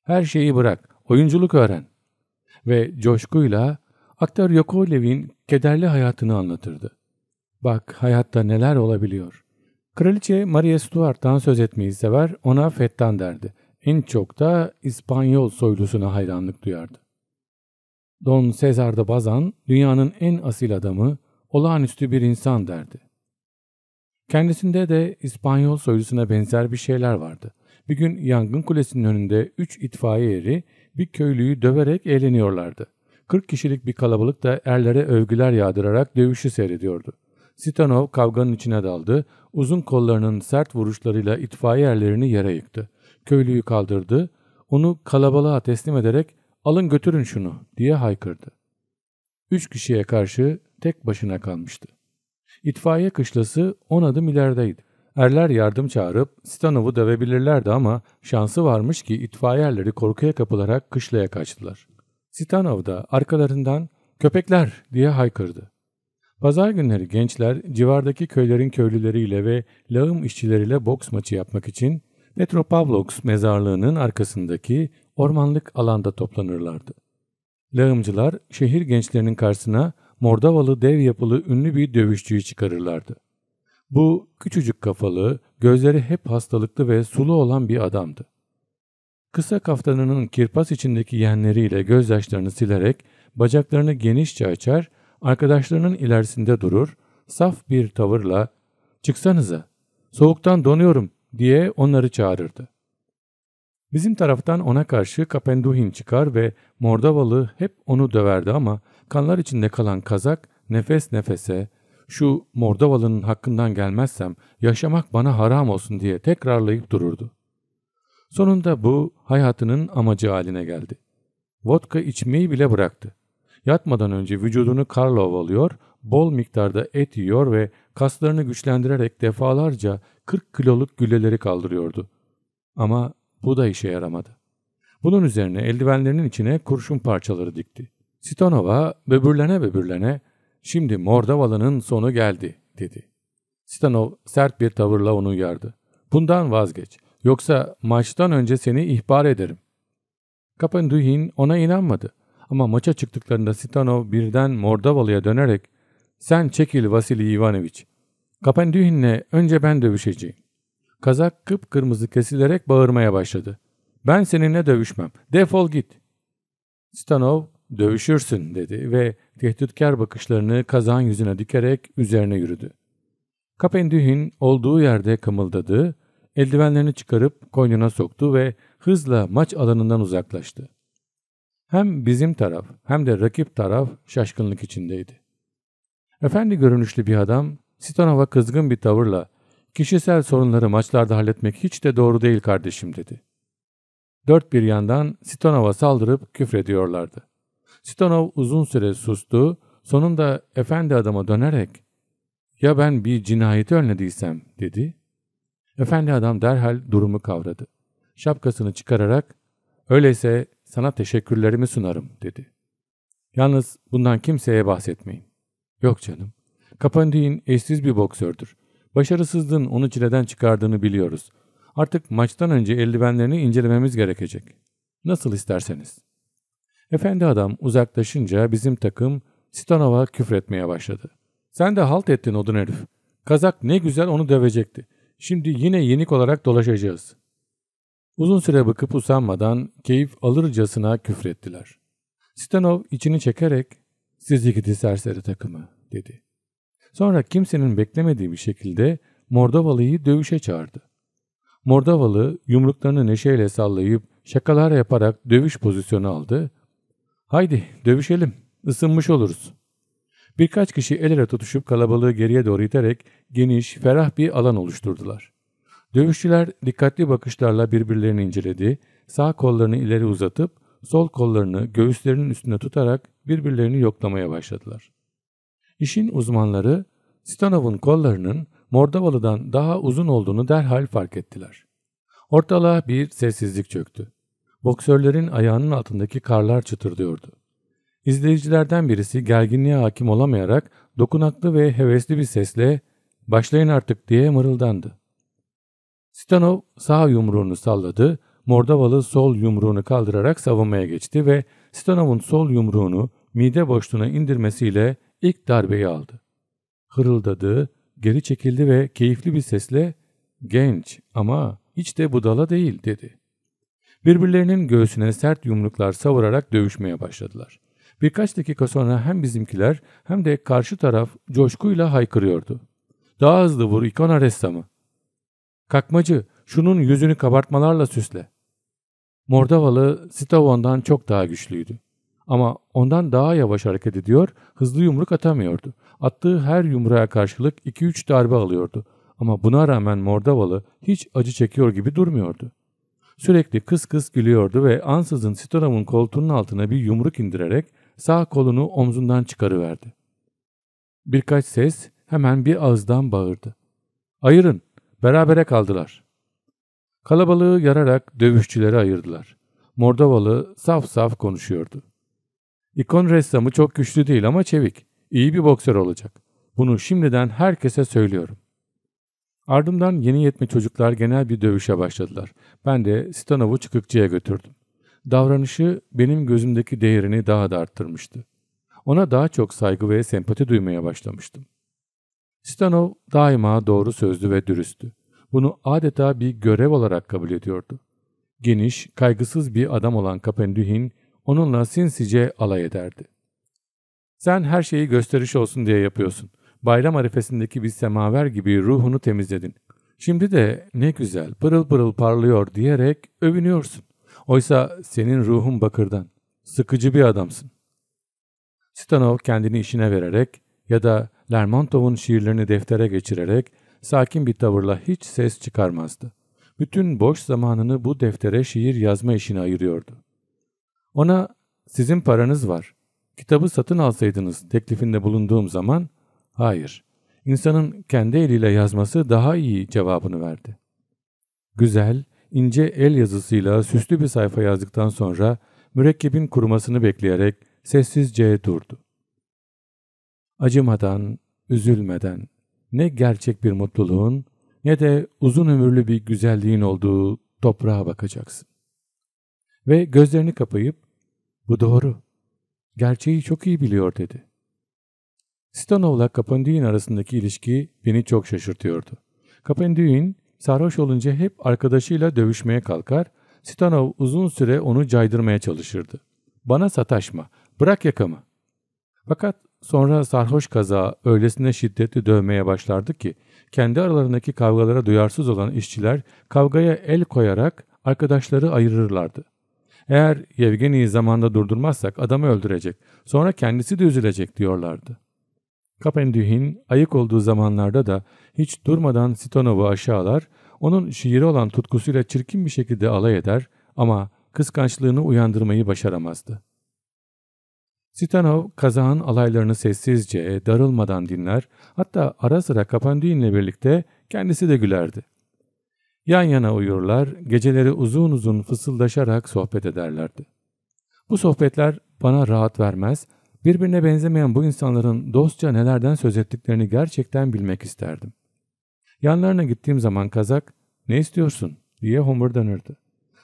Her şeyi bırak, oyunculuk öğren. Ve coşkuyla aktör Yokolev'in kederli hayatını anlatırdı. Bak hayatta neler olabiliyor. Kraliçe Maria Stuart'tan söz etmeyi sever, ona Fettan derdi. En çok da İspanyol soylusuna hayranlık duyardı. Don Cesar de Bazan dünyanın en asil adamı, olağanüstü bir insan derdi. Kendisinde de İspanyol soylusuna benzer bir şeyler vardı. Bir gün yangın kulesinin önünde üç itfaiye eri bir köylüyü döverek eğleniyorlardı. 40 kişilik bir kalabalık da erlere övgüler yağdırarak dövüşü seyrediyordu. Sitanov kavganın içine daldı, uzun kollarının sert vuruşlarıyla itfaiye erlerini yere yıktı. Köylüyü kaldırdı, onu kalabalığa teslim ederek alın götürün şunu diye haykırdı. Üç kişiye karşı tek başına kalmıştı. İtfaiye kışlası on adım ilerideydi. Erler yardım çağırıp Stanov'u dövebilirlerdi ama şansı varmış ki itfaiyerleri korkuya kapılarak kışlaya kaçtılar. Stanov da arkalarından köpekler diye haykırdı. Pazar günleri gençler civardaki köylerin köylüleriyle ve lağım işçileriyle boks maçı yapmak için Petropavlovsk mezarlığının arkasındaki ormanlık alanda toplanırlardı. Lağımcılar şehir gençlerinin karşısına Mordavalı dev yapılı ünlü bir dövüşçüyü çıkarırlardı. Bu küçücük kafalı, gözleri hep hastalıklı ve sulu olan bir adamdı. Kısa kaftanının kirpas içindeki yenleriyle gözyaşlarını silerek bacaklarını genişçe açar, arkadaşlarının ilerisinde durur, saf bir tavırla ''Çıksanıza, soğuktan donuyorum.'' diye onları çağırırdı. Bizim taraftan ona karşı Kapenduhin çıkar ve Mordavalı hep onu döverdi ama kanlar içinde kalan Kazak nefes nefese şu Mordavalı'nın hakkından gelmezsem yaşamak bana haram olsun diye tekrarlayıp dururdu. Sonunda bu hayatının amacı haline geldi. Vodka içmeyi bile bıraktı. Yatmadan önce vücudunu karla ovalıyor, bol miktarda et yiyor ve kaslarını güçlendirerek defalarca 40 kiloluk gülleleri kaldırıyordu. Ama bu da işe yaramadı. Bunun üzerine eldivenlerinin içine kurşun parçaları dikti. Sitanova böbürlene böbürlene şimdi Mordavalı'nın sonu geldi dedi. Stanov sert bir tavırla onu uyardı. Bundan vazgeç. Yoksa maçtan önce seni ihbar ederim. Kapenduhin ona inanmadı. Ama maça çıktıklarında Stanov birden Mordavalı'ya dönerek sen çekil Vasili Ivanoviç. Kapenduhin'le önce ben dövüşeceğim. Kazak kıpkırmızı kesilerek bağırmaya başladı. Ben seninle dövüşmem. Defol git. Stanov dövüşürsün dedi ve tehditkar bakışlarını kazan yüzüne dikerek üzerine yürüdü. Kapendühin olduğu yerde kımıldadı, eldivenlerini çıkarıp koynuna soktu ve hızla maç alanından uzaklaştı. Hem bizim taraf hem de rakip taraf şaşkınlık içindeydi. Efendi görünüşlü bir adam Stanov'a kızgın bir tavırla Kişisel sorunları maçlarda halletmek hiç de doğru değil kardeşim dedi. Dört bir yandan Sitonov'a saldırıp küfrediyorlardı. Sitonov uzun süre sustu, sonunda efendi adama dönerek ''Ya ben bir cinayeti önlediysem?'' dedi. Efendi adam derhal durumu kavradı. Şapkasını çıkararak ''Öyleyse sana teşekkürlerimi sunarım.'' dedi. Yalnız bundan kimseye bahsetmeyin. Yok canım. Kapandin eşsiz bir boksördür. Başarısızlığın onu çileden çıkardığını biliyoruz. Artık maçtan önce eldivenlerini incelememiz gerekecek. Nasıl isterseniz. Efendi adam uzaklaşınca bizim takım Stanov'a küfretmeye başladı. Sen de halt ettin odun herif. Kazak ne güzel onu dövecekti. Şimdi yine yenik olarak dolaşacağız. Uzun süre bakıp usanmadan keyif alırcasına küfrettiler. Stanov içini çekerek siz ikidi serseri takımı dedi. Sonra kimsenin beklemediği bir şekilde Mordavalı'yı dövüşe çağırdı. Mordavalı yumruklarını neşeyle sallayıp şakalar yaparak dövüş pozisyonu aldı. Haydi dövüşelim, ısınmış oluruz. Birkaç kişi el ele tutuşup kalabalığı geriye doğru iterek geniş, ferah bir alan oluşturdular. Dövüşçüler dikkatli bakışlarla birbirlerini inceledi, sağ kollarını ileri uzatıp sol kollarını göğüslerinin üstüne tutarak birbirlerini yoklamaya başladılar. İşin uzmanları Stanov'un kollarının Mordavalı'dan daha uzun olduğunu derhal fark ettiler. Ortalığa bir sessizlik çöktü. Boksörlerin ayağının altındaki karlar çıtırdıyordu. İzleyicilerden birisi gerginliğe hakim olamayarak dokunaklı ve hevesli bir sesle ''Başlayın artık'' diye mırıldandı. Stanov sağ yumruğunu salladı, Mordavalı sol yumruğunu kaldırarak savunmaya geçti ve Stanov'un sol yumruğunu mide boşluğuna indirmesiyle ilk darbeyi aldı. Hırıldadı, geri çekildi ve keyifli bir sesle ''Genç ama hiç de budala değil'' dedi. Birbirlerinin göğsüne sert yumruklar savurarak dövüşmeye başladılar. Birkaç dakika sonra hem bizimkiler hem de karşı taraf coşkuyla haykırıyordu. Daha hızlı vur ikona ressamı. Kakmacı şunun yüzünü kabartmalarla süsle. Mordavalı Stavon'dan çok daha güçlüydü. Ama ondan daha yavaş hareket ediyor, hızlı yumruk atamıyordu. Attığı her yumruğa karşılık 2-3 darbe alıyordu. Ama buna rağmen Mordavalı hiç acı çekiyor gibi durmuyordu. Sürekli kıs kıs gülüyordu ve ansızın Sitoram'ın koltuğunun altına bir yumruk indirerek sağ kolunu omzundan çıkarıverdi. Birkaç ses hemen bir ağızdan bağırdı. Ayırın, berabere kaldılar. Kalabalığı yararak dövüşçülere ayırdılar. Mordavalı saf saf konuşuyordu. İkon ressamı çok güçlü değil ama çevik. İyi bir boksör olacak. Bunu şimdiden herkese söylüyorum. Ardından yeni yetme çocuklar genel bir dövüşe başladılar. Ben de Stanov'u çıkıkçıya götürdüm. Davranışı benim gözümdeki değerini daha da arttırmıştı. Ona daha çok saygı ve sempati duymaya başlamıştım. Stanov daima doğru sözlü ve dürüsttü. Bunu adeta bir görev olarak kabul ediyordu. Geniş, kaygısız bir adam olan Kapendühin onunla sinsice alay ederdi. Sen her şeyi gösteriş olsun diye yapıyorsun. Bayram arifesindeki bir semaver gibi ruhunu temizledin. Şimdi de ne güzel pırıl pırıl parlıyor diyerek övünüyorsun. Oysa senin ruhun bakırdan. Sıkıcı bir adamsın. Stanov kendini işine vererek ya da Lermontov'un şiirlerini deftere geçirerek sakin bir tavırla hiç ses çıkarmazdı. Bütün boş zamanını bu deftere şiir yazma işine ayırıyordu. Ona sizin paranız var. Kitabı satın alsaydınız teklifinde bulunduğum zaman hayır. İnsanın kendi eliyle yazması daha iyi cevabını verdi. Güzel, ince el yazısıyla süslü bir sayfa yazdıktan sonra mürekkebin kurumasını bekleyerek sessizce durdu. Acımadan, üzülmeden, ne gerçek bir mutluluğun ne de uzun ömürlü bir güzelliğin olduğu toprağa bakacaksın ve gözlerini kapayıp ''Bu doğru. Gerçeği çok iyi biliyor.'' dedi. Stanov'la Capenduin arasındaki ilişki beni çok şaşırtıyordu. Capenduin sarhoş olunca hep arkadaşıyla dövüşmeye kalkar, Stanov uzun süre onu caydırmaya çalışırdı. ''Bana sataşma, bırak yakamı.'' Fakat sonra sarhoş kaza öylesine şiddetli dövmeye başlardı ki kendi aralarındaki kavgalara duyarsız olan işçiler kavgaya el koyarak arkadaşları ayırırlardı. Eğer Yevgeni'yi zamanda durdurmazsak adamı öldürecek. Sonra kendisi de üzülecek diyorlardı. Kapendühin ayık olduğu zamanlarda da hiç durmadan Sitonov'u aşağılar, onun şiiri olan tutkusuyla çirkin bir şekilde alay eder ama kıskançlığını uyandırmayı başaramazdı. Sitanov kazağın alaylarını sessizce, darılmadan dinler, hatta ara sıra Kapendühin'le birlikte kendisi de gülerdi. Yan yana uyurlar, geceleri uzun uzun fısıldaşarak sohbet ederlerdi. Bu sohbetler bana rahat vermez, birbirine benzemeyen bu insanların dostça nelerden söz ettiklerini gerçekten bilmek isterdim. Yanlarına gittiğim zaman kazak, ne istiyorsun diye homurdanırdı.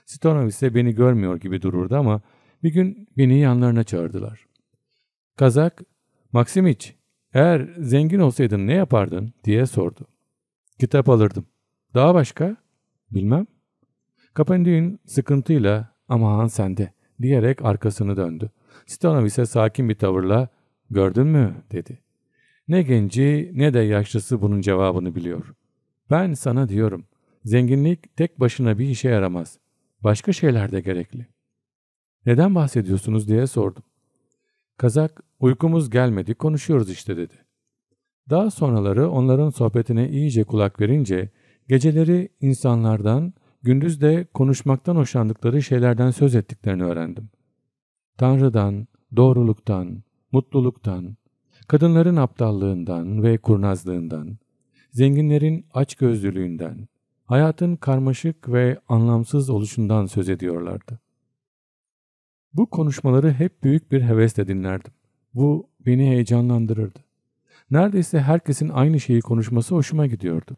Stonov ise beni görmüyor gibi dururdu ama bir gün beni yanlarına çağırdılar. Kazak, Maksimiç, eğer zengin olsaydın ne yapardın diye sordu. Kitap alırdım. Daha başka? Bilmem. Kapendüğün sıkıntıyla ama han sende diyerek arkasını döndü. Stanov ise sakin bir tavırla gördün mü dedi. Ne genci ne de yaşlısı bunun cevabını biliyor. Ben sana diyorum zenginlik tek başına bir işe yaramaz. Başka şeyler de gerekli. Neden bahsediyorsunuz diye sordum. Kazak uykumuz gelmedi konuşuyoruz işte dedi. Daha sonraları onların sohbetine iyice kulak verince Geceleri insanlardan, gündüz de konuşmaktan hoşlandıkları şeylerden söz ettiklerini öğrendim. Tanrı'dan, doğruluktan, mutluluktan, kadınların aptallığından ve kurnazlığından, zenginlerin açgözlülüğünden, hayatın karmaşık ve anlamsız oluşundan söz ediyorlardı. Bu konuşmaları hep büyük bir hevesle dinlerdim. Bu beni heyecanlandırırdı. Neredeyse herkesin aynı şeyi konuşması hoşuma gidiyordu.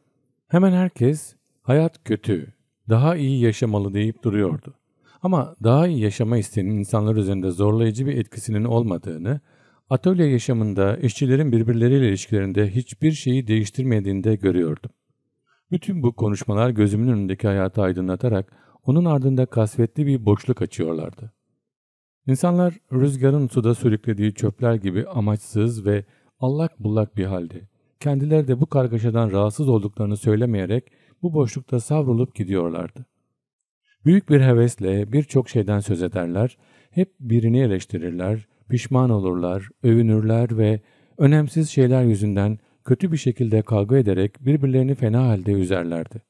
Hemen herkes hayat kötü, daha iyi yaşamalı deyip duruyordu. Ama daha iyi yaşama isteğinin insanlar üzerinde zorlayıcı bir etkisinin olmadığını, atölye yaşamında işçilerin birbirleriyle ilişkilerinde hiçbir şeyi değiştirmediğini de görüyordum. Bütün bu konuşmalar gözümün önündeki hayatı aydınlatarak onun ardında kasvetli bir boşluk açıyorlardı. İnsanlar rüzgarın suda sürüklediği çöpler gibi amaçsız ve allak bullak bir halde Kendileri de bu kargaşadan rahatsız olduklarını söylemeyerek bu boşlukta savrulup gidiyorlardı. Büyük bir hevesle birçok şeyden söz ederler, hep birini eleştirirler, pişman olurlar, övünürler ve önemsiz şeyler yüzünden kötü bir şekilde kavga ederek birbirlerini fena halde üzerlerdi.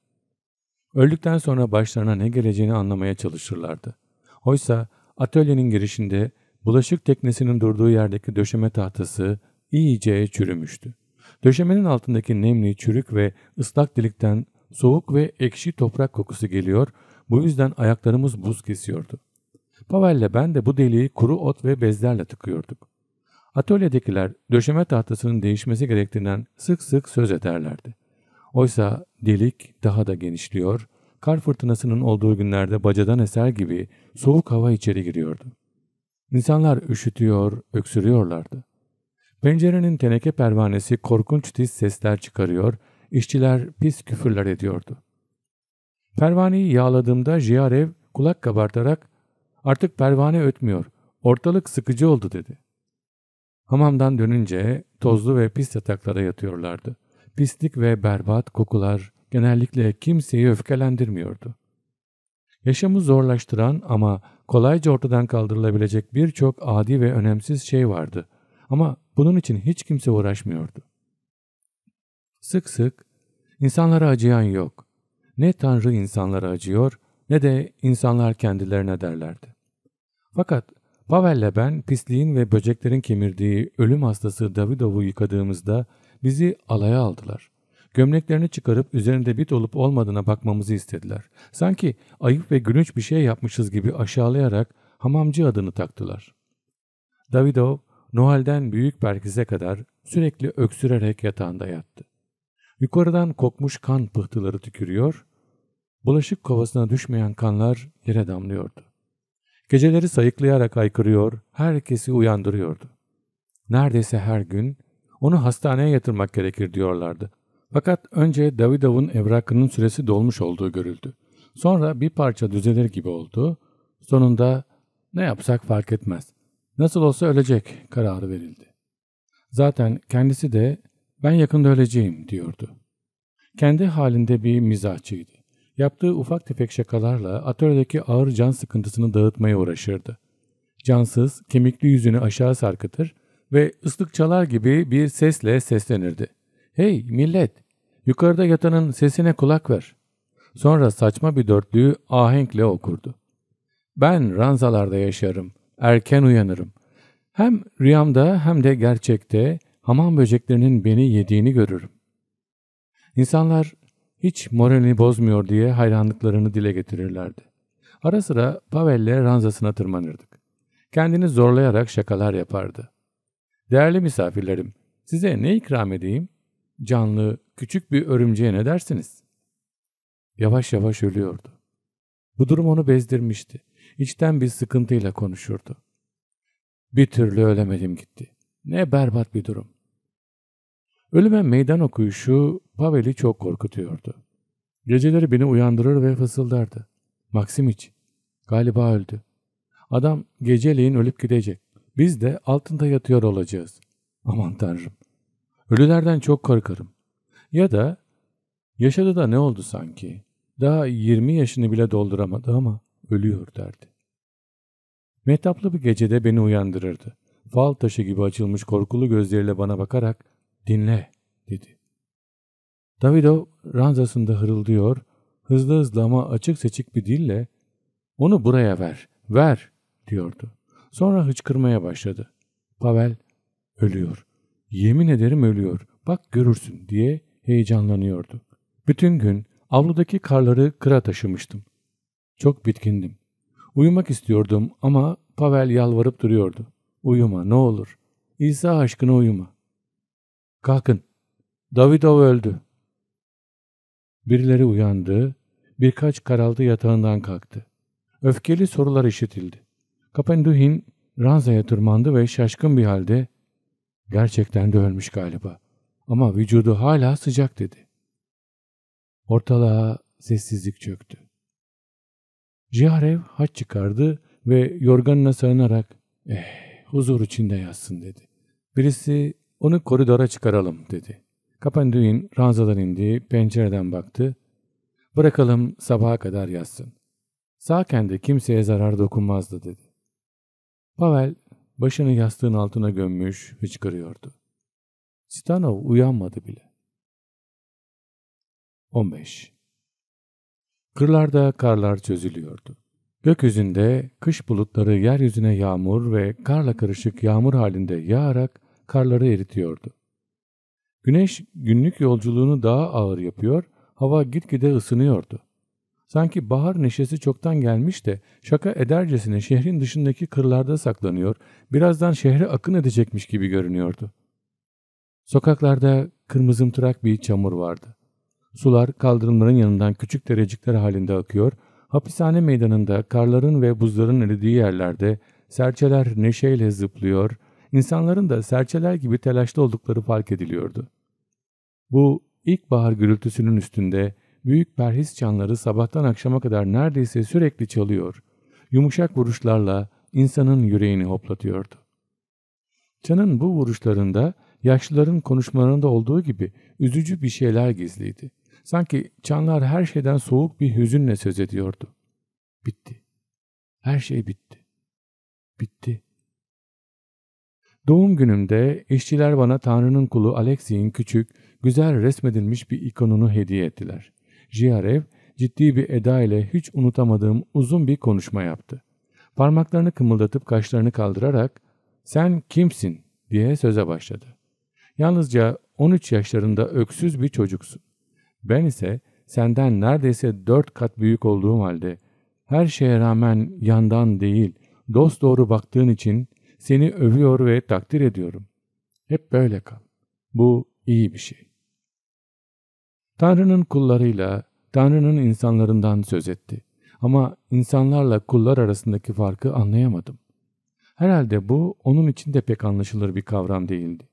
Öldükten sonra başlarına ne geleceğini anlamaya çalışırlardı. Oysa atölyenin girişinde bulaşık teknesinin durduğu yerdeki döşeme tahtası iyice çürümüştü. Döşemenin altındaki nemli, çürük ve ıslak delikten soğuk ve ekşi toprak kokusu geliyor, bu yüzden ayaklarımız buz kesiyordu. Pavel'le ben de bu deliği kuru ot ve bezlerle tıkıyorduk. Atölyedekiler döşeme tahtasının değişmesi gerektiğinden sık sık söz ederlerdi. Oysa delik daha da genişliyor, kar fırtınasının olduğu günlerde bacadan eser gibi soğuk hava içeri giriyordu. İnsanlar üşütüyor, öksürüyorlardı. Pencerenin teneke pervanesi korkunç tiz sesler çıkarıyor, işçiler pis küfürler ediyordu. Pervaneyi yağladığımda Jiyarev kulak kabartarak ''Artık pervane ötmüyor, ortalık sıkıcı oldu.'' dedi. Hamamdan dönünce tozlu ve pis yataklara yatıyorlardı. Pislik ve berbat kokular genellikle kimseyi öfkelendirmiyordu. Yaşamı zorlaştıran ama kolayca ortadan kaldırılabilecek birçok adi ve önemsiz şey vardı. Ama bunun için hiç kimse uğraşmıyordu. Sık sık insanlara acıyan yok. Ne Tanrı insanlara acıyor ne de insanlar kendilerine derlerdi. Fakat Pavel'le ben pisliğin ve böceklerin kemirdiği ölüm hastası Davidov'u yıkadığımızda bizi alaya aldılar. Gömleklerini çıkarıp üzerinde bit olup olmadığına bakmamızı istediler. Sanki ayıp ve gülünç bir şey yapmışız gibi aşağılayarak hamamcı adını taktılar. Davidov Noel'den büyük Berkize kadar sürekli öksürerek yatağında yattı. Yukarıdan kokmuş kan pıhtıları tükürüyor, bulaşık kovasına düşmeyen kanlar yere damlıyordu. Geceleri sayıklayarak aykırıyor, herkesi uyandırıyordu. Neredeyse her gün onu hastaneye yatırmak gerekir diyorlardı. Fakat önce Davidov'un evrakının süresi dolmuş olduğu görüldü. Sonra bir parça düzelir gibi oldu. Sonunda ne yapsak fark etmez. Nasıl olsa ölecek kararı verildi. Zaten kendisi de ben yakında öleceğim diyordu. Kendi halinde bir mizahçıydı. Yaptığı ufak tefek şakalarla atölyedeki ağır can sıkıntısını dağıtmaya uğraşırdı. Cansız, kemikli yüzünü aşağı sarkıtır ve ıslık çalar gibi bir sesle seslenirdi. ''Hey millet, yukarıda yatanın sesine kulak ver.'' Sonra saçma bir dörtlüğü ahenkle okurdu. ''Ben ranzalarda yaşarım erken uyanırım. Hem rüyamda hem de gerçekte hamam böceklerinin beni yediğini görürüm. İnsanlar hiç moralini bozmuyor diye hayranlıklarını dile getirirlerdi. Ara sıra Pavel'le ranzasına tırmanırdık. Kendini zorlayarak şakalar yapardı. Değerli misafirlerim, size ne ikram edeyim? Canlı, küçük bir örümceğe ne dersiniz? Yavaş yavaş ölüyordu. Bu durum onu bezdirmişti içten bir sıkıntıyla konuşurdu. Bir türlü ölemedim gitti. Ne berbat bir durum. Ölüme meydan okuyuşu Pavel'i çok korkutuyordu. Geceleri beni uyandırır ve fısıldardı. Maksimiç, galiba öldü. Adam geceleyin ölüp gidecek. Biz de altında yatıyor olacağız. Aman tanrım. Ölülerden çok korkarım. Ya da yaşadı da ne oldu sanki? Daha 20 yaşını bile dolduramadı ama ölüyor derdi. Mehtaplı bir gecede beni uyandırırdı. Fal taşı gibi açılmış korkulu gözleriyle bana bakarak dinle dedi. Davido ranzasında hırıldıyor, hızlı hızlı ama açık seçik bir dille onu buraya ver, ver diyordu. Sonra hıçkırmaya başladı. Pavel ölüyor. Yemin ederim ölüyor. Bak görürsün diye heyecanlanıyordu. Bütün gün avludaki karları kıra taşımıştım. Çok bitkindim. Uyumak istiyordum ama Pavel yalvarıp duruyordu. Uyuma ne olur. İsa aşkına uyuma. Kalkın. Davidov öldü. Birileri uyandı. Birkaç karaldı yatağından kalktı. Öfkeli sorular işitildi. Kapenduhin ranzaya tırmandı ve şaşkın bir halde gerçekten de ölmüş galiba ama vücudu hala sıcak dedi. Ortalığa sessizlik çöktü. Ciharev haç çıkardı ve yorganına sarınarak eh huzur içinde yatsın dedi. Birisi onu koridora çıkaralım dedi. Kapanduin ranzadan indi, pencereden baktı. Bırakalım sabaha kadar yatsın. Sağken de kimseye zarar dokunmazdı dedi. Pavel başını yastığın altına gömmüş hıçkırıyordu. Stanov uyanmadı bile. 15. Kırlarda karlar çözülüyordu. Gökyüzünde kış bulutları yeryüzüne yağmur ve karla karışık yağmur halinde yağarak karları eritiyordu. Güneş günlük yolculuğunu daha ağır yapıyor, hava gitgide ısınıyordu. Sanki bahar neşesi çoktan gelmiş de şaka edercesine şehrin dışındaki kırlarda saklanıyor, birazdan şehre akın edecekmiş gibi görünüyordu. Sokaklarda kırmızımtırak bir çamur vardı. Sular kaldırımların yanından küçük derecikler halinde akıyor, hapishane meydanında karların ve buzların eridiği yerlerde serçeler neşeyle zıplıyor, insanların da serçeler gibi telaşlı oldukları fark ediliyordu. Bu ilkbahar gürültüsünün üstünde büyük perhis çanları sabahtan akşama kadar neredeyse sürekli çalıyor, yumuşak vuruşlarla insanın yüreğini hoplatıyordu. Çanın bu vuruşlarında yaşlıların konuşmalarında olduğu gibi üzücü bir şeyler gizliydi. Sanki çanlar her şeyden soğuk bir hüzünle söz ediyordu. Bitti. Her şey bitti. Bitti. Doğum günümde işçiler bana Tanrı'nın kulu Alexi'nin küçük, güzel resmedilmiş bir ikonunu hediye ettiler. Jiarev ciddi bir eda ile hiç unutamadığım uzun bir konuşma yaptı. Parmaklarını kımıldatıp kaşlarını kaldırarak ''Sen kimsin?'' diye söze başladı. Yalnızca 13 yaşlarında öksüz bir çocuksun. Ben ise senden neredeyse dört kat büyük olduğum halde her şeye rağmen yandan değil dost doğru baktığın için seni övüyor ve takdir ediyorum. Hep böyle kal. Bu iyi bir şey. Tanrı'nın kullarıyla, Tanrı'nın insanlarından söz etti. Ama insanlarla kullar arasındaki farkı anlayamadım. Herhalde bu onun için de pek anlaşılır bir kavram değildi.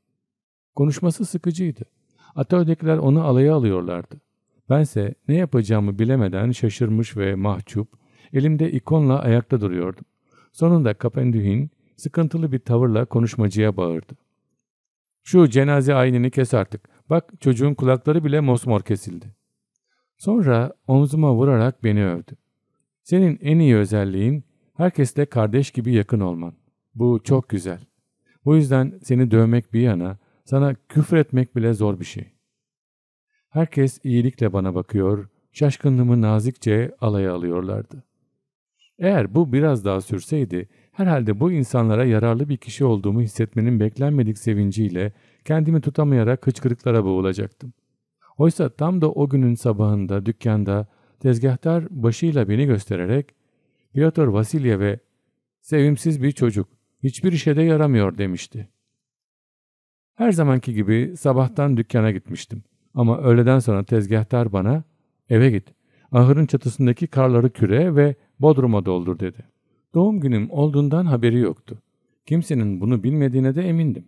Konuşması sıkıcıydı. Atölyedekiler onu alaya alıyorlardı. Bense ne yapacağımı bilemeden şaşırmış ve mahcup, elimde ikonla ayakta duruyordum. Sonunda Kapendühin sıkıntılı bir tavırla konuşmacıya bağırdı. Şu cenaze aynını kes artık. Bak çocuğun kulakları bile mosmor kesildi. Sonra omzuma vurarak beni övdü. Senin en iyi özelliğin herkesle kardeş gibi yakın olman. Bu çok güzel. Bu yüzden seni dövmek bir yana sana küfür etmek bile zor bir şey. Herkes iyilikle bana bakıyor, şaşkınlığımı nazikçe alaya alıyorlardı. Eğer bu biraz daha sürseydi, herhalde bu insanlara yararlı bir kişi olduğumu hissetmenin beklenmedik sevinciyle kendimi tutamayarak hıçkırıklara boğulacaktım. Oysa tam da o günün sabahında dükkanda tezgahtar başıyla beni göstererek Piotr Vasilyev'e sevimsiz bir çocuk, hiçbir işe de yaramıyor demişti. Her zamanki gibi sabahtan dükkana gitmiştim. Ama öğleden sonra tezgahtar bana eve git. Ahırın çatısındaki karları küre ve bodruma doldur dedi. Doğum günüm olduğundan haberi yoktu. Kimsenin bunu bilmediğine de emindim.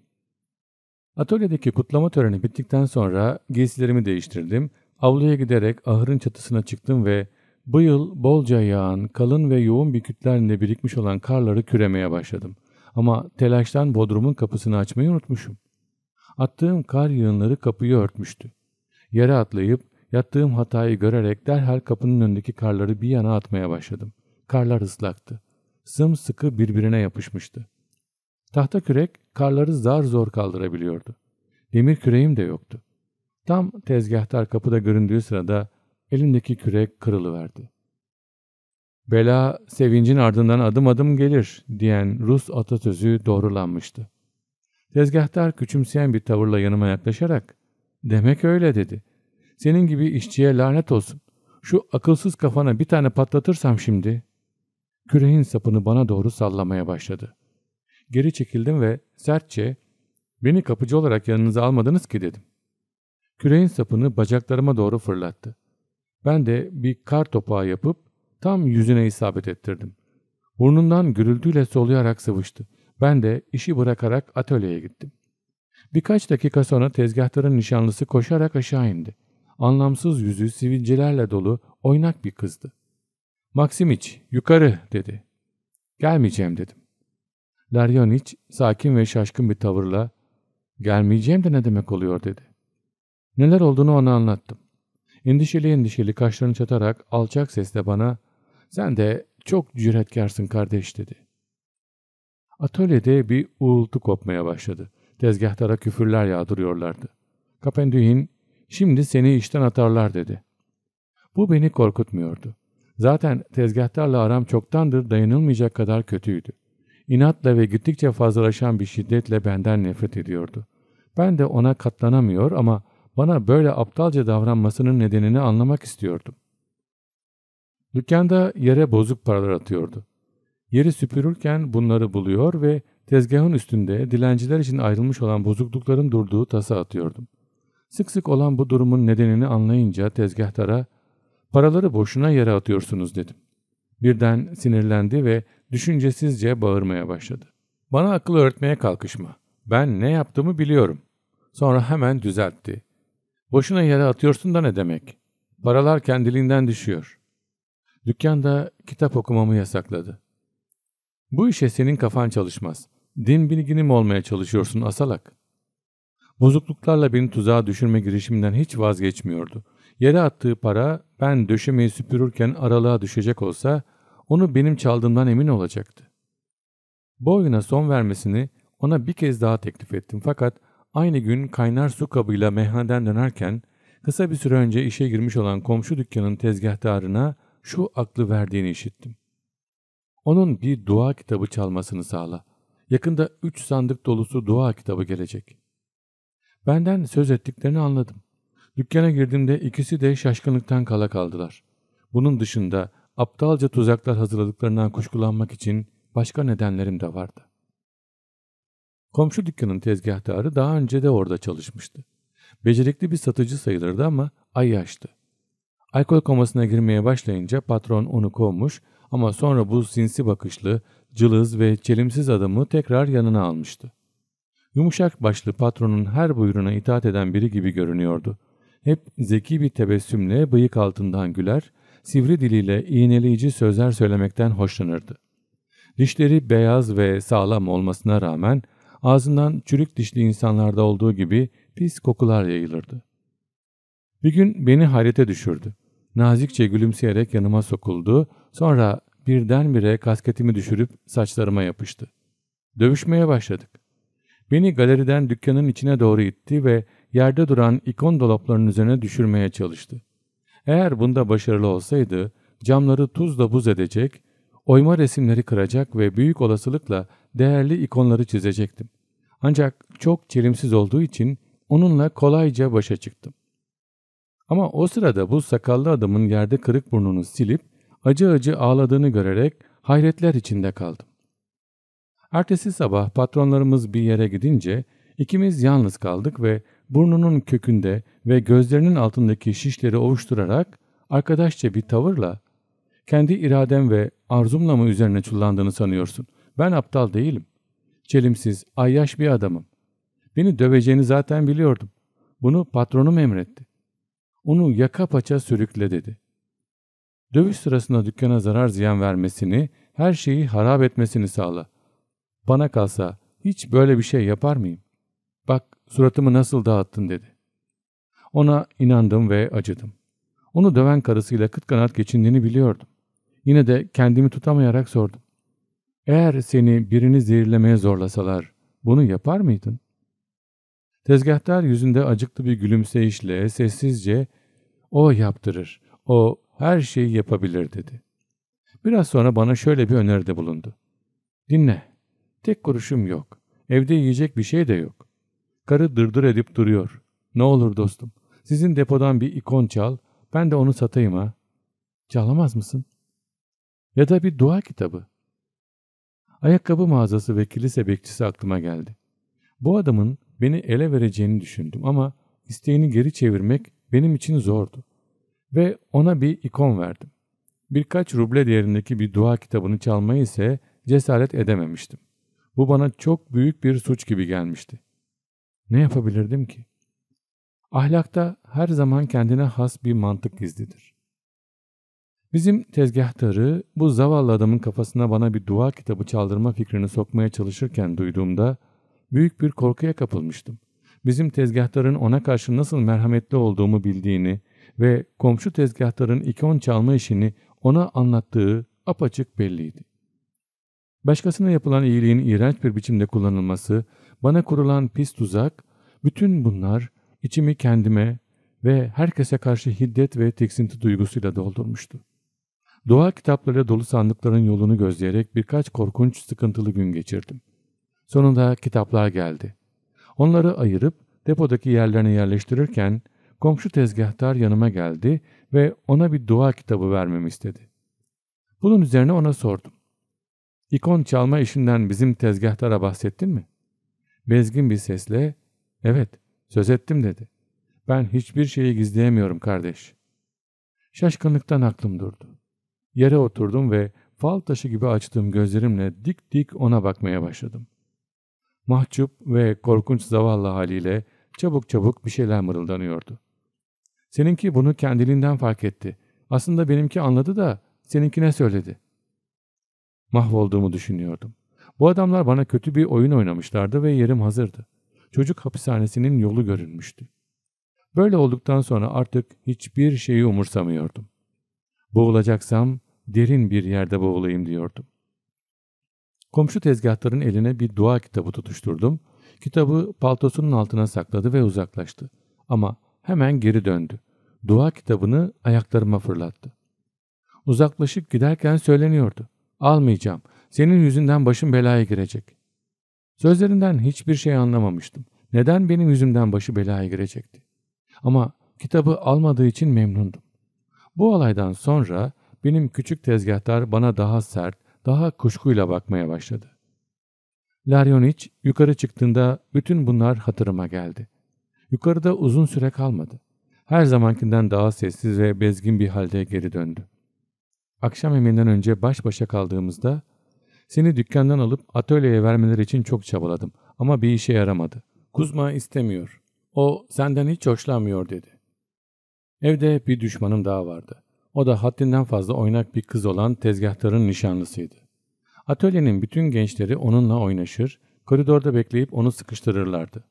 Atölyedeki kutlama töreni bittikten sonra giysilerimi değiştirdim. Avluya giderek ahırın çatısına çıktım ve bu yıl bolca yağan, kalın ve yoğun bir kütlerle birikmiş olan karları küremeye başladım. Ama telaştan bodrumun kapısını açmayı unutmuşum. Attığım kar yığınları kapıyı örtmüştü. Yere atlayıp yattığım hatayı görerek derhal kapının önündeki karları bir yana atmaya başladım. Karlar ıslaktı. Sımsıkı birbirine yapışmıştı. Tahta kürek karları zar zor kaldırabiliyordu. Demir küreğim de yoktu. Tam tezgahtar kapıda göründüğü sırada elimdeki kürek kırılıverdi. Bela sevincin ardından adım adım gelir diyen Rus atatözü doğrulanmıştı. Tezgahtar küçümseyen bir tavırla yanıma yaklaşarak ''Demek öyle'' dedi. ''Senin gibi işçiye lanet olsun. Şu akılsız kafana bir tane patlatırsam şimdi.'' Küreğin sapını bana doğru sallamaya başladı. Geri çekildim ve sertçe ''Beni kapıcı olarak yanınıza almadınız ki'' dedim. Küreğin sapını bacaklarıma doğru fırlattı. Ben de bir kar topağı yapıp tam yüzüne isabet ettirdim. Burnundan gürültüyle soluyarak sıvıştı. Ben de işi bırakarak atölyeye gittim. Birkaç dakika sonra tezgahtarın nişanlısı koşarak aşağı indi. Anlamsız yüzü sivilcelerle dolu oynak bir kızdı. Maksimiç yukarı dedi. Gelmeyeceğim dedim. Laryoniç sakin ve şaşkın bir tavırla gelmeyeceğim de ne demek oluyor dedi. Neler olduğunu ona anlattım. Endişeli endişeli kaşlarını çatarak alçak sesle bana sen de çok cüretkarsın kardeş dedi. Atölyede bir uğultu kopmaya başladı. Tezgahlara küfürler yağdırıyorlardı. Kapendühin, şimdi seni işten atarlar dedi. Bu beni korkutmuyordu. Zaten tezgahtarla aram çoktandır dayanılmayacak kadar kötüydü. İnatla ve gittikçe fazlalaşan bir şiddetle benden nefret ediyordu. Ben de ona katlanamıyor ama bana böyle aptalca davranmasının nedenini anlamak istiyordum. Dükkanda yere bozuk paralar atıyordu. Yeri süpürürken bunları buluyor ve tezgahın üstünde dilenciler için ayrılmış olan bozuklukların durduğu tasa atıyordum. Sık sık olan bu durumun nedenini anlayınca tezgahtara paraları boşuna yere atıyorsunuz dedim. Birden sinirlendi ve düşüncesizce bağırmaya başladı. Bana akıl öğretmeye kalkışma. Ben ne yaptığımı biliyorum. Sonra hemen düzeltti. Boşuna yere atıyorsun da ne demek? Paralar kendiliğinden düşüyor. Dükkanda kitap okumamı yasakladı. Bu işe senin kafan çalışmaz. Din bilgini mi olmaya çalışıyorsun asalak? Bozukluklarla beni tuzağa düşürme girişiminden hiç vazgeçmiyordu. Yere attığı para ben döşemeyi süpürürken aralığa düşecek olsa onu benim çaldığımdan emin olacaktı. Bu oyuna son vermesini ona bir kez daha teklif ettim fakat aynı gün kaynar su kabıyla meyhaneden dönerken kısa bir süre önce işe girmiş olan komşu dükkanın tezgahtarına şu aklı verdiğini işittim. Onun bir dua kitabı çalmasını sağla. Yakında üç sandık dolusu dua kitabı gelecek. Benden söz ettiklerini anladım. Dükkana girdiğimde ikisi de şaşkınlıktan kala kaldılar. Bunun dışında aptalca tuzaklar hazırladıklarından kuşkulanmak için başka nedenlerim de vardı. Komşu dükkanın tezgahtarı daha önce de orada çalışmıştı. Becerikli bir satıcı sayılırdı ama ay yaştı. Alkol komasına girmeye başlayınca patron onu kovmuş, ama sonra bu sinsi bakışlı, cılız ve çelimsiz adamı tekrar yanına almıştı. Yumuşak başlı patronun her buyruğuna itaat eden biri gibi görünüyordu. Hep zeki bir tebessümle bıyık altından güler, sivri diliyle iğneleyici sözler söylemekten hoşlanırdı. Dişleri beyaz ve sağlam olmasına rağmen ağzından çürük dişli insanlarda olduğu gibi pis kokular yayılırdı. Bir gün beni hayrete düşürdü. Nazikçe gülümseyerek yanıma sokuldu Sonra birdenbire kasketimi düşürüp saçlarıma yapıştı. Dövüşmeye başladık. Beni galeriden dükkanın içine doğru itti ve yerde duran ikon dolaplarının üzerine düşürmeye çalıştı. Eğer bunda başarılı olsaydı camları tuzla buz edecek, oyma resimleri kıracak ve büyük olasılıkla değerli ikonları çizecektim. Ancak çok çelimsiz olduğu için onunla kolayca başa çıktım. Ama o sırada bu sakallı adamın yerde kırık burnunu silip acı acı ağladığını görerek hayretler içinde kaldım. Ertesi sabah patronlarımız bir yere gidince ikimiz yalnız kaldık ve burnunun kökünde ve gözlerinin altındaki şişleri ovuşturarak arkadaşça bir tavırla kendi iradem ve arzumla mı üzerine çullandığını sanıyorsun? Ben aptal değilim. Çelimsiz, ayyaş bir adamım. Beni döveceğini zaten biliyordum. Bunu patronum emretti. Onu yaka paça sürükle dedi. Dövüş sırasında dükkana zarar ziyan vermesini, her şeyi harap etmesini sağla. Bana kalsa hiç böyle bir şey yapar mıyım? Bak suratımı nasıl dağıttın dedi. Ona inandım ve acıdım. Onu döven karısıyla kıt kanat geçindiğini biliyordum. Yine de kendimi tutamayarak sordum. Eğer seni birini zehirlemeye zorlasalar bunu yapar mıydın? Tezgahtar yüzünde acıklı bir gülümseyişle sessizce o yaptırır, o her şeyi yapabilir dedi. Biraz sonra bana şöyle bir öneride bulundu. Dinle. Tek kuruşum yok. Evde yiyecek bir şey de yok. Karı dırdır edip duruyor. Ne olur dostum. Sizin depodan bir ikon çal. Ben de onu satayım ha. Çalamaz mısın? Ya da bir dua kitabı. Ayakkabı mağazası ve kilise bekçisi aklıma geldi. Bu adamın beni ele vereceğini düşündüm ama isteğini geri çevirmek benim için zordu ve ona bir ikon verdim. Birkaç ruble değerindeki bir dua kitabını çalmayı ise cesaret edememiştim. Bu bana çok büyük bir suç gibi gelmişti. Ne yapabilirdim ki? Ahlakta her zaman kendine has bir mantık gizlidir. Bizim tezgahtarı bu zavallı adamın kafasına bana bir dua kitabı çaldırma fikrini sokmaya çalışırken duyduğumda büyük bir korkuya kapılmıştım. Bizim tezgahtarın ona karşı nasıl merhametli olduğumu bildiğini ve komşu tezgahların ikon çalma işini ona anlattığı apaçık belliydi. Başkasına yapılan iyiliğin iğrenç bir biçimde kullanılması, bana kurulan pis tuzak, bütün bunlar içimi kendime ve herkese karşı hiddet ve tiksinti duygusuyla doldurmuştu. Doğa kitapları dolu sandıkların yolunu gözleyerek birkaç korkunç sıkıntılı gün geçirdim. Sonunda kitaplar geldi. Onları ayırıp depodaki yerlerine yerleştirirken komşu tezgahtar yanıma geldi ve ona bir dua kitabı vermemi istedi. Bunun üzerine ona sordum. İkon çalma işinden bizim tezgahtara bahsettin mi? Bezgin bir sesle, evet söz ettim dedi. Ben hiçbir şeyi gizleyemiyorum kardeş. Şaşkınlıktan aklım durdu. Yere oturdum ve fal taşı gibi açtığım gözlerimle dik dik ona bakmaya başladım. Mahcup ve korkunç zavallı haliyle çabuk çabuk bir şeyler mırıldanıyordu. Seninki bunu kendiliğinden fark etti. Aslında benimki anladı da seninkine söyledi. Mahvolduğumu düşünüyordum. Bu adamlar bana kötü bir oyun oynamışlardı ve yerim hazırdı. Çocuk hapishanesinin yolu görünmüştü. Böyle olduktan sonra artık hiçbir şeyi umursamıyordum. Boğulacaksam derin bir yerde boğulayım diyordum. Komşu tezgahların eline bir dua kitabı tutuşturdum. Kitabı paltosunun altına sakladı ve uzaklaştı. Ama Hemen geri döndü. Dua kitabını ayaklarıma fırlattı. Uzaklaşıp giderken söyleniyordu. Almayacağım. Senin yüzünden başım belaya girecek. Sözlerinden hiçbir şey anlamamıştım. Neden benim yüzümden başı belaya girecekti? Ama kitabı almadığı için memnundum. Bu olaydan sonra benim küçük tezgahtar bana daha sert, daha kuşkuyla bakmaya başladı. Laryoniç yukarı çıktığında bütün bunlar hatırıma geldi. Yukarıda uzun süre kalmadı. Her zamankinden daha sessiz ve bezgin bir halde geri döndü. Akşam yemeğinden önce baş başa kaldığımızda seni dükkandan alıp atölyeye vermeleri için çok çabaladım ama bir işe yaramadı. Kuzma istemiyor. O senden hiç hoşlanmıyor dedi. Evde bir düşmanım daha vardı. O da haddinden fazla oynak bir kız olan tezgahtarın nişanlısıydı. Atölyenin bütün gençleri onunla oynaşır, koridorda bekleyip onu sıkıştırırlardı.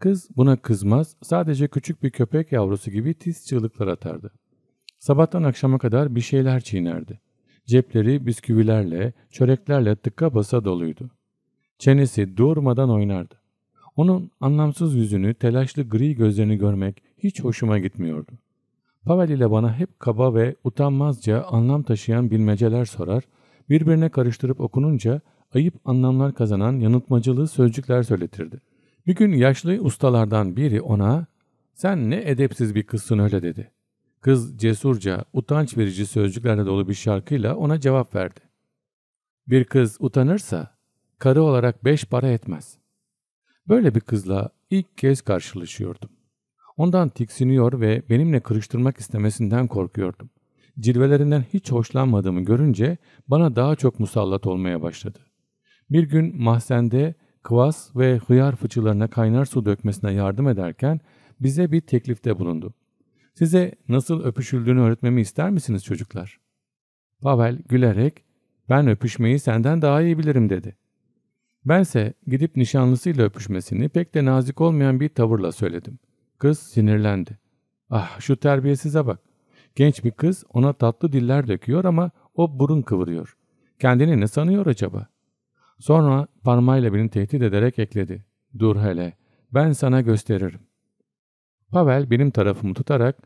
Kız buna kızmaz, sadece küçük bir köpek yavrusu gibi tiz çığlıklar atardı. Sabahtan akşama kadar bir şeyler çiğnerdi. Cepleri bisküvilerle, çöreklerle tıka basa doluydu. Çenesi durmadan oynardı. Onun anlamsız yüzünü, telaşlı gri gözlerini görmek hiç hoşuma gitmiyordu. Pavel ile bana hep kaba ve utanmazca anlam taşıyan bilmeceler sorar, birbirine karıştırıp okununca ayıp anlamlar kazanan yanıltmacılı sözcükler söyletirdi. Bir gün yaşlı ustalardan biri ona ''Sen ne edepsiz bir kızsın öyle'' dedi. Kız cesurca, utanç verici sözcüklerle dolu bir şarkıyla ona cevap verdi. Bir kız utanırsa karı olarak beş para etmez. Böyle bir kızla ilk kez karşılaşıyordum. Ondan tiksiniyor ve benimle kırıştırmak istemesinden korkuyordum. Cilvelerinden hiç hoşlanmadığımı görünce bana daha çok musallat olmaya başladı. Bir gün mahzende kıvas ve hıyar fıçılarına kaynar su dökmesine yardım ederken bize bir teklifte bulundu. Size nasıl öpüşüldüğünü öğretmemi ister misiniz çocuklar? Pavel gülerek ben öpüşmeyi senden daha iyi bilirim dedi. Bense gidip nişanlısıyla öpüşmesini pek de nazik olmayan bir tavırla söyledim. Kız sinirlendi. Ah şu terbiyesize bak. Genç bir kız ona tatlı diller döküyor ama o burun kıvırıyor. Kendini ne sanıyor acaba? Sonra parmağıyla beni tehdit ederek ekledi. Dur hele, ben sana gösteririm. Pavel benim tarafımı tutarak,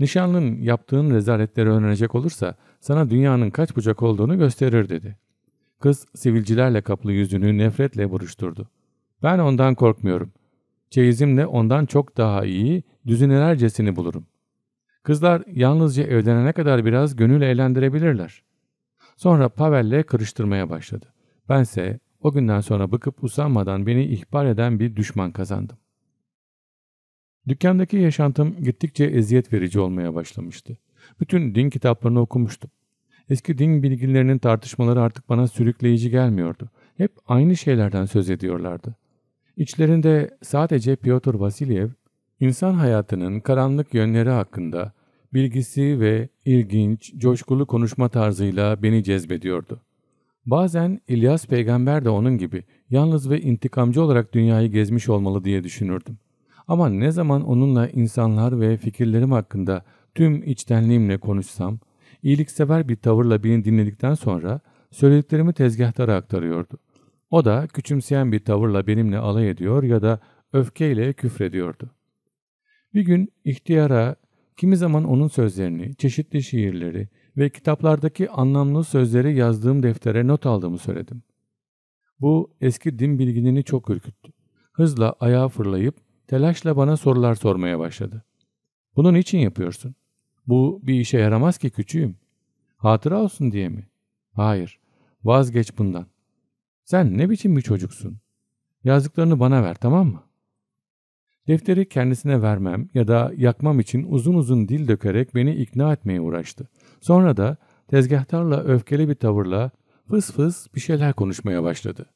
nişanlının yaptığın rezaletleri öğrenecek olursa sana dünyanın kaç bucak olduğunu gösterir dedi. Kız sivilcilerle kaplı yüzünü nefretle buruşturdu. Ben ondan korkmuyorum. Çeyizimle ondan çok daha iyi, düzinelercesini bulurum. Kızlar yalnızca evlenene kadar biraz gönül eğlendirebilirler. Sonra Pavel'le kırıştırmaya başladı. Bense o günden sonra bıkıp usanmadan beni ihbar eden bir düşman kazandım. Dükkandaki yaşantım gittikçe eziyet verici olmaya başlamıştı. Bütün din kitaplarını okumuştum. Eski din bilgilerinin tartışmaları artık bana sürükleyici gelmiyordu. Hep aynı şeylerden söz ediyorlardı. İçlerinde sadece Piotr Vasilyev, insan hayatının karanlık yönleri hakkında bilgisi ve ilginç, coşkulu konuşma tarzıyla beni cezbediyordu. Bazen İlyas peygamber de onun gibi yalnız ve intikamcı olarak dünyayı gezmiş olmalı diye düşünürdüm. Ama ne zaman onunla insanlar ve fikirlerim hakkında tüm içtenliğimle konuşsam, iyiliksever bir tavırla beni dinledikten sonra söylediklerimi tezgahtara aktarıyordu. O da küçümseyen bir tavırla benimle alay ediyor ya da öfkeyle küfrediyordu. Bir gün ihtiyara kimi zaman onun sözlerini, çeşitli şiirleri, ve kitaplardaki anlamlı sözleri yazdığım deftere not aldığımı söyledim. Bu eski din bilginini çok ürküttü. Hızla ayağa fırlayıp telaşla bana sorular sormaya başladı. Bunu niçin yapıyorsun? Bu bir işe yaramaz ki küçüğüm. Hatıra olsun diye mi? Hayır, vazgeç bundan. Sen ne biçim bir çocuksun? Yazdıklarını bana ver tamam mı? Defteri kendisine vermem ya da yakmam için uzun uzun dil dökerek beni ikna etmeye uğraştı. Sonra da tezgahtarla öfkeli bir tavırla fıs fıs bir şeyler konuşmaya başladı.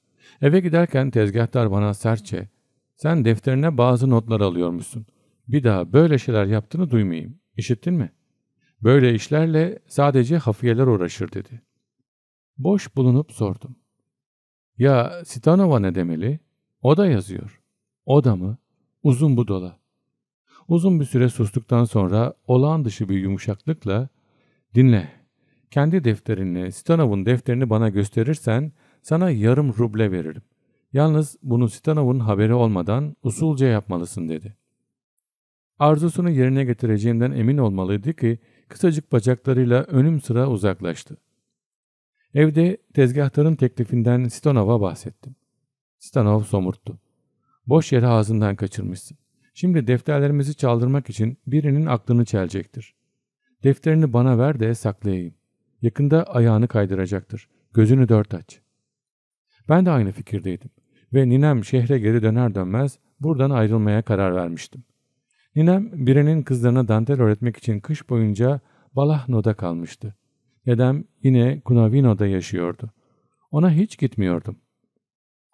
Eve giderken tezgahtar bana sertçe sen defterine bazı notlar alıyormuşsun. Bir daha böyle şeyler yaptığını duymayayım. İşittin mi? Böyle işlerle sadece hafiyeler uğraşır dedi. Boş bulunup sordum. Ya Sitanova ne demeli? O da yazıyor. O da mı? Uzun bu dola. Uzun bir süre sustuktan sonra olağan dışı bir yumuşaklıkla Dinle. Kendi defterini, Stanov'un defterini bana gösterirsen sana yarım ruble veririm. Yalnız bunu Stanov'un haberi olmadan usulca yapmalısın dedi. Arzusunu yerine getireceğinden emin olmalıydı ki kısacık bacaklarıyla önüm sıra uzaklaştı. Evde tezgahtarın teklifinden Stanov'a bahsettim. Stanov somurttu. Boş yere ağzından kaçırmışsın. Şimdi defterlerimizi çaldırmak için birinin aklını çelecektir. Defterini bana ver de saklayayım. Yakında ayağını kaydıracaktır. Gözünü dört aç. Ben de aynı fikirdeydim. Ve ninem şehre geri döner dönmez buradan ayrılmaya karar vermiştim. Ninem birinin kızlarına dantel öğretmek için kış boyunca Balahno'da kalmıştı. Dedem yine Kunavino'da yaşıyordu. Ona hiç gitmiyordum.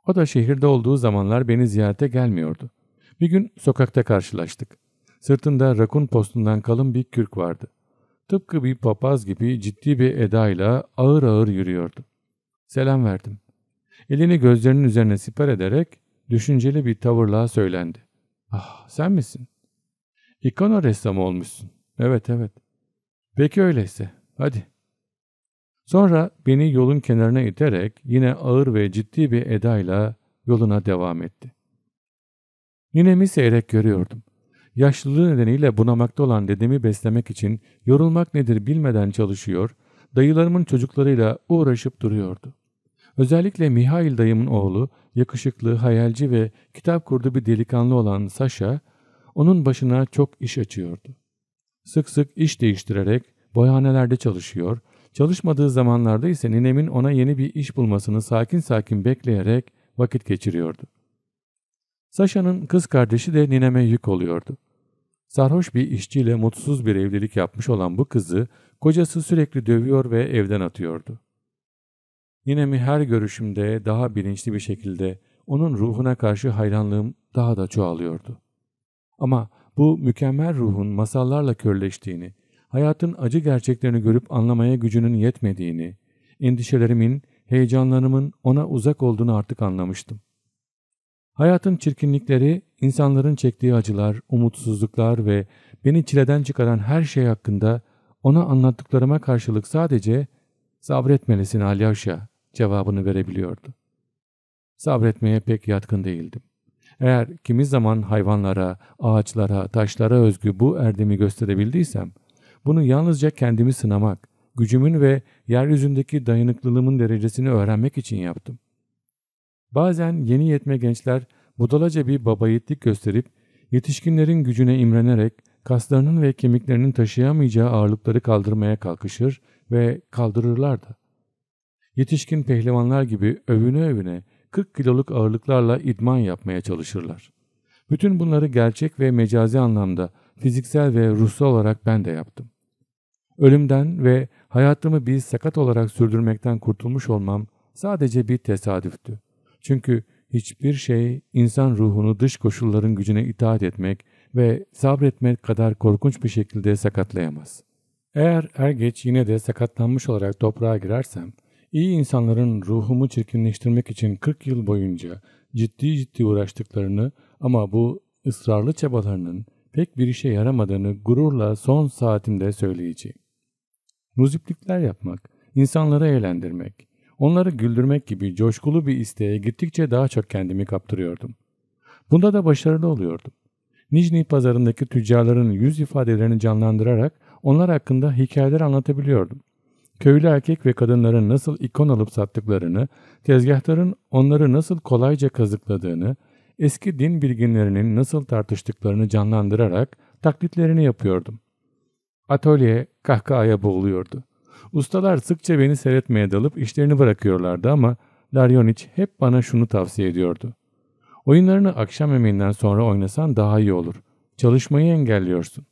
O da şehirde olduğu zamanlar beni ziyarete gelmiyordu. Bir gün sokakta karşılaştık. Sırtında rakun postundan kalın bir kürk vardı. Tıpkı bir papaz gibi ciddi bir edayla ağır ağır yürüyordu. Selam verdim. Elini gözlerinin üzerine siper ederek düşünceli bir tavırla söylendi. Ah sen misin? İkono ressamı olmuşsun. Evet evet. Peki öyleyse hadi. Sonra beni yolun kenarına iterek yine ağır ve ciddi bir edayla yoluna devam etti. Ninemi seyrek görüyordum. Yaşlılığı nedeniyle bunamakta olan dedemi beslemek için yorulmak nedir bilmeden çalışıyor, dayılarımın çocuklarıyla uğraşıp duruyordu. Özellikle Mihail dayımın oğlu, yakışıklı, hayalci ve kitap kurdu bir delikanlı olan Saşa, onun başına çok iş açıyordu. Sık sık iş değiştirerek boyhanelerde çalışıyor, çalışmadığı zamanlarda ise ninemin ona yeni bir iş bulmasını sakin sakin bekleyerek vakit geçiriyordu. Sasha'nın kız kardeşi de nineme yük oluyordu. Sarhoş bir işçiyle mutsuz bir evlilik yapmış olan bu kızı kocası sürekli dövüyor ve evden atıyordu. Ninemi her görüşümde daha bilinçli bir şekilde onun ruhuna karşı hayranlığım daha da çoğalıyordu. Ama bu mükemmel ruhun masallarla körleştiğini, hayatın acı gerçeklerini görüp anlamaya gücünün yetmediğini, endişelerimin, heyecanlarımın ona uzak olduğunu artık anlamıştım. Hayatın çirkinlikleri, insanların çektiği acılar, umutsuzluklar ve beni çileden çıkaran her şey hakkında ona anlattıklarıma karşılık sadece sabretmelisin Alyasha cevabını verebiliyordu. Sabretmeye pek yatkın değildim. Eğer kimi zaman hayvanlara, ağaçlara, taşlara özgü bu erdemi gösterebildiysem, bunu yalnızca kendimi sınamak, gücümün ve yeryüzündeki dayanıklılığımın derecesini öğrenmek için yaptım. Bazen yeni yetme gençler budalaca bir babayitlik gösterip yetişkinlerin gücüne imrenerek kaslarının ve kemiklerinin taşıyamayacağı ağırlıkları kaldırmaya kalkışır ve kaldırırlar da. Yetişkin pehlivanlar gibi övüne övüne 40 kiloluk ağırlıklarla idman yapmaya çalışırlar. Bütün bunları gerçek ve mecazi anlamda fiziksel ve ruhsal olarak ben de yaptım. Ölümden ve hayatımı bir sakat olarak sürdürmekten kurtulmuş olmam sadece bir tesadüftü. Çünkü hiçbir şey insan ruhunu dış koşulların gücüne itaat etmek ve sabretmek kadar korkunç bir şekilde sakatlayamaz. Eğer er geç yine de sakatlanmış olarak toprağa girersem, iyi insanların ruhumu çirkinleştirmek için 40 yıl boyunca ciddi ciddi uğraştıklarını ama bu ısrarlı çabalarının pek bir işe yaramadığını gururla son saatimde söyleyeceğim. Muziplikler yapmak, insanları eğlendirmek, Onları güldürmek gibi coşkulu bir isteğe gittikçe daha çok kendimi kaptırıyordum. Bunda da başarılı oluyordum. Nijni pazarındaki tüccarların yüz ifadelerini canlandırarak onlar hakkında hikayeler anlatabiliyordum. Köylü erkek ve kadınların nasıl ikon alıp sattıklarını, tezgahların onları nasıl kolayca kazıkladığını, eski din bilginlerinin nasıl tartıştıklarını canlandırarak taklitlerini yapıyordum. Atölye kahkahaya boğuluyordu. Ustalar sıkça beni seyretmeye dalıp işlerini bırakıyorlardı ama Laryonic hep bana şunu tavsiye ediyordu. Oyunlarını akşam yemeğinden sonra oynasan daha iyi olur. Çalışmayı engelliyorsun.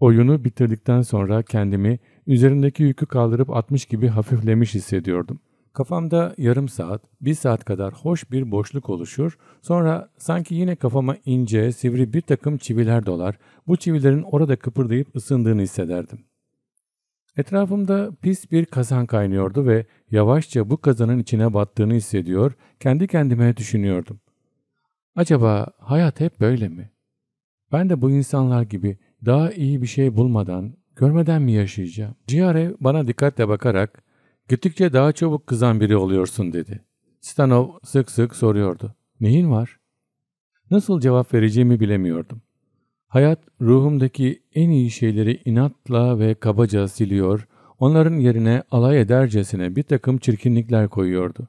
Oyunu bitirdikten sonra kendimi üzerindeki yükü kaldırıp atmış gibi hafiflemiş hissediyordum. Kafamda yarım saat, bir saat kadar hoş bir boşluk oluşur. Sonra sanki yine kafama ince, sivri bir takım çiviler dolar. Bu çivilerin orada kıpırdayıp ısındığını hissederdim. Etrafımda pis bir kazan kaynıyordu ve yavaşça bu kazanın içine battığını hissediyor, kendi kendime düşünüyordum. Acaba hayat hep böyle mi? Ben de bu insanlar gibi daha iyi bir şey bulmadan, görmeden mi yaşayacağım? Ciare bana dikkatle bakarak, gittikçe daha çabuk kızan biri oluyorsun dedi. Stanov sık sık soruyordu. Neyin var? Nasıl cevap vereceğimi bilemiyordum. Hayat ruhumdaki en iyi şeyleri inatla ve kabaca siliyor, onların yerine alay edercesine bir takım çirkinlikler koyuyordu.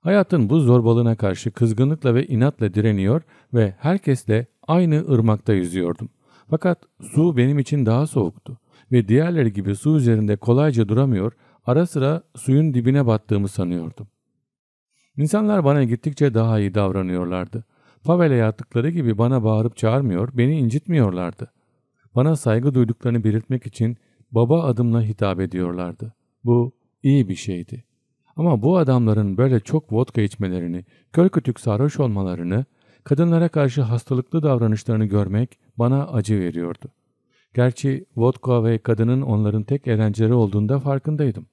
Hayatın bu zorbalığına karşı kızgınlıkla ve inatla direniyor ve herkesle aynı ırmakta yüzüyordum. Fakat su benim için daha soğuktu ve diğerleri gibi su üzerinde kolayca duramıyor, ara sıra suyun dibine battığımı sanıyordum. İnsanlar bana gittikçe daha iyi davranıyorlardı. Pavel'e attıkları gibi bana bağırıp çağırmıyor, beni incitmiyorlardı. Bana saygı duyduklarını belirtmek için baba adımla hitap ediyorlardı. Bu iyi bir şeydi. Ama bu adamların böyle çok vodka içmelerini, kör kütük sarhoş olmalarını, kadınlara karşı hastalıklı davranışlarını görmek bana acı veriyordu. Gerçi vodka ve kadının onların tek eğlenceleri olduğunda farkındaydım.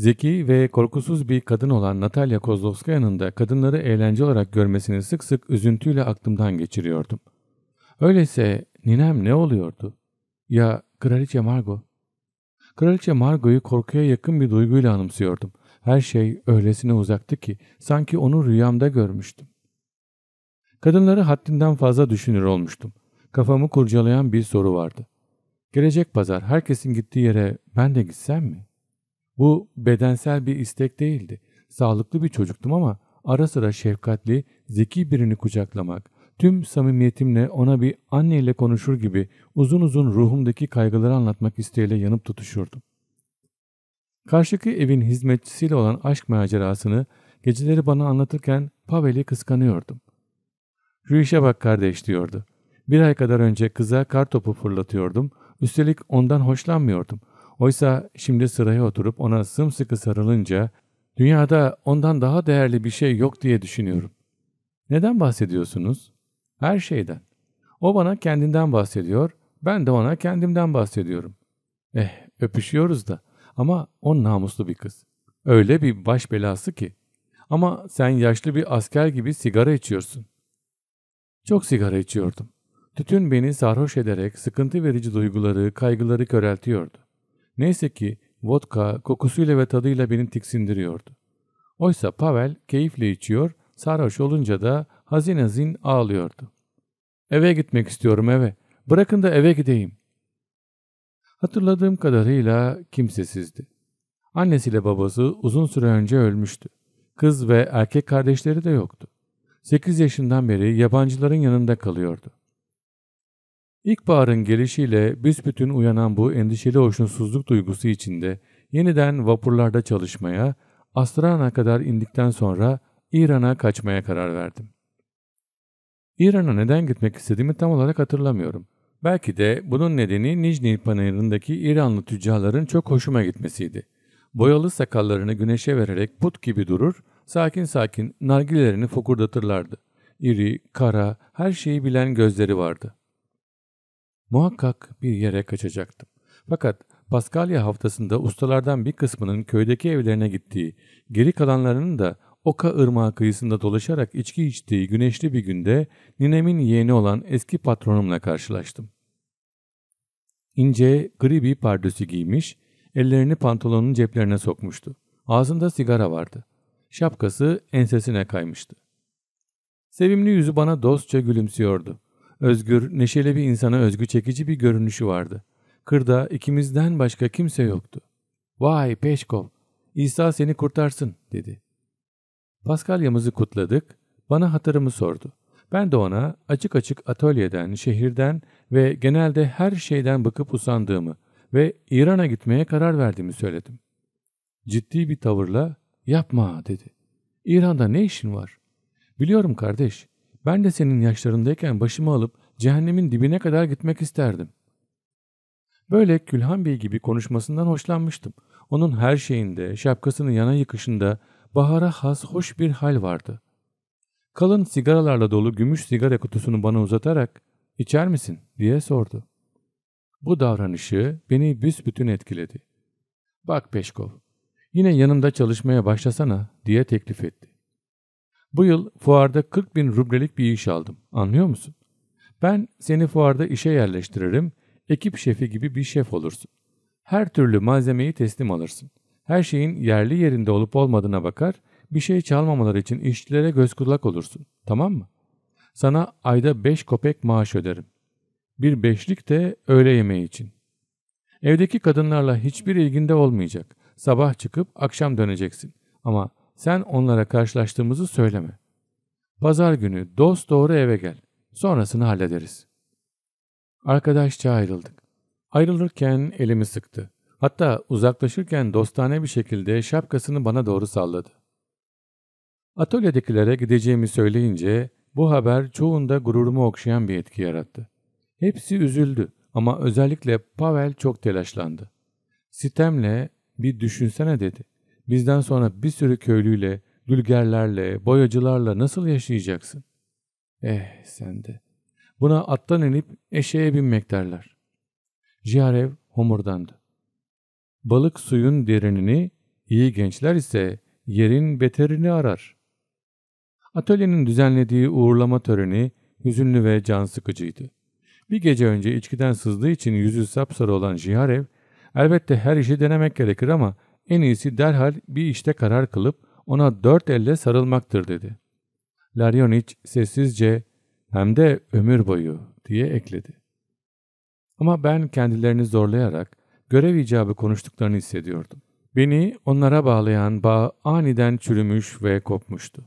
Zeki ve korkusuz bir kadın olan Natalya Kozlovskaya'nın da kadınları eğlence olarak görmesini sık sık üzüntüyle aklımdan geçiriyordum. Öyleyse ninem ne oluyordu? Ya Kraliçe Margot? Kraliçe Margot'u korkuya yakın bir duyguyla anımsıyordum. Her şey öylesine uzaktı ki sanki onu rüyamda görmüştüm. Kadınları haddinden fazla düşünür olmuştum. Kafamı kurcalayan bir soru vardı. Gelecek pazar herkesin gittiği yere ben de gitsem mi? Bu bedensel bir istek değildi. Sağlıklı bir çocuktum ama ara sıra şefkatli, zeki birini kucaklamak, tüm samimiyetimle ona bir anneyle konuşur gibi uzun uzun ruhumdaki kaygıları anlatmak isteğiyle yanıp tutuşurdum. Karşıki evin hizmetçisiyle olan aşk macerasını geceleri bana anlatırken Pavel'i kıskanıyordum. Şu işe bak kardeş diyordu. Bir ay kadar önce kıza kar topu fırlatıyordum. Üstelik ondan hoşlanmıyordum. Oysa şimdi sıraya oturup ona sımsıkı sarılınca dünyada ondan daha değerli bir şey yok diye düşünüyorum. Neden bahsediyorsunuz? Her şeyden. O bana kendinden bahsediyor, ben de ona kendimden bahsediyorum. Eh öpüşüyoruz da ama o namuslu bir kız. Öyle bir baş belası ki. Ama sen yaşlı bir asker gibi sigara içiyorsun. Çok sigara içiyordum. Tütün beni sarhoş ederek sıkıntı verici duyguları, kaygıları köreltiyordu. Neyse ki vodka kokusuyla ve tadıyla beni tiksindiriyordu. Oysa Pavel keyifle içiyor, sarhoş olunca da hazin hazin ağlıyordu. Eve gitmek istiyorum eve. Bırakın da eve gideyim. Hatırladığım kadarıyla kimsesizdi. Annesiyle babası uzun süre önce ölmüştü. Kız ve erkek kardeşleri de yoktu. 8 yaşından beri yabancıların yanında kalıyordu. İlkbaharın gelişiyle büsbütün uyanan bu endişeli hoşnutsuzluk duygusu içinde yeniden vapurlarda çalışmaya, Astrana kadar indikten sonra İran'a kaçmaya karar verdim. İran'a neden gitmek istediğimi tam olarak hatırlamıyorum. Belki de bunun nedeni Nijni Panayırı'ndaki İranlı tüccarların çok hoşuma gitmesiydi. Boyalı sakallarını güneşe vererek put gibi durur, sakin sakin nargilerini fokurdatırlardı. İri, kara, her şeyi bilen gözleri vardı. Muhakkak bir yere kaçacaktım. Fakat Paskalya haftasında ustalardan bir kısmının köydeki evlerine gittiği, geri kalanlarının da Oka Irmağı kıyısında dolaşarak içki içtiği güneşli bir günde ninemin yeğeni olan eski patronumla karşılaştım. İnce, gri bir pardösü giymiş, ellerini pantolonun ceplerine sokmuştu. Ağzında sigara vardı. Şapkası ensesine kaymıştı. Sevimli yüzü bana dostça gülümsüyordu. Özgür, neşeli bir insana özgü çekici bir görünüşü vardı. Kırda ikimizden başka kimse yoktu. Vay Peşkov, İsa seni kurtarsın dedi. Paskalyamızı kutladık, bana hatırımı sordu. Ben de ona açık açık atölyeden, şehirden ve genelde her şeyden bıkıp usandığımı ve İran'a gitmeye karar verdiğimi söyledim. Ciddi bir tavırla yapma dedi. İran'da ne işin var? Biliyorum kardeş ben de senin yaşlarındayken başımı alıp cehennemin dibine kadar gitmek isterdim. Böyle Külhan Bey gibi konuşmasından hoşlanmıştım. Onun her şeyinde, şapkasının yana yıkışında bahara has hoş bir hal vardı. Kalın sigaralarla dolu gümüş sigara kutusunu bana uzatarak içer misin diye sordu. Bu davranışı beni büsbütün etkiledi. Bak Peşkov, yine yanımda çalışmaya başlasana diye teklif etti. Bu yıl fuarda 40 bin rublelik bir iş aldım. Anlıyor musun? Ben seni fuarda işe yerleştiririm. Ekip şefi gibi bir şef olursun. Her türlü malzemeyi teslim alırsın. Her şeyin yerli yerinde olup olmadığına bakar. Bir şey çalmamaları için işçilere göz kulak olursun. Tamam mı? Sana ayda 5 kopek maaş öderim. Bir beşlik de öğle yemeği için. Evdeki kadınlarla hiçbir ilginde olmayacak. Sabah çıkıp akşam döneceksin. Ama sen onlara karşılaştığımızı söyleme. Pazar günü dost doğru eve gel. Sonrasını hallederiz. Arkadaşça ayrıldık. Ayrılırken elimi sıktı. Hatta uzaklaşırken dostane bir şekilde şapkasını bana doğru salladı. Atölyedekilere gideceğimi söyleyince bu haber çoğunda gururumu okşayan bir etki yarattı. Hepsi üzüldü ama özellikle Pavel çok telaşlandı. Sitemle bir düşünsene dedi. Bizden sonra bir sürü köylüyle, dülgerlerle, boyacılarla nasıl yaşayacaksın? Eh sen de. Buna attan inip eşeğe binmek derler. Jiarev homurdandı. Balık suyun derinini, iyi gençler ise yerin beterini arar. Atölyenin düzenlediği uğurlama töreni hüzünlü ve can sıkıcıydı. Bir gece önce içkiden sızdığı için yüzü sapsarı olan Jiharev, elbette her işi denemek gerekir ama en iyisi derhal bir işte karar kılıp ona dört elle sarılmaktır dedi. Laryoniç sessizce hem de ömür boyu diye ekledi. Ama ben kendilerini zorlayarak görev icabı konuştuklarını hissediyordum. Beni onlara bağlayan bağ aniden çürümüş ve kopmuştu.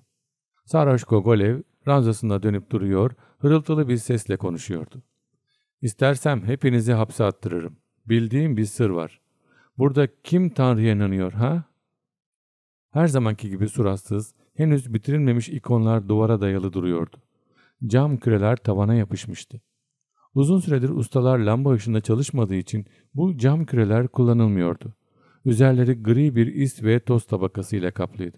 Sarhoş Gogolev ranzasına dönüp duruyor, hırıltılı bir sesle konuşuyordu. İstersem hepinizi hapse attırırım. Bildiğim bir sır var. Burada kim Tanrı'ya inanıyor ha? Her zamanki gibi suratsız, henüz bitirilmemiş ikonlar duvara dayalı duruyordu. Cam küreler tavana yapışmıştı. Uzun süredir ustalar lamba ışığında çalışmadığı için bu cam küreler kullanılmıyordu. Üzerleri gri bir is ve toz tabakası ile kaplıydı.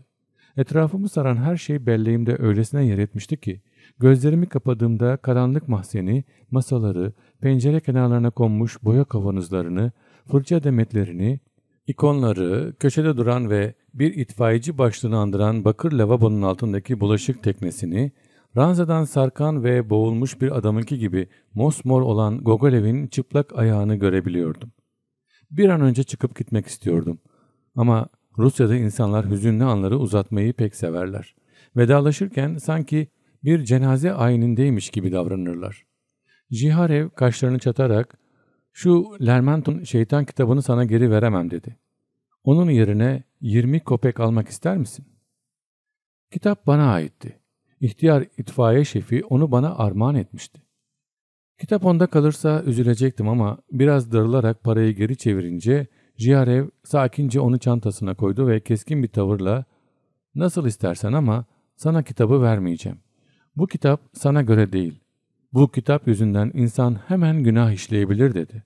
Etrafımı saran her şey belleğimde öylesine yer etmişti ki, gözlerimi kapadığımda karanlık mahzeni, masaları, pencere kenarlarına konmuş boya kavanozlarını, fırça demetlerini, ikonları, köşede duran ve bir itfaiyeci başlığını andıran bakır lavabonun altındaki bulaşık teknesini, ranzadan sarkan ve boğulmuş bir adamınki gibi mosmor olan Gogolev'in çıplak ayağını görebiliyordum. Bir an önce çıkıp gitmek istiyordum. Ama Rusya'da insanlar hüzünlü anları uzatmayı pek severler. Vedalaşırken sanki bir cenaze ayinindeymiş gibi davranırlar. Jiharev kaşlarını çatarak şu Lermont'un şeytan kitabını sana geri veremem dedi. Onun yerine 20 kopek almak ister misin? Kitap bana aitti. İhtiyar itfaiye şefi onu bana armağan etmişti. Kitap onda kalırsa üzülecektim ama biraz darılarak parayı geri çevirince Jiarev sakince onu çantasına koydu ve keskin bir tavırla ''Nasıl istersen ama sana kitabı vermeyeceğim. Bu kitap sana göre değil. Bu kitap yüzünden insan hemen günah işleyebilir dedi.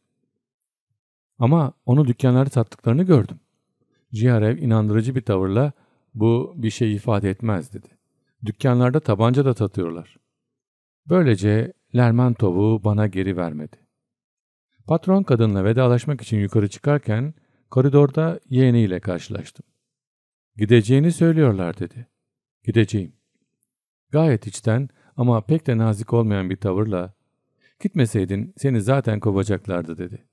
Ama onu dükkanları sattıklarını gördüm. Ciharev inandırıcı bir tavırla bu bir şey ifade etmez dedi. Dükkanlarda tabanca da satıyorlar. Böylece Lermontov'u bana geri vermedi. Patron kadınla vedalaşmak için yukarı çıkarken koridorda yeğeniyle karşılaştım. Gideceğini söylüyorlar dedi. Gideceğim. Gayet içten ama pek de nazik olmayan bir tavırla ''Gitmeseydin seni zaten kovacaklardı.'' dedi.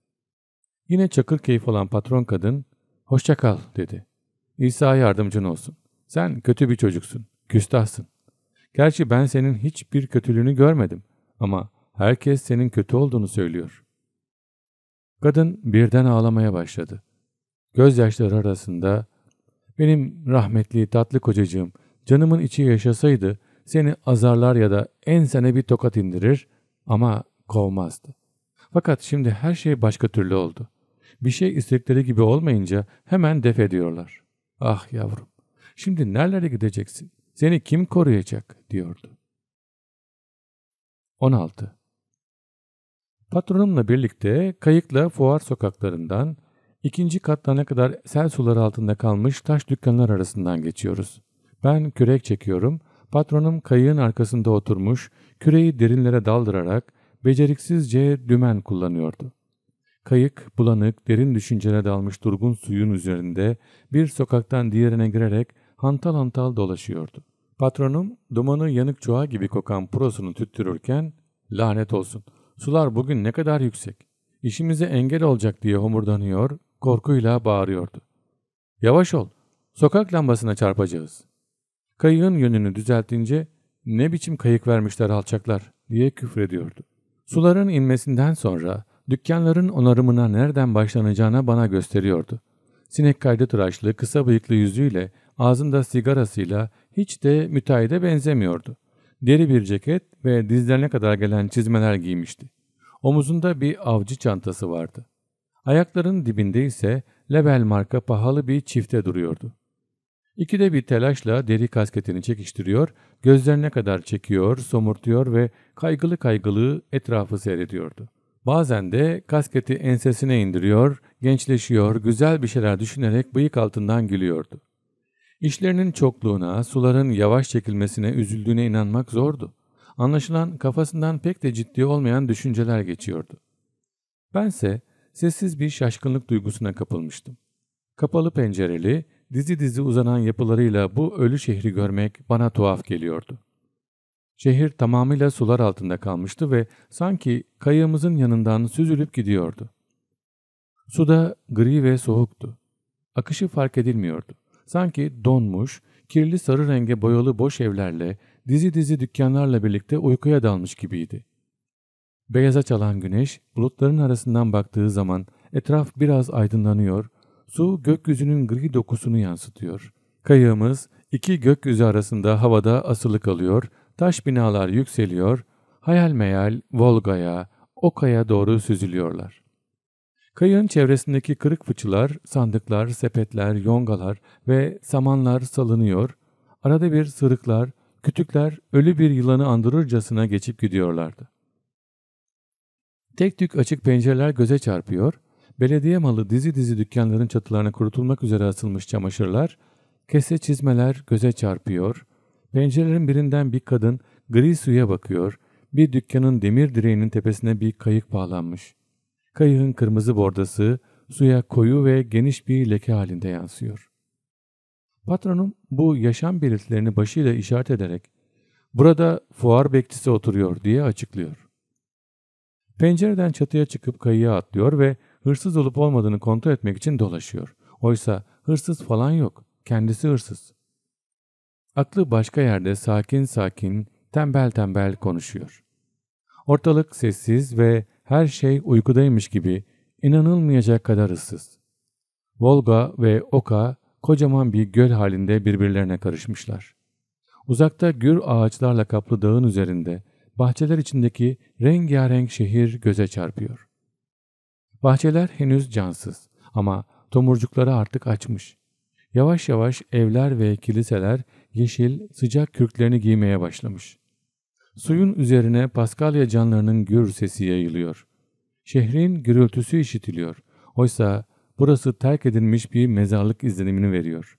Yine çakır keyif olan patron kadın ''Hoşça kal.'' dedi. ''İsa yardımcın olsun. Sen kötü bir çocuksun, küstahsın. Gerçi ben senin hiçbir kötülüğünü görmedim ama herkes senin kötü olduğunu söylüyor.'' Kadın birden ağlamaya başladı. Gözyaşları arasında ''Benim rahmetli tatlı kocacığım canımın içi yaşasaydı seni azarlar ya da ensene bir tokat indirir ama kovmazdı. Fakat şimdi her şey başka türlü oldu. Bir şey istedikleri gibi olmayınca hemen def ediyorlar. Ah yavrum, şimdi nerelere gideceksin? Seni kim koruyacak? diyordu. 16. Patronumla birlikte kayıkla fuar sokaklarından ikinci katlarına kadar sel suları altında kalmış taş dükkanlar arasından geçiyoruz. Ben kürek çekiyorum, Patronum kayığın arkasında oturmuş, küreyi derinlere daldırarak beceriksizce dümen kullanıyordu. Kayık, bulanık, derin düşüncelere dalmış durgun suyun üzerinde bir sokaktan diğerine girerek hantal hantal dolaşıyordu. Patronum dumanı yanık çuha gibi kokan prosunu tüttürürken lanet olsun sular bugün ne kadar yüksek. işimize engel olacak diye homurdanıyor, korkuyla bağırıyordu. Yavaş ol, sokak lambasına çarpacağız. Kayığın yönünü düzeltince ne biçim kayık vermişler alçaklar diye küfrediyordu. Suların inmesinden sonra dükkanların onarımına nereden başlanacağına bana gösteriyordu. Sinek kaydı tıraşlı, kısa bıyıklı yüzüyle, ağzında sigarasıyla hiç de müteahhide benzemiyordu. Deri bir ceket ve dizlerine kadar gelen çizmeler giymişti. Omuzunda bir avcı çantası vardı. Ayakların dibinde ise Lebel marka pahalı bir çifte duruyordu. İkide bir telaşla deri kasketini çekiştiriyor, gözlerine kadar çekiyor, somurtuyor ve kaygılı kaygılı etrafı seyrediyordu. Bazen de kasketi ensesine indiriyor, gençleşiyor, güzel bir şeyler düşünerek bıyık altından gülüyordu. İşlerinin çokluğuna, suların yavaş çekilmesine üzüldüğüne inanmak zordu. Anlaşılan kafasından pek de ciddi olmayan düşünceler geçiyordu. Bense sessiz bir şaşkınlık duygusuna kapılmıştım. Kapalı pencereli, dizi dizi uzanan yapılarıyla bu ölü şehri görmek bana tuhaf geliyordu. Şehir tamamıyla sular altında kalmıştı ve sanki kayığımızın yanından süzülüp gidiyordu. Suda gri ve soğuktu. Akışı fark edilmiyordu. Sanki donmuş, kirli sarı renge boyalı boş evlerle, dizi dizi dükkanlarla birlikte uykuya dalmış gibiydi. Beyaza çalan güneş, bulutların arasından baktığı zaman etraf biraz aydınlanıyor, Su gökyüzünün gri dokusunu yansıtıyor. Kayığımız iki gökyüzü arasında havada asılı kalıyor, taş binalar yükseliyor, hayal meyal Volga'ya, Oka'ya doğru süzülüyorlar. Kayığın çevresindeki kırık fıçılar, sandıklar, sepetler, yongalar ve samanlar salınıyor, arada bir sırıklar, kütükler ölü bir yılanı andırırcasına geçip gidiyorlardı. Tek tük açık pencereler göze çarpıyor, Belediye malı dizi dizi dükkanların çatılarına kurutulmak üzere asılmış çamaşırlar, kese çizmeler göze çarpıyor, pencerelerin birinden bir kadın gri suya bakıyor, bir dükkanın demir direğinin tepesine bir kayık bağlanmış. Kayığın kırmızı bordası suya koyu ve geniş bir leke halinde yansıyor. Patronum bu yaşam belirtilerini başıyla işaret ederek burada fuar bekçisi oturuyor diye açıklıyor. Pencereden çatıya çıkıp kayığa atlıyor ve hırsız olup olmadığını kontrol etmek için dolaşıyor. Oysa hırsız falan yok. Kendisi hırsız. Aklı başka yerde sakin sakin, tembel tembel konuşuyor. Ortalık sessiz ve her şey uykudaymış gibi inanılmayacak kadar ıssız. Volga ve Oka kocaman bir göl halinde birbirlerine karışmışlar. Uzakta gür ağaçlarla kaplı dağın üzerinde bahçeler içindeki rengarenk şehir göze çarpıyor. Bahçeler henüz cansız ama tomurcukları artık açmış. Yavaş yavaş evler ve kiliseler yeşil, sıcak kürklerini giymeye başlamış. Suyun üzerine Paskalya canlarının gür sesi yayılıyor. Şehrin gürültüsü işitiliyor. Oysa burası terk edilmiş bir mezarlık izlenimini veriyor.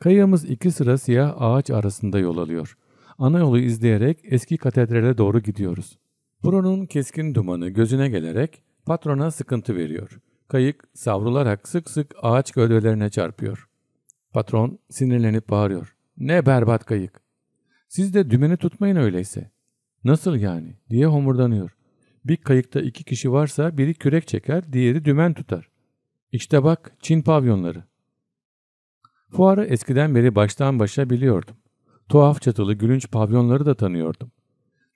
Kayamız iki sıra siyah ağaç arasında yol alıyor. Ana yolu izleyerek eski katedrale doğru gidiyoruz. Buranın keskin dumanı gözüne gelerek patrona sıkıntı veriyor. Kayık savrularak sık sık ağaç gövdelerine çarpıyor. Patron sinirlenip bağırıyor. Ne berbat kayık. Siz de dümeni tutmayın öyleyse. Nasıl yani diye homurdanıyor. Bir kayıkta iki kişi varsa biri kürek çeker diğeri dümen tutar. İşte bak Çin pavyonları. Fuarı eskiden beri baştan başa biliyordum. Tuhaf çatılı gülünç pavyonları da tanıyordum.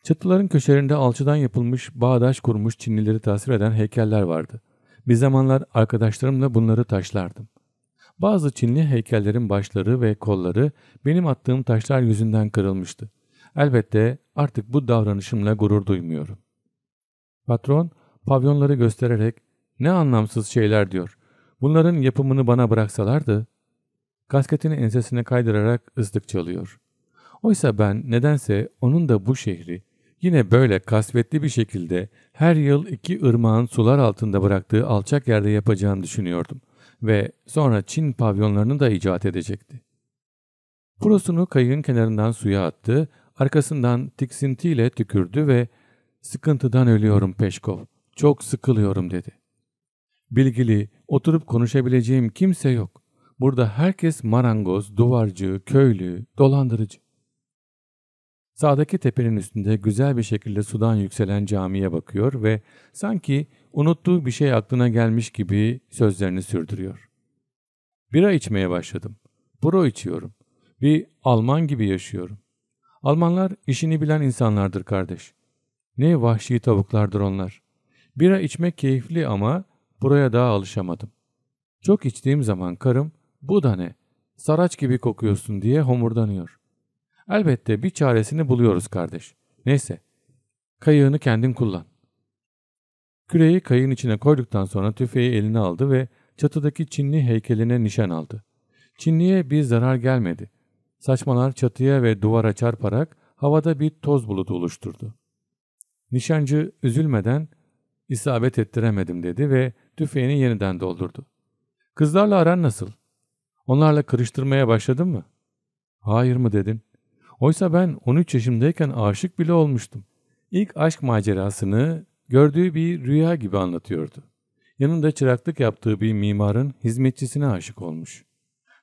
Çatıların köşelerinde alçıdan yapılmış, bağdaş kurmuş Çinlileri tasvir eden heykeller vardı. Bir zamanlar arkadaşlarımla bunları taşlardım. Bazı Çinli heykellerin başları ve kolları benim attığım taşlar yüzünden kırılmıştı. Elbette artık bu davranışımla gurur duymuyorum. Patron pavyonları göstererek ne anlamsız şeyler diyor. Bunların yapımını bana bıraksalardı. Kasketini ensesine kaydırarak ıslık çalıyor. Oysa ben nedense onun da bu şehri, Yine böyle kasvetli bir şekilde her yıl iki ırmağın sular altında bıraktığı alçak yerde yapacağını düşünüyordum ve sonra Çin pavyonlarını da icat edecekti. Prosunu kayığın kenarından suya attı, arkasından tiksintiyle tükürdü ve ''Sıkıntıdan ölüyorum Peşkov, çok sıkılıyorum.'' dedi. Bilgili, oturup konuşabileceğim kimse yok. Burada herkes marangoz, duvarcı, köylü, dolandırıcı. Sağdaki tepenin üstünde güzel bir şekilde sudan yükselen camiye bakıyor ve sanki unuttuğu bir şey aklına gelmiş gibi sözlerini sürdürüyor. Bira içmeye başladım. Bro içiyorum. Bir Alman gibi yaşıyorum. Almanlar işini bilen insanlardır kardeş. Ne vahşi tavuklardır onlar. Bira içmek keyifli ama buraya daha alışamadım. Çok içtiğim zaman karım bu da ne? Saraç gibi kokuyorsun diye homurdanıyor. Elbette bir çaresini buluyoruz kardeş. Neyse, kayığını kendin kullan. Küreyi kayığın içine koyduktan sonra tüfeği eline aldı ve çatıdaki Çinli heykeline nişan aldı. Çinli'ye bir zarar gelmedi. Saçmalar çatıya ve duvara çarparak havada bir toz bulutu oluşturdu. Nişancı üzülmeden isabet ettiremedim dedi ve tüfeğini yeniden doldurdu. Kızlarla aran nasıl? Onlarla kırıştırmaya başladın mı? Hayır mı dedin? Oysa ben 13 yaşımdayken aşık bile olmuştum. İlk aşk macerasını gördüğü bir rüya gibi anlatıyordu. Yanında çıraklık yaptığı bir mimarın hizmetçisine aşık olmuş.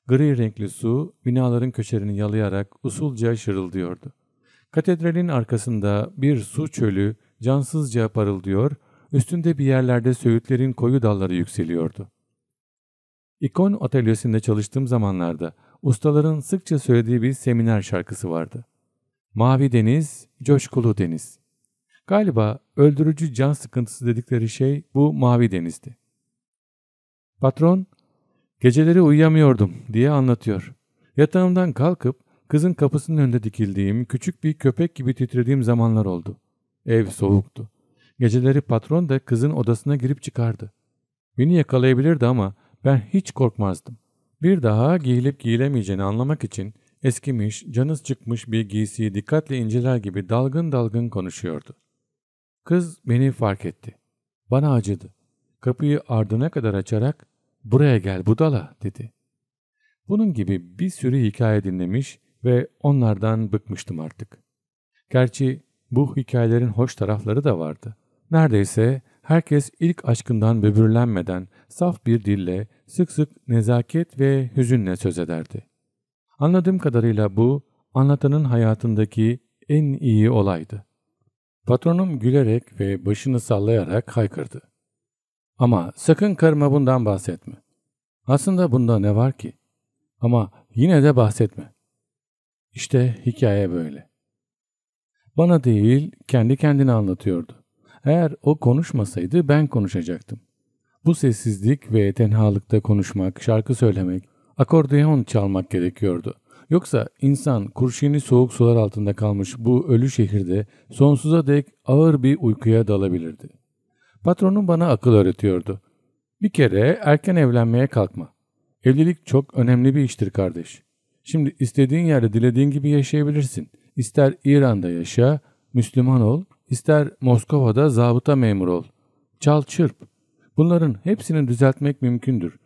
Gri renkli su binaların köşelerini yalayarak usulca şırıldıyordu. Katedralin arkasında bir su çölü cansızca parıldıyor, üstünde bir yerlerde söğütlerin koyu dalları yükseliyordu. İkon atölyesinde çalıştığım zamanlarda ustaların sıkça söylediği bir seminer şarkısı vardı. Mavi deniz, coşkulu deniz. Galiba öldürücü can sıkıntısı dedikleri şey bu mavi denizdi. Patron, geceleri uyuyamıyordum diye anlatıyor. Yatağımdan kalkıp kızın kapısının önünde dikildiğim, küçük bir köpek gibi titrediğim zamanlar oldu. Ev soğuktu. Geceleri patron da kızın odasına girip çıkardı. Beni yakalayabilirdi ama ben hiç korkmazdım. Bir daha giyilip giyilemeyeceğini anlamak için eskimiş, canız çıkmış bir giysiyi dikkatle inceler gibi dalgın dalgın konuşuyordu. Kız beni fark etti. Bana acıdı. Kapıyı ardına kadar açarak ''Buraya gel budala'' dedi. Bunun gibi bir sürü hikaye dinlemiş ve onlardan bıkmıştım artık. Gerçi bu hikayelerin hoş tarafları da vardı. Neredeyse herkes ilk aşkından böbürlenmeden saf bir dille sık sık nezaket ve hüzünle söz ederdi. Anladığım kadarıyla bu, anlatanın hayatındaki en iyi olaydı. Patronum gülerek ve başını sallayarak haykırdı. Ama sakın karıma bundan bahsetme. Aslında bunda ne var ki? Ama yine de bahsetme. İşte hikaye böyle. Bana değil, kendi kendine anlatıyordu. Eğer o konuşmasaydı ben konuşacaktım. Bu sessizlik ve tenhalıkta konuşmak, şarkı söylemek, akordeon çalmak gerekiyordu. Yoksa insan kurşini soğuk sular altında kalmış bu ölü şehirde sonsuza dek ağır bir uykuya dalabilirdi. Patronum bana akıl öğretiyordu. Bir kere erken evlenmeye kalkma. Evlilik çok önemli bir iştir kardeş. Şimdi istediğin yerde dilediğin gibi yaşayabilirsin. İster İran'da yaşa, Müslüman ol, ister Moskova'da zabıta memur ol. Çal çırp. Bunların hepsini düzeltmek mümkündür.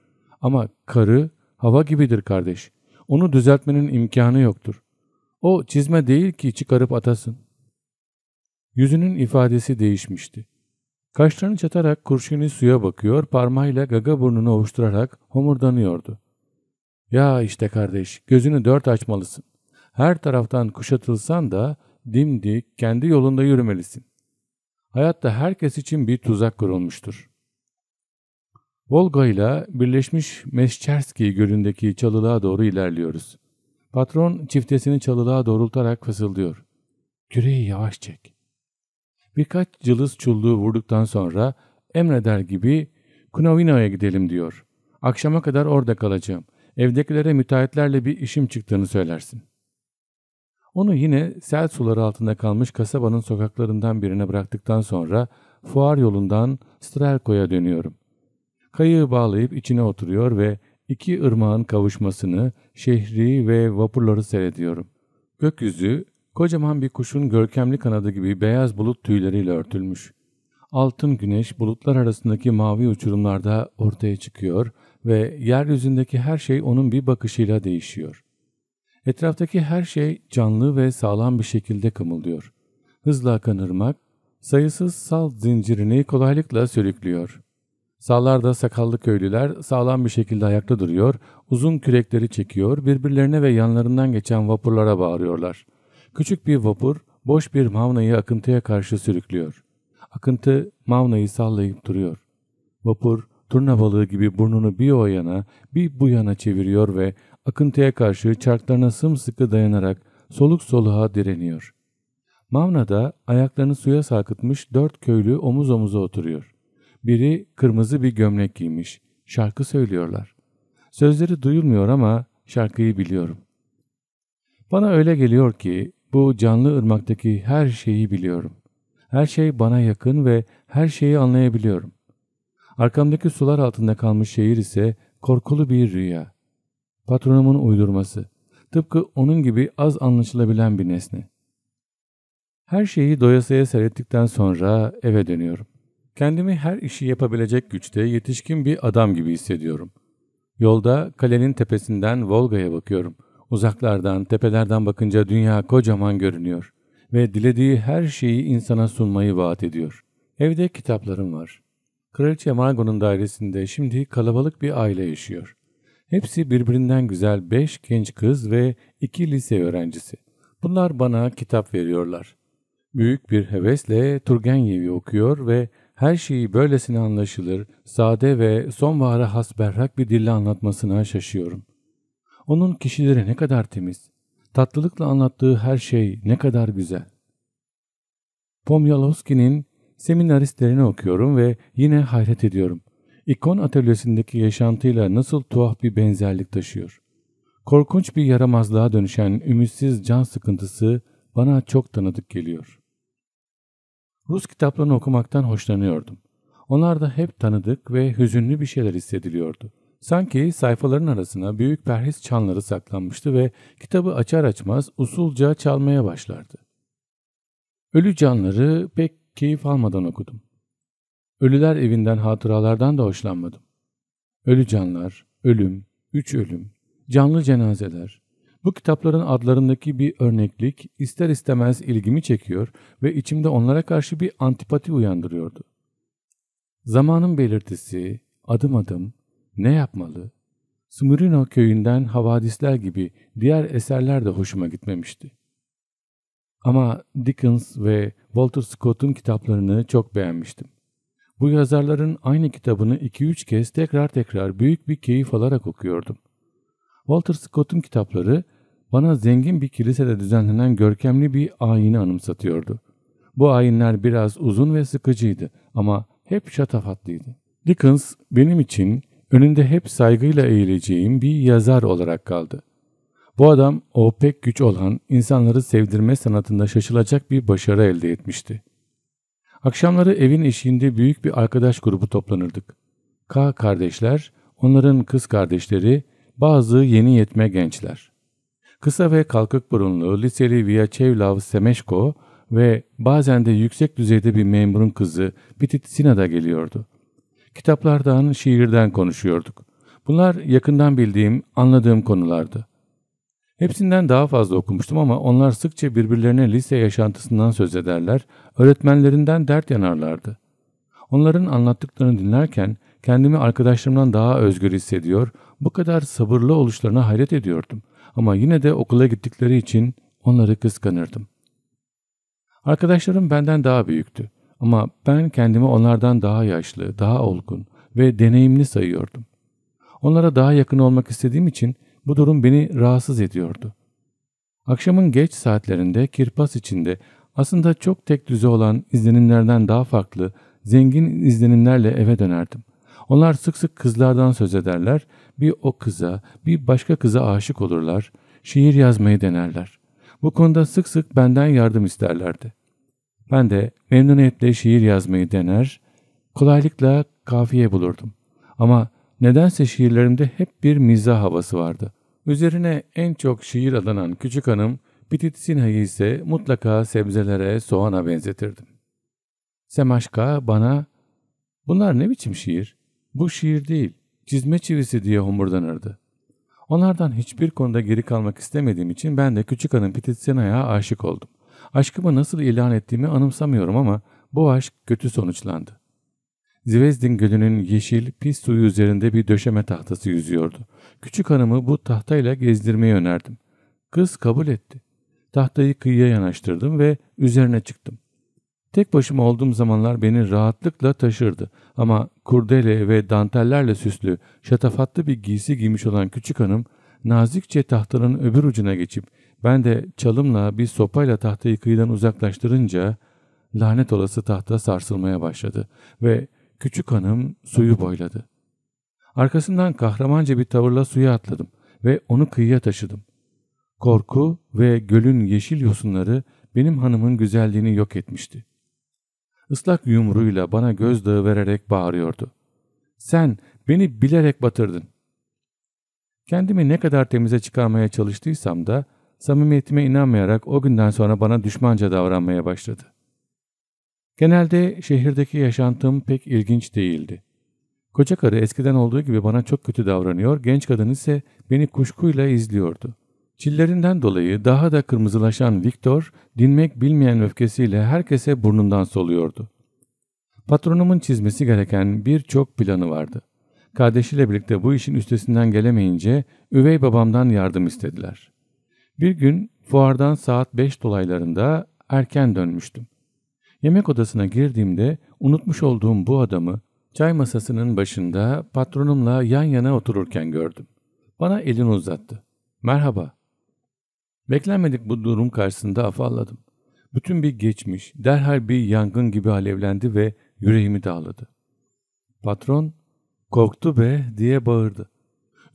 Ama karı hava gibidir kardeş. Onu düzeltmenin imkanı yoktur. O çizme değil ki çıkarıp atasın. Yüzünün ifadesi değişmişti. Kaşlarını çatarak kurşuni suya bakıyor, parmağıyla gaga burnunu ovuşturarak homurdanıyordu. Ya işte kardeş, gözünü dört açmalısın. Her taraftan kuşatılsan da dimdik kendi yolunda yürümelisin. Hayatta herkes için bir tuzak kurulmuştur. Volga ile birleşmiş Meşçerski gölündeki çalılığa doğru ilerliyoruz. Patron çiftesini çalılığa doğrultarak fısıldıyor. Küreyi yavaş çek. Birkaç cılız çulluğu vurduktan sonra emreder gibi Kunovino'ya gidelim diyor. Akşama kadar orada kalacağım. Evdekilere müteahhitlerle bir işim çıktığını söylersin. Onu yine sel suları altında kalmış kasabanın sokaklarından birine bıraktıktan sonra fuar yolundan Strelko'ya dönüyorum. Kayığı bağlayıp içine oturuyor ve iki ırmağın kavuşmasını, şehri ve vapurları seyrediyorum. Gökyüzü kocaman bir kuşun görkemli kanadı gibi beyaz bulut tüyleriyle örtülmüş. Altın güneş bulutlar arasındaki mavi uçurumlarda ortaya çıkıyor ve yeryüzündeki her şey onun bir bakışıyla değişiyor. Etraftaki her şey canlı ve sağlam bir şekilde kımıldıyor. Hızla akan ırmak sayısız sal zincirini kolaylıkla sürüklüyor. Sağlar sakallı köylüler sağlam bir şekilde ayakta duruyor, uzun kürekleri çekiyor, birbirlerine ve yanlarından geçen vapurlara bağırıyorlar. Küçük bir vapur boş bir mavnayı akıntıya karşı sürüklüyor. Akıntı mavnayı sallayıp duruyor. Vapur turna balığı gibi burnunu bir o yana bir bu yana çeviriyor ve akıntıya karşı çarklarına sımsıkı dayanarak soluk soluğa direniyor. Mavna da ayaklarını suya sarkıtmış dört köylü omuz omuza oturuyor. Biri kırmızı bir gömlek giymiş. Şarkı söylüyorlar. Sözleri duyulmuyor ama şarkıyı biliyorum. Bana öyle geliyor ki bu canlı ırmaktaki her şeyi biliyorum. Her şey bana yakın ve her şeyi anlayabiliyorum. Arkamdaki sular altında kalmış şehir ise korkulu bir rüya. Patronumun uydurması. Tıpkı onun gibi az anlaşılabilen bir nesne. Her şeyi doyasıya seyrettikten sonra eve dönüyorum. Kendimi her işi yapabilecek güçte yetişkin bir adam gibi hissediyorum. Yolda kalenin tepesinden Volga'ya bakıyorum. Uzaklardan, tepelerden bakınca dünya kocaman görünüyor ve dilediği her şeyi insana sunmayı vaat ediyor. Evde kitaplarım var. Kraliçe Margot'un dairesinde şimdi kalabalık bir aile yaşıyor. Hepsi birbirinden güzel beş genç kız ve iki lise öğrencisi. Bunlar bana kitap veriyorlar. Büyük bir hevesle Turgenev'i okuyor ve her şeyi böylesine anlaşılır, sade ve sonbahara has berrak bir dille anlatmasına şaşıyorum. Onun kişileri ne kadar temiz, tatlılıkla anlattığı her şey ne kadar güzel. Pomyalowski'nin seminaristlerini okuyorum ve yine hayret ediyorum. İkon atölyesindeki yaşantıyla nasıl tuhaf bir benzerlik taşıyor. Korkunç bir yaramazlığa dönüşen ümitsiz can sıkıntısı bana çok tanıdık geliyor. Rus kitaplarını okumaktan hoşlanıyordum. Onlarda hep tanıdık ve hüzünlü bir şeyler hissediliyordu. Sanki sayfaların arasına büyük perhis çanları saklanmıştı ve kitabı açar açmaz usulca çalmaya başlardı. Ölü canları pek keyif almadan okudum. Ölüler evinden hatıralardan da hoşlanmadım. Ölü canlar, ölüm, üç ölüm, canlı cenazeler, bu kitapların adlarındaki bir örneklik ister istemez ilgimi çekiyor ve içimde onlara karşı bir antipati uyandırıyordu. Zamanın belirtisi, adım adım, ne yapmalı, Smyrna köyünden havadisler gibi diğer eserler de hoşuma gitmemişti. Ama Dickens ve Walter Scott'un kitaplarını çok beğenmiştim. Bu yazarların aynı kitabını 2-3 kez tekrar tekrar büyük bir keyif alarak okuyordum. Walter Scott'un kitapları bana zengin bir kilisede düzenlenen görkemli bir ayini anımsatıyordu. Bu ayinler biraz uzun ve sıkıcıydı ama hep şatafatlıydı. Dickens benim için önünde hep saygıyla eğileceğim bir yazar olarak kaldı. Bu adam o pek güç olan insanları sevdirme sanatında şaşılacak bir başarı elde etmişti. Akşamları evin eşiğinde büyük bir arkadaş grubu toplanırdık. K kardeşler, onların kız kardeşleri bazı yeni yetme gençler. Kısa ve kalkık burunlu liseli Vyacheslav Semeşko ve bazen de yüksek düzeyde bir memurun kızı Petit da geliyordu. Kitaplardan, şiirden konuşuyorduk. Bunlar yakından bildiğim, anladığım konulardı. Hepsinden daha fazla okumuştum ama onlar sıkça birbirlerine lise yaşantısından söz ederler, öğretmenlerinden dert yanarlardı. Onların anlattıklarını dinlerken kendimi arkadaşlarımdan daha özgür hissediyor, bu kadar sabırlı oluşlarına hayret ediyordum. Ama yine de okula gittikleri için onları kıskanırdım. Arkadaşlarım benden daha büyüktü. Ama ben kendimi onlardan daha yaşlı, daha olgun ve deneyimli sayıyordum. Onlara daha yakın olmak istediğim için bu durum beni rahatsız ediyordu. Akşamın geç saatlerinde kirpas içinde aslında çok tek düze olan izlenimlerden daha farklı, zengin izlenimlerle eve dönerdim. Onlar sık sık kızlardan söz ederler, bir o kıza, bir başka kıza aşık olurlar, şiir yazmayı denerler. Bu konuda sık sık benden yardım isterlerdi. Ben de memnuniyetle şiir yazmayı dener, kolaylıkla kafiye bulurdum. Ama nedense şiirlerimde hep bir mizah havası vardı. Üzerine en çok şiir adanan küçük hanım, Petit Sinha'yı ise mutlaka sebzelere, soğana benzetirdim. Semaşka bana, bunlar ne biçim şiir? Bu şiir değil, çizme çivisi diye homurdanırdı. Onlardan hiçbir konuda geri kalmak istemediğim için ben de küçük hanım Pititsena'ya aşık oldum. Aşkımı nasıl ilan ettiğimi anımsamıyorum ama bu aşk kötü sonuçlandı. Zivezdin Gölü'nün yeşil, pis suyu üzerinde bir döşeme tahtası yüzüyordu. Küçük hanımı bu tahtayla gezdirmeyi önerdim. Kız kabul etti. Tahtayı kıyıya yanaştırdım ve üzerine çıktım. Tek başıma olduğum zamanlar beni rahatlıkla taşırdı ama kurdele ve dantellerle süslü, şatafatlı bir giysi giymiş olan küçük hanım, nazikçe tahtanın öbür ucuna geçip ben de çalımla bir sopayla tahtayı kıyıdan uzaklaştırınca lanet olası tahta sarsılmaya başladı ve küçük hanım suyu boyladı. Arkasından kahramanca bir tavırla suya atladım ve onu kıyıya taşıdım. Korku ve gölün yeşil yosunları benim hanımın güzelliğini yok etmişti ıslak yumruğuyla bana gözdağı vererek bağırıyordu. Sen beni bilerek batırdın. Kendimi ne kadar temize çıkarmaya çalıştıysam da samimiyetime inanmayarak o günden sonra bana düşmanca davranmaya başladı. Genelde şehirdeki yaşantım pek ilginç değildi. Koca karı eskiden olduğu gibi bana çok kötü davranıyor, genç kadın ise beni kuşkuyla izliyordu. Çillerinden dolayı daha da kırmızılaşan Viktor, dinmek bilmeyen öfkesiyle herkese burnundan soluyordu. Patronumun çizmesi gereken birçok planı vardı. Kardeşiyle birlikte bu işin üstesinden gelemeyince üvey babamdan yardım istediler. Bir gün fuardan saat 5 dolaylarında erken dönmüştüm. Yemek odasına girdiğimde unutmuş olduğum bu adamı çay masasının başında patronumla yan yana otururken gördüm. Bana elini uzattı. Merhaba Beklenmedik bu durum karşısında afalladım. Bütün bir geçmiş derhal bir yangın gibi alevlendi ve yüreğimi dağladı. Patron korktu be diye bağırdı.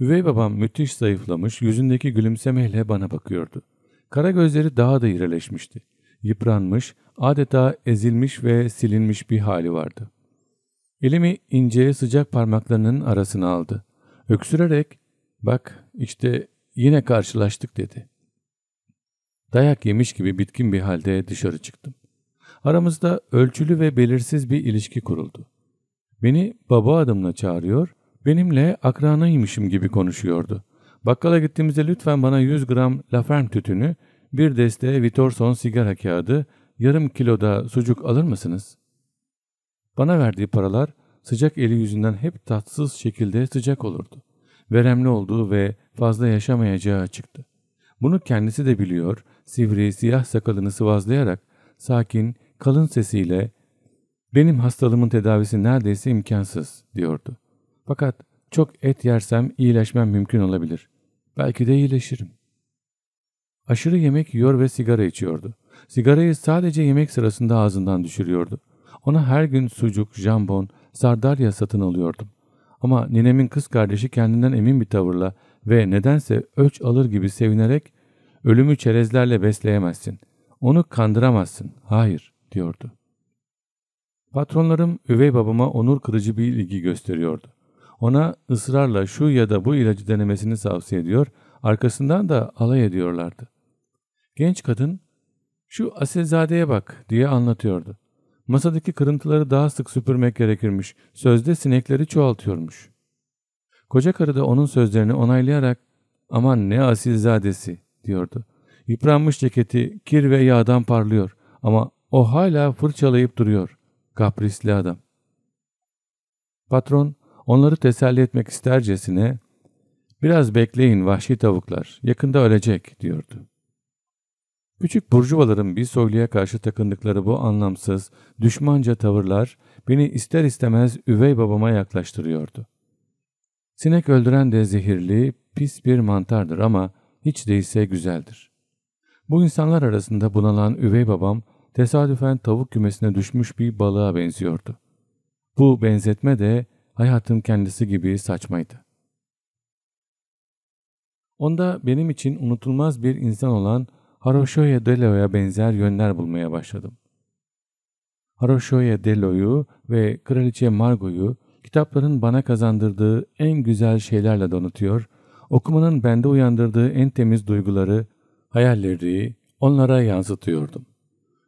Üvey babam müthiş zayıflamış yüzündeki gülümsemeyle bana bakıyordu. Kara gözleri daha da irileşmişti. Yıpranmış, adeta ezilmiş ve silinmiş bir hali vardı. Elimi ince sıcak parmaklarının arasına aldı. Öksürerek bak işte yine karşılaştık dedi. Dayak yemiş gibi bitkin bir halde dışarı çıktım. Aramızda ölçülü ve belirsiz bir ilişki kuruldu. Beni baba adımla çağırıyor, benimle akranıymışım gibi konuşuyordu. Bakkala gittiğimizde lütfen bana 100 gram Laferm tütünü, bir deste Vitorson sigara kağıdı, yarım kiloda sucuk alır mısınız? Bana verdiği paralar sıcak eli yüzünden hep tatsız şekilde sıcak olurdu. Veremli olduğu ve fazla yaşamayacağı çıktı. Bunu kendisi de biliyor, sivri siyah sakalını sıvazlayarak sakin, kalın sesiyle benim hastalığımın tedavisi neredeyse imkansız diyordu. Fakat çok et yersem iyileşmem mümkün olabilir. Belki de iyileşirim. Aşırı yemek yiyor ve sigara içiyordu. Sigarayı sadece yemek sırasında ağzından düşürüyordu. Ona her gün sucuk, jambon, sardalya satın alıyordum. Ama ninemin kız kardeşi kendinden emin bir tavırla ve nedense ölç alır gibi sevinerek Ölümü çerezlerle besleyemezsin. Onu kandıramazsın. Hayır diyordu. Patronlarım üvey babama onur kırıcı bir ilgi gösteriyordu. Ona ısrarla şu ya da bu ilacı denemesini tavsiye ediyor, arkasından da alay ediyorlardı. Genç kadın, şu asilzadeye bak diye anlatıyordu. Masadaki kırıntıları daha sık süpürmek gerekirmiş, sözde sinekleri çoğaltıyormuş. Koca karı da onun sözlerini onaylayarak, aman ne asilzadesi diyordu. Yıpranmış ceketi kir ve yağdan parlıyor ama o hala fırçalayıp duruyor. Kaprisli adam. Patron onları teselli etmek istercesine ''Biraz bekleyin vahşi tavuklar, yakında ölecek.'' diyordu. Küçük burjuvaların bir soyluya karşı takındıkları bu anlamsız, düşmanca tavırlar beni ister istemez üvey babama yaklaştırıyordu. Sinek öldüren de zehirli, pis bir mantardır ama hiç değilse güzeldir. Bu insanlar arasında bunalan üvey babam tesadüfen tavuk kümesine düşmüş bir balığa benziyordu. Bu benzetme de hayatım kendisi gibi saçmaydı. Onda benim için unutulmaz bir insan olan Haroşoya Delo'ya benzer yönler bulmaya başladım. Haroşoya Delo'yu ve Kraliçe Margoyu kitapların bana kazandırdığı en güzel şeylerle donutuyor okumanın bende uyandırdığı en temiz duyguları, hayalleri onlara yansıtıyordum.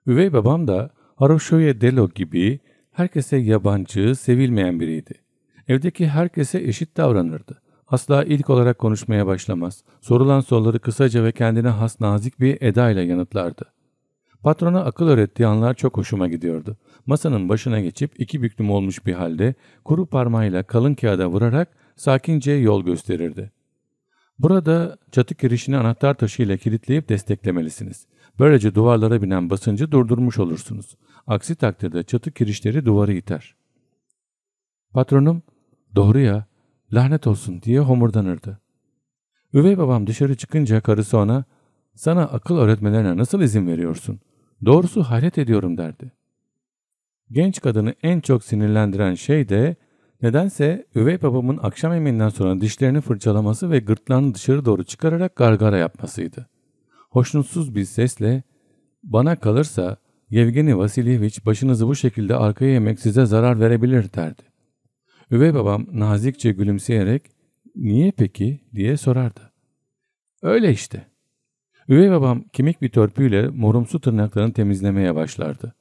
Üvey babam da Haroşoye Delo gibi herkese yabancı, sevilmeyen biriydi. Evdeki herkese eşit davranırdı. Asla ilk olarak konuşmaya başlamaz. Sorulan soruları kısaca ve kendine has nazik bir edayla yanıtlardı. Patrona akıl öğrettiği anlar çok hoşuma gidiyordu. Masanın başına geçip iki büklüm olmuş bir halde kuru parmağıyla kalın kağıda vurarak sakince yol gösterirdi. Burada çatı girişini anahtar taşı ile kilitleyip desteklemelisiniz. Böylece duvarlara binen basıncı durdurmuş olursunuz. Aksi takdirde çatı girişleri duvarı iter. Patronum, doğru ya, lanet olsun diye homurdanırdı. Üvey babam dışarı çıkınca karısı ona, sana akıl öğretmelerine nasıl izin veriyorsun? Doğrusu hayret ediyorum derdi. Genç kadını en çok sinirlendiren şey de Nedense üvey babamın akşam yemeğinden sonra dişlerini fırçalaması ve gırtlağını dışarı doğru çıkararak gargara yapmasıydı. Hoşnutsuz bir sesle ''Bana kalırsa Yevgeni Vasilyeviç başınızı bu şekilde arkaya yemek size zarar verebilir.'' derdi. Üvey babam nazikçe gülümseyerek ''Niye peki?'' diye sorardı. ''Öyle işte.'' Üvey babam kemik bir törpüyle morumsu tırnaklarını temizlemeye başlardı.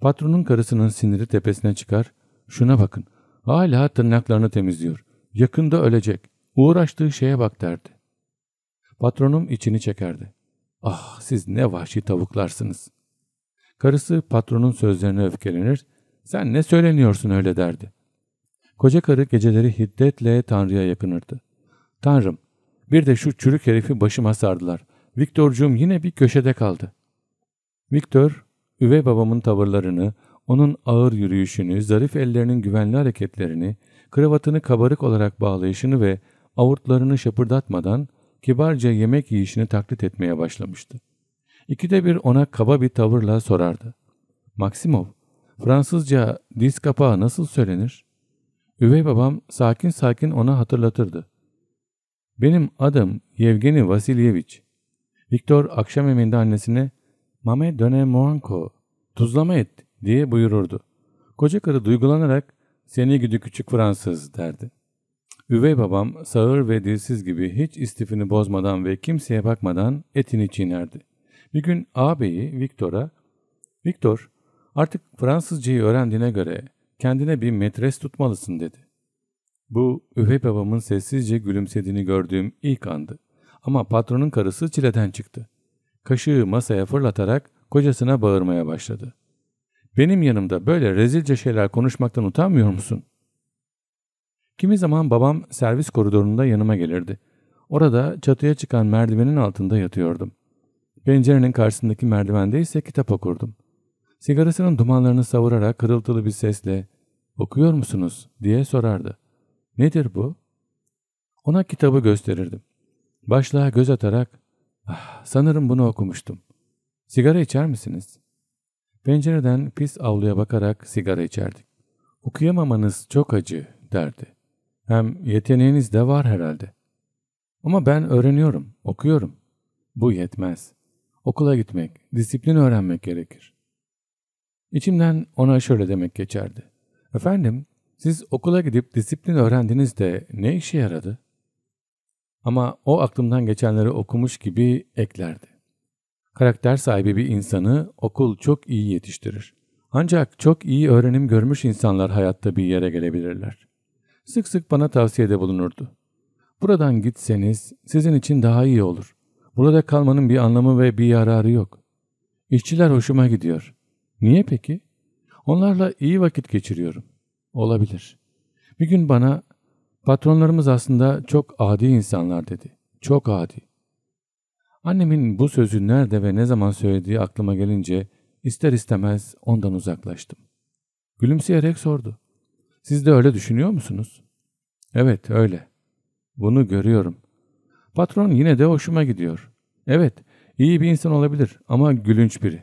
Patronun karısının siniri tepesine çıkar, şuna bakın Hala tırnaklarını temizliyor. Yakında ölecek. Uğraştığı şeye bak derdi. Patronum içini çekerdi. Ah siz ne vahşi tavuklarsınız. Karısı patronun sözlerine öfkelenir. Sen ne söyleniyorsun öyle derdi. Koca karı geceleri hiddetle Tanrı'ya yakınırdı. Tanrım bir de şu çürük herifi başıma sardılar. Viktor'cum yine bir köşede kaldı. Viktor, üvey babamın tavırlarını, onun ağır yürüyüşünü, zarif ellerinin güvenli hareketlerini, kravatını kabarık olarak bağlayışını ve avurtlarını şapırdatmadan kibarca yemek yiyişini taklit etmeye başlamıştı. İkide bir ona kaba bir tavırla sorardı. Maksimov, Fransızca diz kapağı nasıl söylenir? Üvey babam sakin sakin ona hatırlatırdı. Benim adım Yevgeni Vasilyeviç. Viktor akşam yemeğinde annesine Mame döne moanko, tuzlama et diye buyururdu. Koca karı duygulanarak seni güdü küçük Fransız derdi. Üvey babam sağır ve dilsiz gibi hiç istifini bozmadan ve kimseye bakmadan etini çiğnerdi. Bir gün ağabeyi Viktor'a Viktor artık Fransızcayı öğrendiğine göre kendine bir metres tutmalısın dedi. Bu üvey babamın sessizce gülümsediğini gördüğüm ilk andı. Ama patronun karısı çileden çıktı. Kaşığı masaya fırlatarak kocasına bağırmaya başladı. Benim yanımda böyle rezilce şeyler konuşmaktan utanmıyor musun? Kimi zaman babam servis koridorunda yanıma gelirdi. Orada çatıya çıkan merdivenin altında yatıyordum. Pencerenin karşısındaki merdivende ise kitap okurdum. Sigarasının dumanlarını savurarak kırıltılı bir sesle ''Okuyor musunuz?'' diye sorardı. ''Nedir bu?'' Ona kitabı gösterirdim. Başlığa göz atarak ''Ah sanırım bunu okumuştum. Sigara içer misiniz?'' Pencereden pis avluya bakarak sigara içerdik. Okuyamamanız çok acı derdi. Hem yeteneğiniz de var herhalde. Ama ben öğreniyorum, okuyorum. Bu yetmez. Okula gitmek, disiplin öğrenmek gerekir. İçimden ona şöyle demek geçerdi. Efendim, siz okula gidip disiplin öğrendiniz de ne işe yaradı? Ama o aklımdan geçenleri okumuş gibi eklerdi. Karakter sahibi bir insanı okul çok iyi yetiştirir. Ancak çok iyi öğrenim görmüş insanlar hayatta bir yere gelebilirler. Sık sık bana tavsiyede bulunurdu. Buradan gitseniz sizin için daha iyi olur. Burada kalmanın bir anlamı ve bir yararı yok. İşçiler hoşuma gidiyor. Niye peki? Onlarla iyi vakit geçiriyorum. Olabilir. Bir gün bana patronlarımız aslında çok adi insanlar dedi. Çok adi. Annemin bu sözü nerede ve ne zaman söylediği aklıma gelince ister istemez ondan uzaklaştım. Gülümseyerek sordu. Siz de öyle düşünüyor musunuz? Evet öyle. Bunu görüyorum. Patron yine de hoşuma gidiyor. Evet iyi bir insan olabilir ama gülünç biri.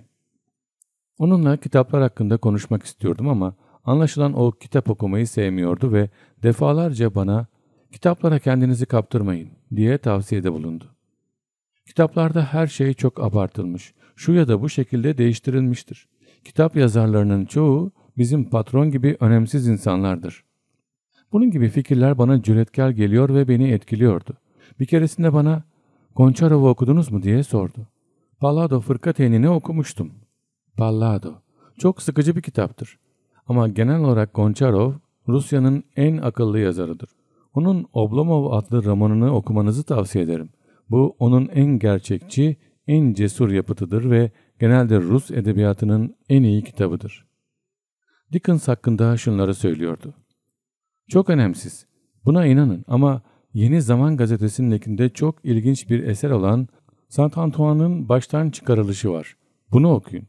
Onunla kitaplar hakkında konuşmak istiyordum ama anlaşılan o kitap okumayı sevmiyordu ve defalarca bana kitaplara kendinizi kaptırmayın diye tavsiyede bulundu. Kitaplarda her şey çok abartılmış, şu ya da bu şekilde değiştirilmiştir. Kitap yazarlarının çoğu bizim patron gibi önemsiz insanlardır. Bunun gibi fikirler bana cüretkar geliyor ve beni etkiliyordu. Bir keresinde bana Gonçarov'u okudunuz mu diye sordu. Pallado Fırkateyn'ini okumuştum. Pallado. Çok sıkıcı bir kitaptır. Ama genel olarak Gonçarov, Rusya'nın en akıllı yazarıdır. Onun Oblomov adlı romanını okumanızı tavsiye ederim. Bu onun en gerçekçi, en cesur yapıtıdır ve genelde Rus edebiyatının en iyi kitabıdır. Dickens hakkında şunları söylüyordu. Çok önemsiz. Buna inanın ama Yeni Zaman gazetesinin çok ilginç bir eser olan Saint Antoine'ın baştan çıkarılışı var. Bunu okuyun.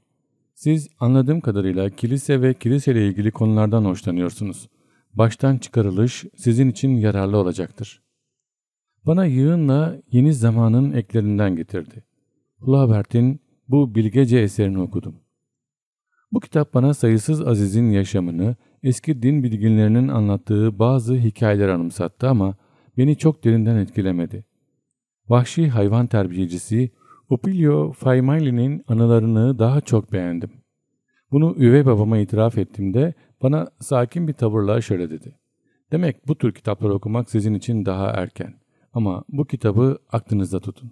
Siz anladığım kadarıyla kilise ve kiliseyle ilgili konulardan hoşlanıyorsunuz. Baştan çıkarılış sizin için yararlı olacaktır. Bana yığınla yeni zamanın eklerinden getirdi. Hullabert'in bu bilgece eserini okudum. Bu kitap bana sayısız Aziz'in yaşamını, eski din bilginlerinin anlattığı bazı hikayeler anımsattı ama beni çok derinden etkilemedi. Vahşi hayvan terbiyecisi Opilio Faimaili'nin anılarını daha çok beğendim. Bunu üvey babama itiraf ettiğimde bana sakin bir tavırla şöyle dedi. Demek bu tür kitapları okumak sizin için daha erken. Ama bu kitabı aklınızda tutun.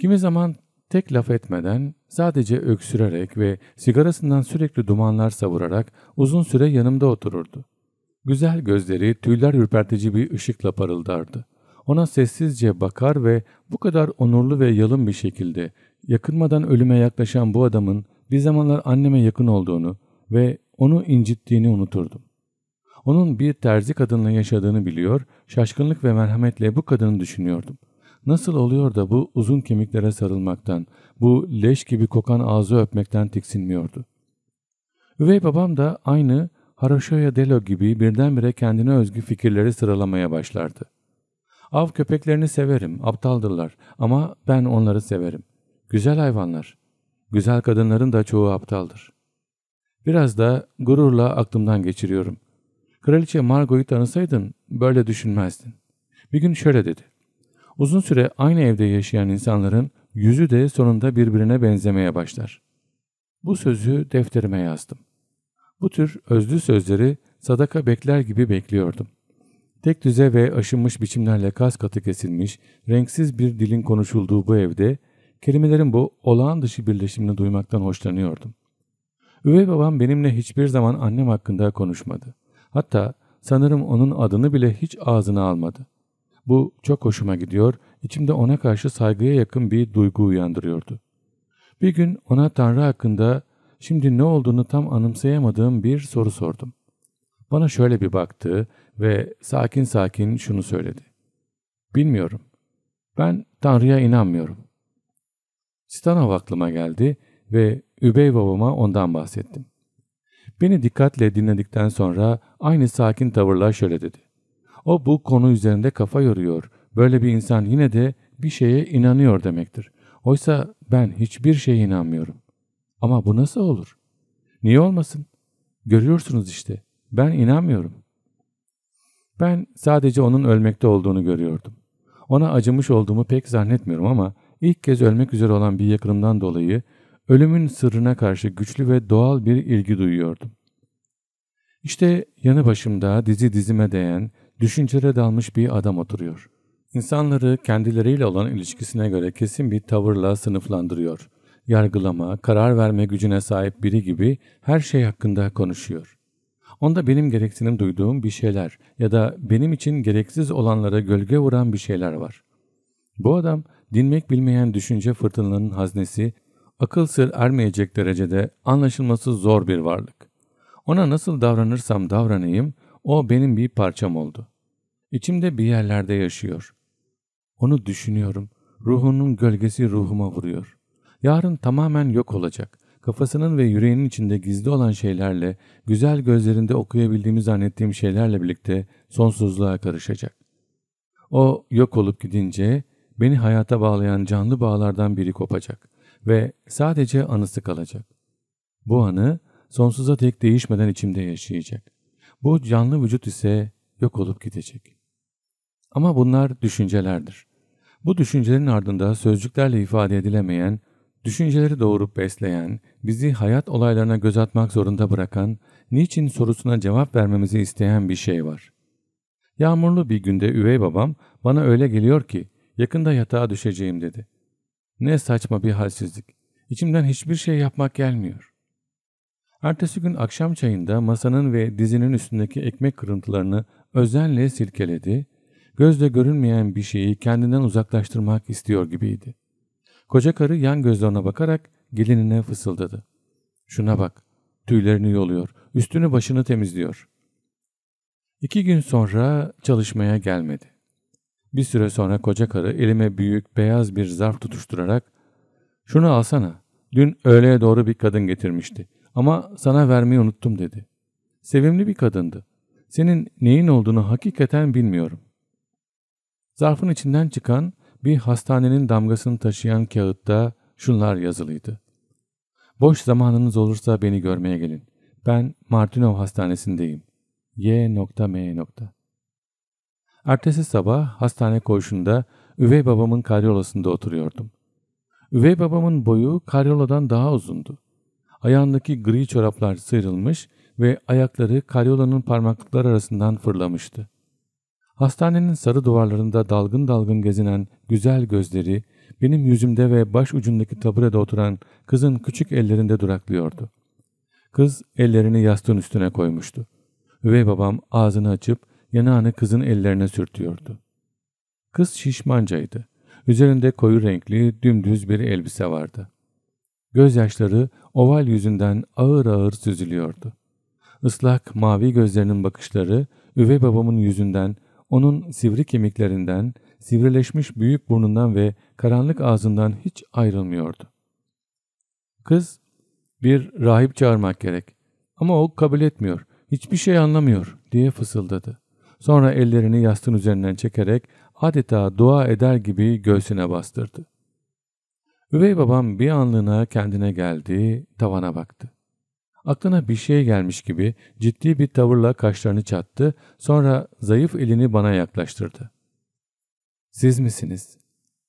Kimi zaman tek laf etmeden sadece öksürerek ve sigarasından sürekli dumanlar savurarak uzun süre yanımda otururdu. Güzel gözleri tüyler ürpertici bir ışıkla parıldardı. Ona sessizce bakar ve bu kadar onurlu ve yalın bir şekilde yakınmadan ölüme yaklaşan bu adamın bir zamanlar anneme yakın olduğunu ve onu incittiğini unuturdum. Onun bir terzi kadınla yaşadığını biliyor, şaşkınlık ve merhametle bu kadını düşünüyordum. Nasıl oluyor da bu uzun kemiklere sarılmaktan, bu leş gibi kokan ağzı öpmekten tiksinmiyordu. Üvey babam da aynı Haroşoya Delo gibi birdenbire kendine özgü fikirleri sıralamaya başlardı. Av köpeklerini severim, aptaldırlar ama ben onları severim. Güzel hayvanlar. Güzel kadınların da çoğu aptaldır. Biraz da gururla aklımdan geçiriyorum.'' Kraliçe Margot'u tanısaydın böyle düşünmezdin. Bir gün şöyle dedi. Uzun süre aynı evde yaşayan insanların yüzü de sonunda birbirine benzemeye başlar. Bu sözü defterime yazdım. Bu tür özlü sözleri sadaka bekler gibi bekliyordum. Tek düze ve aşınmış biçimlerle kas katı kesilmiş, renksiz bir dilin konuşulduğu bu evde kelimelerin bu olağan dışı birleşimini duymaktan hoşlanıyordum. Üvey babam benimle hiçbir zaman annem hakkında konuşmadı. Hatta sanırım onun adını bile hiç ağzına almadı. Bu çok hoşuma gidiyor, içimde ona karşı saygıya yakın bir duygu uyandırıyordu. Bir gün ona Tanrı hakkında şimdi ne olduğunu tam anımsayamadığım bir soru sordum. Bana şöyle bir baktı ve sakin sakin şunu söyledi. Bilmiyorum. Ben Tanrı'ya inanmıyorum. Stanov aklıma geldi ve übey babama ondan bahsettim. Beni dikkatle dinledikten sonra aynı sakin tavırla şöyle dedi. O bu konu üzerinde kafa yoruyor. Böyle bir insan yine de bir şeye inanıyor demektir. Oysa ben hiçbir şeye inanmıyorum. Ama bu nasıl olur? Niye olmasın? Görüyorsunuz işte. Ben inanmıyorum. Ben sadece onun ölmekte olduğunu görüyordum. Ona acımış olduğumu pek zannetmiyorum ama ilk kez ölmek üzere olan bir yakınımdan dolayı ölümün sırrına karşı güçlü ve doğal bir ilgi duyuyordum. İşte yanı başımda dizi dizime değen, düşüncelere dalmış bir adam oturuyor. İnsanları kendileriyle olan ilişkisine göre kesin bir tavırla sınıflandırıyor. Yargılama, karar verme gücüne sahip biri gibi her şey hakkında konuşuyor. Onda benim gereksinim duyduğum bir şeyler ya da benim için gereksiz olanlara gölge vuran bir şeyler var. Bu adam dinmek bilmeyen düşünce fırtınalarının haznesi, akıl sır ermeyecek derecede anlaşılması zor bir varlık. Ona nasıl davranırsam davranayım, o benim bir parçam oldu. İçimde bir yerlerde yaşıyor. Onu düşünüyorum. Ruhunun gölgesi ruhuma vuruyor. Yarın tamamen yok olacak. Kafasının ve yüreğinin içinde gizli olan şeylerle, güzel gözlerinde okuyabildiğimi zannettiğim şeylerle birlikte sonsuzluğa karışacak. O yok olup gidince beni hayata bağlayan canlı bağlardan biri kopacak ve sadece anısı kalacak. Bu anı sonsuza dek değişmeden içimde yaşayacak. Bu canlı vücut ise yok olup gidecek. Ama bunlar düşüncelerdir. Bu düşüncelerin ardında sözcüklerle ifade edilemeyen, düşünceleri doğurup besleyen, bizi hayat olaylarına göz atmak zorunda bırakan, niçin sorusuna cevap vermemizi isteyen bir şey var. Yağmurlu bir günde üvey babam bana öyle geliyor ki yakında yatağa düşeceğim dedi. Ne saçma bir halsizlik. İçimden hiçbir şey yapmak gelmiyor. Ertesi gün akşam çayında masanın ve dizinin üstündeki ekmek kırıntılarını özenle silkeledi, gözle görünmeyen bir şeyi kendinden uzaklaştırmak istiyor gibiydi. Koca karı yan gözlerine bakarak gelinine fısıldadı. Şuna bak, tüylerini yoluyor, üstünü başını temizliyor. İki gün sonra çalışmaya gelmedi. Bir süre sonra koca karı elime büyük beyaz bir zarf tutuşturarak ''Şunu alsana, dün öğleye doğru bir kadın getirmişti.'' Ama sana vermeyi unuttum dedi. Sevimli bir kadındı. Senin neyin olduğunu hakikaten bilmiyorum. Zarfın içinden çıkan bir hastanenin damgasını taşıyan kağıtta şunlar yazılıydı. Boş zamanınız olursa beni görmeye gelin. Ben Martinov Hastanesi'ndeyim. Y.M. Ertesi sabah hastane koğuşunda üvey babamın karyolasında oturuyordum. Üvey babamın boyu karyoladan daha uzundu. Ayağındaki gri çoraplar sıyrılmış ve ayakları karyolanın parmaklıklar arasından fırlamıştı. Hastanenin sarı duvarlarında dalgın dalgın gezinen güzel gözleri benim yüzümde ve baş ucundaki taburede oturan kızın küçük ellerinde duraklıyordu. Kız ellerini yastığın üstüne koymuştu. Üvey babam ağzını açıp yanağını kızın ellerine sürtüyordu. Kız şişmancaydı. Üzerinde koyu renkli dümdüz bir elbise vardı. Gözyaşları oval yüzünden ağır ağır süzülüyordu. Islak mavi gözlerinin bakışları üvey babamın yüzünden, onun sivri kemiklerinden, sivrileşmiş büyük burnundan ve karanlık ağzından hiç ayrılmıyordu. Kız, bir rahip çağırmak gerek ama o kabul etmiyor, hiçbir şey anlamıyor diye fısıldadı. Sonra ellerini yastığın üzerinden çekerek adeta dua eder gibi göğsüne bastırdı. Üvey babam bir anlığına kendine geldi, tavana baktı. Aklına bir şey gelmiş gibi ciddi bir tavırla kaşlarını çattı, sonra zayıf elini bana yaklaştırdı. Siz misiniz?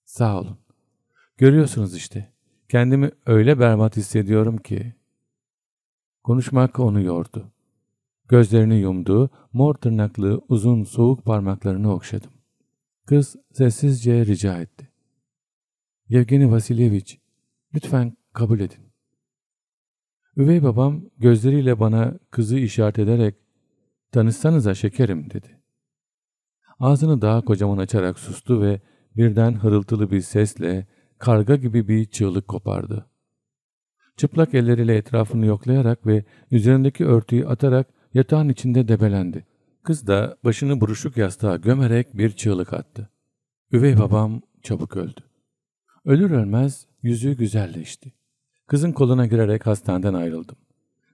Sağ olun. Görüyorsunuz işte. Kendimi öyle berbat hissediyorum ki. Konuşmak onu yordu. Gözlerini yumdu, mor tırnaklı uzun soğuk parmaklarını okşadım. Kız sessizce rica etti. Yevgeni Vasilyeviç, lütfen kabul edin. Üvey babam gözleriyle bana kızı işaret ederek tanışsanıza şekerim dedi. Ağzını daha kocaman açarak sustu ve birden hırıltılı bir sesle karga gibi bir çığlık kopardı. Çıplak elleriyle etrafını yoklayarak ve üzerindeki örtüyü atarak yatağın içinde debelendi. Kız da başını buruşuk yastığa gömerek bir çığlık attı. Üvey babam çabuk öldü. Ölür ölmez yüzü güzelleşti. Kızın koluna girerek hastaneden ayrıldım.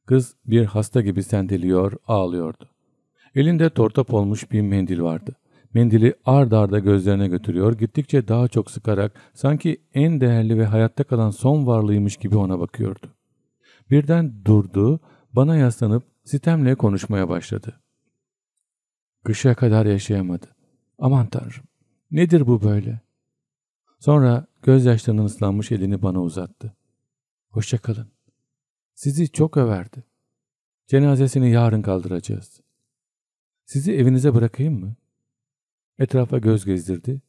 Kız bir hasta gibi sendeliyor, ağlıyordu. Elinde tortap olmuş bir mendil vardı. Mendili ard arda gözlerine götürüyor, gittikçe daha çok sıkarak sanki en değerli ve hayatta kalan son varlığıymış gibi ona bakıyordu. Birden durdu, bana yaslanıp sitemle konuşmaya başladı. Kışa kadar yaşayamadı. Aman tanrım, nedir bu böyle? Sonra gözyaşlarının ıslanmış elini bana uzattı. Hoşça kalın. Sizi çok överdi. Cenazesini yarın kaldıracağız. Sizi evinize bırakayım mı? Etrafa göz gezdirdi.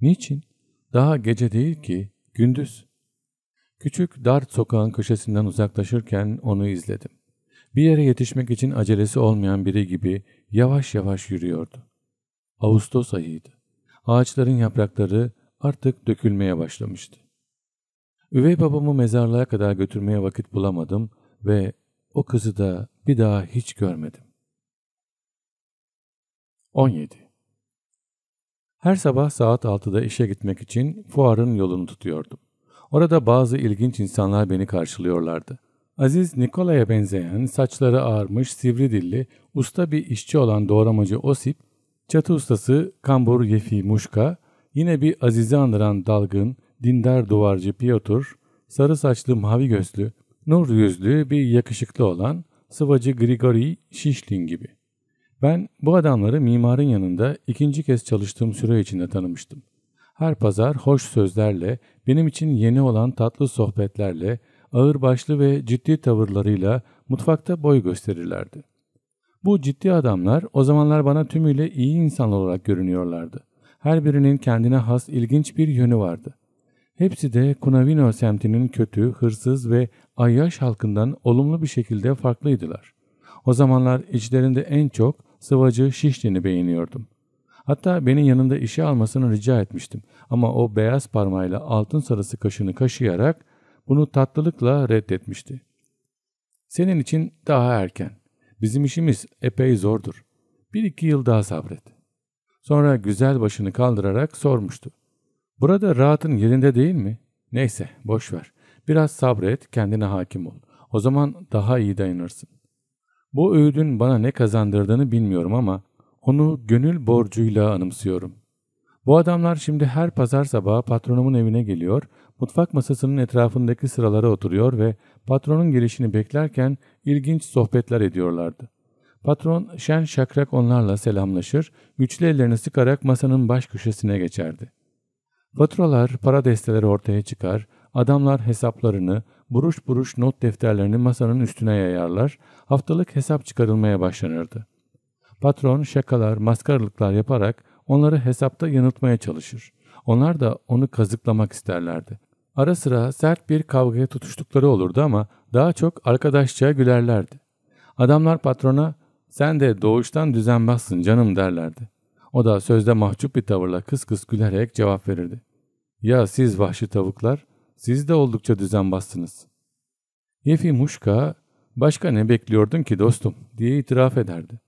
Niçin? Daha gece değil ki, gündüz. Küçük, dar sokağın köşesinden uzaklaşırken onu izledim. Bir yere yetişmek için acelesi olmayan biri gibi yavaş yavaş yürüyordu. Ağustos ayıydı. Ağaçların yaprakları artık dökülmeye başlamıştı. Üvey babamı mezarlığa kadar götürmeye vakit bulamadım ve o kızı da bir daha hiç görmedim. 17. Her sabah saat 6'da işe gitmek için fuarın yolunu tutuyordum. Orada bazı ilginç insanlar beni karşılıyorlardı. Aziz Nikola'ya benzeyen, saçları ağarmış, sivri dilli, usta bir işçi olan doğramacı Osip, çatı ustası Kambur Yefi Yefimuşka, Yine bir Aziz'i andıran dalgın, dindar duvarcı Piotr, sarı saçlı mavi gözlü, nur yüzlü bir yakışıklı olan sıvacı Grigori Şişlin gibi. Ben bu adamları mimarın yanında ikinci kez çalıştığım süre içinde tanımıştım. Her pazar hoş sözlerle, benim için yeni olan tatlı sohbetlerle, ağırbaşlı ve ciddi tavırlarıyla mutfakta boy gösterirlerdi. Bu ciddi adamlar o zamanlar bana tümüyle iyi insan olarak görünüyorlardı. Her birinin kendine has ilginç bir yönü vardı. Hepsi de Kunavino semtinin kötü, hırsız ve ayyaş halkından olumlu bir şekilde farklıydılar. O zamanlar içlerinde en çok sıvacı Şişli'ni beğeniyordum. Hatta beni yanında işe almasını rica etmiştim ama o beyaz parmağıyla altın sarısı kaşını kaşıyarak bunu tatlılıkla reddetmişti. Senin için daha erken. Bizim işimiz epey zordur. Bir iki yıl daha sabret. Sonra güzel başını kaldırarak sormuştu. Burada rahatın yerinde değil mi? Neyse boş ver. Biraz sabret kendine hakim ol. O zaman daha iyi dayanırsın. Bu öğüdün bana ne kazandırdığını bilmiyorum ama onu gönül borcuyla anımsıyorum. Bu adamlar şimdi her pazar sabahı patronumun evine geliyor, mutfak masasının etrafındaki sıralara oturuyor ve patronun gelişini beklerken ilginç sohbetler ediyorlardı. Patron şen şakrak onlarla selamlaşır, güçlü ellerini sıkarak masanın baş köşesine geçerdi. Faturalar, para desteleri ortaya çıkar, adamlar hesaplarını, buruş buruş not defterlerini masanın üstüne yayarlar, haftalık hesap çıkarılmaya başlanırdı. Patron şakalar, maskaralıklar yaparak onları hesapta yanıltmaya çalışır. Onlar da onu kazıklamak isterlerdi. Ara sıra sert bir kavgaya tutuştukları olurdu ama daha çok arkadaşça gülerlerdi. Adamlar patrona sen de doğuştan düzenbazsın canım derlerdi. O da sözde mahcup bir tavırla kıs kıs gülerek cevap verirdi. Ya siz vahşi tavuklar, siz de oldukça düzenbazsınız. Yefim Huşka, başka ne bekliyordun ki dostum diye itiraf ederdi.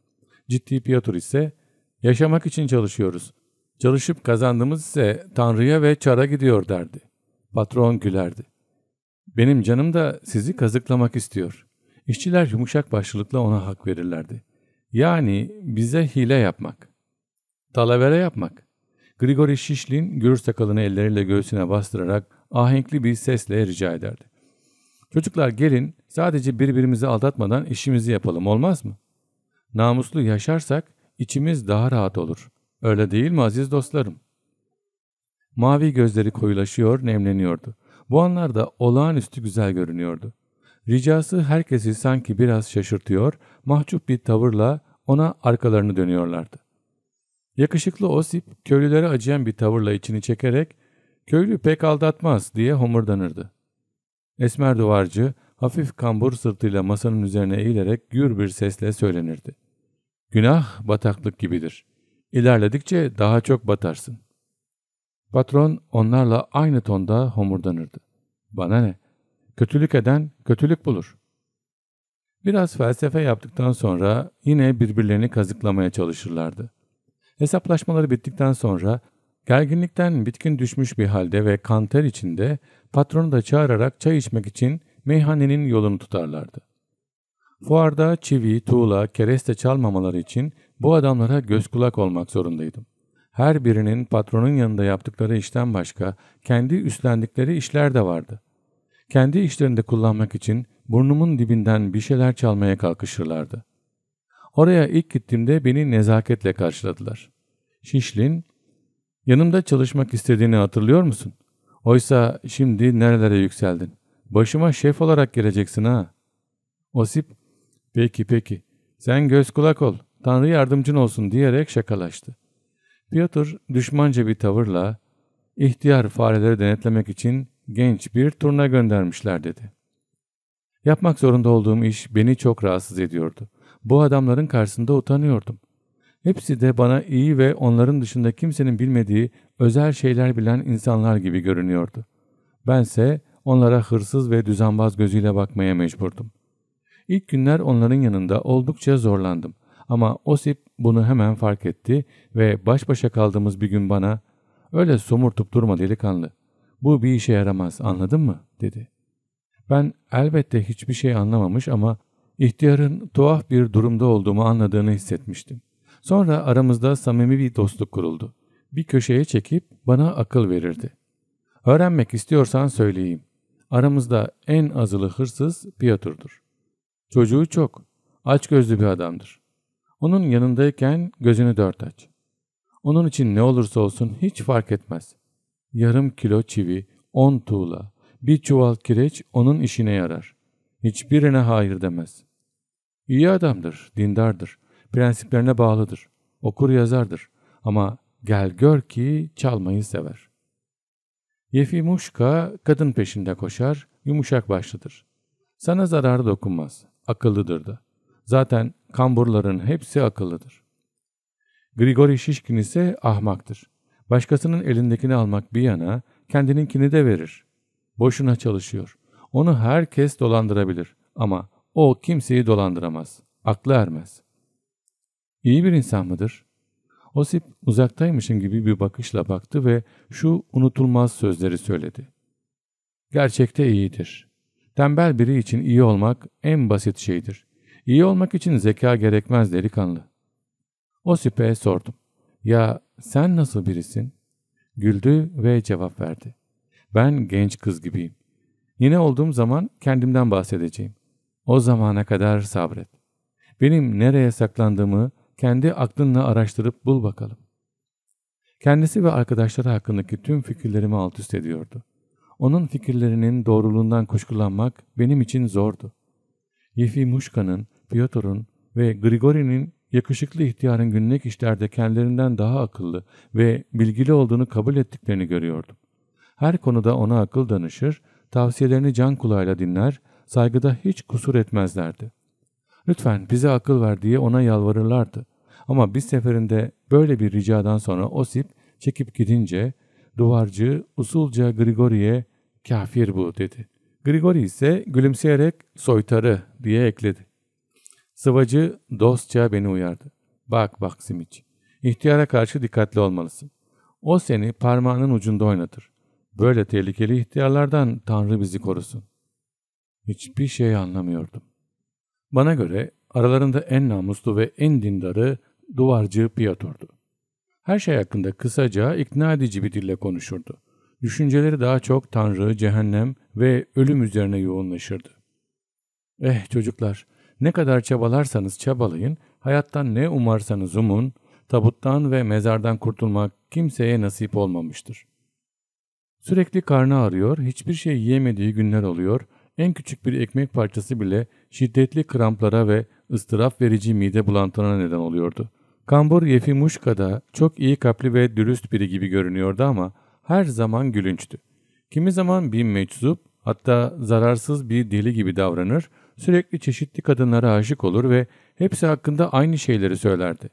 Ciddi Piyatur ise, yaşamak için çalışıyoruz. Çalışıp kazandığımız ise Tanrı'ya ve Çar'a gidiyor derdi. Patron gülerdi. Benim canım da sizi kazıklamak istiyor. İşçiler yumuşak başlılıkla ona hak verirlerdi. Yani bize hile yapmak, talavere yapmak. Grigori Şişlin gür sakalını elleriyle göğsüne bastırarak ahenkli bir sesle rica ederdi. Çocuklar gelin sadece birbirimizi aldatmadan işimizi yapalım olmaz mı? Namuslu yaşarsak içimiz daha rahat olur. Öyle değil mi aziz dostlarım? Mavi gözleri koyulaşıyor, nemleniyordu. Bu anlarda olağanüstü güzel görünüyordu. Ricası herkesi sanki biraz şaşırtıyor, mahcup bir tavırla ona arkalarını dönüyorlardı. Yakışıklı Osip köylülere acıyan bir tavırla içini çekerek köylü pek aldatmaz diye homurdanırdı. Esmer duvarcı hafif kambur sırtıyla masanın üzerine eğilerek gür bir sesle söylenirdi. Günah bataklık gibidir. İlerledikçe daha çok batarsın. Patron onlarla aynı tonda homurdanırdı. Bana ne? Kötülük eden kötülük bulur. Biraz felsefe yaptıktan sonra yine birbirlerini kazıklamaya çalışırlardı. Hesaplaşmaları bittikten sonra gerginlikten bitkin düşmüş bir halde ve kanter içinde patronu da çağırarak çay içmek için meyhanenin yolunu tutarlardı. Fuarda çivi, tuğla, kereste çalmamaları için bu adamlara göz kulak olmak zorundaydım. Her birinin patronun yanında yaptıkları işten başka kendi üstlendikleri işler de vardı. Kendi işlerinde kullanmak için burnumun dibinden bir şeyler çalmaya kalkışırlardı. Oraya ilk gittiğimde beni nezaketle karşıladılar. Şişlin, yanımda çalışmak istediğini hatırlıyor musun? Oysa şimdi nerelere yükseldin? Başıma şef olarak geleceksin ha. Osip, peki peki, sen göz kulak ol, Tanrı yardımcın olsun diyerek şakalaştı. Piotr düşmanca bir tavırla, ihtiyar fareleri denetlemek için genç bir turna göndermişler dedi. Yapmak zorunda olduğum iş beni çok rahatsız ediyordu. Bu adamların karşısında utanıyordum. Hepsi de bana iyi ve onların dışında kimsenin bilmediği özel şeyler bilen insanlar gibi görünüyordu. Bense onlara hırsız ve düzenbaz gözüyle bakmaya mecburdum. İlk günler onların yanında oldukça zorlandım. Ama Osip bunu hemen fark etti ve baş başa kaldığımız bir gün bana ''Öyle somurtup durma delikanlı. Bu bir işe yaramaz anladın mı?'' dedi. Ben elbette hiçbir şey anlamamış ama ihtiyarın tuhaf bir durumda olduğumu anladığını hissetmiştim. Sonra aramızda samimi bir dostluk kuruldu. Bir köşeye çekip bana akıl verirdi. Öğrenmek istiyorsan söyleyeyim. Aramızda en azılı hırsız Piotr'dur. Çocuğu çok, açgözlü bir adamdır. Onun yanındayken gözünü dört aç. Onun için ne olursa olsun hiç fark etmez. Yarım kilo çivi, on tuğla, bir çuval kireç onun işine yarar. Hiçbirine hayır demez. İyi adamdır, dindardır, prensiplerine bağlıdır, okur yazardır ama gel gör ki çalmayı sever. Yefimuşka kadın peşinde koşar, yumuşak başlıdır. Sana zararı dokunmaz, akıllıdır da. Zaten kamburların hepsi akıllıdır. Grigori Şişkin ise ahmaktır. Başkasının elindekini almak bir yana kendininkini de verir boşuna çalışıyor. Onu herkes dolandırabilir ama o kimseyi dolandıramaz. Aklı ermez. İyi bir insan mıdır? Osip uzaktaymışım gibi bir bakışla baktı ve şu unutulmaz sözleri söyledi. Gerçekte iyidir. Tembel biri için iyi olmak en basit şeydir. İyi olmak için zeka gerekmez delikanlı. Osip'e sordum. Ya sen nasıl birisin? Güldü ve cevap verdi. Ben genç kız gibiyim. Yine olduğum zaman kendimden bahsedeceğim. O zamana kadar sabret. Benim nereye saklandığımı kendi aklınla araştırıp bul bakalım. Kendisi ve arkadaşları hakkındaki tüm fikirlerimi alt üst ediyordu. Onun fikirlerinin doğruluğundan kuşkulanmak benim için zordu. Yefimuşka'nın, Piotr'un ve Grigori'nin yakışıklı ihtiyarın günlük işlerde kendilerinden daha akıllı ve bilgili olduğunu kabul ettiklerini görüyordum. Her konuda ona akıl danışır, tavsiyelerini can kulağıyla dinler, saygıda hiç kusur etmezlerdi. Lütfen bize akıl ver diye ona yalvarırlardı. Ama bir seferinde böyle bir ricadan sonra Osip çekip gidince duvarcı usulca Grigori'ye kafir bu dedi. Grigori ise gülümseyerek soytarı diye ekledi. Sıvacı dostça beni uyardı. Bak bak Simiç, ihtiyara karşı dikkatli olmalısın. O seni parmağının ucunda oynatır. Böyle tehlikeli ihtiyarlardan Tanrı bizi korusun. Hiçbir şey anlamıyordum. Bana göre aralarında en namuslu ve en dindarı duvarcı Piyator'du. Her şey hakkında kısaca ikna edici bir dille konuşurdu. Düşünceleri daha çok Tanrı, cehennem ve ölüm üzerine yoğunlaşırdı. Eh çocuklar, ne kadar çabalarsanız çabalayın, hayattan ne umarsanız umun, tabuttan ve mezardan kurtulmak kimseye nasip olmamıştır. Sürekli karnı ağrıyor, hiçbir şey yiyemediği günler oluyor, en küçük bir ekmek parçası bile şiddetli kramplara ve ıstıraf verici mide bulantına neden oluyordu. Kambur Yefimuşka da çok iyi kalpli ve dürüst biri gibi görünüyordu ama her zaman gülünçtü. Kimi zaman bir meczup, hatta zararsız bir deli gibi davranır, sürekli çeşitli kadınlara aşık olur ve hepsi hakkında aynı şeyleri söylerdi.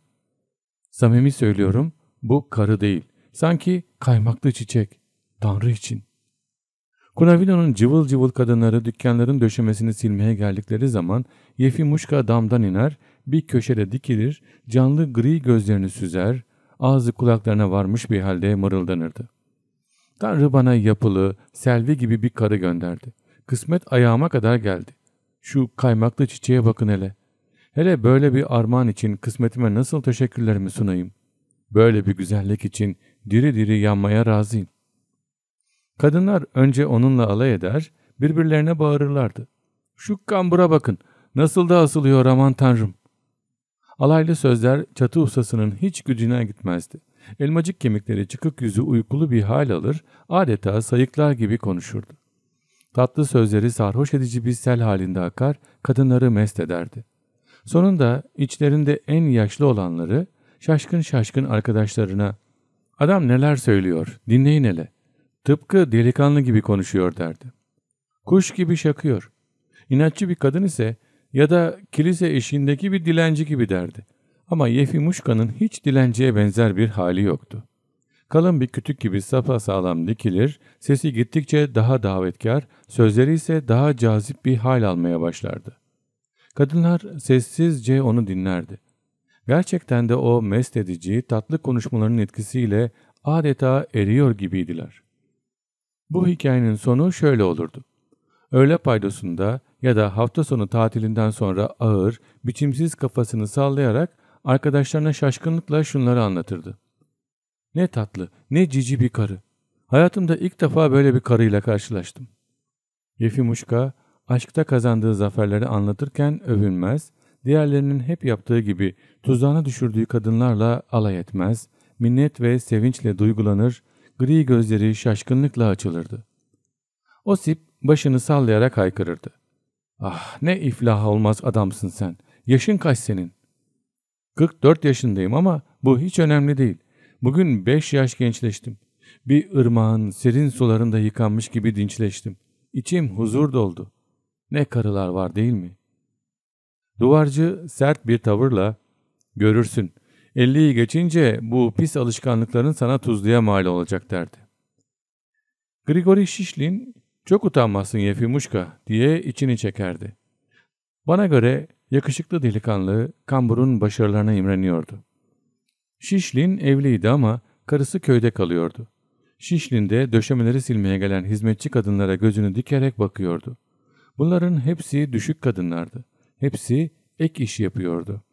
Samimi söylüyorum, bu karı değil, sanki kaymaklı çiçek. Tanrı için. Kunavino'nun cıvıl cıvıl kadınları dükkanların döşemesini silmeye geldikleri zaman Yefimuşka damdan iner, bir köşede dikilir, canlı gri gözlerini süzer, ağzı kulaklarına varmış bir halde mırıldanırdı. Tanrı bana yapılı, selvi gibi bir karı gönderdi. Kısmet ayağıma kadar geldi. Şu kaymaklı çiçeğe bakın hele. Hele böyle bir armağan için kısmetime nasıl teşekkürlerimi sunayım. Böyle bir güzellik için diri diri yanmaya razıyım. Kadınlar önce onunla alay eder, birbirlerine bağırırlardı. Şu kambura bakın, nasıl da asılıyor aman tanrım. Alaylı sözler çatı usasının hiç gücüne gitmezdi. Elmacık kemikleri çıkık yüzü uykulu bir hal alır, adeta sayıklar gibi konuşurdu. Tatlı sözleri sarhoş edici bir sel halinde akar, kadınları mest ederdi. Sonunda içlerinde en yaşlı olanları şaşkın şaşkın arkadaşlarına ''Adam neler söylüyor, dinleyin hele.'' Tıpkı delikanlı gibi konuşuyor derdi. Kuş gibi şakıyor. İnatçı bir kadın ise ya da kilise işindeki bir dilenci gibi derdi. Ama Yefimuşka'nın hiç dilenciye benzer bir hali yoktu. Kalın bir kütük gibi sağlam dikilir, sesi gittikçe daha davetkar, sözleri ise daha cazip bir hal almaya başlardı. Kadınlar sessizce onu dinlerdi. Gerçekten de o mest edici, tatlı konuşmaların etkisiyle adeta eriyor gibiydiler. Bu hikayenin sonu şöyle olurdu. Öğle paydosunda ya da hafta sonu tatilinden sonra ağır, biçimsiz kafasını sallayarak arkadaşlarına şaşkınlıkla şunları anlatırdı. Ne tatlı, ne cici bir karı. Hayatımda ilk defa böyle bir karıyla karşılaştım. Yefimuşka, aşkta kazandığı zaferleri anlatırken övünmez, diğerlerinin hep yaptığı gibi tuzağına düşürdüğü kadınlarla alay etmez, minnet ve sevinçle duygulanır, gri gözleri şaşkınlıkla açılırdı. Osip başını sallayarak haykırırdı. Ah ne iflah olmaz adamsın sen. Yaşın kaç senin? 44 yaşındayım ama bu hiç önemli değil. Bugün 5 yaş gençleştim. Bir ırmağın serin sularında yıkanmış gibi dinçleştim. İçim huzur doldu. Ne karılar var değil mi? Duvarcı sert bir tavırla, görürsün 50'yi geçince bu pis alışkanlıkların sana tuzluya mal olacak derdi. Grigori Şişlin çok utanmazsın Yefimuşka diye içini çekerdi. Bana göre yakışıklı delikanlı Kambur'un başarılarına imreniyordu. Şişlin evliydi ama karısı köyde kalıyordu. de döşemeleri silmeye gelen hizmetçi kadınlara gözünü dikerek bakıyordu. Bunların hepsi düşük kadınlardı. Hepsi ek iş yapıyordu.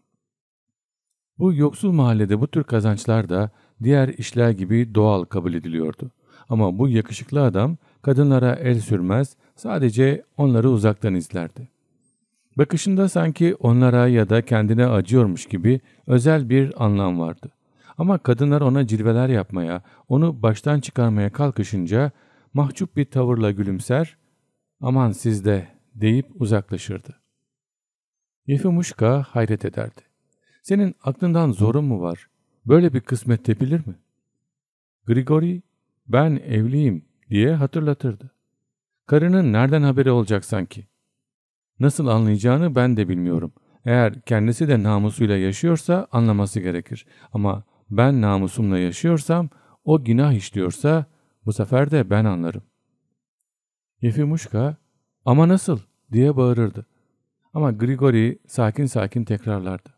Bu yoksul mahallede bu tür kazançlar da diğer işler gibi doğal kabul ediliyordu. Ama bu yakışıklı adam kadınlara el sürmez, sadece onları uzaktan izlerdi. Bakışında sanki onlara ya da kendine acıyormuş gibi özel bir anlam vardı. Ama kadınlar ona cilveler yapmaya, onu baştan çıkarmaya kalkışınca mahcup bir tavırla gülümser, aman sizde deyip uzaklaşırdı. Yefimuşka hayret ederdi. Senin aklından zorun mu var? Böyle bir kısmet tepilir mi? Grigori, ben evliyim diye hatırlatırdı. Karının nereden haberi olacak sanki? Nasıl anlayacağını ben de bilmiyorum. Eğer kendisi de namusuyla yaşıyorsa anlaması gerekir. Ama ben namusumla yaşıyorsam, o günah işliyorsa bu sefer de ben anlarım. Yefimuşka, ama nasıl diye bağırırdı. Ama Grigori sakin sakin tekrarlardı.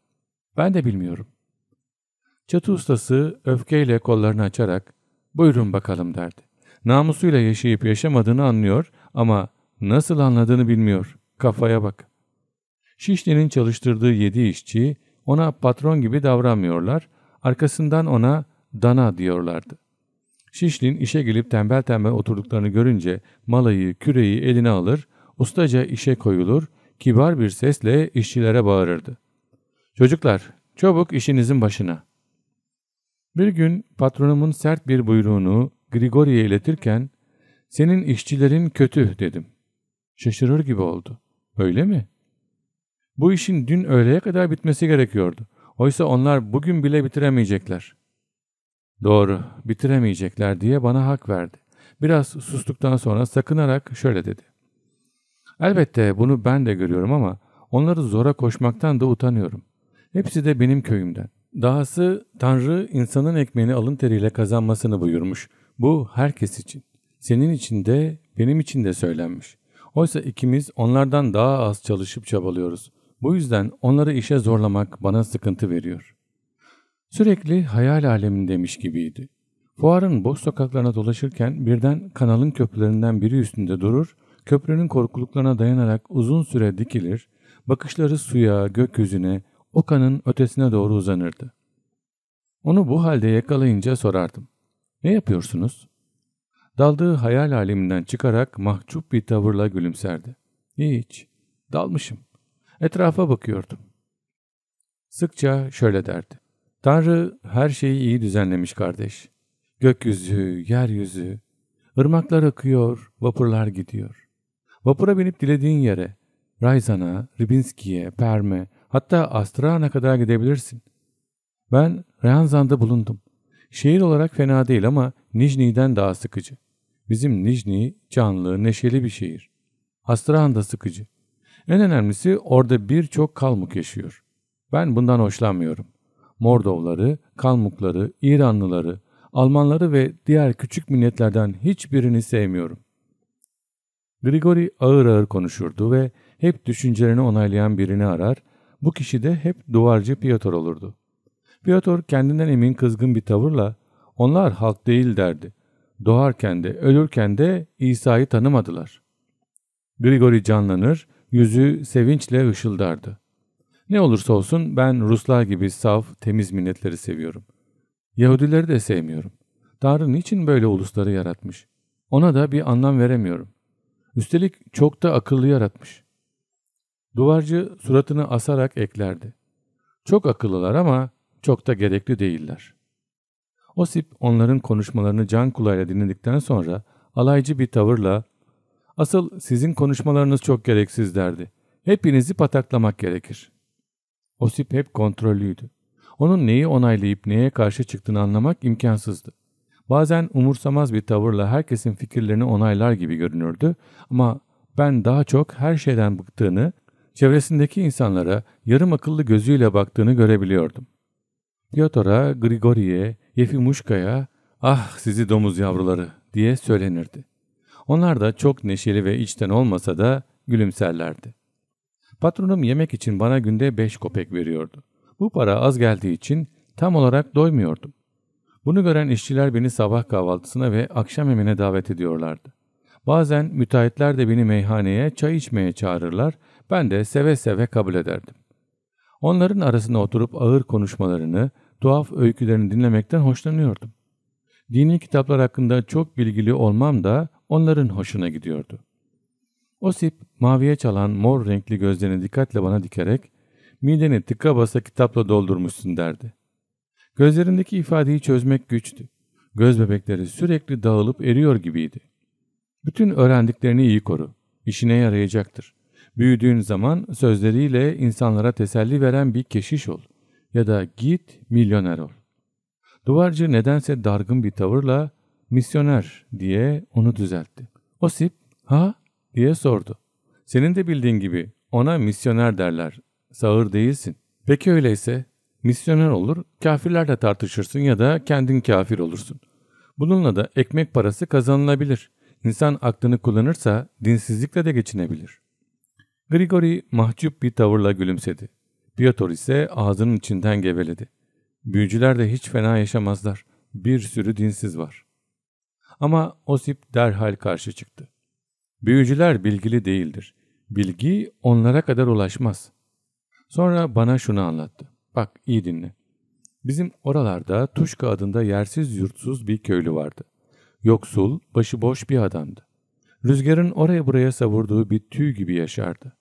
Ben de bilmiyorum. Çatı ustası öfkeyle kollarını açarak buyurun bakalım derdi. Namusuyla yaşayıp yaşamadığını anlıyor ama nasıl anladığını bilmiyor. Kafaya bak. Şişli'nin çalıştırdığı yedi işçi ona patron gibi davranmıyorlar, arkasından ona dana diyorlardı. Şişlin işe gelip tembel tembel oturduklarını görünce malayı, küreyi eline alır, ustaca işe koyulur, kibar bir sesle işçilere bağırırdı. Çocuklar, çabuk işinizin başına. Bir gün patronumun sert bir buyruğunu Grigori'ye iletirken, senin işçilerin kötü dedim. Şaşırır gibi oldu. Öyle mi? Bu işin dün öğleye kadar bitmesi gerekiyordu. Oysa onlar bugün bile bitiremeyecekler. Doğru, bitiremeyecekler diye bana hak verdi. Biraz sustuktan sonra sakınarak şöyle dedi. Elbette bunu ben de görüyorum ama onları zora koşmaktan da utanıyorum. Hepsi de benim köyümden. Dahası Tanrı insanın ekmeğini alın teriyle kazanmasını buyurmuş. Bu herkes için. Senin için de benim için de söylenmiş. Oysa ikimiz onlardan daha az çalışıp çabalıyoruz. Bu yüzden onları işe zorlamak bana sıkıntı veriyor. Sürekli hayal alemin demiş gibiydi. Fuarın boş sokaklarına dolaşırken birden kanalın köprülerinden biri üstünde durur, köprünün korkuluklarına dayanarak uzun süre dikilir, bakışları suya, gökyüzüne, Oka'nın ötesine doğru uzanırdı. Onu bu halde yakalayınca sorardım. Ne yapıyorsunuz? Daldığı hayal aleminden çıkarak mahcup bir tavırla gülümserdi. Hiç. Dalmışım. Etrafa bakıyordum. Sıkça şöyle derdi. Tanrı her şeyi iyi düzenlemiş kardeş. Gökyüzü, yeryüzü, ırmaklar akıyor, vapurlar gidiyor. Vapura binip dilediğin yere, Rayzan'a, Ribinski'ye, Perm'e, Hatta Astrahan'a kadar gidebilirsin. Ben Rehenzan'da bulundum. Şehir olarak fena değil ama Nijni'den daha sıkıcı. Bizim Nijni canlı, neşeli bir şehir. Astrahan da sıkıcı. En önemlisi orada birçok Kalmuk yaşıyor. Ben bundan hoşlanmıyorum. Mordovları, Kalmukları, İranlıları, Almanları ve diğer küçük milletlerden hiçbirini sevmiyorum. Grigori ağır ağır konuşurdu ve hep düşüncelerini onaylayan birini arar, bu kişi de hep duvarcı Piotr olurdu. Piotr kendinden emin kızgın bir tavırla onlar halk değil derdi. Doğarken de ölürken de İsa'yı tanımadılar. Grigori canlanır, yüzü sevinçle ışıldardı. Ne olursa olsun ben Ruslar gibi saf, temiz milletleri seviyorum. Yahudileri de sevmiyorum. Tanrı niçin böyle ulusları yaratmış? Ona da bir anlam veremiyorum. Üstelik çok da akıllı yaratmış. Duvarcı suratını asarak eklerdi. Çok akıllılar ama çok da gerekli değiller. Osip onların konuşmalarını can kulağıyla dinledikten sonra alaycı bir tavırla ''Asıl sizin konuşmalarınız çok gereksiz'' derdi. ''Hepinizi pataklamak gerekir.'' Osip hep kontrollüydü. Onun neyi onaylayıp neye karşı çıktığını anlamak imkansızdı. Bazen umursamaz bir tavırla herkesin fikirlerini onaylar gibi görünürdü ama ben daha çok her şeyden bıktığını çevresindeki insanlara yarım akıllı gözüyle baktığını görebiliyordum. Piotr'a, Grigori'ye, Yefimuşka'ya ah sizi domuz yavruları diye söylenirdi. Onlar da çok neşeli ve içten olmasa da gülümserlerdi. Patronum yemek için bana günde beş kopek veriyordu. Bu para az geldiği için tam olarak doymuyordum. Bunu gören işçiler beni sabah kahvaltısına ve akşam yemeğine davet ediyorlardı. Bazen müteahhitler de beni meyhaneye çay içmeye çağırırlar ben de seve seve kabul ederdim. Onların arasında oturup ağır konuşmalarını, tuhaf öykülerini dinlemekten hoşlanıyordum. Dini kitaplar hakkında çok bilgili olmam da onların hoşuna gidiyordu. Osip, maviye çalan mor renkli gözlerini dikkatle bana dikerek, mideni tıka basa kitapla doldurmuşsun derdi. Gözlerindeki ifadeyi çözmek güçtü. Göz bebekleri sürekli dağılıp eriyor gibiydi. Bütün öğrendiklerini iyi koru. İşine yarayacaktır. Büyüdüğün zaman sözleriyle insanlara teselli veren bir keşiş ol ya da git milyoner ol. Duvarcı nedense dargın bir tavırla misyoner diye onu düzeltti. Osip ha diye sordu. Senin de bildiğin gibi ona misyoner derler. Sağır değilsin. Peki öyleyse misyoner olur, kafirlerle tartışırsın ya da kendin kafir olursun. Bununla da ekmek parası kazanılabilir. İnsan aklını kullanırsa dinsizlikle de geçinebilir. Grigori mahcup bir tavırla gülümsedi. Piotr ise ağzının içinden geveledi. Büyücüler de hiç fena yaşamazlar. Bir sürü dinsiz var. Ama Osip derhal karşı çıktı. Büyücüler bilgili değildir. Bilgi onlara kadar ulaşmaz. Sonra bana şunu anlattı. Bak iyi dinle. Bizim oralarda Tuşka adında yersiz yurtsuz bir köylü vardı. Yoksul, başıboş bir adamdı. Rüzgarın oraya buraya savurduğu bir tüy gibi yaşardı.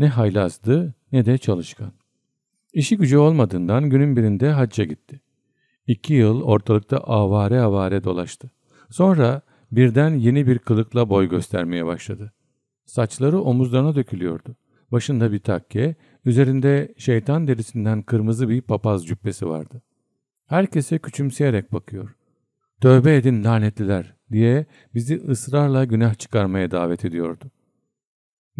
Ne haylazdı ne de çalışkan. İşi gücü olmadığından günün birinde hacca gitti. İki yıl ortalıkta avare avare dolaştı. Sonra birden yeni bir kılıkla boy göstermeye başladı. Saçları omuzlarına dökülüyordu. Başında bir takke, üzerinde şeytan derisinden kırmızı bir papaz cübbesi vardı. Herkese küçümseyerek bakıyor. Tövbe edin lanetliler diye bizi ısrarla günah çıkarmaya davet ediyordu.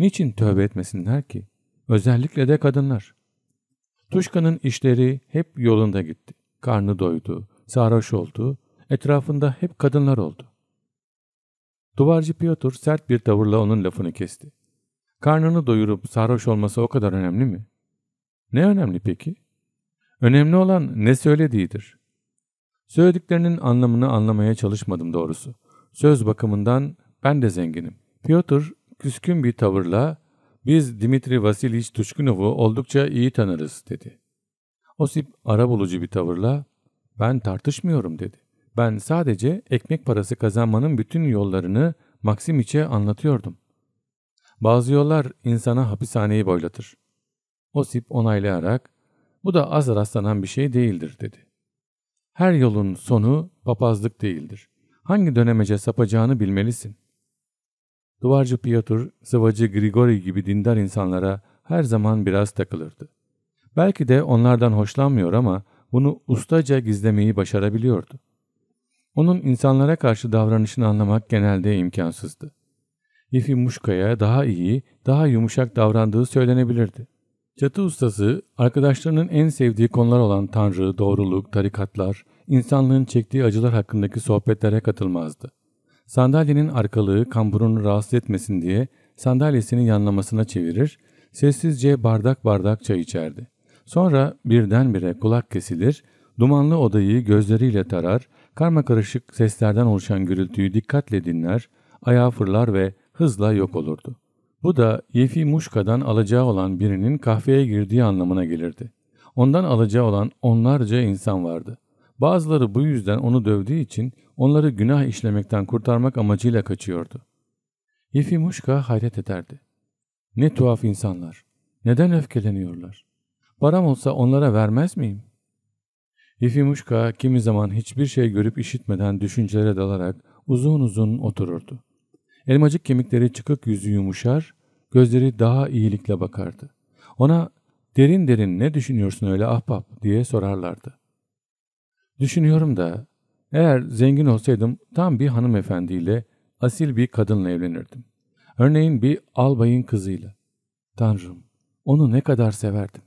Niçin tövbe etmesinler ki? Özellikle de kadınlar. Tuşka'nın işleri hep yolunda gitti. Karnı doydu, sarhoş oldu, etrafında hep kadınlar oldu. Duvarcı Piotr sert bir tavırla onun lafını kesti. Karnını doyurup sarhoş olması o kadar önemli mi? Ne önemli peki? Önemli olan ne söylediğidir. Söylediklerinin anlamını anlamaya çalışmadım doğrusu. Söz bakımından ben de zenginim. Piotr küskün bir tavırla biz Dimitri Vasiliç Tuşkunov'u oldukça iyi tanırız dedi. Osip arabulucu bir tavırla ben tartışmıyorum dedi. Ben sadece ekmek parası kazanmanın bütün yollarını Maksimiç'e anlatıyordum. Bazı yollar insana hapishaneyi boylatır. Osip onaylayarak bu da az rastlanan bir şey değildir dedi. Her yolun sonu papazlık değildir. Hangi dönemece sapacağını bilmelisin. Duvarcı Piotr, sıvacı Grigori gibi dindar insanlara her zaman biraz takılırdı. Belki de onlardan hoşlanmıyor ama bunu ustaca gizlemeyi başarabiliyordu. Onun insanlara karşı davranışını anlamak genelde imkansızdı. Yefim Muşka'ya daha iyi, daha yumuşak davrandığı söylenebilirdi. Çatı ustası, arkadaşlarının en sevdiği konular olan Tanrı, doğruluk, tarikatlar, insanlığın çektiği acılar hakkındaki sohbetlere katılmazdı. Sandalyenin arkalığı kamburunu rahatsız etmesin diye sandalyesini yanlamasına çevirir, sessizce bardak bardak çay içerdi. Sonra birdenbire kulak kesilir, dumanlı odayı gözleriyle tarar, karma karışık seslerden oluşan gürültüyü dikkatle dinler, ayağa fırlar ve hızla yok olurdu. Bu da Yefi Muşka'dan alacağı olan birinin kahveye girdiği anlamına gelirdi. Ondan alacağı olan onlarca insan vardı. Bazıları bu yüzden onu dövdüğü için onları günah işlemekten kurtarmak amacıyla kaçıyordu. Yefimuşka hayret ederdi. Ne tuhaf insanlar. Neden öfkeleniyorlar? Param olsa onlara vermez miyim? Yefimuşka kimi zaman hiçbir şey görüp işitmeden düşüncelere dalarak uzun uzun otururdu. Elmacık kemikleri çıkık yüzü yumuşar, gözleri daha iyilikle bakardı. Ona derin derin ne düşünüyorsun öyle ahbap diye sorarlardı. Düşünüyorum da eğer zengin olsaydım tam bir hanımefendiyle, asil bir kadınla evlenirdim. Örneğin bir albayın kızıyla. Tanrım, onu ne kadar severdim.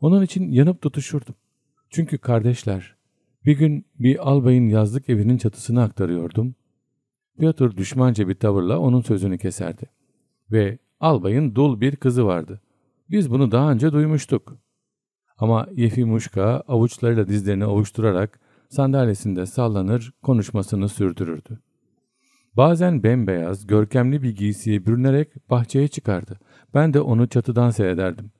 Onun için yanıp tutuşurdum. Çünkü kardeşler, bir gün bir albayın yazlık evinin çatısını aktarıyordum. Piotr düşmanca bir tavırla onun sözünü keserdi. Ve albayın dul bir kızı vardı. Biz bunu daha önce duymuştuk. Ama Yefimuşka avuçlarıyla dizlerini ovuşturarak sandalyesinde sallanır, konuşmasını sürdürürdü. Bazen bembeyaz, görkemli bir giysiye bürünerek bahçeye çıkardı. Ben de onu çatıdan seyrederdim.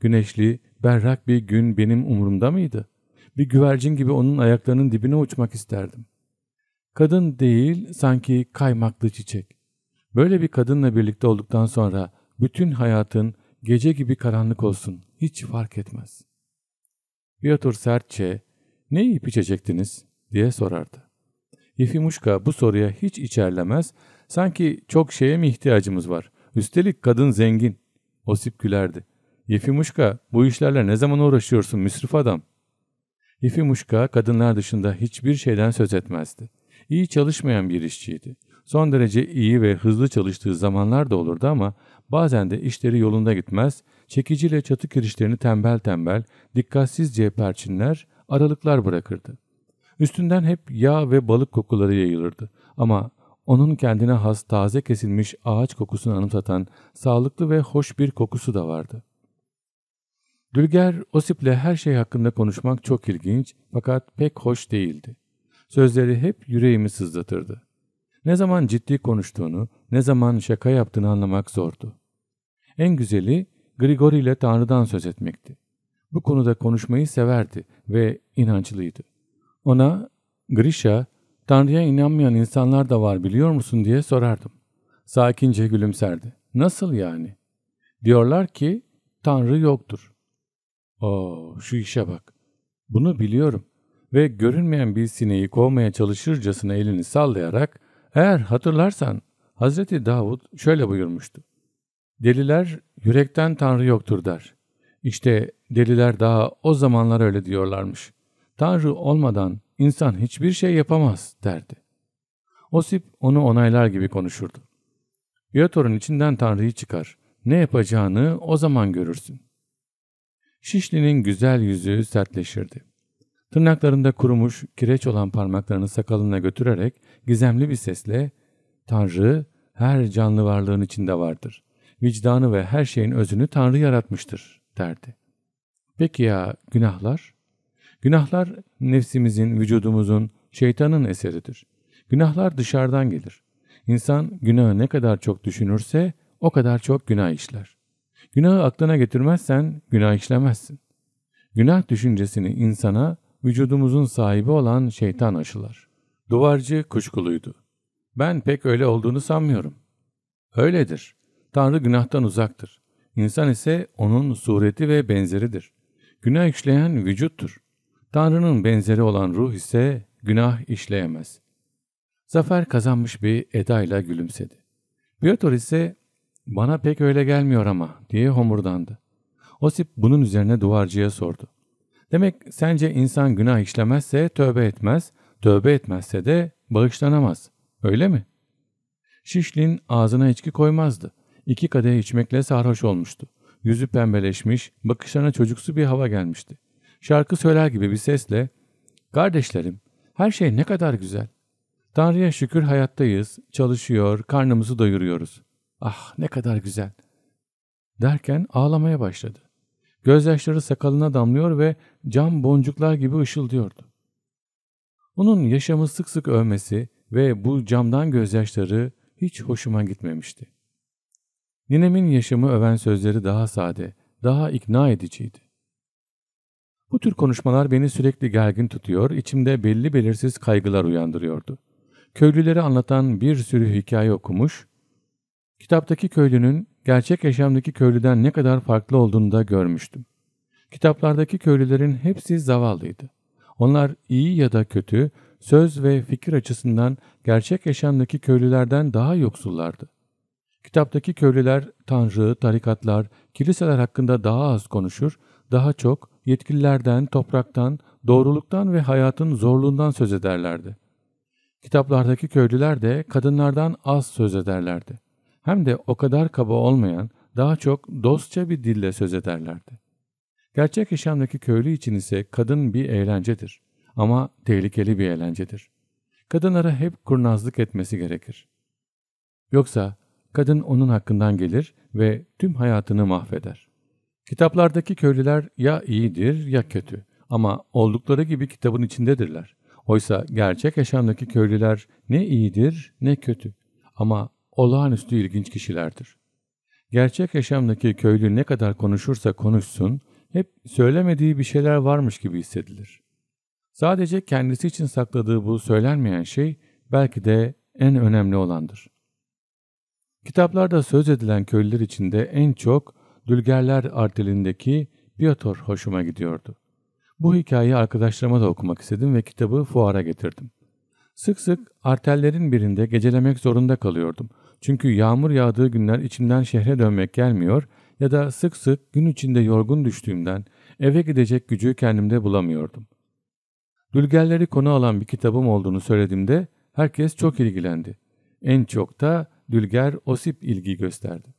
Güneşli, berrak bir gün benim umurumda mıydı? Bir güvercin gibi onun ayaklarının dibine uçmak isterdim. Kadın değil, sanki kaymaklı çiçek. Böyle bir kadınla birlikte olduktan sonra bütün hayatın gece gibi karanlık olsun, hiç fark etmez. Piotr sertçe, ne yiyip içecektiniz diye sorardı. Yefimuşka bu soruya hiç içerlemez, sanki çok şeye mi ihtiyacımız var? Üstelik kadın zengin. Osip gülerdi. Yefimuşka bu işlerle ne zaman uğraşıyorsun müsrif adam? Yefimuşka kadınlar dışında hiçbir şeyden söz etmezdi. İyi çalışmayan bir işçiydi. Son derece iyi ve hızlı çalıştığı zamanlar da olurdu ama bazen de işleri yolunda gitmez, çekiciyle çatı kirişlerini tembel tembel, dikkatsizce perçinler, aralıklar bırakırdı. Üstünden hep yağ ve balık kokuları yayılırdı ama onun kendine has taze kesilmiş ağaç kokusunu anımsatan sağlıklı ve hoş bir kokusu da vardı. Dülger, Osip'le her şey hakkında konuşmak çok ilginç fakat pek hoş değildi. Sözleri hep yüreğimi sızlatırdı. Ne zaman ciddi konuştuğunu, ne zaman şaka yaptığını anlamak zordu. En güzeli Grigori ile Tanrı'dan söz etmekti bu konuda konuşmayı severdi ve inançlıydı. Ona Grisha, Tanrı'ya inanmayan insanlar da var biliyor musun diye sorardım. Sakince gülümserdi. Nasıl yani? Diyorlar ki Tanrı yoktur. Oo, şu işe bak. Bunu biliyorum. Ve görünmeyen bir sineği kovmaya çalışırcasına elini sallayarak eğer hatırlarsan Hazreti Davud şöyle buyurmuştu. Deliler yürekten Tanrı yoktur der. İşte deliler daha o zamanlar öyle diyorlarmış. Tanrı olmadan insan hiçbir şey yapamaz derdi. Osip onu onaylar gibi konuşurdu. Yotor'un içinden Tanrı'yı çıkar. Ne yapacağını o zaman görürsün. Şişli'nin güzel yüzü sertleşirdi. Tırnaklarında kurumuş, kireç olan parmaklarını sakalına götürerek gizemli bir sesle ''Tanrı her canlı varlığın içinde vardır. Vicdanı ve her şeyin özünü Tanrı yaratmıştır.'' derdi. Peki ya günahlar? Günahlar nefsimizin, vücudumuzun, şeytanın eseridir. Günahlar dışarıdan gelir. İnsan günahı ne kadar çok düşünürse o kadar çok günah işler. Günahı aklına getirmezsen günah işlemezsin. Günah düşüncesini insana vücudumuzun sahibi olan şeytan aşılar. Duvarcı kuşkuluydu. Ben pek öyle olduğunu sanmıyorum. Öyledir. Tanrı günahtan uzaktır. İnsan ise onun sureti ve benzeridir. Günah işleyen vücuttur. Tanrı'nın benzeri olan ruh ise günah işleyemez. Zafer kazanmış bir edayla gülümsedi. Piotr ise bana pek öyle gelmiyor ama diye homurdandı. Osip bunun üzerine duvarcıya sordu. Demek sence insan günah işlemezse tövbe etmez, tövbe etmezse de bağışlanamaz. Öyle mi? Şişlin ağzına içki koymazdı. İki kadeh içmekle sarhoş olmuştu. Yüzü pembeleşmiş, bakışlarına çocuksu bir hava gelmişti. Şarkı söyler gibi bir sesle ''Kardeşlerim, her şey ne kadar güzel. Tanrı'ya şükür hayattayız, çalışıyor, karnımızı doyuruyoruz. Ah ne kadar güzel.'' Derken ağlamaya başladı. Gözyaşları sakalına damlıyor ve cam boncuklar gibi ışıldıyordu. Onun yaşamı sık sık övmesi ve bu camdan gözyaşları hiç hoşuma gitmemişti. Ninemin yaşamı öven sözleri daha sade, daha ikna ediciydi. Bu tür konuşmalar beni sürekli gergin tutuyor, içimde belli belirsiz kaygılar uyandırıyordu. Köylüleri anlatan bir sürü hikaye okumuş, kitaptaki köylünün gerçek yaşamdaki köylüden ne kadar farklı olduğunu da görmüştüm. Kitaplardaki köylülerin hepsi zavallıydı. Onlar iyi ya da kötü, söz ve fikir açısından gerçek yaşamdaki köylülerden daha yoksullardı. Kitaptaki köylüler, tanrı, tarikatlar, kiliseler hakkında daha az konuşur, daha çok yetkililerden, topraktan, doğruluktan ve hayatın zorluğundan söz ederlerdi. Kitaplardaki köylüler de kadınlardan az söz ederlerdi. Hem de o kadar kaba olmayan, daha çok dostça bir dille söz ederlerdi. Gerçek yaşamdaki köylü için ise kadın bir eğlencedir ama tehlikeli bir eğlencedir. Kadınlara hep kurnazlık etmesi gerekir. Yoksa kadın onun hakkından gelir ve tüm hayatını mahveder. Kitaplardaki köylüler ya iyidir ya kötü ama oldukları gibi kitabın içindedirler. Oysa gerçek yaşamdaki köylüler ne iyidir ne kötü ama olağanüstü ilginç kişilerdir. Gerçek yaşamdaki köylü ne kadar konuşursa konuşsun hep söylemediği bir şeyler varmış gibi hissedilir. Sadece kendisi için sakladığı bu söylenmeyen şey belki de en önemli olandır. Kitaplarda söz edilen köylüler içinde en çok Dülgerler artelindeki Piotr hoşuma gidiyordu. Bu hikayeyi arkadaşlarıma da okumak istedim ve kitabı fuara getirdim. Sık sık artellerin birinde gecelemek zorunda kalıyordum. Çünkü yağmur yağdığı günler içimden şehre dönmek gelmiyor ya da sık sık gün içinde yorgun düştüğümden eve gidecek gücü kendimde bulamıyordum. Dülgerleri konu alan bir kitabım olduğunu söylediğimde herkes çok ilgilendi. En çok da Dülger Osip ilgi gösterdi.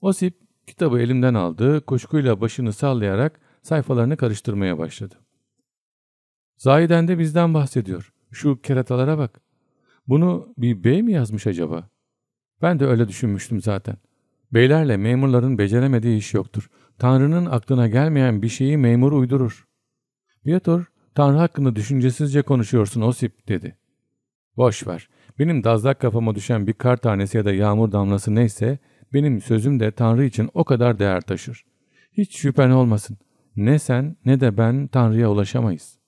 Osip kitabı elimden aldı, kuşkuyla başını sallayarak sayfalarını karıştırmaya başladı. Zahiden de bizden bahsediyor. Şu keratalara bak. Bunu bir bey mi yazmış acaba? Ben de öyle düşünmüştüm zaten. Beylerle memurların beceremediği iş yoktur. Tanrı'nın aklına gelmeyen bir şeyi memur uydurur. Viator, Tanrı hakkında düşüncesizce konuşuyorsun Osip dedi. Boş ver, benim dazlak kafama düşen bir kar tanesi ya da yağmur damlası neyse benim sözüm de Tanrı için o kadar değer taşır. Hiç şüphen olmasın. Ne sen ne de ben Tanrı'ya ulaşamayız.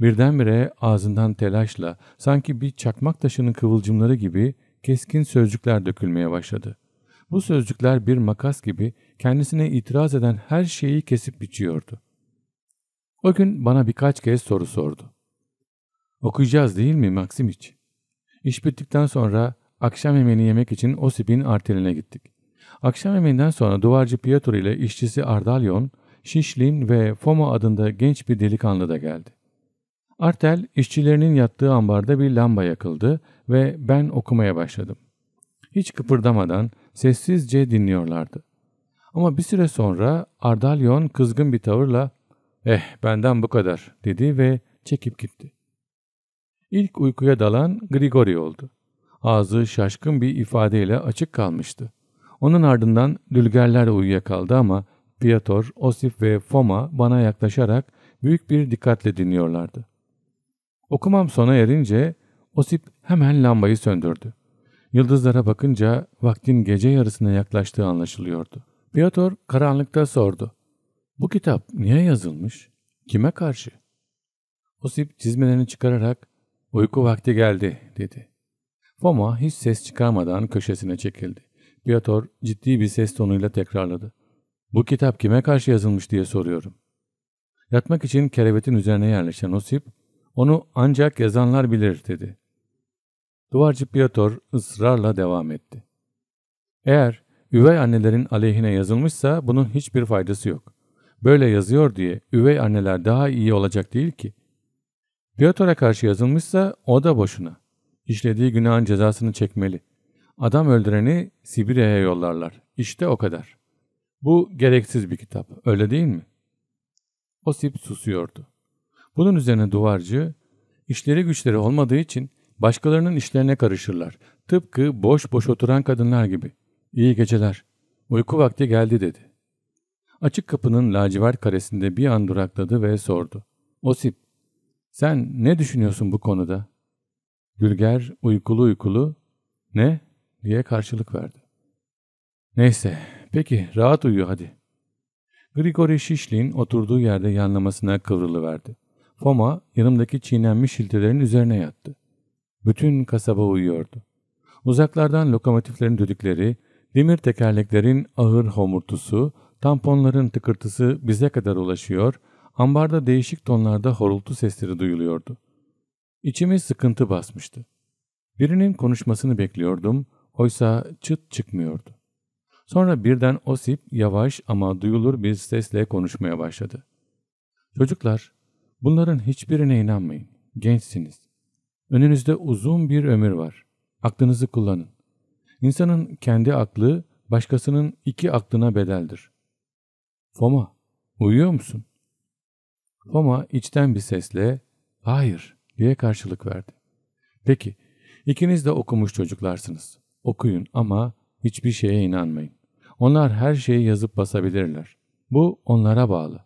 Birdenbire ağzından telaşla sanki bir çakmak taşının kıvılcımları gibi keskin sözcükler dökülmeye başladı. Bu sözcükler bir makas gibi kendisine itiraz eden her şeyi kesip biçiyordu. O gün bana birkaç kez soru sordu. Okuyacağız değil mi Maksimiç? İş bittikten sonra akşam yemeğini yemek için Osip'in arteline gittik. Akşam yemeğinden sonra duvarcı Pietro ile işçisi Ardalyon, Şişlin ve Foma adında genç bir delikanlı da geldi. Artel işçilerinin yattığı ambarda bir lamba yakıldı ve ben okumaya başladım. Hiç kıpırdamadan sessizce dinliyorlardı. Ama bir süre sonra Ardalyon kızgın bir tavırla ''Eh benden bu kadar'' dedi ve çekip gitti. İlk uykuya dalan Grigori oldu. Ağzı şaşkın bir ifadeyle açık kalmıştı. Onun ardından dülgerler uyuyakaldı ama Piator, Osip ve Foma bana yaklaşarak büyük bir dikkatle dinliyorlardı. Okumam sona erince Osip hemen lambayı söndürdü. Yıldızlara bakınca vaktin gece yarısına yaklaştığı anlaşılıyordu. Piotr karanlıkta sordu. Bu kitap niye yazılmış? Kime karşı? Osip çizmelerini çıkararak Uyku vakti geldi dedi. Foma hiç ses çıkarmadan köşesine çekildi. Piotr ciddi bir ses tonuyla tekrarladı. Bu kitap kime karşı yazılmış diye soruyorum. Yatmak için kerevetin üzerine yerleşen Osip, onu ancak yazanlar bilir dedi. Duvarcı Piotr ısrarla devam etti. Eğer üvey annelerin aleyhine yazılmışsa bunun hiçbir faydası yok. Böyle yazıyor diye üvey anneler daha iyi olacak değil ki. Piotr'a karşı yazılmışsa o da boşuna. İşlediği günahın cezasını çekmeli. Adam öldüreni Sibirya'ya yollarlar. İşte o kadar. Bu gereksiz bir kitap, öyle değil mi? Osip susuyordu. Bunun üzerine duvarcı, işleri güçleri olmadığı için başkalarının işlerine karışırlar. Tıpkı boş boş oturan kadınlar gibi. İyi geceler, uyku vakti geldi dedi. Açık kapının lacivert karesinde bir an durakladı ve sordu. Osip, sen ne düşünüyorsun bu konuda? Gülger uykulu uykulu ne diye karşılık verdi. Neyse peki rahat uyu hadi. Grigori Şişli'nin oturduğu yerde yanlamasına kıvrılıverdi. Foma yanımdaki çiğnenmiş şiltelerin üzerine yattı. Bütün kasaba uyuyordu. Uzaklardan lokomotiflerin düdükleri, demir tekerleklerin ahır homurtusu, tamponların tıkırtısı bize kadar ulaşıyor, ambarda değişik tonlarda horultu sesleri duyuluyordu. İçime sıkıntı basmıştı. Birinin konuşmasını bekliyordum, oysa çıt çıkmıyordu. Sonra birden Osip yavaş ama duyulur bir sesle konuşmaya başladı. Çocuklar, bunların hiçbirine inanmayın. Gençsiniz. Önünüzde uzun bir ömür var. Aklınızı kullanın. İnsanın kendi aklı başkasının iki aklına bedeldir. Foma, uyuyor musun? Foma içten bir sesle hayır diye karşılık verdi. Peki ikiniz de okumuş çocuklarsınız. Okuyun ama hiçbir şeye inanmayın. Onlar her şeyi yazıp basabilirler. Bu onlara bağlı.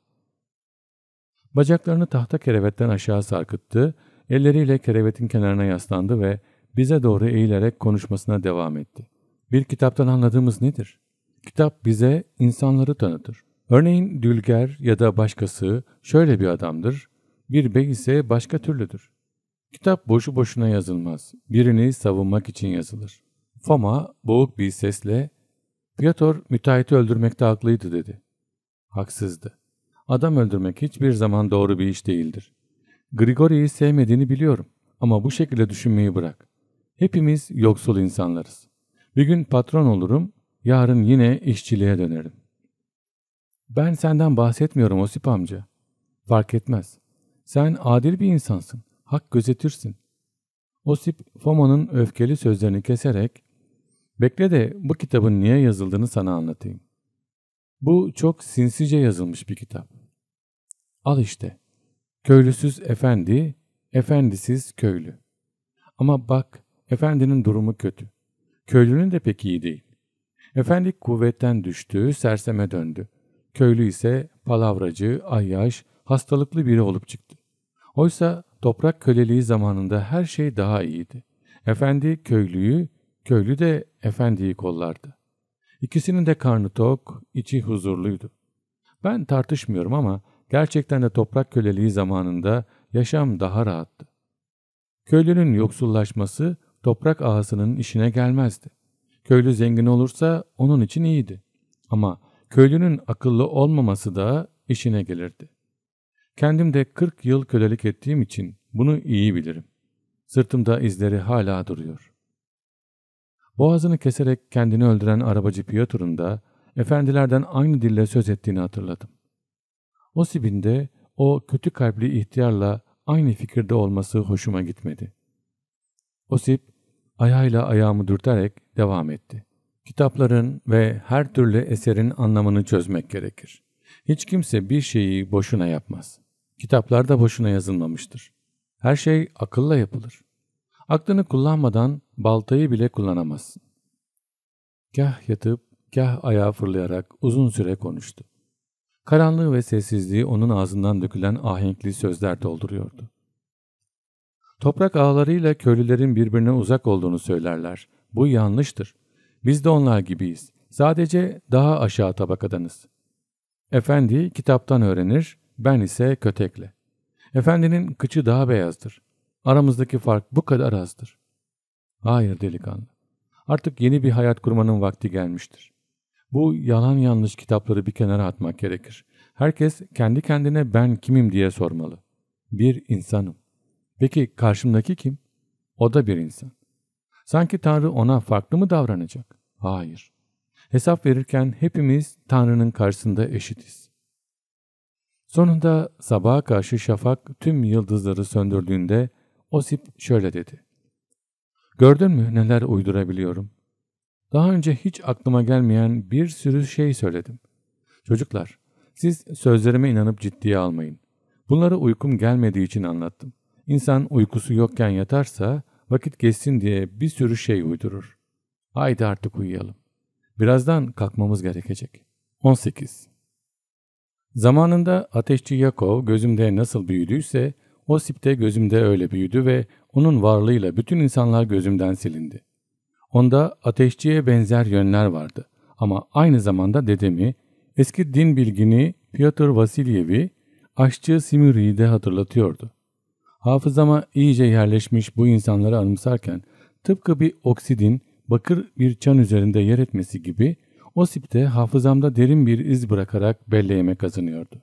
Bacaklarını tahta kerevetten aşağı sarkıttı, elleriyle kerevetin kenarına yaslandı ve bize doğru eğilerek konuşmasına devam etti. Bir kitaptan anladığımız nedir? Kitap bize insanları tanıtır. Örneğin dülger ya da başkası şöyle bir adamdır, bir bey ise başka türlüdür. Kitap boşu boşuna yazılmaz, birini savunmak için yazılır. Foma boğuk bir sesle Piotr müteahhiti öldürmekte haklıydı dedi. Haksızdı. Adam öldürmek hiçbir zaman doğru bir iş değildir. Grigori'yi sevmediğini biliyorum ama bu şekilde düşünmeyi bırak. Hepimiz yoksul insanlarız. Bir gün patron olurum, yarın yine işçiliğe dönerim. Ben senden bahsetmiyorum Osip amca. Fark etmez. Sen adil bir insansın. Hak gözetirsin. Osip Foma'nın öfkeli sözlerini keserek Bekle de bu kitabın niye yazıldığını sana anlatayım. Bu çok sinsice yazılmış bir kitap. Al işte. Köylüsüz efendi, efendisiz köylü. Ama bak, efendinin durumu kötü. Köylünün de pek iyi değil. Efendi kuvvetten düştü, serseme döndü. Köylü ise palavracı, ayyaş, hastalıklı biri olup çıktı. Oysa toprak köleliği zamanında her şey daha iyiydi. Efendi köylüyü, köylü de efendiyi kollardı. İkisinin de karnı tok, içi huzurluydu. Ben tartışmıyorum ama gerçekten de toprak köleliği zamanında yaşam daha rahattı. Köylünün yoksullaşması toprak ağasının işine gelmezdi. Köylü zengin olursa onun için iyiydi. Ama Köylünün akıllı olmaması da işine gelirdi. Kendim de 40 yıl kölelik ettiğim için bunu iyi bilirim. Sırtımda izleri hala duruyor. Boğazını keserek kendini öldüren arabacı Piotr'un da efendilerden aynı dille söz ettiğini hatırladım. O sibinde o kötü kalpli ihtiyarla aynı fikirde olması hoşuma gitmedi. Osip ayağıyla ayağımı dürterek devam etti. Kitapların ve her türlü eserin anlamını çözmek gerekir. Hiç kimse bir şeyi boşuna yapmaz. Kitaplar da boşuna yazılmamıştır. Her şey akılla yapılır. Aklını kullanmadan baltayı bile kullanamazsın. Gah yatıp gah ayağa fırlayarak uzun süre konuştu. Karanlığı ve sessizliği onun ağzından dökülen ahenkli sözler dolduruyordu. Toprak ağlarıyla köylülerin birbirine uzak olduğunu söylerler. Bu yanlıştır. Biz de onlar gibiyiz. Sadece daha aşağı tabakadanız. Efendi kitaptan öğrenir, ben ise kötekle. Efendinin kıçı daha beyazdır. Aramızdaki fark bu kadar azdır. Hayır delikanlı. Artık yeni bir hayat kurmanın vakti gelmiştir. Bu yalan yanlış kitapları bir kenara atmak gerekir. Herkes kendi kendine ben kimim diye sormalı. Bir insanım. Peki karşımdaki kim? O da bir insan. Sanki Tanrı ona farklı mı davranacak? Hayır. Hesap verirken hepimiz Tanrı'nın karşısında eşitiz. Sonunda sabaha karşı şafak tüm yıldızları söndürdüğünde Osip şöyle dedi. Gördün mü neler uydurabiliyorum? Daha önce hiç aklıma gelmeyen bir sürü şey söyledim. Çocuklar, siz sözlerime inanıp ciddiye almayın. Bunları uykum gelmediği için anlattım. İnsan uykusu yokken yatarsa vakit geçsin diye bir sürü şey uydurur. Haydi artık uyuyalım. Birazdan kalkmamız gerekecek. 18. Zamanında ateşçi Yakov gözümde nasıl büyüdüyse o sipte gözümde öyle büyüdü ve onun varlığıyla bütün insanlar gözümden silindi. Onda ateşçiye benzer yönler vardı ama aynı zamanda dedemi, eski din bilgini Piotr Vasilyev'i, aşçı Simuri'yi de hatırlatıyordu. Hafızama iyice yerleşmiş bu insanları anımsarken tıpkı bir oksidin bakır bir çan üzerinde yer etmesi gibi o sipte hafızamda derin bir iz bırakarak belleğime kazanıyordu.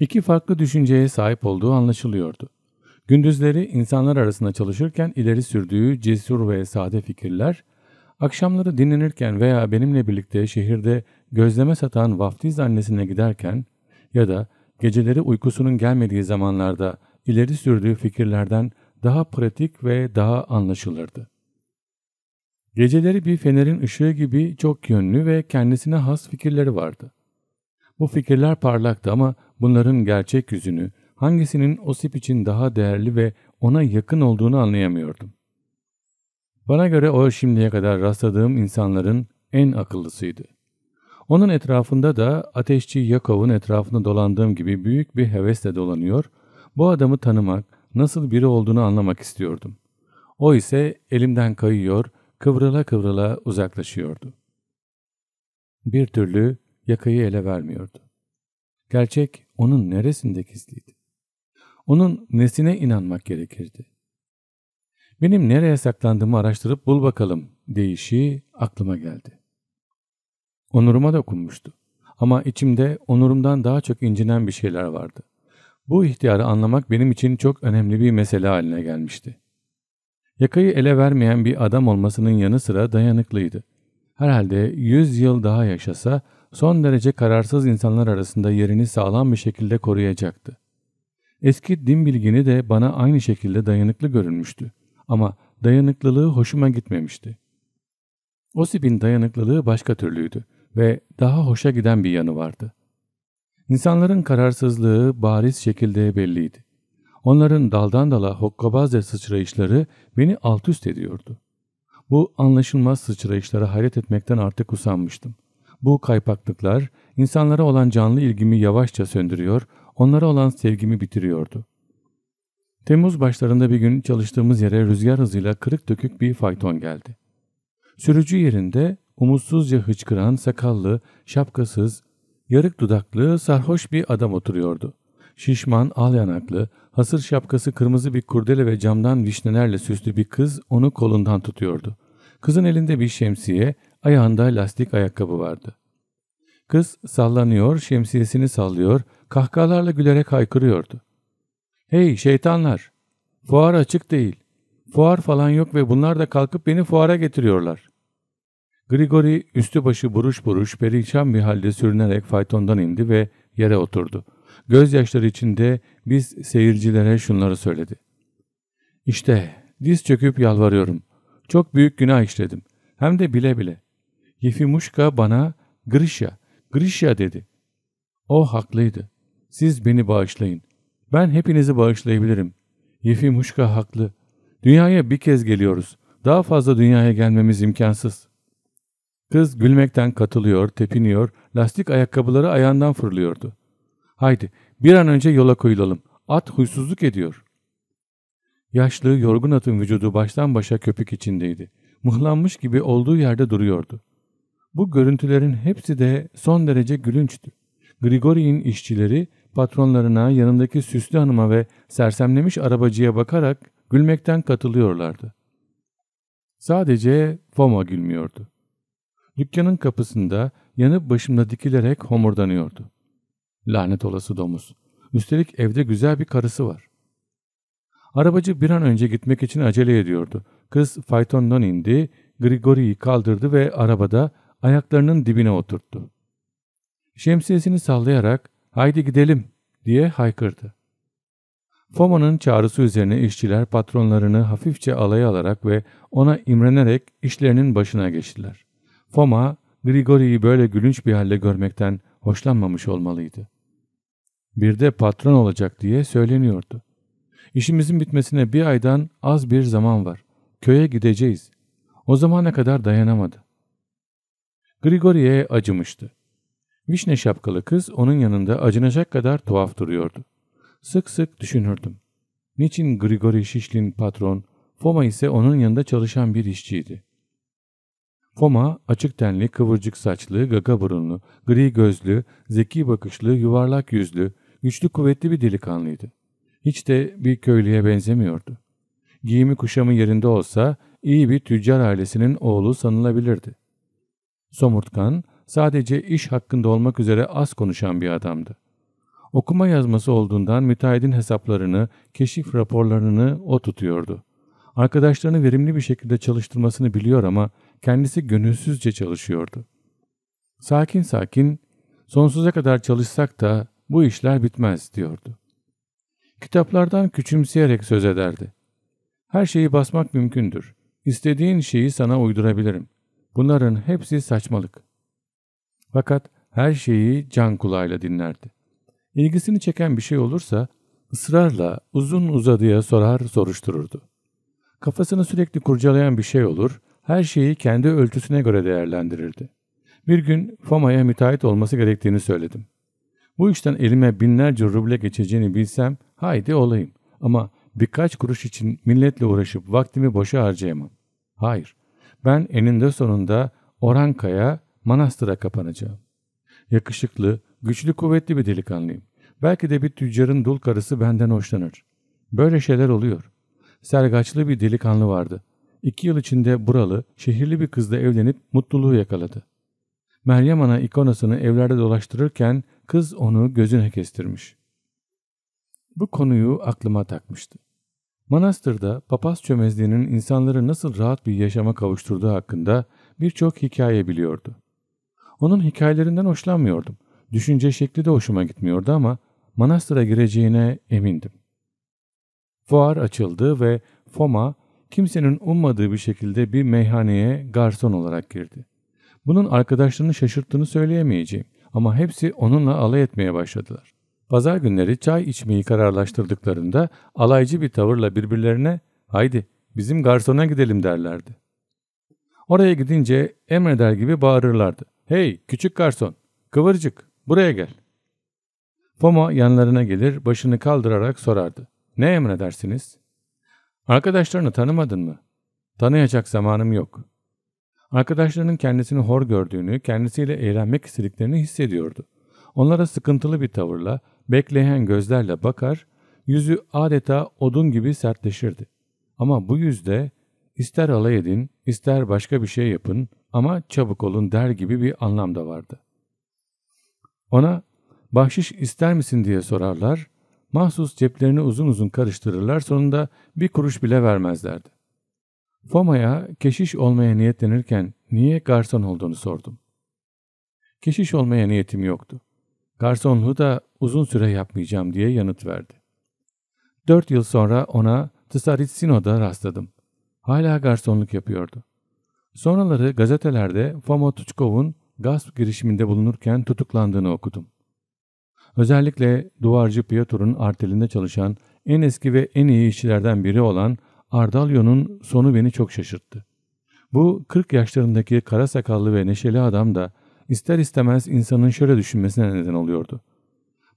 İki farklı düşünceye sahip olduğu anlaşılıyordu. Gündüzleri insanlar arasında çalışırken ileri sürdüğü cesur ve sade fikirler, akşamları dinlenirken veya benimle birlikte şehirde gözleme satan vaftiz annesine giderken ya da geceleri uykusunun gelmediği zamanlarda ileri sürdüğü fikirlerden daha pratik ve daha anlaşılırdı. Geceleri bir fenerin ışığı gibi çok yönlü ve kendisine has fikirleri vardı. Bu fikirler parlaktı ama bunların gerçek yüzünü, hangisinin o için daha değerli ve ona yakın olduğunu anlayamıyordum. Bana göre o şimdiye kadar rastladığım insanların en akıllısıydı. Onun etrafında da ateşçi Yakov'un etrafında dolandığım gibi büyük bir hevesle dolanıyor bu adamı tanımak, nasıl biri olduğunu anlamak istiyordum. O ise elimden kayıyor, kıvrıla kıvrıla uzaklaşıyordu. Bir türlü yakayı ele vermiyordu. Gerçek onun neresinde gizliydi? Onun nesine inanmak gerekirdi? Benim nereye saklandığımı araştırıp bul bakalım deyişi aklıma geldi. Onuruma dokunmuştu. Ama içimde onurumdan daha çok incinen bir şeyler vardı. Bu ihtiyarı anlamak benim için çok önemli bir mesele haline gelmişti. Yakayı ele vermeyen bir adam olmasının yanı sıra dayanıklıydı. Herhalde 100 yıl daha yaşasa son derece kararsız insanlar arasında yerini sağlam bir şekilde koruyacaktı. Eski din bilgini de bana aynı şekilde dayanıklı görünmüştü. Ama dayanıklılığı hoşuma gitmemişti. Osip'in dayanıklılığı başka türlüydü ve daha hoşa giden bir yanı vardı. İnsanların kararsızlığı bariz şekilde belliydi. Onların daldan dala hokkabazca sıçrayışları beni alt üst ediyordu. Bu anlaşılmaz sıçrayışlara hayret etmekten artık usanmıştım. Bu kaypaklıklar insanlara olan canlı ilgimi yavaşça söndürüyor, onlara olan sevgimi bitiriyordu. Temmuz başlarında bir gün çalıştığımız yere rüzgar hızıyla kırık dökük bir fayton geldi. Sürücü yerinde umutsuzca hıçkıran, sakallı, şapkasız, Yarık dudaklı, sarhoş bir adam oturuyordu. Şişman, al yanaklı, hasır şapkası kırmızı bir kurdele ve camdan vişnelerle süslü bir kız onu kolundan tutuyordu. Kızın elinde bir şemsiye, ayağında lastik ayakkabı vardı. Kız sallanıyor, şemsiyesini sallıyor, kahkahalarla gülerek haykırıyordu. ''Hey şeytanlar! Fuar açık değil. Fuar falan yok ve bunlar da kalkıp beni fuara getiriyorlar.'' Grigori üstü başı buruş buruş perişan bir halde sürünerek faytondan indi ve yere oturdu. Gözyaşları içinde biz seyircilere şunları söyledi. İşte diz çöküp yalvarıyorum. Çok büyük günah işledim. Hem de bile bile. Yefimuşka bana Grisha, Grisha dedi. O haklıydı. Siz beni bağışlayın. Ben hepinizi bağışlayabilirim. Yefimuşka haklı. Dünyaya bir kez geliyoruz. Daha fazla dünyaya gelmemiz imkansız.'' Kız gülmekten katılıyor, tepiniyor, lastik ayakkabıları ayağından fırlıyordu. Haydi bir an önce yola koyulalım. At huysuzluk ediyor. Yaşlı, yorgun atın vücudu baştan başa köpük içindeydi. Mıhlanmış gibi olduğu yerde duruyordu. Bu görüntülerin hepsi de son derece gülünçtü. Grigori'nin işçileri patronlarına, yanındaki süslü hanıma ve sersemlemiş arabacıya bakarak gülmekten katılıyorlardı. Sadece Foma gülmüyordu. Dükkanın kapısında yanıp başımda dikilerek homurdanıyordu. Lanet olası domuz. Üstelik evde güzel bir karısı var. Arabacı bir an önce gitmek için acele ediyordu. Kız faytondan indi, Grigori'yi kaldırdı ve arabada ayaklarının dibine oturttu. Şemsiyesini sallayarak haydi gidelim diye haykırdı. Foma'nın çağrısı üzerine işçiler patronlarını hafifçe alay alarak ve ona imrenerek işlerinin başına geçtiler. Foma, Grigori'yi böyle gülünç bir halde görmekten hoşlanmamış olmalıydı. Bir de patron olacak diye söyleniyordu. İşimizin bitmesine bir aydan az bir zaman var. Köye gideceğiz. O zamana kadar dayanamadı. Grigori'ye acımıştı. Vişne şapkalı kız onun yanında acınacak kadar tuhaf duruyordu. Sık sık düşünürdüm. Niçin Grigori Şişlin patron, Foma ise onun yanında çalışan bir işçiydi? Foma açık tenli, kıvırcık saçlı, gaga burunlu, gri gözlü, zeki bakışlı, yuvarlak yüzlü, güçlü kuvvetli bir delikanlıydı. Hiç de bir köylüye benzemiyordu. Giyimi kuşamı yerinde olsa iyi bir tüccar ailesinin oğlu sanılabilirdi. Somurtkan sadece iş hakkında olmak üzere az konuşan bir adamdı. Okuma yazması olduğundan müteahhidin hesaplarını, keşif raporlarını o tutuyordu. Arkadaşlarını verimli bir şekilde çalıştırmasını biliyor ama kendisi gönülsüzce çalışıyordu. Sakin sakin sonsuza kadar çalışsak da bu işler bitmez diyordu. Kitaplardan küçümseyerek söz ederdi. Her şeyi basmak mümkündür. İstediğin şeyi sana uydurabilirim. Bunların hepsi saçmalık. Fakat her şeyi can kulağıyla dinlerdi. İlgisini çeken bir şey olursa ısrarla uzun uzadıya sorar soruştururdu. Kafasını sürekli kurcalayan bir şey olur, her şeyi kendi ölçüsüne göre değerlendirirdi. Bir gün Foma'ya müteahhit olması gerektiğini söyledim. Bu işten elime binlerce ruble geçeceğini bilsem haydi olayım ama birkaç kuruş için milletle uğraşıp vaktimi boşa harcayamam. Hayır, ben eninde sonunda Oranka'ya, manastıra kapanacağım. Yakışıklı, güçlü kuvvetli bir delikanlıyım. Belki de bir tüccarın dul karısı benden hoşlanır. Böyle şeyler oluyor. Sergaçlı bir delikanlı vardı. İki yıl içinde buralı, şehirli bir kızla evlenip mutluluğu yakaladı. Meryem Ana ikonasını evlerde dolaştırırken kız onu gözüne kestirmiş. Bu konuyu aklıma takmıştı. Manastırda papaz çömezliğinin insanları nasıl rahat bir yaşama kavuşturduğu hakkında birçok hikaye biliyordu. Onun hikayelerinden hoşlanmıyordum. Düşünce şekli de hoşuma gitmiyordu ama manastıra gireceğine emindim. Fuar açıldı ve Foma kimsenin ummadığı bir şekilde bir meyhaneye garson olarak girdi. Bunun arkadaşlarını şaşırttığını söyleyemeyeceğim ama hepsi onunla alay etmeye başladılar. Pazar günleri çay içmeyi kararlaştırdıklarında alaycı bir tavırla birbirlerine haydi bizim garsona gidelim derlerdi. Oraya gidince emreder gibi bağırırlardı. Hey küçük garson, kıvırcık buraya gel. Poma yanlarına gelir başını kaldırarak sorardı. Ne emredersiniz? Arkadaşlarını tanımadın mı? Tanıyacak zamanım yok. Arkadaşlarının kendisini hor gördüğünü, kendisiyle eğlenmek istediklerini hissediyordu. Onlara sıkıntılı bir tavırla, bekleyen gözlerle bakar, yüzü adeta odun gibi sertleşirdi. Ama bu yüzde ister alay edin, ister başka bir şey yapın ama çabuk olun der gibi bir anlamda vardı. Ona bahşiş ister misin diye sorarlar, Mahsus ceplerini uzun uzun karıştırırlar sonunda bir kuruş bile vermezlerdi. Foma'ya keşiş olmaya niyetlenirken niye garson olduğunu sordum. Keşiş olmaya niyetim yoktu. Garsonluğu da uzun süre yapmayacağım diye yanıt verdi. Dört yıl sonra ona Tsaritsino'da rastladım. Hala garsonluk yapıyordu. Sonraları gazetelerde Foma Tuçkov'un gasp girişiminde bulunurken tutuklandığını okudum. Özellikle duvarcı Pietro'nun artelinde çalışan en eski ve en iyi işçilerden biri olan Ardalyo'nun sonu beni çok şaşırttı. Bu 40 yaşlarındaki kara sakallı ve neşeli adam da ister istemez insanın şöyle düşünmesine neden oluyordu.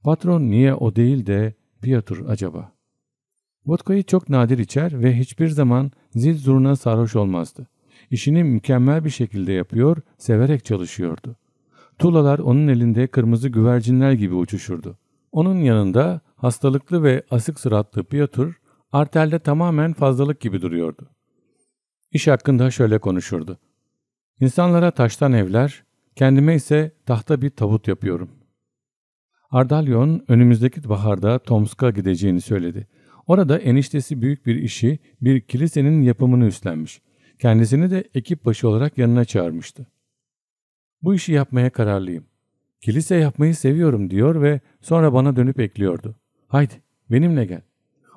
Patron niye o değil de Piotr acaba? Vodka'yı çok nadir içer ve hiçbir zaman zil zurna sarhoş olmazdı. İşini mükemmel bir şekilde yapıyor, severek çalışıyordu. Tulalar onun elinde kırmızı güvercinler gibi uçuşurdu. Onun yanında hastalıklı ve asık suratlı Piotr artelde tamamen fazlalık gibi duruyordu. İş hakkında şöyle konuşurdu. İnsanlara taştan evler, kendime ise tahta bir tabut yapıyorum. Ardalyon önümüzdeki baharda Tomsk'a gideceğini söyledi. Orada eniştesi büyük bir işi, bir kilisenin yapımını üstlenmiş. Kendisini de ekip başı olarak yanına çağırmıştı. Bu işi yapmaya kararlıyım. Kilise yapmayı seviyorum diyor ve sonra bana dönüp ekliyordu. Haydi benimle gel.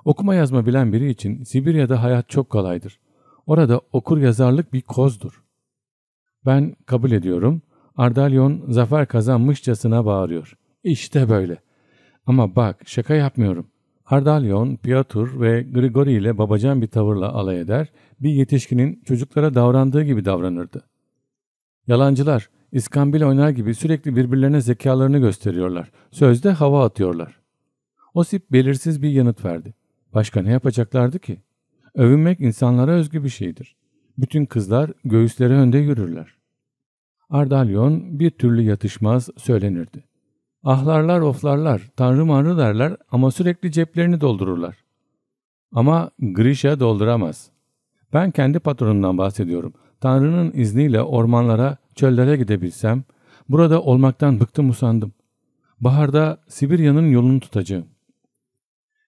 Okuma yazma bilen biri için Sibirya'da hayat çok kolaydır. Orada okur yazarlık bir kozdur. Ben kabul ediyorum. Ardalyon zafer kazanmışçasına bağırıyor. İşte böyle. Ama bak şaka yapmıyorum. Ardalyon, Piotr ve Grigori ile babacan bir tavırla alay eder, bir yetişkinin çocuklara davrandığı gibi davranırdı. Yalancılar, İskambil oynar gibi sürekli birbirlerine zekalarını gösteriyorlar. Sözde hava atıyorlar. Osip belirsiz bir yanıt verdi. Başka ne yapacaklardı ki? Övünmek insanlara özgü bir şeydir. Bütün kızlar göğüsleri önde yürürler. Ardalyon bir türlü yatışmaz söylenirdi. Ahlarlar oflarlar, tanrı manrı derler ama sürekli ceplerini doldururlar. Ama Grisha dolduramaz. Ben kendi patronumdan bahsediyorum. Tanrı'nın izniyle ormanlara çöllere gidebilsem, burada olmaktan bıktım usandım. Baharda Sibirya'nın yolunu tutacağım.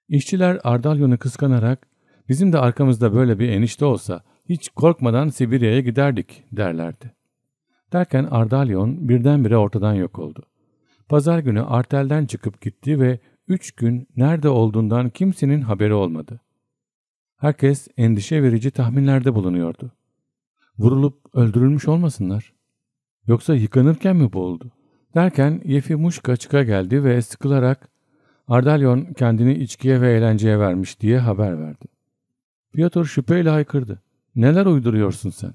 İşçiler Ardalyon'u kıskanarak bizim de arkamızda böyle bir enişte olsa hiç korkmadan Sibirya'ya giderdik derlerdi. Derken Ardalyon birdenbire ortadan yok oldu. Pazar günü artelden çıkıp gitti ve üç gün nerede olduğundan kimsenin haberi olmadı. Herkes endişe verici tahminlerde bulunuyordu. Vurulup öldürülmüş olmasınlar. Yoksa yıkanırken mi boğuldu? Derken Yefimuşka çıka geldi ve sıkılarak Ardalyon kendini içkiye ve eğlenceye vermiş diye haber verdi. Piotr şüpheyle haykırdı. Neler uyduruyorsun sen?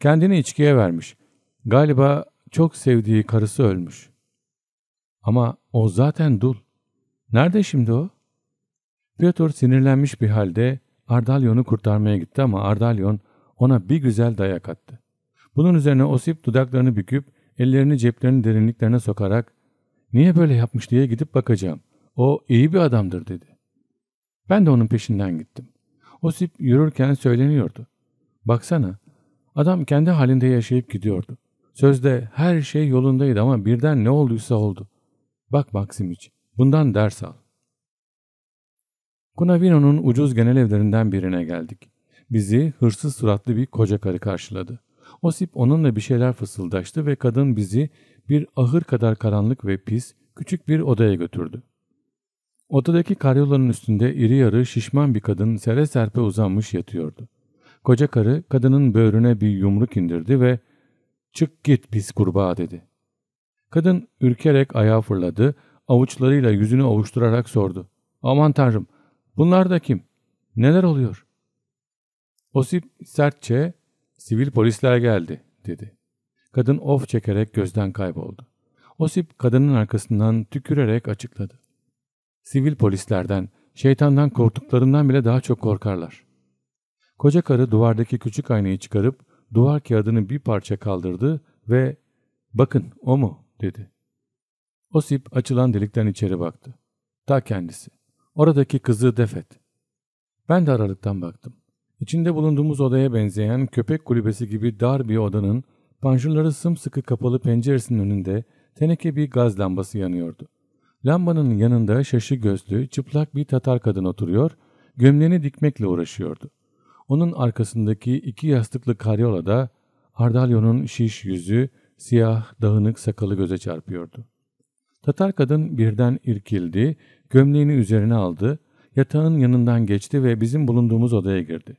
Kendini içkiye vermiş. Galiba çok sevdiği karısı ölmüş. Ama o zaten dul. Nerede şimdi o? Piotr sinirlenmiş bir halde Ardalyon'u kurtarmaya gitti ama Ardalyon ona bir güzel dayak attı. Bunun üzerine Osip dudaklarını büküp ellerini ceplerinin derinliklerine sokarak ''Niye böyle yapmış?'' diye gidip bakacağım. O iyi bir adamdır dedi. Ben de onun peşinden gittim. Osip yürürken söyleniyordu. Baksana adam kendi halinde yaşayıp gidiyordu. Sözde her şey yolundaydı ama birden ne olduysa oldu. Bak Maksimiç bundan ders al. Kunavino'nun ucuz genel evlerinden birine geldik. Bizi hırsız suratlı bir koca karı karşıladı. Osip onunla bir şeyler fısıldaştı ve kadın bizi bir ahır kadar karanlık ve pis küçük bir odaya götürdü. Odadaki karyolanın üstünde iri yarı şişman bir kadın sere serpe uzanmış yatıyordu. Koca karı kadının böğrüne bir yumruk indirdi ve ''Çık git pis kurbağa'' dedi. Kadın ürkerek ayağa fırladı, avuçlarıyla yüzünü ovuşturarak sordu. ''Aman tanrım, bunlar da kim? Neler oluyor?'' Osip sertçe Sivil polisler geldi dedi. Kadın of çekerek gözden kayboldu. Osip kadının arkasından tükürerek açıkladı. Sivil polislerden, şeytandan korktuklarından bile daha çok korkarlar. Koca karı duvardaki küçük aynayı çıkarıp duvar kağıdını bir parça kaldırdı ve ''Bakın o mu?'' dedi. Osip açılan delikten içeri baktı. Ta kendisi. Oradaki kızı defet. Ben de aralıktan baktım. İçinde bulunduğumuz odaya benzeyen köpek kulübesi gibi dar bir odanın panjurları sımsıkı kapalı penceresinin önünde teneke bir gaz lambası yanıyordu. Lambanın yanında şaşı gözlü, çıplak bir Tatar kadın oturuyor, gömleğini dikmekle uğraşıyordu. Onun arkasındaki iki yastıklı karyolada Ardalyon'un şiş yüzü, siyah, dağınık sakalı göze çarpıyordu. Tatar kadın birden irkildi, gömleğini üzerine aldı, yatağın yanından geçti ve bizim bulunduğumuz odaya girdi.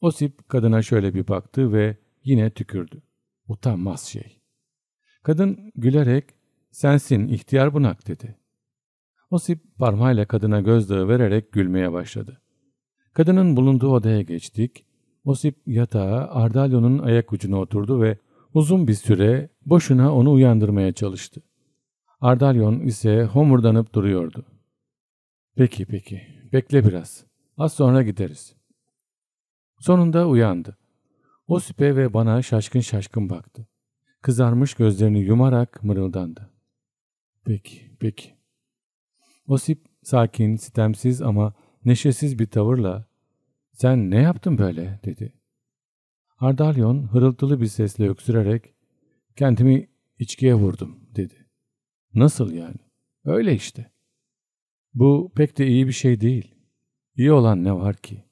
Osip kadına şöyle bir baktı ve yine tükürdü. Utanmaz şey. Kadın gülerek sensin ihtiyar bunak dedi. Osip parmağıyla kadına gözdağı vererek gülmeye başladı. Kadının bulunduğu odaya geçtik. Osip yatağa Ardalyo'nun ayak ucuna oturdu ve uzun bir süre boşuna onu uyandırmaya çalıştı. Ardalyon ise homurdanıp duruyordu. Peki peki bekle biraz az sonra gideriz. Sonunda uyandı. O süpe ve bana şaşkın şaşkın baktı. Kızarmış gözlerini yumarak mırıldandı. Peki, peki. Osip sakin, sitemsiz ama neşesiz bir tavırla ''Sen ne yaptın böyle?'' dedi. Ardalyon hırıltılı bir sesle öksürerek ''Kendimi içkiye vurdum.'' dedi. ''Nasıl yani? Öyle işte.'' Bu pek de iyi bir şey değil. İyi olan ne var ki?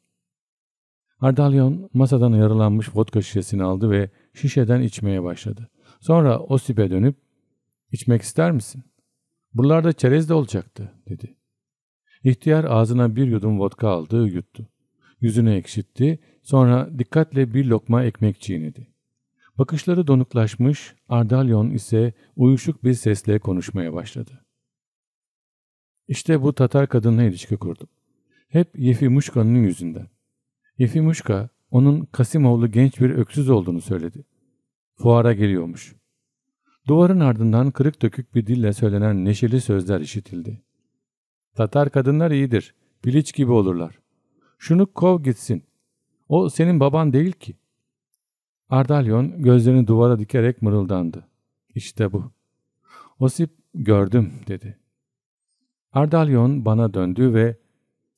Ardalyon masadan yarılanmış vodka şişesini aldı ve şişeden içmeye başladı. Sonra Osip'e dönüp içmek ister misin? Buralarda çerez de olacaktı dedi. İhtiyar ağzına bir yudum vodka aldı yuttu. Yüzünü ekşitti sonra dikkatle bir lokma ekmek çiğnedi. Bakışları donuklaşmış Ardalyon ise uyuşuk bir sesle konuşmaya başladı. İşte bu Tatar kadınla ilişki kurdum. Hep Yefimuşka'nın yüzünden. Yefimuşka onun Kasimovlu genç bir öksüz olduğunu söyledi. Fuara geliyormuş. Duvarın ardından kırık dökük bir dille söylenen neşeli sözler işitildi. Tatar kadınlar iyidir, piliç gibi olurlar. Şunu kov gitsin. O senin baban değil ki. Ardalyon gözlerini duvara dikerek mırıldandı. İşte bu. Osip gördüm dedi. Ardalyon bana döndü ve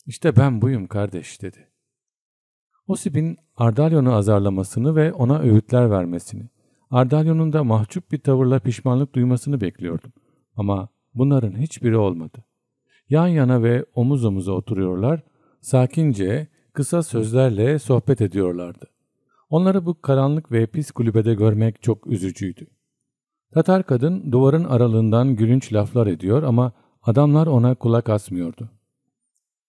işte ben buyum kardeş dedi. Osip'in Ardalyon'u azarlamasını ve ona öğütler vermesini, Ardalyon'un da mahcup bir tavırla pişmanlık duymasını bekliyordum. Ama bunların hiçbiri olmadı. Yan yana ve omuz omuza oturuyorlar, sakince, kısa sözlerle sohbet ediyorlardı. Onları bu karanlık ve pis kulübede görmek çok üzücüydü. Tatar kadın duvarın aralığından gülünç laflar ediyor ama adamlar ona kulak asmıyordu.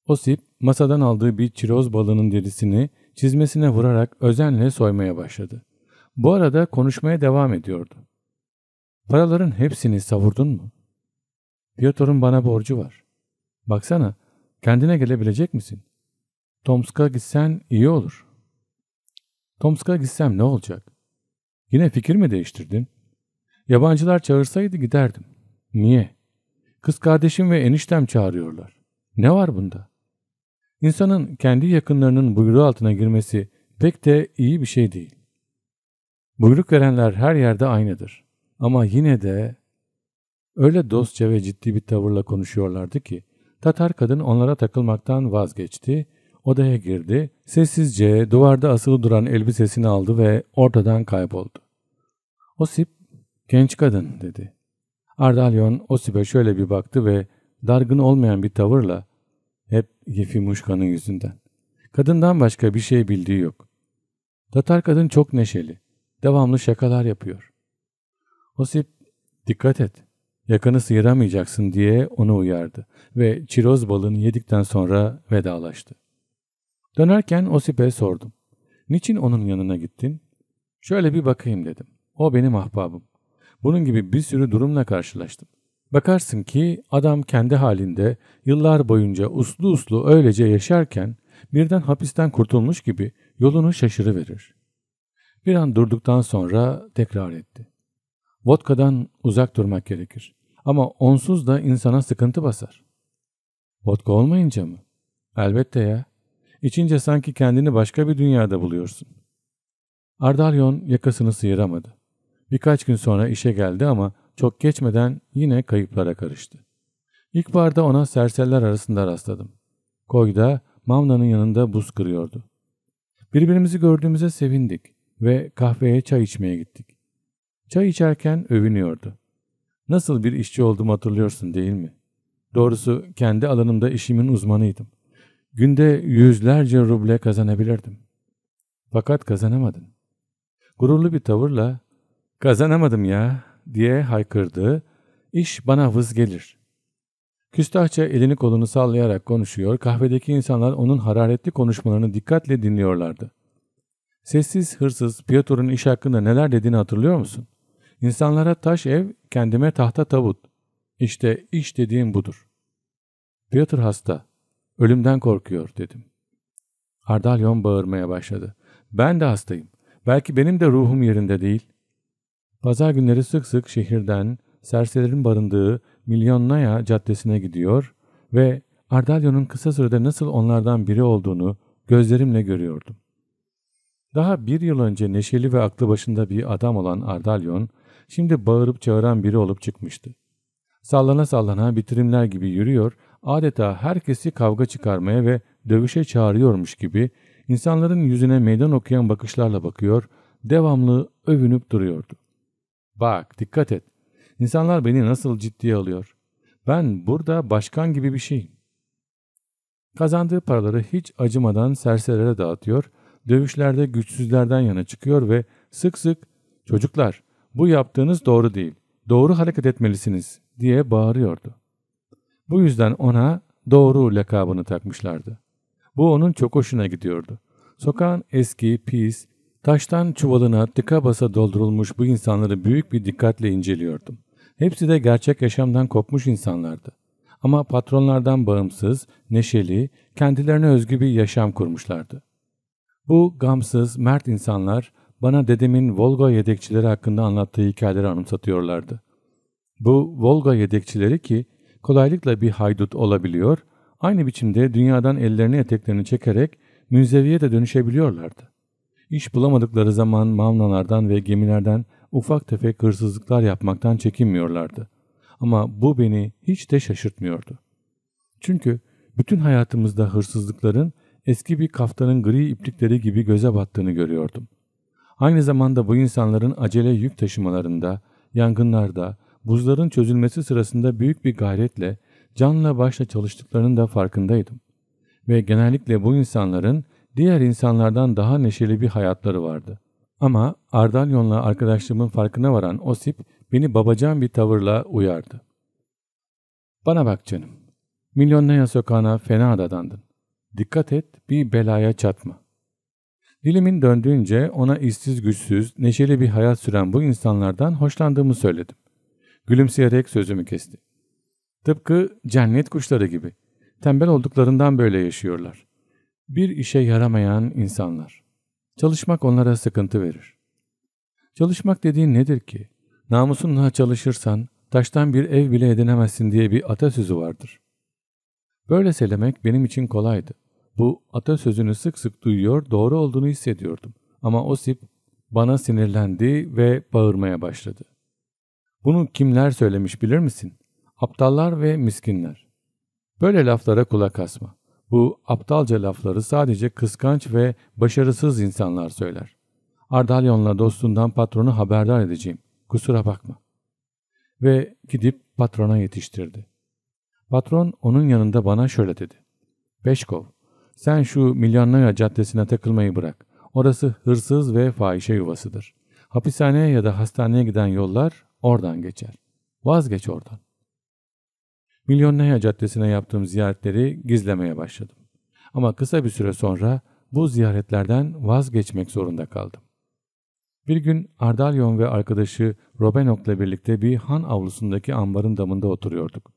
Osip masadan aldığı bir çiroz balığının derisini çizmesine vurarak özenle soymaya başladı. Bu arada konuşmaya devam ediyordu. Paraların hepsini savurdun mu? Piotr'un bana borcu var. Baksana, kendine gelebilecek misin? Tomsk'a gitsen iyi olur. Tomsk'a gitsem ne olacak? Yine fikir mi değiştirdin? Yabancılar çağırsaydı giderdim. Niye? Kız kardeşim ve eniştem çağırıyorlar. Ne var bunda? İnsanın kendi yakınlarının buyruğu altına girmesi pek de iyi bir şey değil. Buyruk verenler her yerde aynıdır. Ama yine de öyle dostça ve ciddi bir tavırla konuşuyorlardı ki Tatar kadın onlara takılmaktan vazgeçti, odaya girdi, sessizce duvarda asılı duran elbisesini aldı ve ortadan kayboldu. Osip, genç kadın dedi. Ardalyon Osip'e şöyle bir baktı ve dargın olmayan bir tavırla hep Yefimuşka'nın yüzünden. Kadından başka bir şey bildiği yok. Tatar kadın çok neşeli. Devamlı şakalar yapıyor. Osip dikkat et yakını sıyıramayacaksın diye onu uyardı ve çiroz balını yedikten sonra vedalaştı. Dönerken Osip'e sordum. Niçin onun yanına gittin? Şöyle bir bakayım dedim. O benim ahbabım. Bunun gibi bir sürü durumla karşılaştım. Bakarsın ki adam kendi halinde yıllar boyunca uslu uslu öylece yaşarken birden hapisten kurtulmuş gibi yolunu şaşırıverir. Bir an durduktan sonra tekrar etti. Vodka'dan uzak durmak gerekir. Ama onsuz da insana sıkıntı basar. Vodka olmayınca mı? Elbette ya. İçince sanki kendini başka bir dünyada buluyorsun. Ardalyon yakasını sıyıramadı. Birkaç gün sonra işe geldi ama çok geçmeden yine kayıplara karıştı. İlk barda ona serseller arasında rastladım. Koyda Mamna'nın yanında buz kırıyordu. Birbirimizi gördüğümüze sevindik ve kahveye çay içmeye gittik. Çay içerken övünüyordu. Nasıl bir işçi olduğumu hatırlıyorsun değil mi? Doğrusu kendi alanımda işimin uzmanıydım. Günde yüzlerce ruble kazanabilirdim. Fakat kazanamadım. Gururlu bir tavırla kazanamadım ya diye haykırdı. İş bana vız gelir. Küstahça elini kolunu sallayarak konuşuyor, kahvedeki insanlar onun hararetli konuşmalarını dikkatle dinliyorlardı. Sessiz hırsız Piotr'un iş hakkında neler dediğini hatırlıyor musun? İnsanlara taş ev, kendime tahta tabut. İşte iş dediğim budur. Piotr hasta. Ölümden korkuyor dedim. Hardalyon bağırmaya başladı. Ben de hastayım. Belki benim de ruhum yerinde değil. Pazar günleri sık sık şehirden serserilerin barındığı Milyonaya Caddesi'ne gidiyor ve Ardalio'nun kısa sürede nasıl onlardan biri olduğunu gözlerimle görüyordum. Daha bir yıl önce neşeli ve aklı başında bir adam olan Ardalyon, şimdi bağırıp çağıran biri olup çıkmıştı. Sallana sallana bitirimler gibi yürüyor, adeta herkesi kavga çıkarmaya ve dövüşe çağırıyormuş gibi insanların yüzüne meydan okuyan bakışlarla bakıyor, devamlı övünüp duruyordu. Bak dikkat et. İnsanlar beni nasıl ciddiye alıyor. Ben burada başkan gibi bir şeyim. Kazandığı paraları hiç acımadan serserilere dağıtıyor, dövüşlerde güçsüzlerden yana çıkıyor ve sık sık ''Çocuklar bu yaptığınız doğru değil, doğru hareket etmelisiniz.'' diye bağırıyordu. Bu yüzden ona doğru lakabını takmışlardı. Bu onun çok hoşuna gidiyordu. Sokağın eski, pis, Taştan çuvalına tıka basa doldurulmuş bu insanları büyük bir dikkatle inceliyordum. Hepsi de gerçek yaşamdan kopmuş insanlardı. Ama patronlardan bağımsız, neşeli, kendilerine özgü bir yaşam kurmuşlardı. Bu gamsız, mert insanlar bana dedemin Volga yedekçileri hakkında anlattığı hikayeleri anımsatıyorlardı. Bu Volga yedekçileri ki kolaylıkla bir haydut olabiliyor, aynı biçimde dünyadan ellerini eteklerini çekerek münzeviye de dönüşebiliyorlardı. İş bulamadıkları zaman mavnalardan ve gemilerden ufak tefek hırsızlıklar yapmaktan çekinmiyorlardı. Ama bu beni hiç de şaşırtmıyordu. Çünkü bütün hayatımızda hırsızlıkların eski bir kaftanın gri iplikleri gibi göze battığını görüyordum. Aynı zamanda bu insanların acele yük taşımalarında, yangınlarda, buzların çözülmesi sırasında büyük bir gayretle, canla başla çalıştıklarının da farkındaydım. Ve genellikle bu insanların diğer insanlardan daha neşeli bir hayatları vardı. Ama Ardalyon'la arkadaşlığımın farkına varan Osip beni babacan bir tavırla uyardı. Bana bak canım. Milyonlaya sokağına fena dadandın. Dikkat et bir belaya çatma. Dilimin döndüğünce ona işsiz güçsüz, neşeli bir hayat süren bu insanlardan hoşlandığımı söyledim. Gülümseyerek sözümü kesti. Tıpkı cennet kuşları gibi. Tembel olduklarından böyle yaşıyorlar. Bir işe yaramayan insanlar. Çalışmak onlara sıkıntı verir. Çalışmak dediğin nedir ki? Namusunla çalışırsan taştan bir ev bile edinemezsin diye bir atasözü vardır. Böyle söylemek benim için kolaydı. Bu atasözünü sık sık duyuyor, doğru olduğunu hissediyordum. Ama o sip bana sinirlendi ve bağırmaya başladı. Bunu kimler söylemiş bilir misin? Aptallar ve miskinler. Böyle laflara kulak asma. Bu aptalca lafları sadece kıskanç ve başarısız insanlar söyler. Ardalyon'la dostundan patronu haberdar edeceğim. Kusura bakma. Ve gidip patrona yetiştirdi. Patron onun yanında bana şöyle dedi. Peşkov, sen şu Milyonlaya Caddesi'ne takılmayı bırak. Orası hırsız ve fahişe yuvasıdır. Hapishaneye ya da hastaneye giden yollar oradan geçer. Vazgeç oradan. Milyonaya Caddesi'ne yaptığım ziyaretleri gizlemeye başladım. Ama kısa bir süre sonra bu ziyaretlerden vazgeçmek zorunda kaldım. Bir gün Ardalyon ve arkadaşı Robenok'la birlikte bir han avlusundaki ambarın damında oturuyorduk.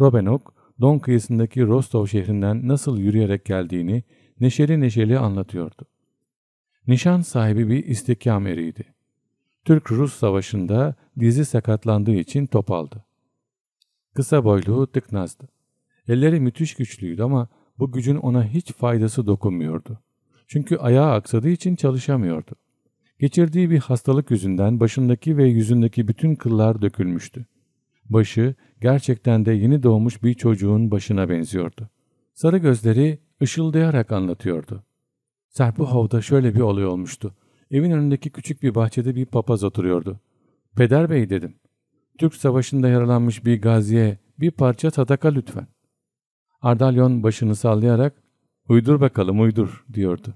Robenok, Don kıyısındaki Rostov şehrinden nasıl yürüyerek geldiğini neşeli neşeli anlatıyordu. Nişan sahibi bir istikam eriydi. Türk-Rus savaşında dizi sakatlandığı için topaldı. Kısa boylu, tıknazdı. Elleri müthiş güçlüydü ama bu gücün ona hiç faydası dokunmuyordu. Çünkü ayağı aksadığı için çalışamıyordu. Geçirdiği bir hastalık yüzünden başındaki ve yüzündeki bütün kıllar dökülmüştü. Başı gerçekten de yeni doğmuş bir çocuğun başına benziyordu. Sarı gözleri ışıldayarak anlatıyordu. Serpuhov'da şöyle bir olay olmuştu. Evin önündeki küçük bir bahçede bir papaz oturuyordu. Peder bey dedim. Türk savaşında yaralanmış bir gaziye bir parça sadaka lütfen. Ardalyon başını sallayarak uydur bakalım uydur diyordu.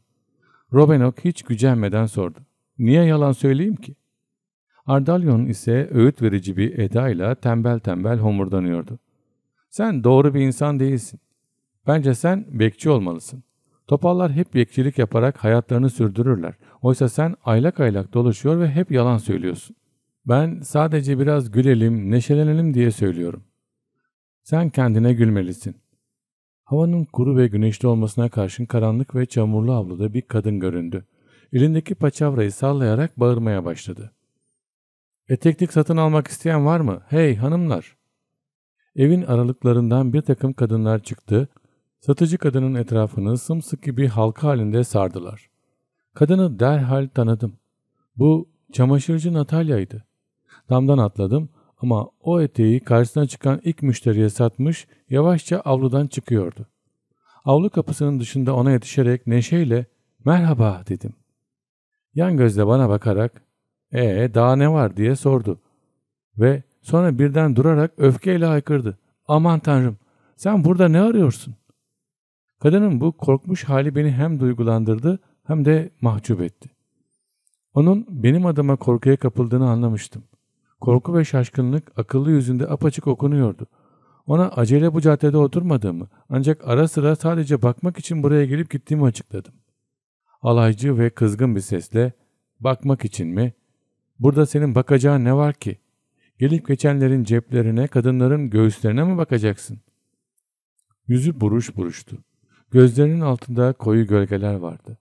Robenok hiç gücenmeden sordu. Niye yalan söyleyeyim ki? Ardalyon ise öğüt verici bir edayla tembel tembel homurdanıyordu. Sen doğru bir insan değilsin. Bence sen bekçi olmalısın. Topallar hep bekçilik yaparak hayatlarını sürdürürler. Oysa sen aylak aylak dolaşıyor ve hep yalan söylüyorsun. Ben sadece biraz gülelim, neşelenelim diye söylüyorum. Sen kendine gülmelisin. Havanın kuru ve güneşli olmasına karşın karanlık ve çamurlu avluda bir kadın göründü. Elindeki paçavrayı sallayarak bağırmaya başladı. Eteklik satın almak isteyen var mı? Hey hanımlar! Evin aralıklarından bir takım kadınlar çıktı. Satıcı kadının etrafını sımsıkı bir halka halinde sardılar. Kadını derhal tanıdım. Bu çamaşırcı Natalya'ydı. Damdan atladım ama o eteği karşısına çıkan ilk müşteriye satmış yavaşça avludan çıkıyordu. Avlu kapısının dışında ona yetişerek neşeyle merhaba dedim. Yan gözle bana bakarak ee daha ne var diye sordu. Ve sonra birden durarak öfkeyle haykırdı. Aman tanrım sen burada ne arıyorsun? Kadının bu korkmuş hali beni hem duygulandırdı hem de mahcup etti. Onun benim adıma korkuya kapıldığını anlamıştım. Korku ve şaşkınlık akıllı yüzünde apaçık okunuyordu. Ona acele bu caddede oturmadığımı ancak ara sıra sadece bakmak için buraya gelip gittiğimi açıkladım. Alaycı ve kızgın bir sesle ''Bakmak için mi? Burada senin bakacağın ne var ki? Gelip geçenlerin ceplerine, kadınların göğüslerine mi bakacaksın?'' Yüzü buruş buruştu. Gözlerinin altında koyu gölgeler vardı.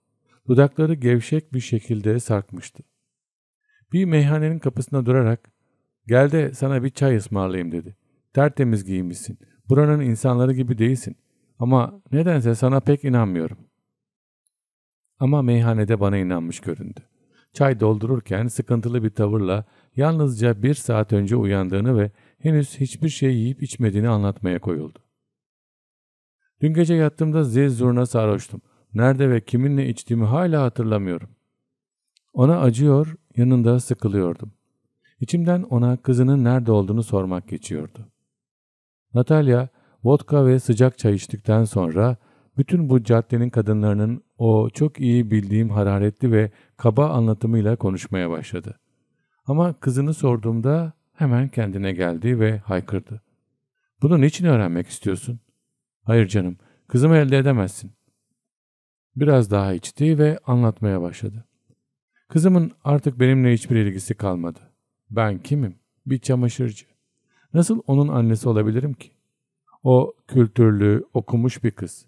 Dudakları gevşek bir şekilde sarkmıştı. Bir meyhanenin kapısına durarak Gel de sana bir çay ısmarlayayım dedi. Tertemiz giymişsin. Buranın insanları gibi değilsin. Ama nedense sana pek inanmıyorum. Ama meyhanede bana inanmış göründü. Çay doldururken sıkıntılı bir tavırla yalnızca bir saat önce uyandığını ve henüz hiçbir şey yiyip içmediğini anlatmaya koyuldu. Dün gece yattığımda zil zurna sarhoştum. Nerede ve kiminle içtiğimi hala hatırlamıyorum. Ona acıyor, yanında sıkılıyordum. İçimden ona kızının nerede olduğunu sormak geçiyordu. Natalya, vodka ve sıcak çay içtikten sonra bütün bu caddenin kadınlarının o çok iyi bildiğim hararetli ve kaba anlatımıyla konuşmaya başladı. Ama kızını sorduğumda hemen kendine geldi ve haykırdı. Bunu niçin öğrenmek istiyorsun? Hayır canım, kızımı elde edemezsin. Biraz daha içti ve anlatmaya başladı. Kızımın artık benimle hiçbir ilgisi kalmadı. Ben kimim? Bir çamaşırcı. Nasıl onun annesi olabilirim ki? O kültürlü, okumuş bir kız.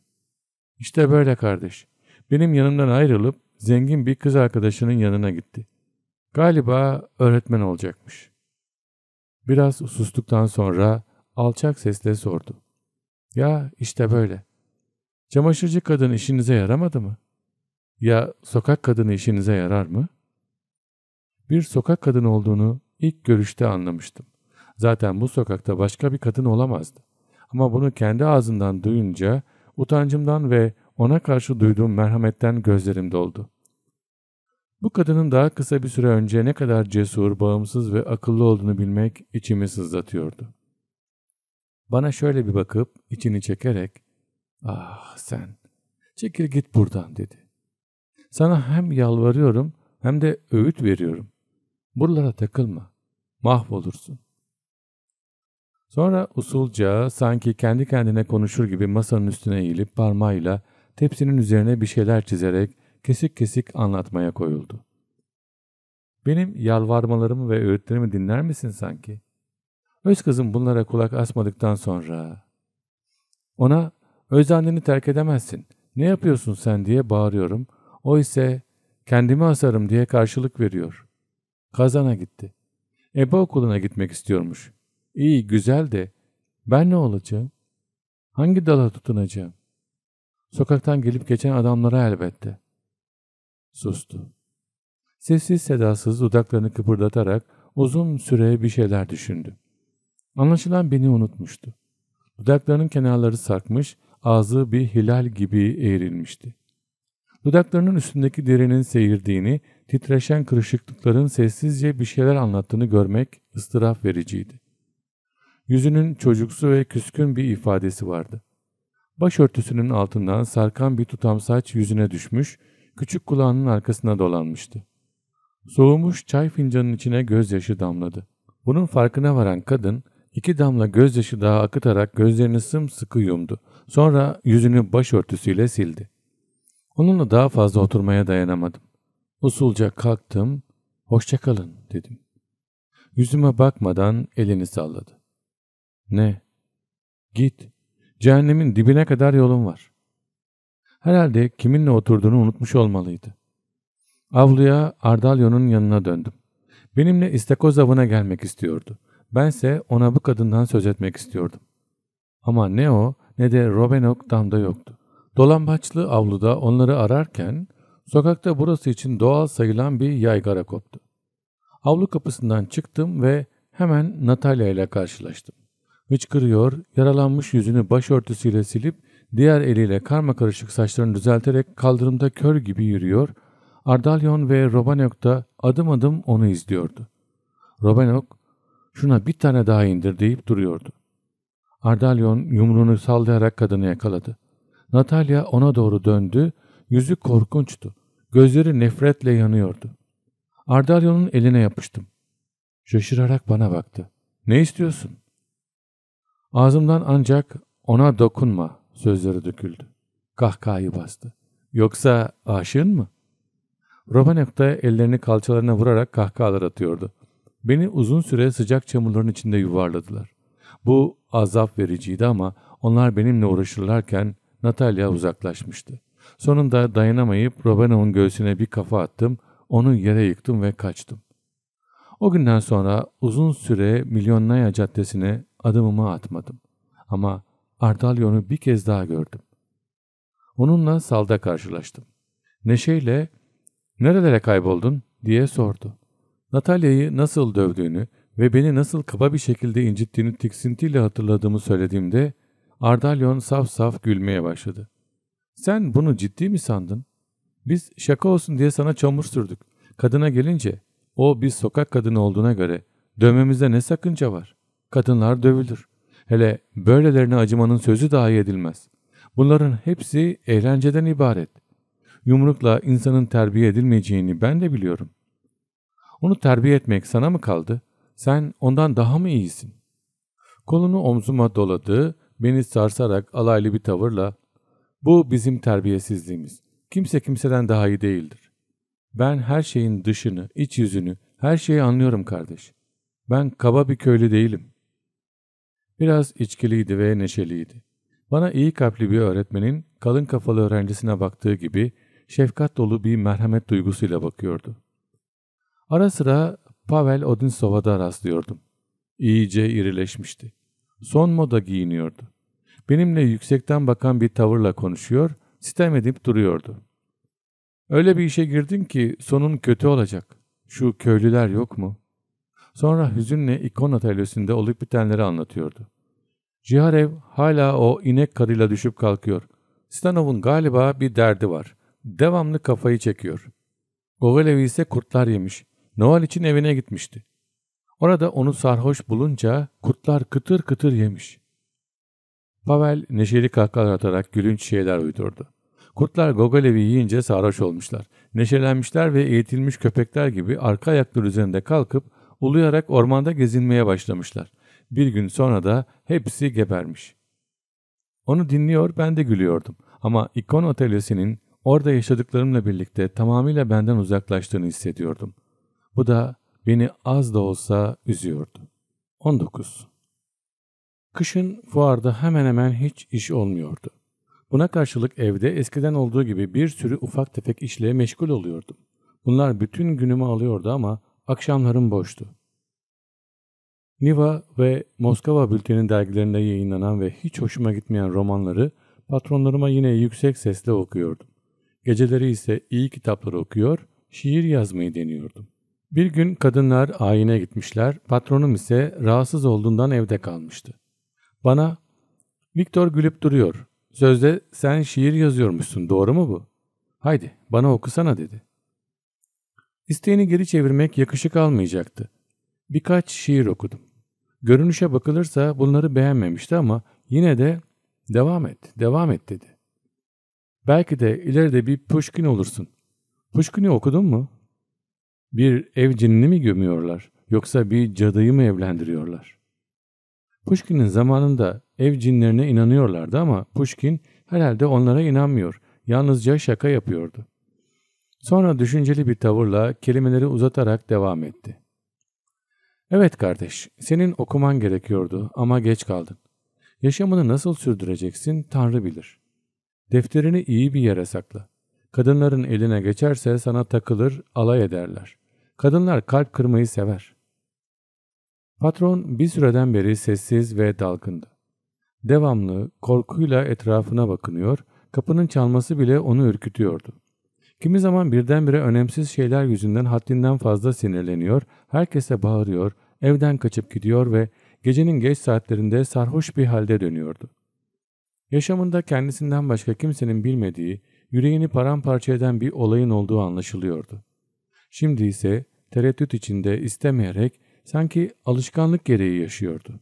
İşte böyle kardeş. Benim yanımdan ayrılıp zengin bir kız arkadaşının yanına gitti. Galiba öğretmen olacakmış. Biraz sustuktan sonra alçak sesle sordu. Ya işte böyle. Çamaşırcı kadın işinize yaramadı mı? Ya sokak kadını işinize yarar mı? Bir sokak kadını olduğunu İlk görüşte anlamıştım. Zaten bu sokakta başka bir kadın olamazdı. Ama bunu kendi ağzından duyunca utancımdan ve ona karşı duyduğum merhametten gözlerim doldu. Bu kadının daha kısa bir süre önce ne kadar cesur, bağımsız ve akıllı olduğunu bilmek içimi sızlatıyordu. Bana şöyle bir bakıp içini çekerek ''Ah sen, çekil git buradan'' dedi. Sana hem yalvarıyorum hem de öğüt veriyorum. Buralara takılma mahvolursun. Sonra usulca sanki kendi kendine konuşur gibi masanın üstüne eğilip parmağıyla tepsinin üzerine bir şeyler çizerek kesik kesik anlatmaya koyuldu. Benim yalvarmalarımı ve öğütlerimi dinler misin sanki? Öz kızım bunlara kulak asmadıktan sonra ona öz anneni terk edemezsin. Ne yapıyorsun sen diye bağırıyorum. O ise kendimi asarım diye karşılık veriyor. Kazana gitti. Eba okuluna gitmek istiyormuş. İyi güzel de ben ne olacağım? Hangi dala tutunacağım? Sokaktan gelip geçen adamlara elbette. Sustu. Sessiz sedasız dudaklarını kıpırdatarak uzun süre bir şeyler düşündü. Anlaşılan beni unutmuştu. Dudaklarının kenarları sarkmış, ağzı bir hilal gibi eğrilmişti. Dudaklarının üstündeki derinin seyirdiğini titreşen kırışıklıkların sessizce bir şeyler anlattığını görmek ıstıraf vericiydi. Yüzünün çocuksu ve küskün bir ifadesi vardı. Başörtüsünün altından sarkan bir tutam saç yüzüne düşmüş, küçük kulağının arkasına dolanmıştı. Soğumuş çay fincanının içine gözyaşı damladı. Bunun farkına varan kadın iki damla gözyaşı daha akıtarak gözlerini sımsıkı yumdu. Sonra yüzünü başörtüsüyle sildi. Onunla daha fazla oturmaya dayanamadım. Usulca kalktım, Hoşça kalın dedim. Yüzüme bakmadan elini salladı. Ne? Git, cehennemin dibine kadar yolun var. Herhalde kiminle oturduğunu unutmuş olmalıydı. Avluya Ardalyon'un yanına döndüm. Benimle istakoz avına gelmek istiyordu. Bense ona bu kadından söz etmek istiyordum. Ama ne o ne de Robenok damda yoktu. Dolambaçlı avluda onları ararken Sokakta burası için doğal sayılan bir yaygara koptu. Avlu kapısından çıktım ve hemen Natalya ile karşılaştım. Hıçkırıyor, yaralanmış yüzünü başörtüsüyle silip diğer eliyle karma karışık saçlarını düzelterek kaldırımda kör gibi yürüyor, Ardalyon ve Robanok da adım adım onu izliyordu. Robanok, şuna bir tane daha indir deyip duruyordu. Ardalyon yumruğunu sallayarak kadını yakaladı. Natalya ona doğru döndü Yüzü korkunçtu. Gözleri nefretle yanıyordu. Ardalyon'un eline yapıştım. Şaşırarak bana baktı. Ne istiyorsun? Ağzımdan ancak ona dokunma sözleri döküldü. Kahkahayı bastı. Yoksa aşığın mı? Romanek da ellerini kalçalarına vurarak kahkahalar atıyordu. Beni uzun süre sıcak çamurların içinde yuvarladılar. Bu azap vericiydi ama onlar benimle uğraşırlarken Natalya uzaklaşmıştı. Sonunda dayanamayıp Robeno'nun göğsüne bir kafa attım, onu yere yıktım ve kaçtım. O günden sonra uzun süre Milyonlaya Caddesi'ne adımımı atmadım. Ama Ardalyon'u bir kez daha gördüm. Onunla salda karşılaştım. Neşeyle ''Nerelere kayboldun?'' diye sordu. Natalya'yı nasıl dövdüğünü ve beni nasıl kaba bir şekilde incittiğini tiksintiyle hatırladığımı söylediğimde Ardalyon saf saf gülmeye başladı. Sen bunu ciddi mi sandın? Biz şaka olsun diye sana çamur sürdük. Kadına gelince o bir sokak kadını olduğuna göre dövmemizde ne sakınca var? Kadınlar dövülür. Hele böylelerine acımanın sözü dahi edilmez. Bunların hepsi eğlenceden ibaret. Yumrukla insanın terbiye edilmeyeceğini ben de biliyorum. Onu terbiye etmek sana mı kaldı? Sen ondan daha mı iyisin? Kolunu omzuma doladı, beni sarsarak alaylı bir tavırla bu bizim terbiyesizliğimiz. Kimse kimseden daha iyi değildir. Ben her şeyin dışını, iç yüzünü, her şeyi anlıyorum kardeş. Ben kaba bir köylü değilim. Biraz içkiliydi ve neşeliydi. Bana iyi kalpli bir öğretmenin kalın kafalı öğrencisine baktığı gibi şefkat dolu bir merhamet duygusuyla bakıyordu. Ara sıra Pavel Odinsov'a da rastlıyordum. İyice irileşmişti. Son moda giyiniyordu benimle yüksekten bakan bir tavırla konuşuyor, sitem edip duruyordu. Öyle bir işe girdin ki sonun kötü olacak. Şu köylüler yok mu? Sonra hüzünle ikon atölyesinde olup bitenleri anlatıyordu. Ciharev hala o inek karıyla düşüp kalkıyor. Stanov'un galiba bir derdi var. Devamlı kafayı çekiyor. Gogolev ise kurtlar yemiş. Noel için evine gitmişti. Orada onu sarhoş bulunca kurtlar kıtır kıtır yemiş. Pavel neşeli kahkahalar atarak gülünç şeyler uydurdu. Kurtlar Gogolevi yiyince sarhoş olmuşlar. Neşelenmişler ve eğitilmiş köpekler gibi arka ayakları üzerinde kalkıp uluyarak ormanda gezinmeye başlamışlar. Bir gün sonra da hepsi gebermiş. Onu dinliyor ben de gülüyordum. Ama ikon otelyesinin orada yaşadıklarımla birlikte tamamıyla benden uzaklaştığını hissediyordum. Bu da beni az da olsa üzüyordu. 19. Kışın fuarda hemen hemen hiç iş olmuyordu. Buna karşılık evde eskiden olduğu gibi bir sürü ufak tefek işle meşgul oluyordum. Bunlar bütün günümü alıyordu ama akşamlarım boştu. Niva ve Moskova Bülteni dergilerinde yayınlanan ve hiç hoşuma gitmeyen romanları patronlarıma yine yüksek sesle okuyordum. Geceleri ise iyi kitapları okuyor, şiir yazmayı deniyordum. Bir gün kadınlar ayine gitmişler, patronum ise rahatsız olduğundan evde kalmıştı. Bana Viktor gülüp duruyor. Sözde sen şiir yazıyormuşsun doğru mu bu? Haydi bana okusana dedi. İsteğini geri çevirmek yakışık almayacaktı. Birkaç şiir okudum. Görünüşe bakılırsa bunları beğenmemişti ama yine de devam et, devam et dedi. Belki de ileride bir Pushkin olursun. Pushkin'i okudun mu? Bir evcinini mi gömüyorlar yoksa bir cadıyı mı evlendiriyorlar? Pushkin'in zamanında ev cinlerine inanıyorlardı ama Pushkin herhalde onlara inanmıyor. Yalnızca şaka yapıyordu. Sonra düşünceli bir tavırla kelimeleri uzatarak devam etti. Evet kardeş, senin okuman gerekiyordu ama geç kaldın. Yaşamını nasıl sürdüreceksin Tanrı bilir. Defterini iyi bir yere sakla. Kadınların eline geçerse sana takılır, alay ederler. Kadınlar kalp kırmayı sever. Patron bir süreden beri sessiz ve dalgındı. Devamlı korkuyla etrafına bakınıyor, kapının çalması bile onu ürkütüyordu. Kimi zaman birdenbire önemsiz şeyler yüzünden haddinden fazla sinirleniyor, herkese bağırıyor, evden kaçıp gidiyor ve gecenin geç saatlerinde sarhoş bir halde dönüyordu. Yaşamında kendisinden başka kimsenin bilmediği, yüreğini paramparça eden bir olayın olduğu anlaşılıyordu. Şimdi ise tereddüt içinde istemeyerek sanki alışkanlık gereği yaşıyordu.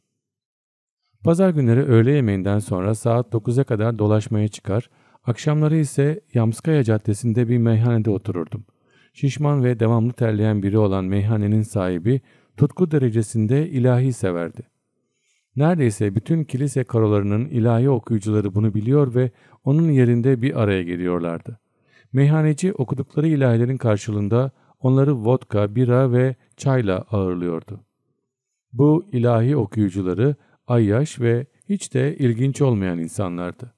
Pazar günleri öğle yemeğinden sonra saat 9'a kadar dolaşmaya çıkar, akşamları ise Yamskaya Caddesi'nde bir meyhanede otururdum. Şişman ve devamlı terleyen biri olan meyhanenin sahibi tutku derecesinde ilahi severdi. Neredeyse bütün kilise karolarının ilahi okuyucuları bunu biliyor ve onun yerinde bir araya geliyorlardı. Meyhaneci okudukları ilahilerin karşılığında onları vodka, bira ve çayla ağırlıyordu. Bu ilahi okuyucuları ayyaş ve hiç de ilginç olmayan insanlardı.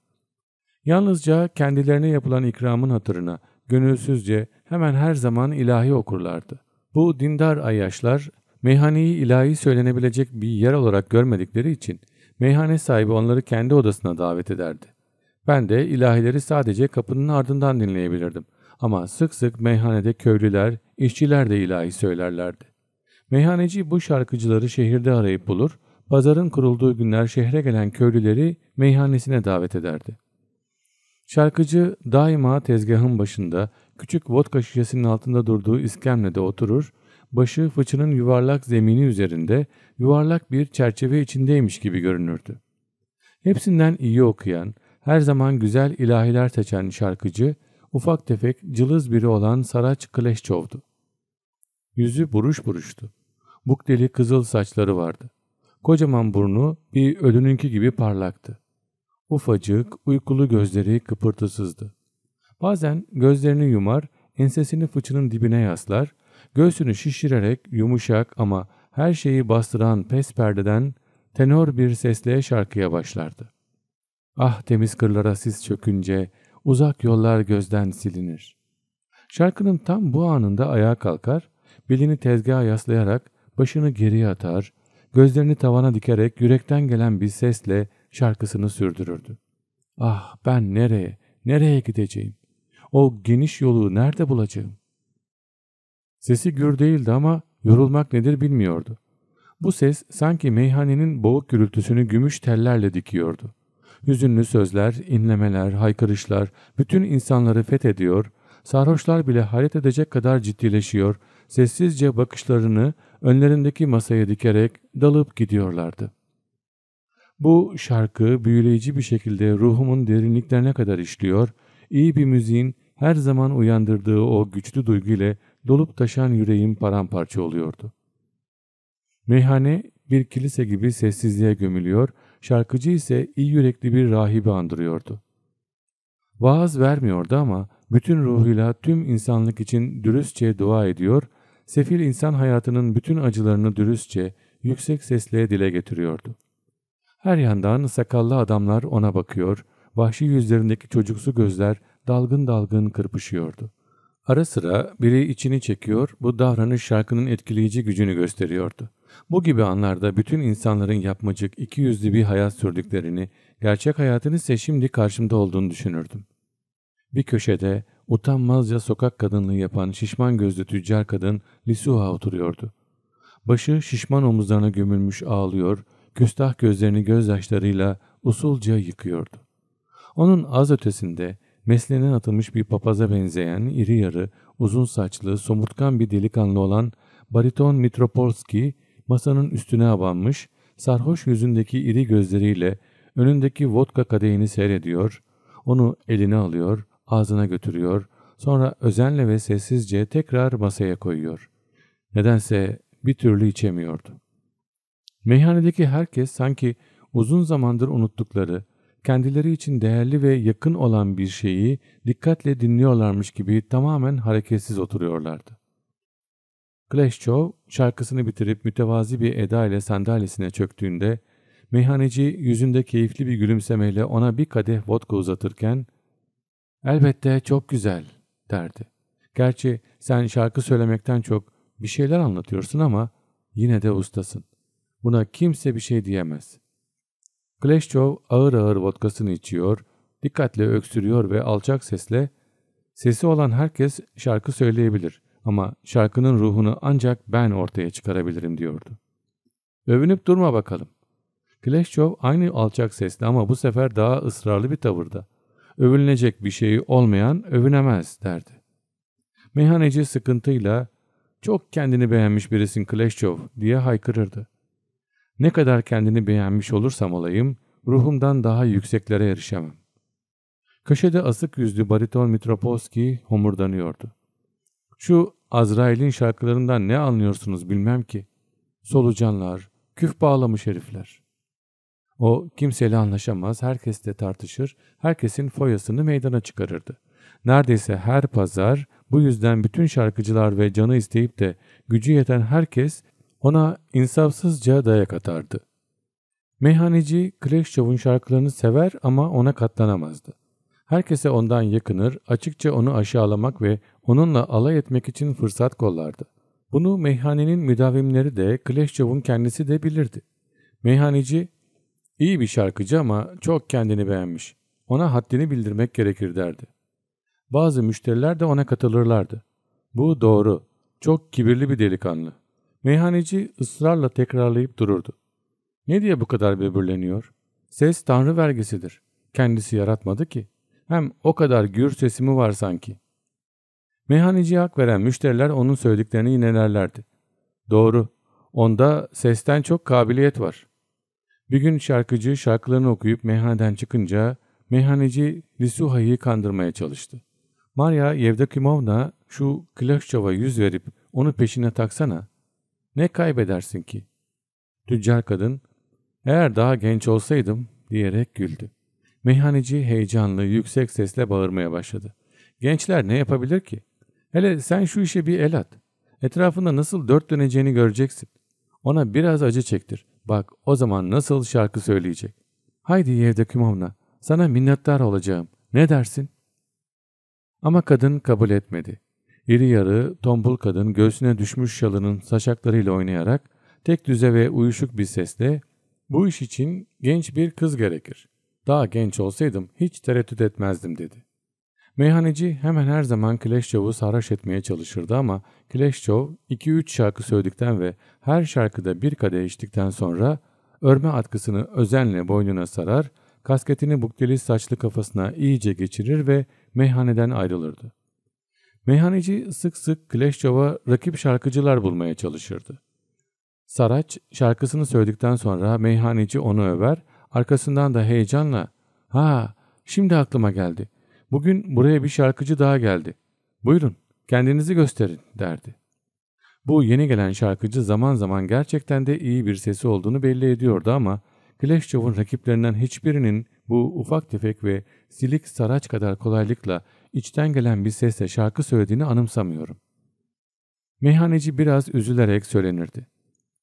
Yalnızca kendilerine yapılan ikramın hatırına gönülsüzce hemen her zaman ilahi okurlardı. Bu dindar ayyaşlar meyhaneyi ilahi söylenebilecek bir yer olarak görmedikleri için meyhane sahibi onları kendi odasına davet ederdi. Ben de ilahileri sadece kapının ardından dinleyebilirdim. Ama sık sık meyhanede köylüler, işçiler de ilahi söylerlerdi. Meyhaneci bu şarkıcıları şehirde arayıp bulur, pazarın kurulduğu günler şehre gelen köylüleri meyhanesine davet ederdi. Şarkıcı daima tezgahın başında, küçük vodka şişesinin altında durduğu iskemlede oturur, başı fıçının yuvarlak zemini üzerinde, yuvarlak bir çerçeve içindeymiş gibi görünürdü. Hepsinden iyi okuyan, her zaman güzel ilahiler seçen şarkıcı, ufak tefek cılız biri olan Saraç Kleşçov'du. Yüzü buruş buruştu bukdeli kızıl saçları vardı. Kocaman burnu bir ölününki gibi parlaktı. Ufacık, uykulu gözleri kıpırtısızdı. Bazen gözlerini yumar, ensesini fıçının dibine yaslar, göğsünü şişirerek yumuşak ama her şeyi bastıran pes perdeden tenor bir sesle şarkıya başlardı. Ah temiz kırlara siz çökünce uzak yollar gözden silinir. Şarkının tam bu anında ayağa kalkar, belini tezgaha yaslayarak başını geriye atar, gözlerini tavana dikerek yürekten gelen bir sesle şarkısını sürdürürdü. Ah ben nereye, nereye gideceğim? O geniş yolu nerede bulacağım? Sesi gür değildi ama yorulmak nedir bilmiyordu. Bu ses sanki meyhanenin boğuk gürültüsünü gümüş tellerle dikiyordu. Hüzünlü sözler, inlemeler, haykırışlar bütün insanları fethediyor, sarhoşlar bile hayret edecek kadar ciddileşiyor, sessizce bakışlarını önlerindeki masaya dikerek dalıp gidiyorlardı. Bu şarkı büyüleyici bir şekilde ruhumun derinliklerine kadar işliyor, iyi bir müziğin her zaman uyandırdığı o güçlü duygu ile dolup taşan yüreğim paramparça oluyordu. Meyhane bir kilise gibi sessizliğe gömülüyor, şarkıcı ise iyi yürekli bir rahibi andırıyordu. Vaaz vermiyordu ama bütün ruhuyla tüm insanlık için dürüstçe dua ediyor Sefil insan hayatının bütün acılarını dürüstçe, yüksek sesle dile getiriyordu. Her yandan sakallı adamlar ona bakıyor, vahşi yüzlerindeki çocuksu gözler dalgın dalgın kırpışıyordu. Ara sıra biri içini çekiyor, bu davranış şarkının etkileyici gücünü gösteriyordu. Bu gibi anlarda bütün insanların yapmacık, iki yüzlü bir hayat sürdüklerini, gerçek hayatın ise şimdi karşımda olduğunu düşünürdüm. Bir köşede utanmazca sokak kadınlığı yapan şişman gözlü tüccar kadın Lisuha oturuyordu. Başı şişman omuzlarına gömülmüş ağlıyor, küstah gözlerini gözyaşlarıyla usulca yıkıyordu. Onun az ötesinde mesleğinden atılmış bir papaza benzeyen iri yarı, uzun saçlı, somurtkan bir delikanlı olan bariton Mitropolski masanın üstüne abanmış, sarhoş yüzündeki iri gözleriyle önündeki vodka kadehini seyrediyor, onu eline alıyor, ağzına götürüyor, sonra özenle ve sessizce tekrar masaya koyuyor. Nedense bir türlü içemiyordu. Meyhanedeki herkes sanki uzun zamandır unuttukları, kendileri için değerli ve yakın olan bir şeyi dikkatle dinliyorlarmış gibi tamamen hareketsiz oturuyorlardı. Kleşçov şarkısını bitirip mütevazi bir eda ile sandalyesine çöktüğünde meyhaneci yüzünde keyifli bir gülümsemeyle ona bir kadeh vodka uzatırken Elbette çok güzel derdi. Gerçi sen şarkı söylemekten çok bir şeyler anlatıyorsun ama yine de ustasın. Buna kimse bir şey diyemez. Kleşçov ağır ağır vodkasını içiyor, dikkatle öksürüyor ve alçak sesle Sesi olan herkes şarkı söyleyebilir ama şarkının ruhunu ancak ben ortaya çıkarabilirim diyordu. Övünüp durma bakalım. Kleşçov aynı alçak sesle ama bu sefer daha ısrarlı bir tavırda övünülecek bir şeyi olmayan övünemez derdi. Meyhaneci sıkıntıyla çok kendini beğenmiş birisin Kleşçov diye haykırırdı. Ne kadar kendini beğenmiş olursam olayım ruhumdan daha yükseklere erişemem. Köşede asık yüzlü bariton Mitropolski homurdanıyordu. Şu Azrail'in şarkılarından ne anlıyorsunuz bilmem ki. Solucanlar, küf bağlamış herifler. O kimseyle anlaşamaz, herkesle tartışır, herkesin foyasını meydana çıkarırdı. Neredeyse her pazar bu yüzden bütün şarkıcılar ve canı isteyip de gücü yeten herkes ona insafsızca dayak atardı. Meyhaneci Kleşçov'un şarkılarını sever ama ona katlanamazdı. Herkese ondan yakınır, açıkça onu aşağılamak ve onunla alay etmek için fırsat kollardı. Bunu meyhanenin müdavimleri de Kleşçov'un kendisi de bilirdi. Meyhaneci İyi bir şarkıcı ama çok kendini beğenmiş. Ona haddini bildirmek gerekir derdi. Bazı müşteriler de ona katılırlardı. Bu doğru. Çok kibirli bir delikanlı. Meyhaneci ısrarla tekrarlayıp dururdu. Ne diye bu kadar böbürleniyor? Ses tanrı vergisidir. Kendisi yaratmadı ki. Hem o kadar gür sesimi var sanki. Meyhaneciye hak veren müşteriler onun söylediklerini inelerlerdi. Doğru. Onda sesten çok kabiliyet var. Bir gün şarkıcı şarkılarını okuyup meyhaneden çıkınca meyhaneci Risuha'yı kandırmaya çalıştı. Maria Yevdakimovna şu Klaşçova yüz verip onu peşine taksana. Ne kaybedersin ki? Tüccar kadın eğer daha genç olsaydım diyerek güldü. Meyhaneci heyecanlı yüksek sesle bağırmaya başladı. Gençler ne yapabilir ki? Hele sen şu işe bir el at. Etrafında nasıl dört döneceğini göreceksin. Ona biraz acı çektir. Bak o zaman nasıl şarkı söyleyecek. Haydi Yevdokimavna sana minnettar olacağım. Ne dersin? Ama kadın kabul etmedi. İri yarı tombul kadın göğsüne düşmüş şalının saçaklarıyla oynayarak tek düze ve uyuşuk bir sesle bu iş için genç bir kız gerekir. Daha genç olsaydım hiç tereddüt etmezdim dedi. Meyhaneci hemen her zaman Kleşçov'u sarhoş etmeye çalışırdı ama Kleşçov 2-3 şarkı söyledikten ve her şarkıda bir kadeh içtikten sonra örme atkısını özenle boynuna sarar, kasketini bukteli saçlı kafasına iyice geçirir ve meyhaneden ayrılırdı. Meyhaneci sık sık Kleşçov'a rakip şarkıcılar bulmaya çalışırdı. Saraç şarkısını söyledikten sonra meyhaneci onu över, arkasından da heyecanla ''Ha, şimdi aklıma geldi. Bugün buraya bir şarkıcı daha geldi. Buyurun kendinizi gösterin derdi. Bu yeni gelen şarkıcı zaman zaman gerçekten de iyi bir sesi olduğunu belli ediyordu ama Kleshchov'un rakiplerinden hiçbirinin bu ufak tefek ve silik saraç kadar kolaylıkla içten gelen bir sesle şarkı söylediğini anımsamıyorum. Meyhaneci biraz üzülerek söylenirdi.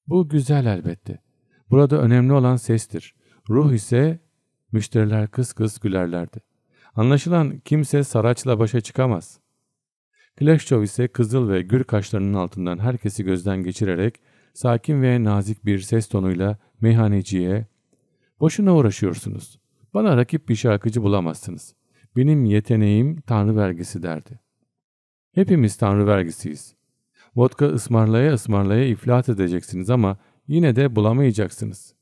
Bu güzel elbette. Burada önemli olan sestir. Ruh ise müşteriler kıs kıs gülerlerdi. Anlaşılan kimse Saraç'la başa çıkamaz. Kleşçov ise kızıl ve gür kaşlarının altından herkesi gözden geçirerek sakin ve nazik bir ses tonuyla meyhaneciye ''Boşuna uğraşıyorsunuz. Bana rakip bir şarkıcı bulamazsınız. Benim yeteneğim tanrı vergisi.'' derdi. Hepimiz tanrı vergisiyiz. Vodka ısmarlaya ısmarlaya iflat edeceksiniz ama yine de bulamayacaksınız.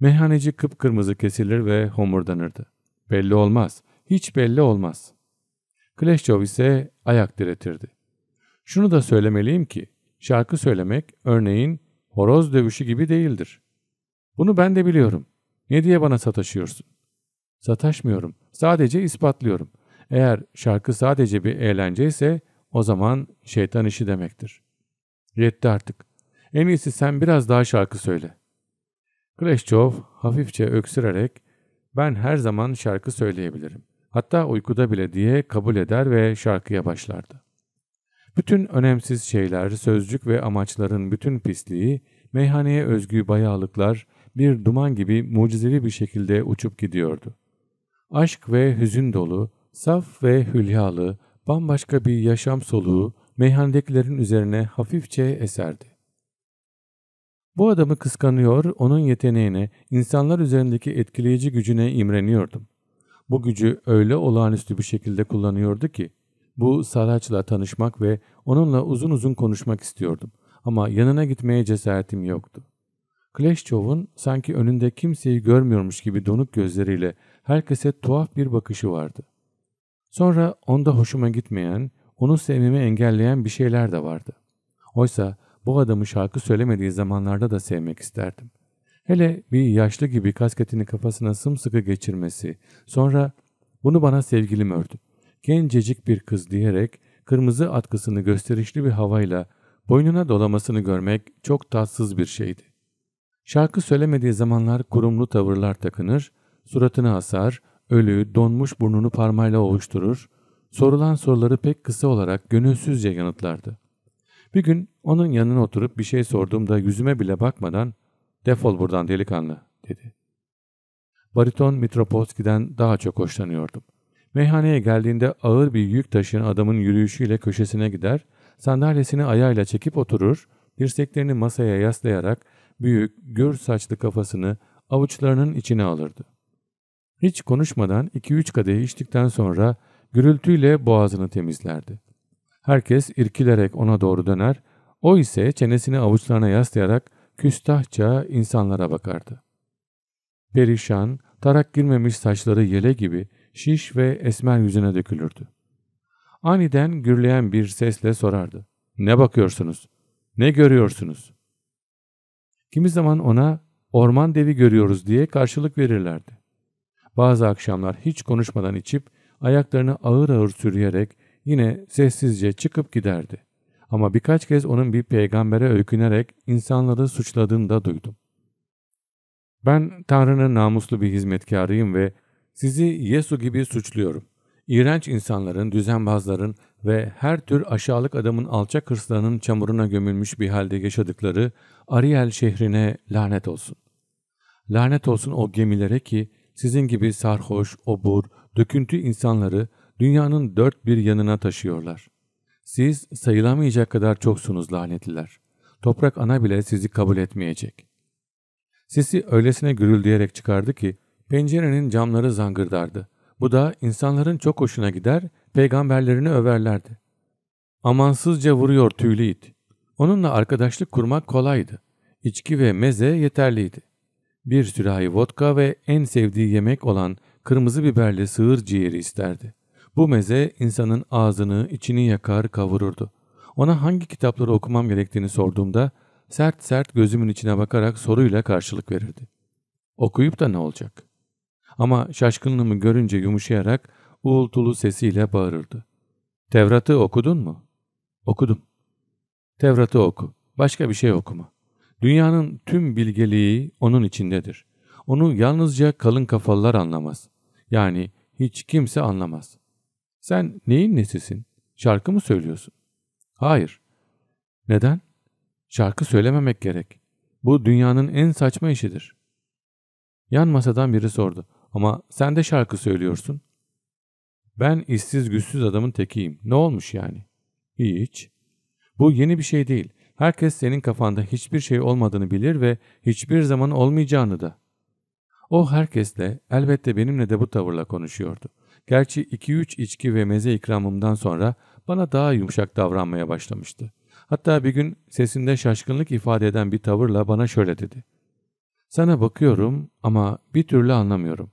Meyhaneci kıpkırmızı kesilir ve homurdanırdı. Belli olmaz. Hiç belli olmaz. Kleşçov ise ayak diretirdi. Şunu da söylemeliyim ki şarkı söylemek örneğin horoz dövüşü gibi değildir. Bunu ben de biliyorum. Ne diye bana sataşıyorsun? Sataşmıyorum. Sadece ispatlıyorum. Eğer şarkı sadece bir eğlence ise o zaman şeytan işi demektir. Yetti artık. En iyisi sen biraz daha şarkı söyle. Kleşçov hafifçe öksürerek ben her zaman şarkı söyleyebilirim. Hatta uykuda bile diye kabul eder ve şarkıya başlardı. Bütün önemsiz şeyler, sözcük ve amaçların bütün pisliği, meyhaneye özgü bayağılıklar bir duman gibi mucizevi bir şekilde uçup gidiyordu. Aşk ve hüzün dolu, saf ve hülyalı, bambaşka bir yaşam soluğu meyhanedekilerin üzerine hafifçe eserdi. Bu adamı kıskanıyor, onun yeteneğine, insanlar üzerindeki etkileyici gücüne imreniyordum. Bu gücü öyle olağanüstü bir şekilde kullanıyordu ki, bu Saraç'la tanışmak ve onunla uzun uzun konuşmak istiyordum. Ama yanına gitmeye cesaretim yoktu. Kleşçov'un sanki önünde kimseyi görmüyormuş gibi donuk gözleriyle herkese tuhaf bir bakışı vardı. Sonra onda hoşuma gitmeyen, onu sevmemi engelleyen bir şeyler de vardı. Oysa bu adamı şarkı söylemediği zamanlarda da sevmek isterdim. Hele bir yaşlı gibi kasketini kafasına sımsıkı geçirmesi, sonra bunu bana sevgilim ördü. Gencecik bir kız diyerek kırmızı atkısını gösterişli bir havayla boynuna dolamasını görmek çok tatsız bir şeydi. Şarkı söylemediği zamanlar kurumlu tavırlar takınır, suratını asar, ölü, donmuş burnunu parmayla ovuşturur, sorulan soruları pek kısa olarak gönülsüzce yanıtlardı. Bir gün onun yanına oturup bir şey sorduğumda yüzüme bile bakmadan defol buradan delikanlı dedi. Bariton Mitropolski'den daha çok hoşlanıyordum. Meyhaneye geldiğinde ağır bir yük taşıyan adamın yürüyüşüyle köşesine gider, sandalyesini ayağıyla çekip oturur, dirseklerini masaya yaslayarak büyük, gür saçlı kafasını avuçlarının içine alırdı. Hiç konuşmadan 2-3 kadehi içtikten sonra gürültüyle boğazını temizlerdi. Herkes irkilerek ona doğru döner, o ise çenesini avuçlarına yaslayarak küstahça insanlara bakardı. Perişan, tarak girmemiş saçları yele gibi şiş ve esmer yüzüne dökülürdü. Aniden gürleyen bir sesle sorardı. Ne bakıyorsunuz? Ne görüyorsunuz? Kimi zaman ona orman devi görüyoruz diye karşılık verirlerdi. Bazı akşamlar hiç konuşmadan içip ayaklarını ağır ağır sürüyerek Yine sessizce çıkıp giderdi. Ama birkaç kez onun bir peygambere öykünerek insanları suçladığını da duydum. Ben Tanrı'nın namuslu bir hizmetkarıyım ve sizi Yesu gibi suçluyorum. İğrenç insanların, düzenbazların ve her tür aşağılık adamın alçak hırslarının çamuruna gömülmüş bir halde yaşadıkları Ariel şehrine lanet olsun. Lanet olsun o gemilere ki sizin gibi sarhoş, obur, döküntü insanları Dünyanın dört bir yanına taşıyorlar. Siz sayılamayacak kadar çoksunuz lanetliler. Toprak ana bile sizi kabul etmeyecek. Sesi öylesine gürüldeyerek çıkardı ki pencerenin camları zangırdardı. Bu da insanların çok hoşuna gider, peygamberlerini överlerdi. Amansızca vuruyor tüylü it. Onunla arkadaşlık kurmak kolaydı. İçki ve meze yeterliydi. Bir sürahi vodka ve en sevdiği yemek olan kırmızı biberli sığır ciğeri isterdi. Bu meze insanın ağzını, içini yakar, kavururdu. Ona hangi kitapları okumam gerektiğini sorduğumda sert sert gözümün içine bakarak soruyla karşılık verirdi. Okuyup da ne olacak? Ama şaşkınlığımı görünce yumuşayarak uğultulu sesiyle bağırırdı. Tevrat'ı okudun mu? Okudum. Tevrat'ı oku. Başka bir şey okuma. Dünyanın tüm bilgeliği onun içindedir. Onu yalnızca kalın kafalılar anlamaz. Yani hiç kimse anlamaz. Sen neyin nesisin? Şarkı mı söylüyorsun? Hayır. Neden? Şarkı söylememek gerek. Bu dünyanın en saçma işidir. Yan masadan biri sordu. Ama sen de şarkı söylüyorsun. Ben işsiz güçsüz adamın tekiyim. Ne olmuş yani? Hiç. Bu yeni bir şey değil. Herkes senin kafanda hiçbir şey olmadığını bilir ve hiçbir zaman olmayacağını da. O herkesle elbette benimle de bu tavırla konuşuyordu. Gerçi 2-3 içki ve meze ikramımdan sonra bana daha yumuşak davranmaya başlamıştı. Hatta bir gün sesinde şaşkınlık ifade eden bir tavırla bana şöyle dedi. Sana bakıyorum ama bir türlü anlamıyorum.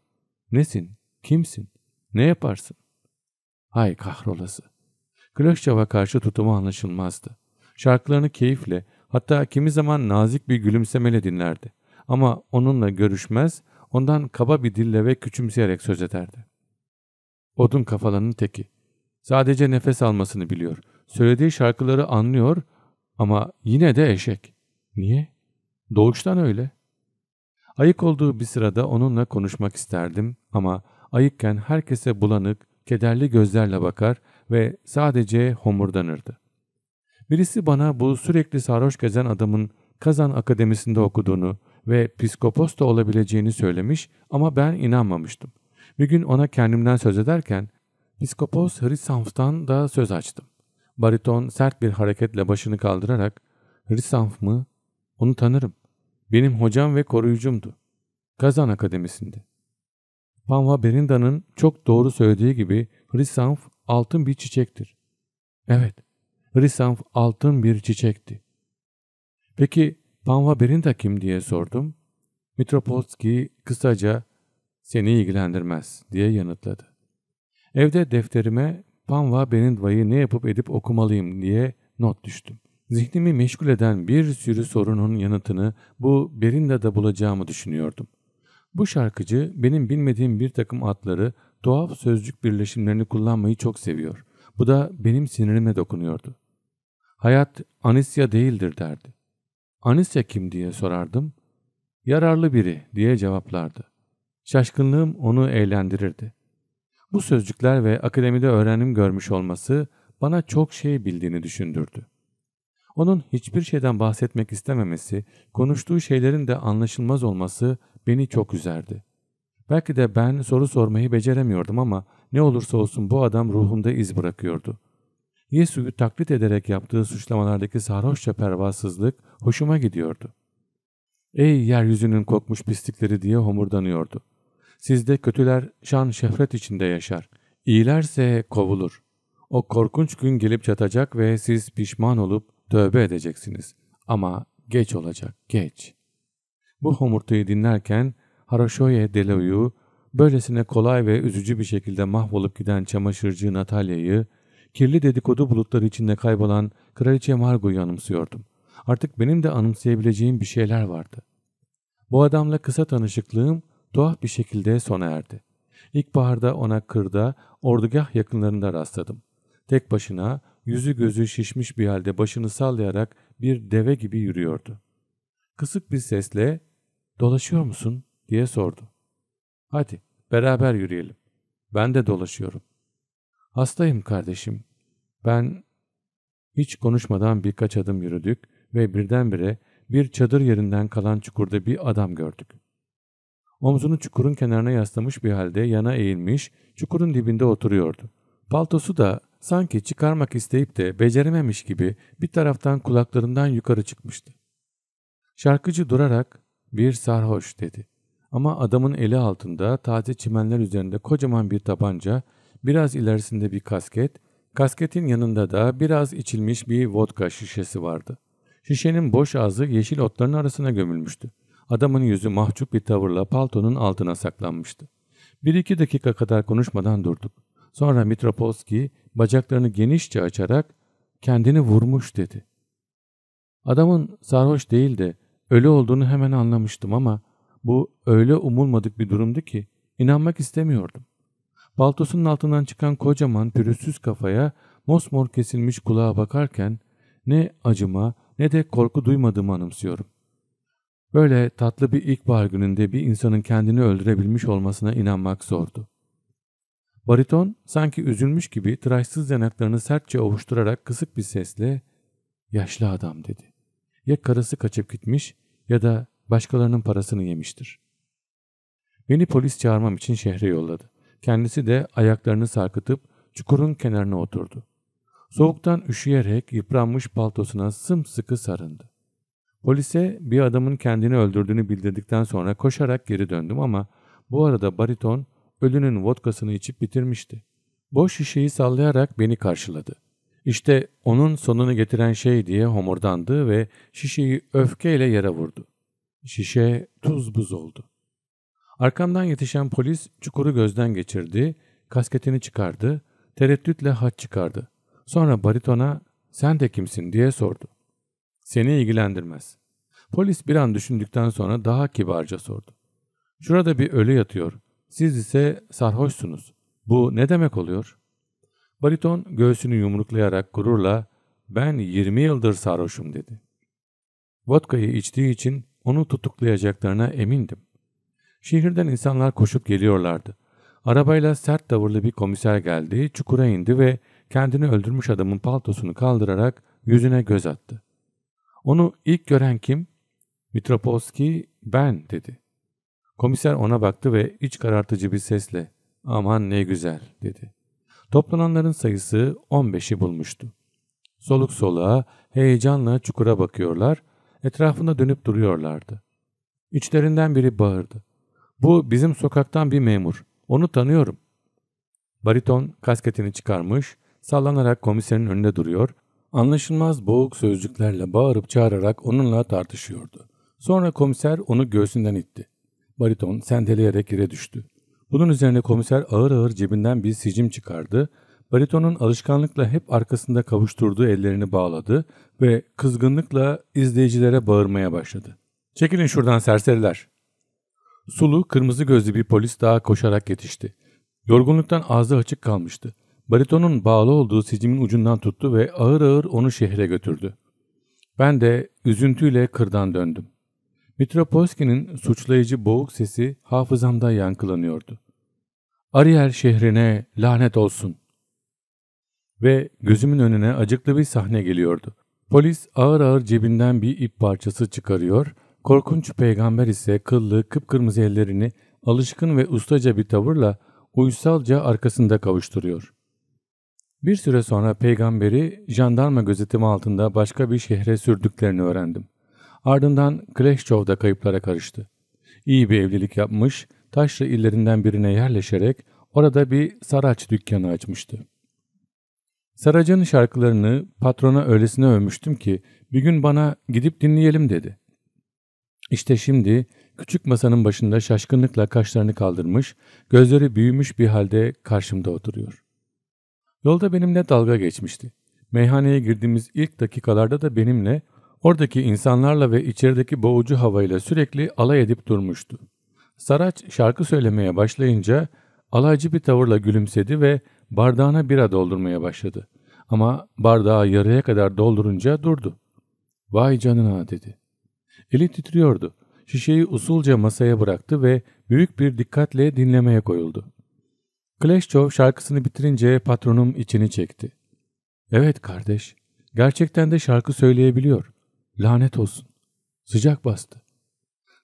Nesin? Kimsin? Ne yaparsın? Hay kahrolası. Kloşçev'a karşı tutumu anlaşılmazdı. Şarkılarını keyifle hatta kimi zaman nazik bir gülümsemeyle dinlerdi. Ama onunla görüşmez, ondan kaba bir dille ve küçümseyerek söz ederdi. Odun kafalarının teki. Sadece nefes almasını biliyor. Söylediği şarkıları anlıyor ama yine de eşek. Niye? Doğuştan öyle. Ayık olduğu bir sırada onunla konuşmak isterdim ama ayıkken herkese bulanık, kederli gözlerle bakar ve sadece homurdanırdı. Birisi bana bu sürekli sarhoş gezen adamın Kazan Akademisi'nde okuduğunu ve psikopos da olabileceğini söylemiş ama ben inanmamıştım. Bir gün ona kendimden söz ederken Piskopos Hrisanf'tan da söz açtım. Bariton sert bir hareketle başını kaldırarak Hrisanf mı? Onu tanırım. Benim hocam ve koruyucumdu. Kazan Akademisi'nde. Panva Berinda'nın çok doğru söylediği gibi Hrisanf altın bir çiçektir. Evet, Hrisanf altın bir çiçekti. Peki Panva Berinda kim diye sordum. Mitropolski kısaca seni ilgilendirmez diye yanıtladı. Evde defterime Panva Benindva'yı ne yapıp edip okumalıyım diye not düştüm. Zihnimi meşgul eden bir sürü sorunun yanıtını bu Berinda'da bulacağımı düşünüyordum. Bu şarkıcı benim bilmediğim bir takım adları, tuhaf sözcük birleşimlerini kullanmayı çok seviyor. Bu da benim sinirime dokunuyordu. Hayat Anisya değildir derdi. Anisya kim diye sorardım. Yararlı biri diye cevaplardı. Şaşkınlığım onu eğlendirirdi. Bu sözcükler ve akademide öğrenim görmüş olması bana çok şey bildiğini düşündürdü. Onun hiçbir şeyden bahsetmek istememesi, konuştuğu şeylerin de anlaşılmaz olması beni çok üzerdi. Belki de ben soru sormayı beceremiyordum ama ne olursa olsun bu adam ruhumda iz bırakıyordu. Yesu'yu taklit ederek yaptığı suçlamalardaki sarhoşça pervasızlık hoşuma gidiyordu. Ey yeryüzünün kokmuş pislikleri diye homurdanıyordu. Sizde kötüler şan şehvet içinde yaşar. İyilerse kovulur. O korkunç gün gelip çatacak ve siz pişman olup tövbe edeceksiniz. Ama geç olacak, geç. Bu homurtuyu dinlerken Haroşoye Deloyu, böylesine kolay ve üzücü bir şekilde mahvolup giden çamaşırcı Natalya'yı, kirli dedikodu bulutları içinde kaybolan Kraliçe Margot'u anımsıyordum. Artık benim de anımsayabileceğim bir şeyler vardı. Bu adamla kısa tanışıklığım tuhaf bir şekilde sona erdi. İlkbaharda ona kırda, ordugah yakınlarında rastladım. Tek başına, yüzü gözü şişmiş bir halde başını sallayarak bir deve gibi yürüyordu. Kısık bir sesle ''Dolaşıyor musun?'' diye sordu. ''Hadi beraber yürüyelim. Ben de dolaşıyorum. Hastayım kardeşim. Ben...'' Hiç konuşmadan birkaç adım yürüdük ve birdenbire bir çadır yerinden kalan çukurda bir adam gördük. Omzunu çukurun kenarına yaslamış bir halde yana eğilmiş, çukurun dibinde oturuyordu. Paltosu da sanki çıkarmak isteyip de becerememiş gibi bir taraftan kulaklarından yukarı çıkmıştı. Şarkıcı durarak bir sarhoş dedi. Ama adamın eli altında taze çimenler üzerinde kocaman bir tabanca, biraz ilerisinde bir kasket, kasketin yanında da biraz içilmiş bir vodka şişesi vardı. Şişenin boş ağzı yeşil otların arasına gömülmüştü. Adamın yüzü mahcup bir tavırla paltonun altına saklanmıştı. Bir iki dakika kadar konuşmadan durduk. Sonra Mitropolski bacaklarını genişçe açarak kendini vurmuş dedi. Adamın sarhoş değil de ölü olduğunu hemen anlamıştım ama bu öyle umulmadık bir durumdu ki inanmak istemiyordum. Paltosunun altından çıkan kocaman pürüzsüz kafaya mosmor kesilmiş kulağa bakarken ne acıma ne de korku duymadığımı anımsıyorum. Böyle tatlı bir ilkbahar gününde bir insanın kendini öldürebilmiş olmasına inanmak zordu. Bariton sanki üzülmüş gibi tıraşsız yanaklarını sertçe ovuşturarak kısık bir sesle ''Yaşlı adam'' dedi. Ya karısı kaçıp gitmiş ya da başkalarının parasını yemiştir. Beni polis çağırmam için şehre yolladı. Kendisi de ayaklarını sarkıtıp çukurun kenarına oturdu. Soğuktan üşüyerek yıpranmış paltosuna sımsıkı sarındı. Polise bir adamın kendini öldürdüğünü bildirdikten sonra koşarak geri döndüm ama bu arada bariton ölünün vodkasını içip bitirmişti. Boş şişeyi sallayarak beni karşıladı. İşte onun sonunu getiren şey diye homurdandı ve şişeyi öfkeyle yere vurdu. Şişe tuz buz oldu. Arkamdan yetişen polis çukuru gözden geçirdi, kasketini çıkardı, tereddütle haç çıkardı. Sonra baritona sen de kimsin diye sordu. Seni ilgilendirmez. Polis bir an düşündükten sonra daha kibarca sordu. Şurada bir ölü yatıyor. Siz ise sarhoşsunuz. Bu ne demek oluyor? Bariton göğsünü yumruklayarak gururla ben 20 yıldır sarhoşum dedi. Vodka'yı içtiği için onu tutuklayacaklarına emindim. Şehirden insanlar koşup geliyorlardı. Arabayla sert tavırlı bir komiser geldi, çukura indi ve kendini öldürmüş adamın paltosunu kaldırarak yüzüne göz attı. Onu ilk gören kim? Mitropolski ben dedi. Komiser ona baktı ve iç karartıcı bir sesle aman ne güzel dedi. Toplananların sayısı 15'i bulmuştu. Soluk soluğa heyecanla çukura bakıyorlar, etrafında dönüp duruyorlardı. İçlerinden biri bağırdı. Bu bizim sokaktan bir memur. Onu tanıyorum. Bariton kasketini çıkarmış, sallanarak komiserin önünde duruyor Anlaşılmaz boğuk sözcüklerle bağırıp çağırarak onunla tartışıyordu. Sonra komiser onu göğsünden itti. Bariton sendeleyerek yere düştü. Bunun üzerine komiser ağır ağır cebinden bir sicim çıkardı. Baritonun alışkanlıkla hep arkasında kavuşturduğu ellerini bağladı ve kızgınlıkla izleyicilere bağırmaya başladı. Çekilin şuradan serseriler. Sulu, kırmızı gözlü bir polis daha koşarak yetişti. Yorgunluktan ağzı açık kalmıştı. Baritonun bağlı olduğu sicimin ucundan tuttu ve ağır ağır onu şehre götürdü. Ben de üzüntüyle kırdan döndüm. Mitropolski'nin suçlayıcı boğuk sesi hafızamda yankılanıyordu. Ariel şehrine lanet olsun. Ve gözümün önüne acıklı bir sahne geliyordu. Polis ağır ağır cebinden bir ip parçası çıkarıyor, korkunç peygamber ise kıllı kıpkırmızı ellerini alışkın ve ustaca bir tavırla uysalca arkasında kavuşturuyor. Bir süre sonra peygamberi jandarma gözetimi altında başka bir şehre sürdüklerini öğrendim. Ardından da kayıplara karıştı. İyi bir evlilik yapmış, Taşlı illerinden birine yerleşerek orada bir saraç dükkanı açmıştı. Saracın şarkılarını patrona öylesine övmüştüm ki bir gün bana gidip dinleyelim dedi. İşte şimdi küçük masanın başında şaşkınlıkla kaşlarını kaldırmış, gözleri büyümüş bir halde karşımda oturuyor. Yolda benimle dalga geçmişti. Meyhaneye girdiğimiz ilk dakikalarda da benimle, oradaki insanlarla ve içerideki boğucu havayla sürekli alay edip durmuştu. Saraç şarkı söylemeye başlayınca alaycı bir tavırla gülümsedi ve bardağına bira doldurmaya başladı. Ama bardağı yarıya kadar doldurunca durdu. Vay canına dedi. Eli titriyordu. Şişeyi usulca masaya bıraktı ve büyük bir dikkatle dinlemeye koyuldu. Clash şarkısını bitirince patronum içini çekti. Evet kardeş, gerçekten de şarkı söyleyebiliyor. Lanet olsun. Sıcak bastı.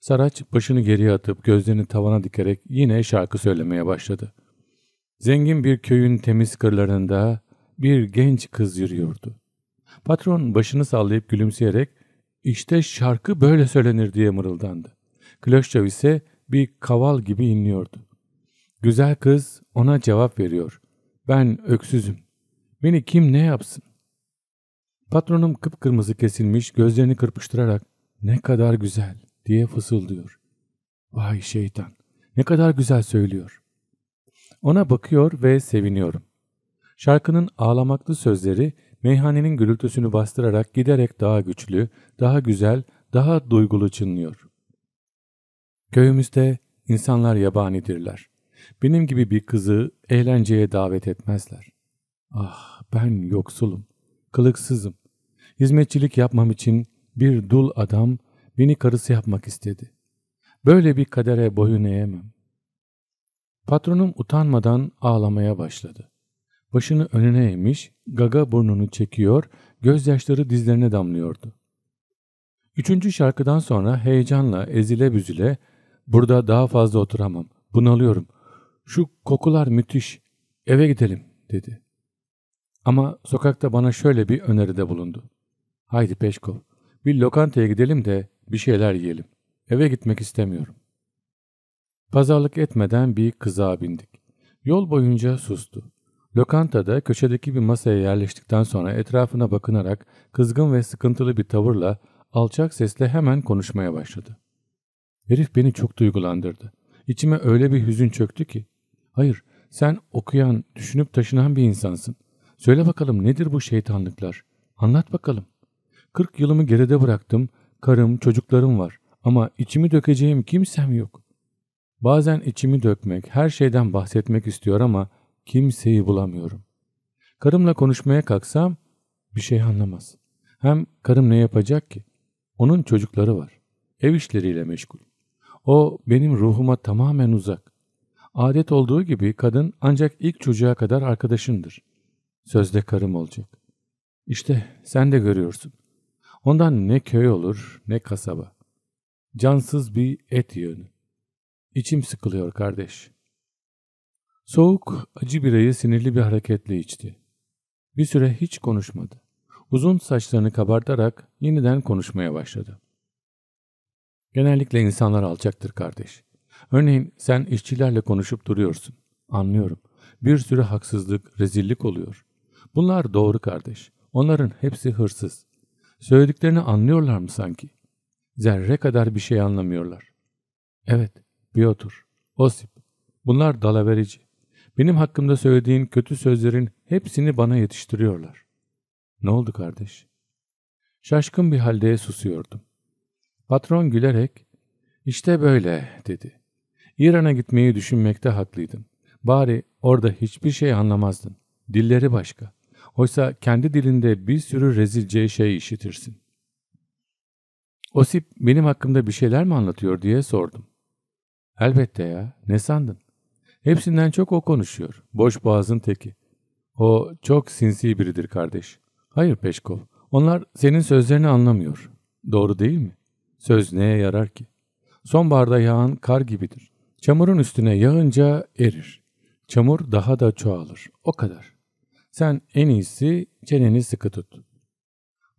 Saraç başını geriye atıp gözlerini tavana dikerek yine şarkı söylemeye başladı. Zengin bir köyün temiz kırlarında bir genç kız yürüyordu. Patron başını sallayıp gülümseyerek işte şarkı böyle söylenir diye mırıldandı. Kloşçov ise bir kaval gibi inliyordu. Güzel kız ona cevap veriyor. Ben öksüzüm. Beni kim ne yapsın? Patronum kıpkırmızı kesilmiş gözlerini kırpıştırarak ne kadar güzel diye fısıldıyor. Vay şeytan ne kadar güzel söylüyor. Ona bakıyor ve seviniyorum. Şarkının ağlamaklı sözleri meyhanenin gürültüsünü bastırarak giderek daha güçlü, daha güzel, daha duygulu çınlıyor. Köyümüzde insanlar yabanidirler. Benim gibi bir kızı eğlenceye davet etmezler. Ah ben yoksulum, kılıksızım. Hizmetçilik yapmam için bir dul adam beni karısı yapmak istedi. Böyle bir kadere boyun eğemem. Patronum utanmadan ağlamaya başladı. Başını önüne eğmiş, gaga burnunu çekiyor, gözyaşları dizlerine damlıyordu. Üçüncü şarkıdan sonra heyecanla ezile büzüle ''Burada daha fazla oturamam, bunalıyorum, şu kokular müthiş, eve gidelim dedi. Ama sokakta bana şöyle bir öneride bulundu. Haydi Peşkov, bir lokantaya gidelim de bir şeyler yiyelim. Eve gitmek istemiyorum. Pazarlık etmeden bir kıza bindik. Yol boyunca sustu. Lokantada köşedeki bir masaya yerleştikten sonra etrafına bakınarak kızgın ve sıkıntılı bir tavırla alçak sesle hemen konuşmaya başladı. Herif beni çok duygulandırdı. İçime öyle bir hüzün çöktü ki Hayır, sen okuyan, düşünüp taşınan bir insansın. Söyle bakalım nedir bu şeytanlıklar? Anlat bakalım. Kırk yılımı geride bıraktım, karım, çocuklarım var ama içimi dökeceğim kimsem yok. Bazen içimi dökmek, her şeyden bahsetmek istiyor ama kimseyi bulamıyorum. Karımla konuşmaya kalksam bir şey anlamaz. Hem karım ne yapacak ki? Onun çocukları var. Ev işleriyle meşgul. O benim ruhuma tamamen uzak. Adet olduğu gibi kadın ancak ilk çocuğa kadar arkadaşındır. Sözde karım olacak. İşte sen de görüyorsun. Ondan ne köy olur ne kasaba. Cansız bir et yönü. İçim sıkılıyor kardeş. Soğuk, acı birayı sinirli bir hareketle içti. Bir süre hiç konuşmadı. Uzun saçlarını kabartarak yeniden konuşmaya başladı. Genellikle insanlar alçaktır kardeş. Örneğin sen işçilerle konuşup duruyorsun. Anlıyorum. Bir sürü haksızlık, rezillik oluyor. Bunlar doğru kardeş. Onların hepsi hırsız. Söylediklerini anlıyorlar mı sanki? Zerre kadar bir şey anlamıyorlar. Evet, Piotr, Osip. Bunlar dalaverici. Benim hakkımda söylediğin kötü sözlerin hepsini bana yetiştiriyorlar. Ne oldu kardeş? Şaşkın bir halde susuyordum. Patron gülerek, işte böyle dedi. İran'a gitmeyi düşünmekte haklıydın. Bari orada hiçbir şey anlamazdın. Dilleri başka. Oysa kendi dilinde bir sürü rezilce şey işitirsin. Osip benim hakkımda bir şeyler mi anlatıyor diye sordum. Elbette ya. Ne sandın? Hepsinden çok o konuşuyor. Boş boğazın teki. O çok sinsi biridir kardeş. Hayır Peşkov. Onlar senin sözlerini anlamıyor. Doğru değil mi? Söz neye yarar ki? Sonbaharda yağan kar gibidir. Çamurun üstüne yağınca erir. Çamur daha da çoğalır. O kadar. Sen en iyisi çeneni sıkı tut.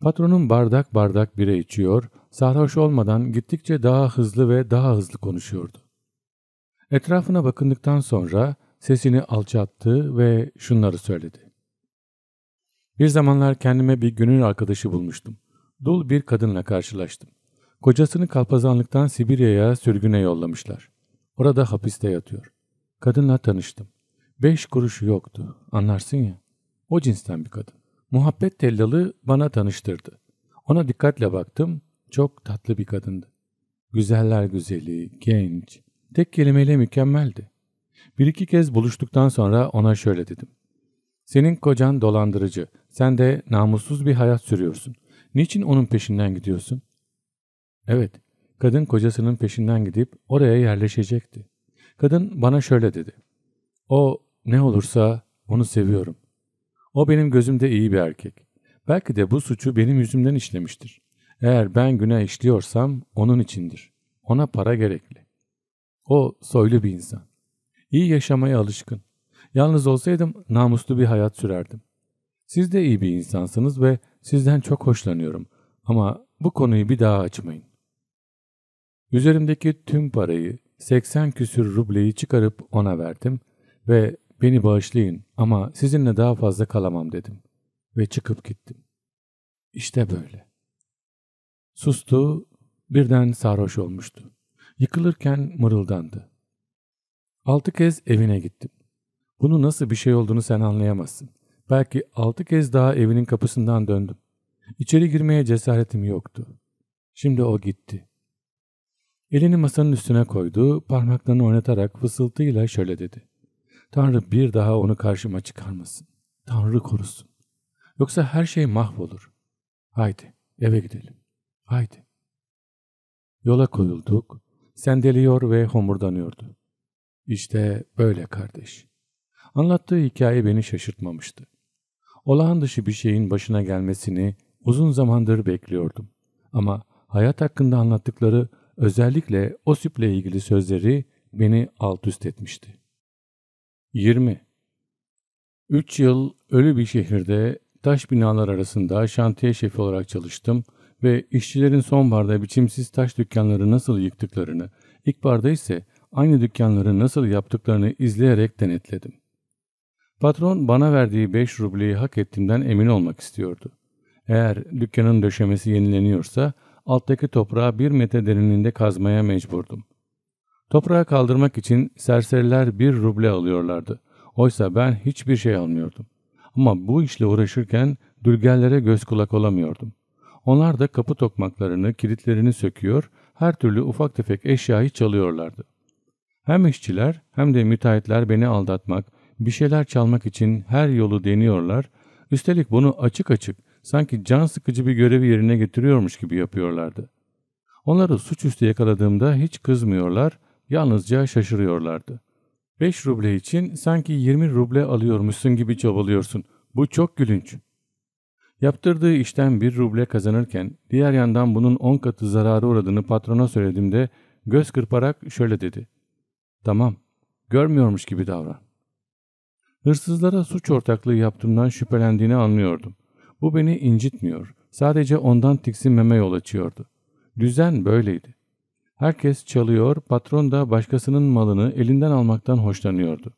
Patronun bardak bardak bire içiyor, sarhoş olmadan gittikçe daha hızlı ve daha hızlı konuşuyordu. Etrafına bakındıktan sonra sesini alçattı ve şunları söyledi. Bir zamanlar kendime bir günün arkadaşı bulmuştum. Dul bir kadınla karşılaştım. Kocasını kalpazanlıktan Sibirya'ya sürgüne yollamışlar. Orada hapiste yatıyor. Kadınla tanıştım. Beş kuruşu yoktu. Anlarsın ya. O cinsten bir kadın. Muhabbet tellalı bana tanıştırdı. Ona dikkatle baktım. Çok tatlı bir kadındı. Güzeller güzeli, genç. Tek kelimeyle mükemmeldi. Bir iki kez buluştuktan sonra ona şöyle dedim. Senin kocan dolandırıcı. Sen de namussuz bir hayat sürüyorsun. Niçin onun peşinden gidiyorsun? Evet, Kadın kocasının peşinden gidip oraya yerleşecekti. Kadın bana şöyle dedi. O ne olursa onu seviyorum. O benim gözümde iyi bir erkek. Belki de bu suçu benim yüzümden işlemiştir. Eğer ben günah işliyorsam onun içindir. Ona para gerekli. O soylu bir insan. İyi yaşamaya alışkın. Yalnız olsaydım namuslu bir hayat sürerdim. Siz de iyi bir insansınız ve sizden çok hoşlanıyorum. Ama bu konuyu bir daha açmayın. Üzerimdeki tüm parayı 80 küsür rubleyi çıkarıp ona verdim ve beni bağışlayın ama sizinle daha fazla kalamam dedim ve çıkıp gittim. İşte böyle. Sustu, birden sarhoş olmuştu. Yıkılırken mırıldandı. Altı kez evine gittim. Bunu nasıl bir şey olduğunu sen anlayamazsın. Belki altı kez daha evinin kapısından döndüm. İçeri girmeye cesaretim yoktu. Şimdi o gitti. Elini masanın üstüne koydu, parmaklarını oynatarak fısıltıyla şöyle dedi. Tanrı bir daha onu karşıma çıkarmasın. Tanrı korusun. Yoksa her şey mahvolur. Haydi eve gidelim. Haydi. Yola koyulduk. Sendeliyor ve homurdanıyordu. İşte böyle kardeş. Anlattığı hikaye beni şaşırtmamıştı. Olağan dışı bir şeyin başına gelmesini uzun zamandır bekliyordum. Ama hayat hakkında anlattıkları özellikle o süple ilgili sözleri beni alt üst etmişti. 20. Üç yıl ölü bir şehirde taş binalar arasında şantiye şefi olarak çalıştım ve işçilerin sonbaharda biçimsiz taş dükkanları nasıl yıktıklarını, ilkbaharda ise aynı dükkanları nasıl yaptıklarını izleyerek denetledim. Patron bana verdiği 5 rubleyi hak ettiğimden emin olmak istiyordu. Eğer dükkanın döşemesi yenileniyorsa alttaki toprağı bir metre derinliğinde kazmaya mecburdum. Toprağı kaldırmak için serseriler bir ruble alıyorlardı. Oysa ben hiçbir şey almıyordum. Ama bu işle uğraşırken dülgerlere göz kulak olamıyordum. Onlar da kapı tokmaklarını, kilitlerini söküyor, her türlü ufak tefek eşyayı çalıyorlardı. Hem işçiler hem de müteahhitler beni aldatmak, bir şeyler çalmak için her yolu deniyorlar, üstelik bunu açık açık sanki can sıkıcı bir görevi yerine getiriyormuş gibi yapıyorlardı. Onları suçüstü yakaladığımda hiç kızmıyorlar, yalnızca şaşırıyorlardı. 5 ruble için sanki 20 ruble alıyormuşsun gibi çabalıyorsun. Bu çok gülünç. Yaptırdığı işten 1 ruble kazanırken diğer yandan bunun 10 katı zararı uğradığını patrona söylediğimde göz kırparak şöyle dedi. Tamam, görmüyormuş gibi davran. Hırsızlara suç ortaklığı yaptığımdan şüphelendiğini anlıyordum. Bu beni incitmiyor. Sadece ondan tiksinmeme yol açıyordu. Düzen böyleydi. Herkes çalıyor, patron da başkasının malını elinden almaktan hoşlanıyordu.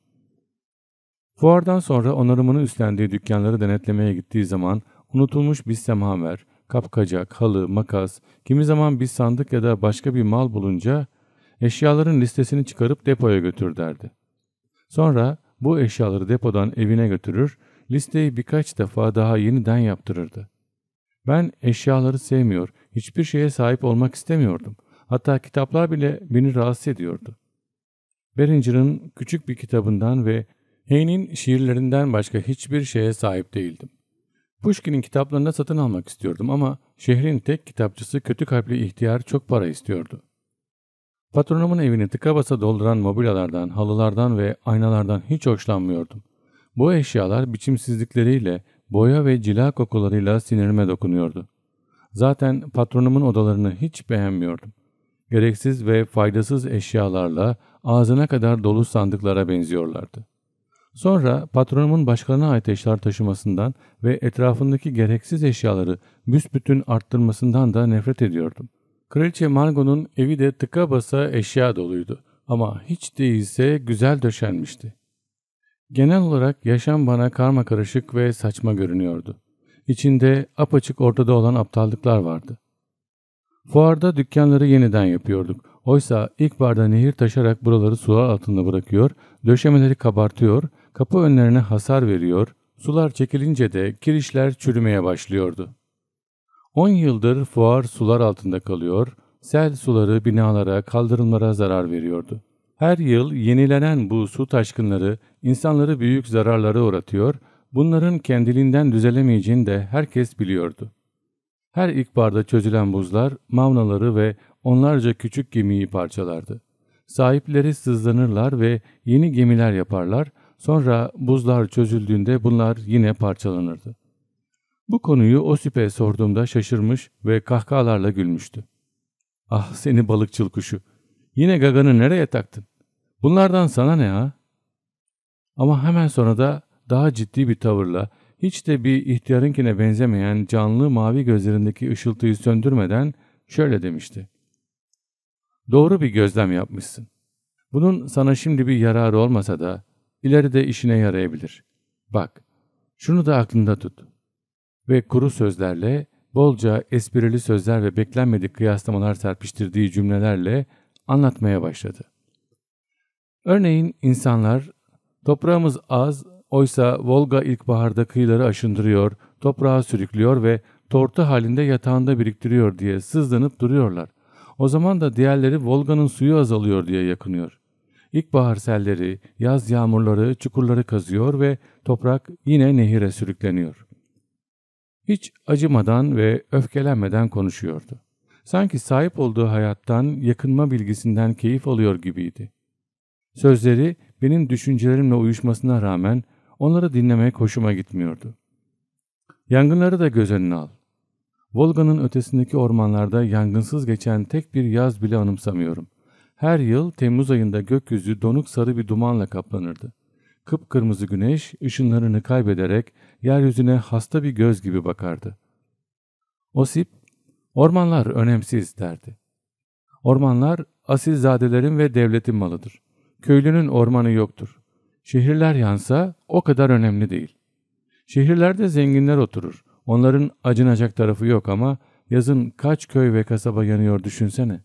Fuardan sonra onarımını üstlendiği dükkanları denetlemeye gittiği zaman unutulmuş bir semaver, kapkacak, halı, makas, kimi zaman bir sandık ya da başka bir mal bulunca eşyaların listesini çıkarıp depoya götür derdi. Sonra bu eşyaları depodan evine götürür, listeyi birkaç defa daha yeniden yaptırırdı. Ben eşyaları sevmiyor, hiçbir şeye sahip olmak istemiyordum. Hatta kitaplar bile beni rahatsız ediyordu. Beringer'ın küçük bir kitabından ve Hayne'in şiirlerinden başka hiçbir şeye sahip değildim. Pushkin'in kitaplarını satın almak istiyordum ama şehrin tek kitapçısı kötü kalpli ihtiyar çok para istiyordu. Patronumun evini tıka basa dolduran mobilyalardan, halılardan ve aynalardan hiç hoşlanmıyordum. Bu eşyalar biçimsizlikleriyle, boya ve cila kokularıyla sinirime dokunuyordu. Zaten patronumun odalarını hiç beğenmiyordum. Gereksiz ve faydasız eşyalarla ağzına kadar dolu sandıklara benziyorlardı. Sonra patronumun başkalarına ait eşyalar taşımasından ve etrafındaki gereksiz eşyaları büsbütün arttırmasından da nefret ediyordum. Kraliçe Margot'un evi de tıka basa eşya doluydu ama hiç değilse güzel döşenmişti. Genel olarak yaşam bana karma karışık ve saçma görünüyordu. İçinde apaçık ortada olan aptallıklar vardı. Fuarda dükkanları yeniden yapıyorduk. Oysa ilk barda nehir taşarak buraları sular altında bırakıyor, döşemeleri kabartıyor, kapı önlerine hasar veriyor, sular çekilince de kirişler çürümeye başlıyordu. 10 yıldır fuar sular altında kalıyor, sel suları binalara, kaldırımlara zarar veriyordu. Her yıl yenilenen bu su taşkınları insanları büyük zararlara uğratıyor, bunların kendiliğinden düzelemeyeceğini de herkes biliyordu. Her ilkbaharda çözülen buzlar mavnaları ve onlarca küçük gemiyi parçalardı. Sahipleri sızlanırlar ve yeni gemiler yaparlar, sonra buzlar çözüldüğünde bunlar yine parçalanırdı. Bu konuyu Osip'e sorduğumda şaşırmış ve kahkahalarla gülmüştü. Ah seni balıkçıl kuşu, Yine gaganı nereye taktın? Bunlardan sana ne ha? Ama hemen sonra da daha ciddi bir tavırla hiç de bir ihtiyarınkine benzemeyen canlı mavi gözlerindeki ışıltıyı söndürmeden şöyle demişti. Doğru bir gözlem yapmışsın. Bunun sana şimdi bir yararı olmasa da ileride işine yarayabilir. Bak, şunu da aklında tut. Ve kuru sözlerle, bolca esprili sözler ve beklenmedik kıyaslamalar serpiştirdiği cümlelerle anlatmaya başladı. Örneğin insanlar toprağımız az oysa Volga ilkbaharda kıyıları aşındırıyor, toprağa sürüklüyor ve tortu halinde yatağında biriktiriyor diye sızlanıp duruyorlar. O zaman da diğerleri Volga'nın suyu azalıyor diye yakınıyor. İlkbahar selleri, yaz yağmurları çukurları kazıyor ve toprak yine nehire sürükleniyor. Hiç acımadan ve öfkelenmeden konuşuyordu. Sanki sahip olduğu hayattan, yakınma bilgisinden keyif alıyor gibiydi. Sözleri benim düşüncelerimle uyuşmasına rağmen onları dinlemeye hoşuma gitmiyordu. Yangınları da göz önüne al. Volga'nın ötesindeki ormanlarda yangınsız geçen tek bir yaz bile anımsamıyorum. Her yıl Temmuz ayında gökyüzü donuk sarı bir dumanla kaplanırdı. Kıpkırmızı güneş ışınlarını kaybederek yeryüzüne hasta bir göz gibi bakardı. Osip Ormanlar önemsiz derdi. Ormanlar asilzadelerin ve devletin malıdır. Köylünün ormanı yoktur. Şehirler yansa o kadar önemli değil. Şehirlerde zenginler oturur. Onların acınacak tarafı yok ama yazın kaç köy ve kasaba yanıyor düşünsene.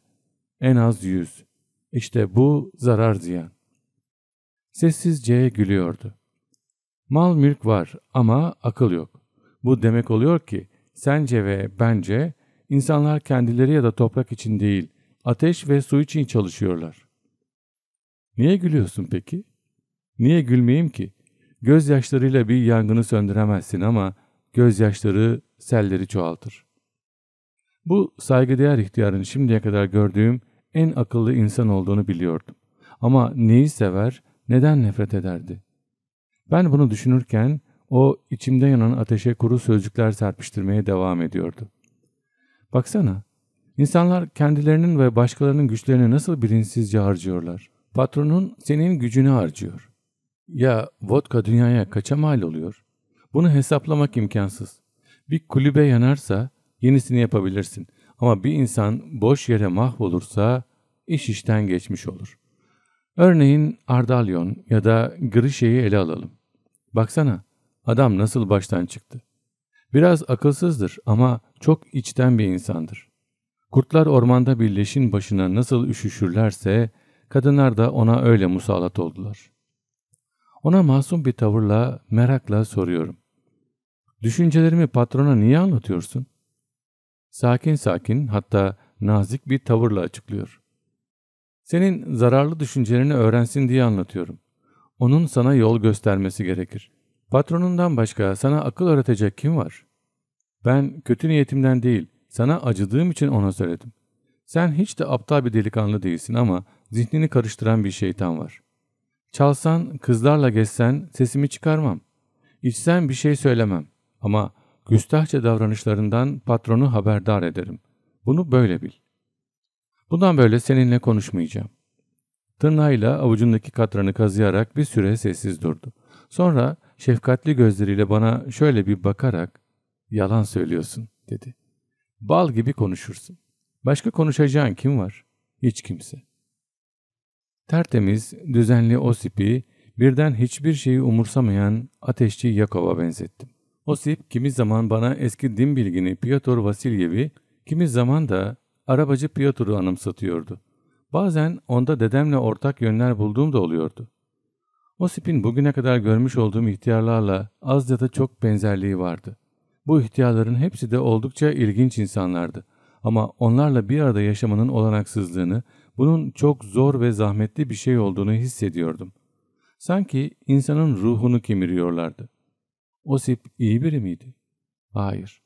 En az yüz. İşte bu zarar ziyan. Sessizce gülüyordu. Mal mülk var ama akıl yok. Bu demek oluyor ki sence ve bence İnsanlar kendileri ya da toprak için değil, ateş ve su için çalışıyorlar. Niye gülüyorsun peki? Niye gülmeyeyim ki? Gözyaşlarıyla bir yangını söndüremezsin ama gözyaşları selleri çoğaltır. Bu saygıdeğer ihtiyarın şimdiye kadar gördüğüm en akıllı insan olduğunu biliyordum. Ama neyi sever, neden nefret ederdi? Ben bunu düşünürken o içimde yanan ateşe kuru sözcükler serpiştirmeye devam ediyordu. Baksana. İnsanlar kendilerinin ve başkalarının güçlerini nasıl bilinçsizce harcıyorlar? Patronun senin gücünü harcıyor. Ya vodka dünyaya kaça mal oluyor? Bunu hesaplamak imkansız. Bir kulübe yanarsa yenisini yapabilirsin. Ama bir insan boş yere mahvolursa iş işten geçmiş olur. Örneğin Ardalyon ya da Grişe'yi ele alalım. Baksana adam nasıl baştan çıktı. Biraz akılsızdır ama çok içten bir insandır. Kurtlar ormanda bir leşin başına nasıl üşüşürlerse kadınlar da ona öyle musallat oldular. Ona masum bir tavırla, merakla soruyorum. Düşüncelerimi patrona niye anlatıyorsun? Sakin sakin hatta nazik bir tavırla açıklıyor. Senin zararlı düşüncelerini öğrensin diye anlatıyorum. Onun sana yol göstermesi gerekir. Patronundan başka sana akıl öğretecek kim var? Ben kötü niyetimden değil, sana acıdığım için ona söyledim. Sen hiç de aptal bir delikanlı değilsin ama zihnini karıştıran bir şeytan var. Çalsan, kızlarla geçsen sesimi çıkarmam. İçsen bir şey söylemem ama güstahça davranışlarından patronu haberdar ederim. Bunu böyle bil. Bundan böyle seninle konuşmayacağım. Tırnağıyla avucundaki katranı kazıyarak bir süre sessiz durdu. Sonra şefkatli gözleriyle bana şöyle bir bakarak Yalan söylüyorsun dedi. Bal gibi konuşursun. Başka konuşacağın kim var? Hiç kimse. Tertemiz, düzenli Osip'i birden hiçbir şeyi umursamayan ateşçi Yakov'a benzettim. Osip kimi zaman bana eski din bilgini Piotr Vasilyev'i, kimi zaman da arabacı Piotr'u anımsatıyordu. Bazen onda dedemle ortak yönler bulduğum da oluyordu. Osip'in bugüne kadar görmüş olduğum ihtiyarlarla az ya da çok benzerliği vardı. Bu ihtiyarların hepsi de oldukça ilginç insanlardı. Ama onlarla bir arada yaşamanın olanaksızlığını, bunun çok zor ve zahmetli bir şey olduğunu hissediyordum. Sanki insanın ruhunu kemiriyorlardı. Osip iyi biri miydi? Hayır.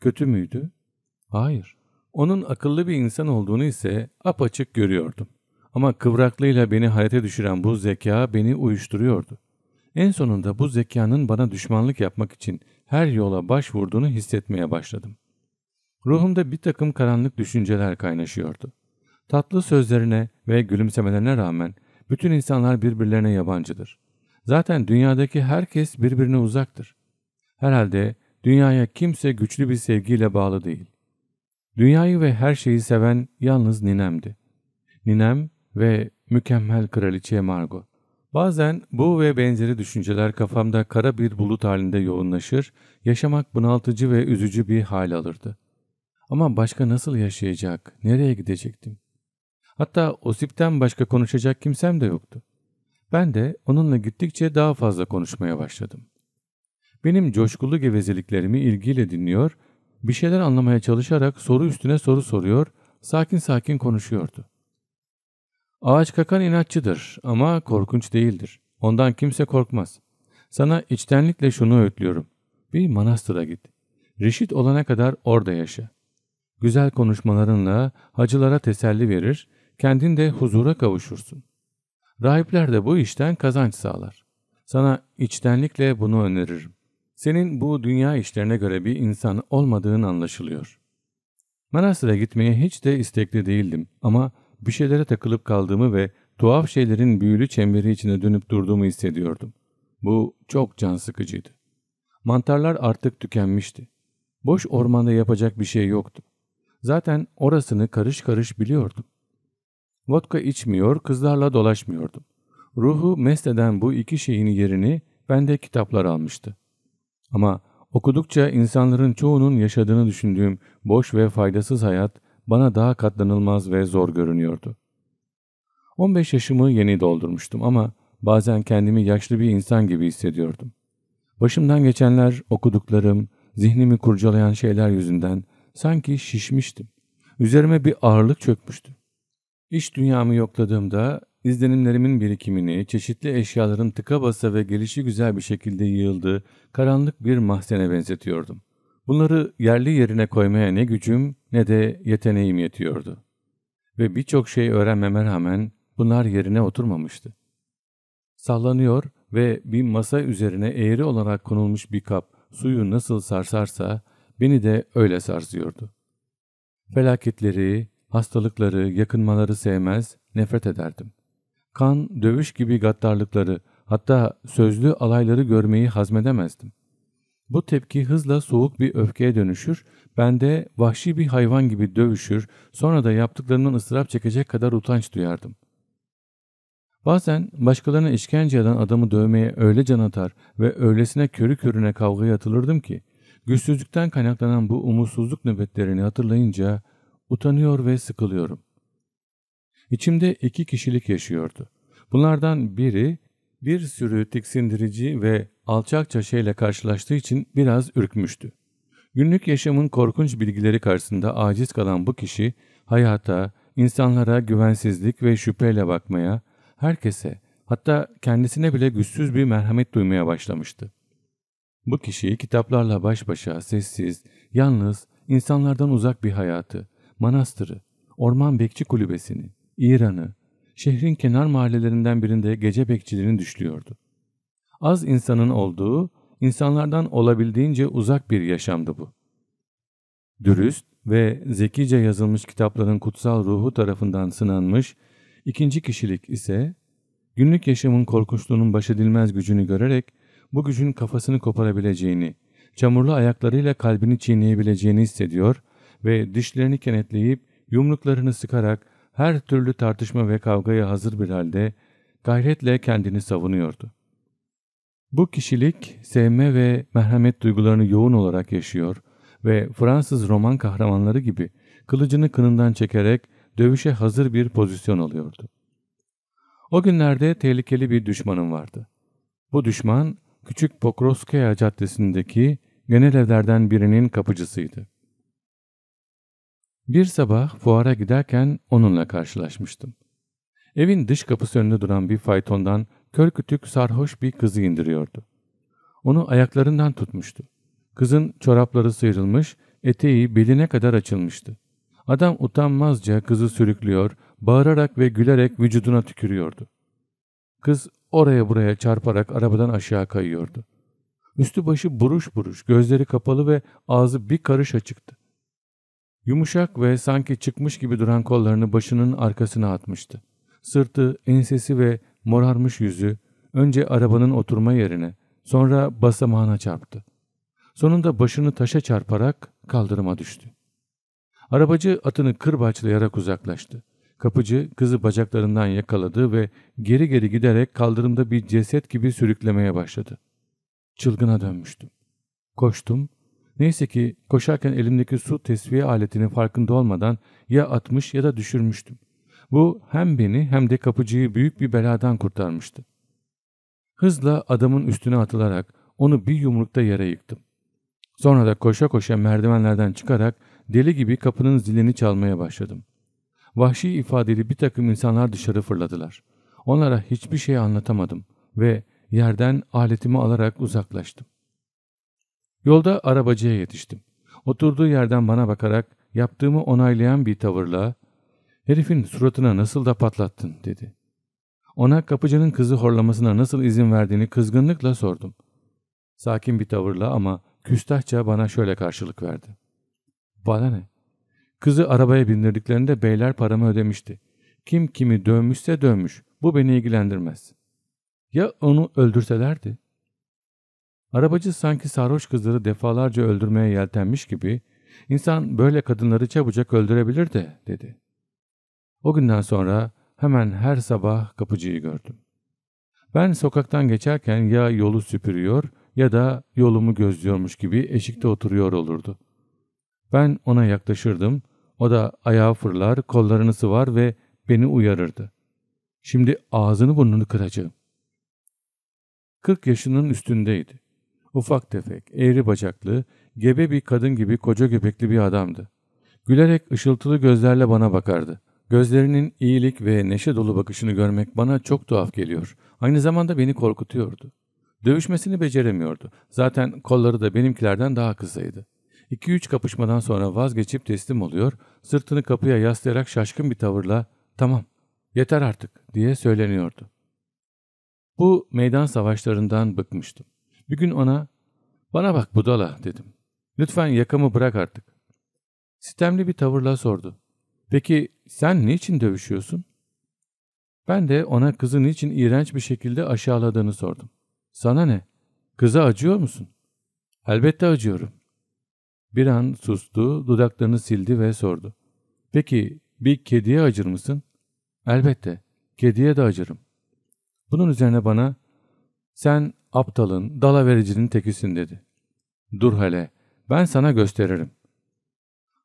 Kötü müydü? Hayır. Onun akıllı bir insan olduğunu ise apaçık görüyordum. Ama kıvraklığıyla beni hayrete düşüren bu zeka beni uyuşturuyordu. En sonunda bu zekanın bana düşmanlık yapmak için her yola başvurduğunu hissetmeye başladım. Ruhumda bir takım karanlık düşünceler kaynaşıyordu. Tatlı sözlerine ve gülümsemelerine rağmen bütün insanlar birbirlerine yabancıdır. Zaten dünyadaki herkes birbirine uzaktır. Herhalde dünyaya kimse güçlü bir sevgiyle bağlı değil. Dünyayı ve her şeyi seven yalnız ninemdi. Ninem ve mükemmel kraliçe Margot. Bazen bu ve benzeri düşünceler kafamda kara bir bulut halinde yoğunlaşır, yaşamak bunaltıcı ve üzücü bir hal alırdı. Ama başka nasıl yaşayacak, nereye gidecektim? Hatta Osip'ten başka konuşacak kimsem de yoktu. Ben de onunla gittikçe daha fazla konuşmaya başladım. Benim coşkulu gevezeliklerimi ilgiyle dinliyor, bir şeyler anlamaya çalışarak soru üstüne soru soruyor, sakin sakin konuşuyordu. Ağaç kakan inatçıdır ama korkunç değildir. Ondan kimse korkmaz. Sana içtenlikle şunu öğütlüyorum. Bir manastıra git. Reşit olana kadar orada yaşa. Güzel konuşmalarınla hacılara teselli verir, kendin de huzura kavuşursun. Rahipler de bu işten kazanç sağlar. Sana içtenlikle bunu öneririm. Senin bu dünya işlerine göre bir insan olmadığın anlaşılıyor. Manastır'a gitmeye hiç de istekli değildim ama bir şeylere takılıp kaldığımı ve tuhaf şeylerin büyülü çemberi içine dönüp durduğumu hissediyordum. Bu çok can sıkıcıydı. Mantarlar artık tükenmişti. Boş ormanda yapacak bir şey yoktu. Zaten orasını karış karış biliyordum. Vodka içmiyor, kızlarla dolaşmıyordum. Ruhu mesleden bu iki şeyin yerini bende kitaplar almıştı. Ama okudukça insanların çoğunun yaşadığını düşündüğüm boş ve faydasız hayat bana daha katlanılmaz ve zor görünüyordu. 15 yaşımı yeni doldurmuştum ama bazen kendimi yaşlı bir insan gibi hissediyordum. Başımdan geçenler, okuduklarım, zihnimi kurcalayan şeyler yüzünden sanki şişmiştim. Üzerime bir ağırlık çökmüştü. İş dünyamı yokladığımda izlenimlerimin birikimini çeşitli eşyaların tıka basa ve gelişi güzel bir şekilde yığıldığı karanlık bir mahzene benzetiyordum. Bunları yerli yerine koymaya ne gücüm ne de yeteneğim yetiyordu. Ve birçok şey öğrenmeme rağmen bunlar yerine oturmamıştı. Sallanıyor ve bir masa üzerine eğri olarak konulmuş bir kap suyu nasıl sarsarsa beni de öyle sarsıyordu. Felaketleri, hastalıkları, yakınmaları sevmez, nefret ederdim. Kan, dövüş gibi gaddarlıkları, hatta sözlü alayları görmeyi hazmedemezdim. Bu tepki hızla soğuk bir öfkeye dönüşür ben de vahşi bir hayvan gibi dövüşür, sonra da yaptıklarımdan ıstırap çekecek kadar utanç duyardım. Bazen başkalarına işkence eden adamı dövmeye öyle can atar ve öylesine körü körüne kavgaya atılırdım ki, güçsüzlükten kaynaklanan bu umutsuzluk nöbetlerini hatırlayınca utanıyor ve sıkılıyorum. İçimde iki kişilik yaşıyordu. Bunlardan biri bir sürü tiksindirici ve alçakça şeyle karşılaştığı için biraz ürkmüştü. Günlük yaşamın korkunç bilgileri karşısında aciz kalan bu kişi hayata, insanlara güvensizlik ve şüpheyle bakmaya, herkese hatta kendisine bile güçsüz bir merhamet duymaya başlamıştı. Bu kişi kitaplarla baş başa, sessiz, yalnız, insanlardan uzak bir hayatı, manastırı, orman bekçi kulübesini, İran'ı, şehrin kenar mahallelerinden birinde gece bekçilerini düşlüyordu. Az insanın olduğu İnsanlardan olabildiğince uzak bir yaşamdı bu. Dürüst ve zekice yazılmış kitapların kutsal ruhu tarafından sınanmış, ikinci kişilik ise günlük yaşamın korkunçluğunun baş edilmez gücünü görerek bu gücün kafasını koparabileceğini, çamurlu ayaklarıyla kalbini çiğneyebileceğini hissediyor ve dişlerini kenetleyip yumruklarını sıkarak her türlü tartışma ve kavgaya hazır bir halde gayretle kendini savunuyordu. Bu kişilik sevme ve merhamet duygularını yoğun olarak yaşıyor ve Fransız roman kahramanları gibi kılıcını kınından çekerek dövüşe hazır bir pozisyon alıyordu. O günlerde tehlikeli bir düşmanım vardı. Bu düşman küçük Pokroskaya caddesindeki genel evlerden birinin kapıcısıydı. Bir sabah fuara giderken onunla karşılaşmıştım. Evin dış kapısı önünde duran bir faytondan Körkütük sarhoş bir kızı indiriyordu. Onu ayaklarından tutmuştu. Kızın çorapları sıyrılmış, eteği beline kadar açılmıştı. Adam utanmazca kızı sürüklüyor, bağırarak ve gülerek vücuduna tükürüyordu. Kız oraya buraya çarparak arabadan aşağı kayıyordu. Üstü başı buruş buruş, gözleri kapalı ve ağzı bir karış açıktı. Yumuşak ve sanki çıkmış gibi duran kollarını başının arkasına atmıştı. Sırtı, ensesi ve morarmış yüzü önce arabanın oturma yerine sonra basamağına çarptı. Sonunda başını taşa çarparak kaldırıma düştü. Arabacı atını kırbaçlayarak uzaklaştı. Kapıcı kızı bacaklarından yakaladı ve geri geri giderek kaldırımda bir ceset gibi sürüklemeye başladı. Çılgına dönmüştüm. Koştum. Neyse ki koşarken elimdeki su tesviye aletini farkında olmadan ya atmış ya da düşürmüştüm. Bu hem beni hem de kapıcıyı büyük bir beladan kurtarmıştı. Hızla adamın üstüne atılarak onu bir yumrukta yere yıktım. Sonra da koşa koşa merdivenlerden çıkarak deli gibi kapının zilini çalmaya başladım. Vahşi ifadeli bir takım insanlar dışarı fırladılar. Onlara hiçbir şey anlatamadım ve yerden aletimi alarak uzaklaştım. Yolda arabacıya yetiştim. Oturduğu yerden bana bakarak yaptığımı onaylayan bir tavırla Herifin suratına nasıl da patlattın dedi. Ona kapıcının kızı horlamasına nasıl izin verdiğini kızgınlıkla sordum. Sakin bir tavırla ama küstahça bana şöyle karşılık verdi. Bana ne? Kızı arabaya bindirdiklerinde beyler paramı ödemişti. Kim kimi dövmüşse dövmüş. Bu beni ilgilendirmez. Ya onu öldürselerdi? Arabacı sanki sarhoş kızları defalarca öldürmeye yeltenmiş gibi insan böyle kadınları çabucak öldürebilir de dedi. O günden sonra hemen her sabah kapıcıyı gördüm. Ben sokaktan geçerken ya yolu süpürüyor ya da yolumu gözlüyormuş gibi eşikte oturuyor olurdu. Ben ona yaklaşırdım, o da ayağa fırlar, kollarını sıvar ve beni uyarırdı. Şimdi ağzını burnunu kıracağım. 40 yaşının üstündeydi. Ufak tefek, eğri bacaklı, gebe bir kadın gibi koca göbekli bir adamdı. Gülerek ışıltılı gözlerle bana bakardı. Gözlerinin iyilik ve neşe dolu bakışını görmek bana çok tuhaf geliyor. Aynı zamanda beni korkutuyordu. Dövüşmesini beceremiyordu. Zaten kolları da benimkilerden daha kısaydı. İki üç kapışmadan sonra vazgeçip teslim oluyor, sırtını kapıya yaslayarak şaşkın bir tavırla ''Tamam, yeter artık'' diye söyleniyordu. Bu meydan savaşlarından bıkmıştım. Bir gün ona ''Bana bak budala'' dedim. ''Lütfen yakamı bırak artık.'' Sistemli bir tavırla sordu. Peki sen niçin dövüşüyorsun? Ben de ona kızın için iğrenç bir şekilde aşağıladığını sordum. Sana ne? Kıza acıyor musun? Elbette acıyorum. Bir an sustu, dudaklarını sildi ve sordu. Peki bir kediye acır mısın? Elbette, kediye de acırım. Bunun üzerine bana, sen aptalın, dalavericinin tekisin dedi. Dur hele, ben sana gösteririm.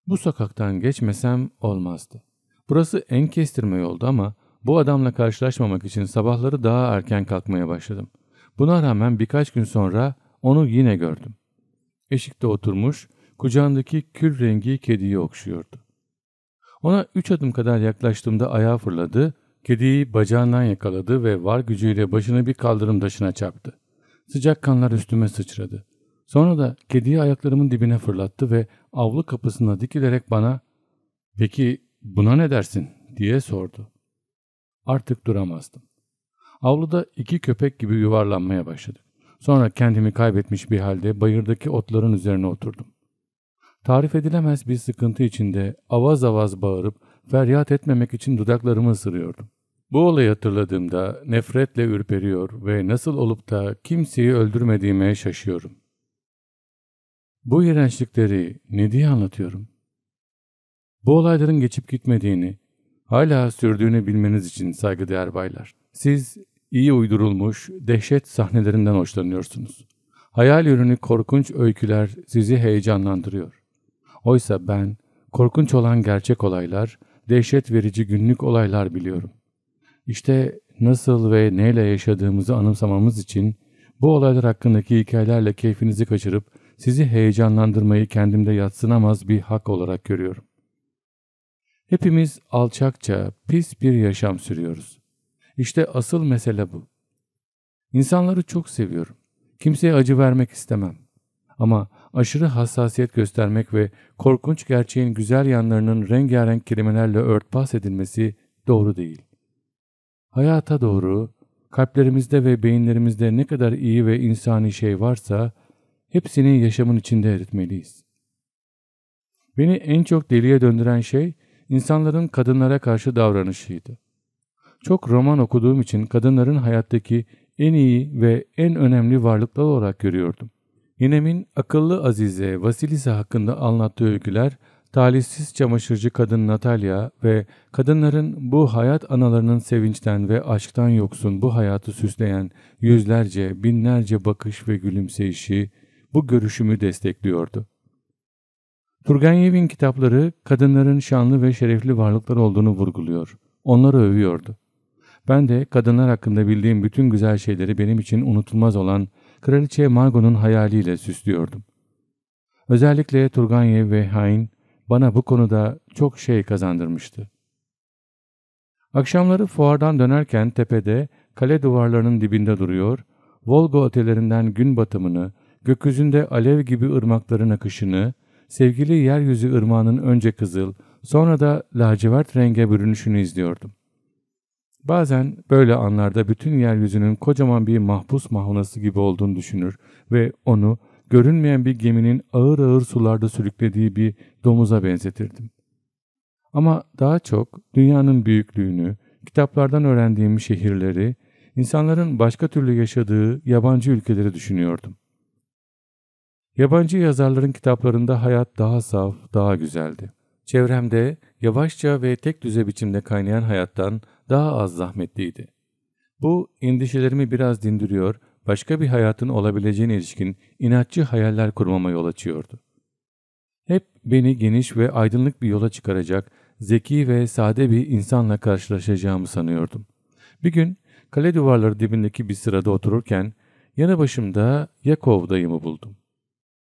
Bu sokaktan geçmesem olmazdı. Burası en kestirme yoldu ama bu adamla karşılaşmamak için sabahları daha erken kalkmaya başladım. Buna rağmen birkaç gün sonra onu yine gördüm. Eşikte oturmuş, kucağındaki kül rengi kediyi okşuyordu. Ona üç adım kadar yaklaştığımda ayağa fırladı, kediyi bacağından yakaladı ve var gücüyle başını bir kaldırım taşına çarptı. Sıcak kanlar üstüme sıçradı. Sonra da kediyi ayaklarımın dibine fırlattı ve avlu kapısına dikilerek bana ''Peki buna ne dersin?'' diye sordu. Artık duramazdım. Avluda iki köpek gibi yuvarlanmaya başladık. Sonra kendimi kaybetmiş bir halde bayırdaki otların üzerine oturdum. Tarif edilemez bir sıkıntı içinde avaz avaz bağırıp feryat etmemek için dudaklarımı ısırıyordum. Bu olayı hatırladığımda nefretle ürperiyor ve nasıl olup da kimseyi öldürmediğime şaşıyorum. Bu iğrençlikleri ne diye anlatıyorum? Bu olayların geçip gitmediğini, hala sürdüğünü bilmeniz için saygıdeğer baylar. Siz iyi uydurulmuş dehşet sahnelerinden hoşlanıyorsunuz. Hayal ürünü korkunç öyküler sizi heyecanlandırıyor. Oysa ben korkunç olan gerçek olaylar, dehşet verici günlük olaylar biliyorum. İşte nasıl ve neyle yaşadığımızı anımsamamız için bu olaylar hakkındaki hikayelerle keyfinizi kaçırıp sizi heyecanlandırmayı kendimde yatsınamaz bir hak olarak görüyorum. Hepimiz alçakça, pis bir yaşam sürüyoruz. İşte asıl mesele bu. İnsanları çok seviyorum. Kimseye acı vermek istemem. Ama aşırı hassasiyet göstermek ve korkunç gerçeğin güzel yanlarının rengarenk kelimelerle örtbas edilmesi doğru değil. Hayata doğru, kalplerimizde ve beyinlerimizde ne kadar iyi ve insani şey varsa Hepsini yaşamın içinde eritmeliyiz. Beni en çok deliye döndüren şey insanların kadınlara karşı davranışıydı. Çok roman okuduğum için kadınların hayattaki en iyi ve en önemli varlıklar olarak görüyordum. Yenemin akıllı Azize Vasilisa hakkında anlattığı öyküler, talihsiz çamaşırcı kadın Natalya ve kadınların bu hayat analarının sevinçten ve aşktan yoksun bu hayatı süsleyen yüzlerce, binlerce bakış ve gülümseyişi, bu görüşümü destekliyordu. Turgenev'in kitapları kadınların şanlı ve şerefli varlıklar olduğunu vurguluyor. Onları övüyordu. Ben de kadınlar hakkında bildiğim bütün güzel şeyleri benim için unutulmaz olan Kraliçe Margot'un hayaliyle süslüyordum. Özellikle Turgenev ve Hain bana bu konuda çok şey kazandırmıştı. Akşamları fuardan dönerken tepede kale duvarlarının dibinde duruyor, Volga otelerinden gün batımını, gökyüzünde alev gibi ırmakların akışını, sevgili yeryüzü ırmağının önce kızıl, sonra da lacivert renge bürünüşünü izliyordum. Bazen böyle anlarda bütün yeryüzünün kocaman bir mahpus mahonası gibi olduğunu düşünür ve onu görünmeyen bir geminin ağır ağır sularda sürüklediği bir domuza benzetirdim. Ama daha çok dünyanın büyüklüğünü, kitaplardan öğrendiğim şehirleri, insanların başka türlü yaşadığı yabancı ülkeleri düşünüyordum. Yabancı yazarların kitaplarında hayat daha saf, daha güzeldi. Çevremde yavaşça ve tek düze biçimde kaynayan hayattan daha az zahmetliydi. Bu endişelerimi biraz dindiriyor, başka bir hayatın olabileceğine ilişkin inatçı hayaller kurmama yol açıyordu. Hep beni geniş ve aydınlık bir yola çıkaracak, zeki ve sade bir insanla karşılaşacağımı sanıyordum. Bir gün kale duvarları dibindeki bir sırada otururken yanı başımda Yakov dayımı buldum.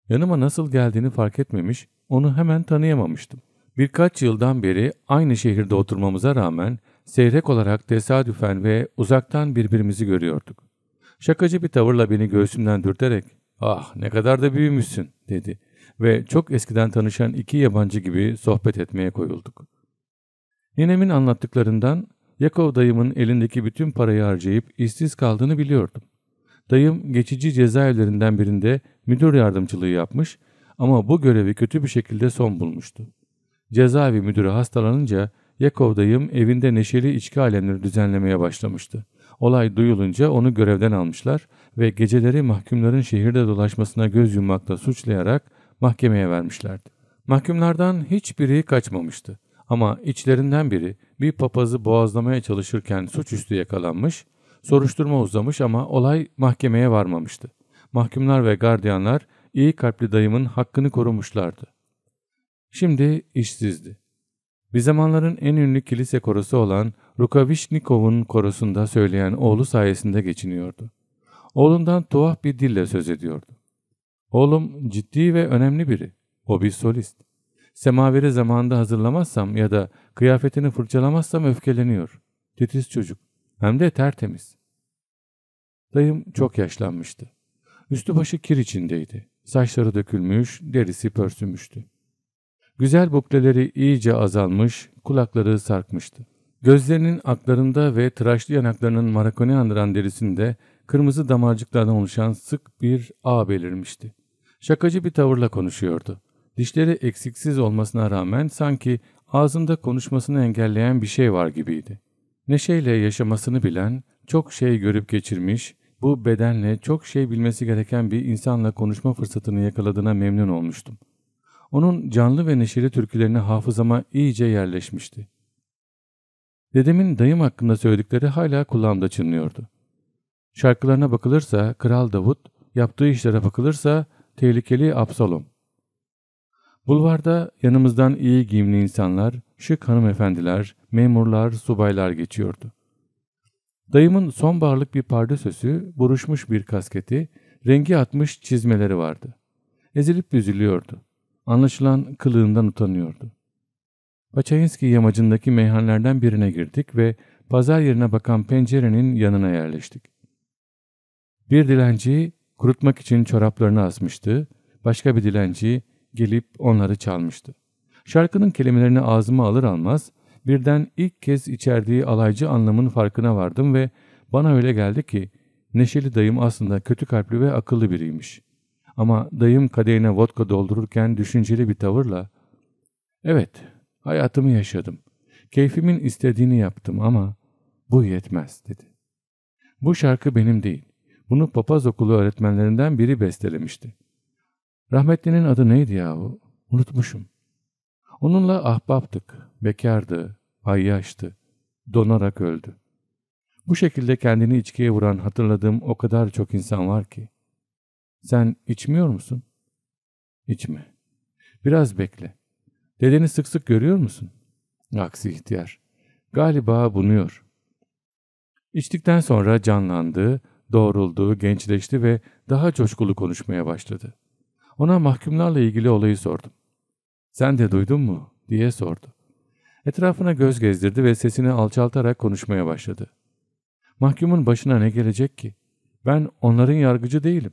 Yanıma nasıl geldiğini fark etmemiş, onu hemen tanıyamamıştım. Birkaç yıldan beri aynı şehirde oturmamıza rağmen seyrek olarak tesadüfen ve uzaktan birbirimizi görüyorduk. Şakacı bir tavırla beni göğsümden dürterek ''Ah ne kadar da büyümüşsün'' dedi ve çok eskiden tanışan iki yabancı gibi sohbet etmeye koyulduk. Ninemin anlattıklarından Yakov dayımın elindeki bütün parayı harcayıp işsiz kaldığını biliyordum. Dayım geçici cezaevlerinden birinde müdür yardımcılığı yapmış ama bu görevi kötü bir şekilde son bulmuştu. Cezaevi müdürü hastalanınca Yakov dayım evinde neşeli içki alemleri düzenlemeye başlamıştı. Olay duyulunca onu görevden almışlar ve geceleri mahkumların şehirde dolaşmasına göz yummakla suçlayarak mahkemeye vermişlerdi. Mahkumlardan hiçbiri kaçmamıştı ama içlerinden biri bir papazı boğazlamaya çalışırken suçüstü yakalanmış Soruşturma uzamış ama olay mahkemeye varmamıştı. Mahkumlar ve gardiyanlar iyi kalpli dayımın hakkını korumuşlardı. Şimdi işsizdi. Bir zamanların en ünlü kilise korosu olan Rukavishnikov'un korosunda söyleyen oğlu sayesinde geçiniyordu. Oğlundan tuhaf bir dille söz ediyordu. Oğlum ciddi ve önemli biri. O bir solist. Semaveri zamanında hazırlamazsam ya da kıyafetini fırçalamazsam öfkeleniyor. Titiz çocuk. Hem de tertemiz. Dayım çok yaşlanmıştı. Üstü başı kir içindeydi. Saçları dökülmüş, derisi pörsümüştü. Güzel bukleleri iyice azalmış, kulakları sarkmıştı. Gözlerinin aklarında ve tıraşlı yanaklarının marakoni andıran derisinde kırmızı damarcıklardan oluşan sık bir ağ belirmişti. Şakacı bir tavırla konuşuyordu. Dişleri eksiksiz olmasına rağmen sanki ağzında konuşmasını engelleyen bir şey var gibiydi. Neşeyle yaşamasını bilen, çok şey görüp geçirmiş, bu bedenle çok şey bilmesi gereken bir insanla konuşma fırsatını yakaladığına memnun olmuştum. Onun canlı ve neşeli türkülerini hafızama iyice yerleşmişti. Dedemin dayım hakkında söyledikleri hala kulağımda çınlıyordu. Şarkılarına bakılırsa Kral Davut, yaptığı işlere bakılırsa tehlikeli Absalom. Bulvarda yanımızdan iyi giyimli insanlar, şık hanımefendiler, memurlar, subaylar geçiyordu. Dayımın sonbaharlık bir pardösüsü, buruşmuş bir kasketi, rengi atmış çizmeleri vardı. Ezilip üzülüyordu. Anlaşılan kılığından utanıyordu. Paçayinski yamacındaki meyhanlerden birine girdik ve pazar yerine bakan pencerenin yanına yerleştik. Bir dilenci kurutmak için çoraplarını asmıştı, başka bir dilenci gelip onları çalmıştı. Şarkının kelimelerini ağzıma alır almaz Birden ilk kez içerdiği alaycı anlamın farkına vardım ve bana öyle geldi ki Neşeli dayım aslında kötü kalpli ve akıllı biriymiş. Ama dayım kadehine vodka doldururken düşünceli bir tavırla ''Evet, hayatımı yaşadım. Keyfimin istediğini yaptım ama bu yetmez.'' dedi. Bu şarkı benim değil. Bunu papaz okulu öğretmenlerinden biri bestelemişti. Rahmetlinin adı neydi yahu? Unutmuşum. Onunla ahbaptık, bekardı, payyaştı. Donarak öldü. Bu şekilde kendini içkiye vuran hatırladığım o kadar çok insan var ki. Sen içmiyor musun? İçme. Biraz bekle. Dedeni sık sık görüyor musun? Aksi ihtiyar. Galiba bunuyor. İçtikten sonra canlandı, doğruldu, gençleşti ve daha coşkulu konuşmaya başladı. Ona mahkumlarla ilgili olayı sordum. Sen de duydun mu? diye sordu. Etrafına göz gezdirdi ve sesini alçaltarak konuşmaya başladı. Mahkumun başına ne gelecek ki? Ben onların yargıcı değilim.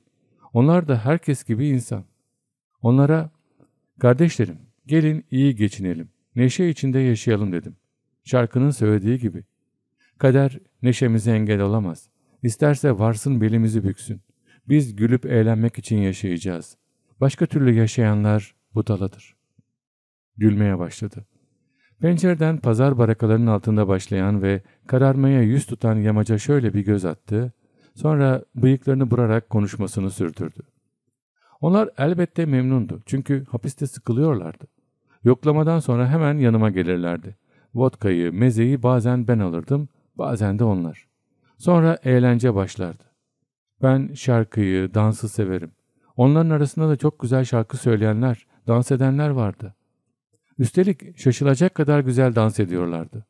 Onlar da herkes gibi insan. Onlara, kardeşlerim gelin iyi geçinelim, neşe içinde yaşayalım dedim. Şarkının söylediği gibi. Kader neşemize engel olamaz. İsterse varsın belimizi büksün. Biz gülüp eğlenmek için yaşayacağız. Başka türlü yaşayanlar budaladır. Gülmeye başladı. Pencereden pazar barakalarının altında başlayan ve kararmaya yüz tutan yamaca şöyle bir göz attı. Sonra bıyıklarını burarak konuşmasını sürdürdü. Onlar elbette memnundu çünkü hapiste sıkılıyorlardı. Yoklamadan sonra hemen yanıma gelirlerdi. Vodkayı, mezeyi bazen ben alırdım, bazen de onlar. Sonra eğlence başlardı. Ben şarkıyı, dansı severim. Onların arasında da çok güzel şarkı söyleyenler, dans edenler vardı. Üstelik şaşılacak kadar güzel dans ediyorlardı.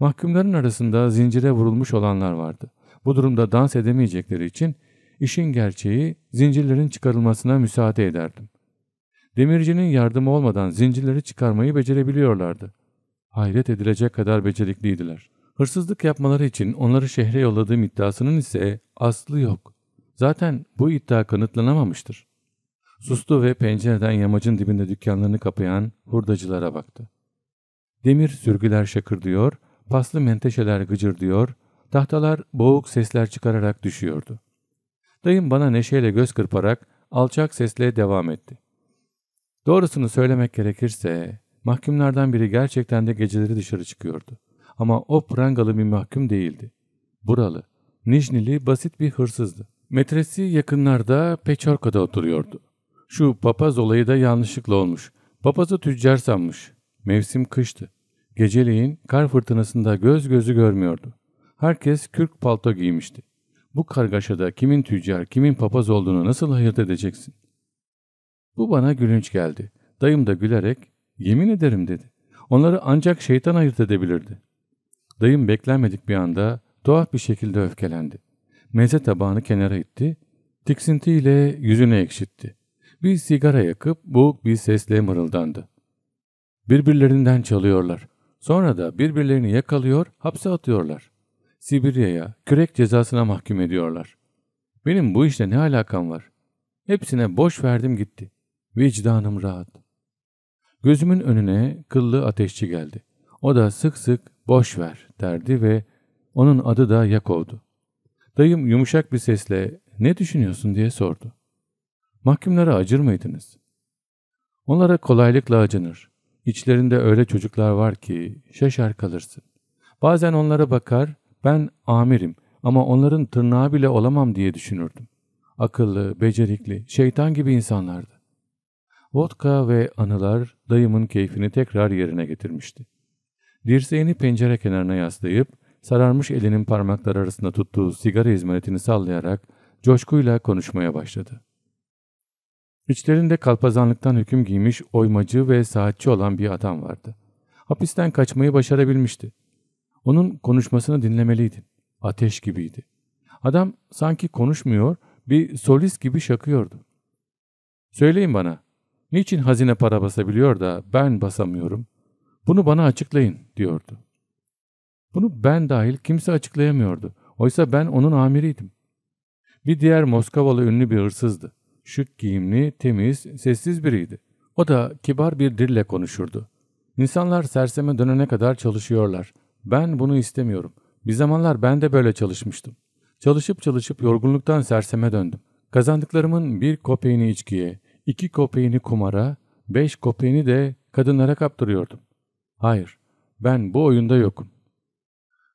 Mahkumların arasında zincire vurulmuş olanlar vardı. Bu durumda dans edemeyecekleri için işin gerçeği zincirlerin çıkarılmasına müsaade ederdim. Demircinin yardımı olmadan zincirleri çıkarmayı becerebiliyorlardı. Hayret edilecek kadar becerikliydiler. Hırsızlık yapmaları için onları şehre yolladığım iddiasının ise aslı yok. Zaten bu iddia kanıtlanamamıştır. Sustu ve pencereden yamacın dibinde dükkanlarını kapayan hurdacılara baktı. Demir sürgüler şakırdıyor, paslı menteşeler gıcırdıyor, tahtalar boğuk sesler çıkararak düşüyordu. Dayım bana neşeyle göz kırparak alçak sesle devam etti. Doğrusunu söylemek gerekirse mahkumlardan biri gerçekten de geceleri dışarı çıkıyordu. Ama o prangalı bir mahkum değildi. Buralı, Nijnili basit bir hırsızdı. Metresi yakınlarda Peçorka'da oturuyordu. Şu papaz olayı da yanlışlıkla olmuş. Papazı tüccar sanmış. Mevsim kıştı. Geceleyin kar fırtınasında göz gözü görmüyordu. Herkes kürk palto giymişti. Bu kargaşada kimin tüccar, kimin papaz olduğunu nasıl hayırt edeceksin? Bu bana gülünç geldi. Dayım da gülerek, yemin ederim dedi. Onları ancak şeytan ayırt edebilirdi. Dayım beklenmedik bir anda tuhaf bir şekilde öfkelendi. Meze tabağını kenara itti, tiksintiyle yüzüne ekşitti. Bir sigara yakıp boğuk bir sesle mırıldandı. Birbirlerinden çalıyorlar. Sonra da birbirlerini yakalıyor, hapse atıyorlar. Sibirya'ya, kürek cezasına mahkum ediyorlar. Benim bu işle ne alakam var? Hepsine boş verdim gitti. Vicdanım rahat. Gözümün önüne kıllı ateşçi geldi. O da sık sık boş ver derdi ve onun adı da Yakov'du. Dayım yumuşak bir sesle ne düşünüyorsun diye sordu. Mahkumlara acır mıydınız? Onlara kolaylıkla acınır. İçlerinde öyle çocuklar var ki şaşar kalırsın. Bazen onlara bakar, ben amirim ama onların tırnağı bile olamam diye düşünürdüm. Akıllı, becerikli, şeytan gibi insanlardı. Vodka ve anılar dayımın keyfini tekrar yerine getirmişti. Dirseğini pencere kenarına yaslayıp sararmış elinin parmakları arasında tuttuğu sigara izmaritini sallayarak coşkuyla konuşmaya başladı. İçlerinde kalpazanlıktan hüküm giymiş oymacı ve saatçi olan bir adam vardı. Hapisten kaçmayı başarabilmişti. Onun konuşmasını dinlemeliydin. Ateş gibiydi. Adam sanki konuşmuyor, bir solist gibi şakıyordu. Söyleyin bana, niçin hazine para basabiliyor da ben basamıyorum? Bunu bana açıklayın diyordu. Bunu ben dahil kimse açıklayamıyordu. Oysa ben onun amiriydim. Bir diğer Moskovalı ünlü bir hırsızdı şık giyimli, temiz, sessiz biriydi. O da kibar bir dille konuşurdu. İnsanlar serseme dönene kadar çalışıyorlar. Ben bunu istemiyorum. Bir zamanlar ben de böyle çalışmıştım. Çalışıp çalışıp yorgunluktan serseme döndüm. Kazandıklarımın bir kopeğini içkiye, iki kopeğini kumara, beş kopeğini de kadınlara kaptırıyordum. Hayır, ben bu oyunda yokum.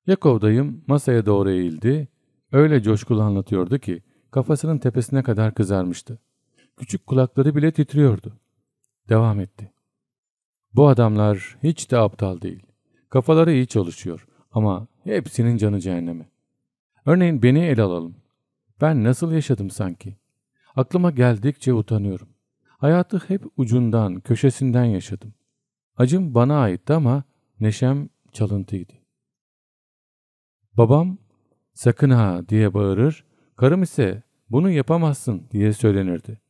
Yakov dayım masaya doğru eğildi. Öyle coşkulu anlatıyordu ki Kafasının tepesine kadar kızarmıştı. Küçük kulakları bile titriyordu. Devam etti. Bu adamlar hiç de aptal değil. Kafaları iyi çalışıyor ama hepsinin canı cehenneme. Örneğin beni ele alalım. Ben nasıl yaşadım sanki? Aklıma geldikçe utanıyorum. Hayatı hep ucundan, köşesinden yaşadım. Acım bana aitti ama neşem çalıntıydı. Babam sakın ha diye bağırır, Karım ise bunu yapamazsın diye söylenirdi.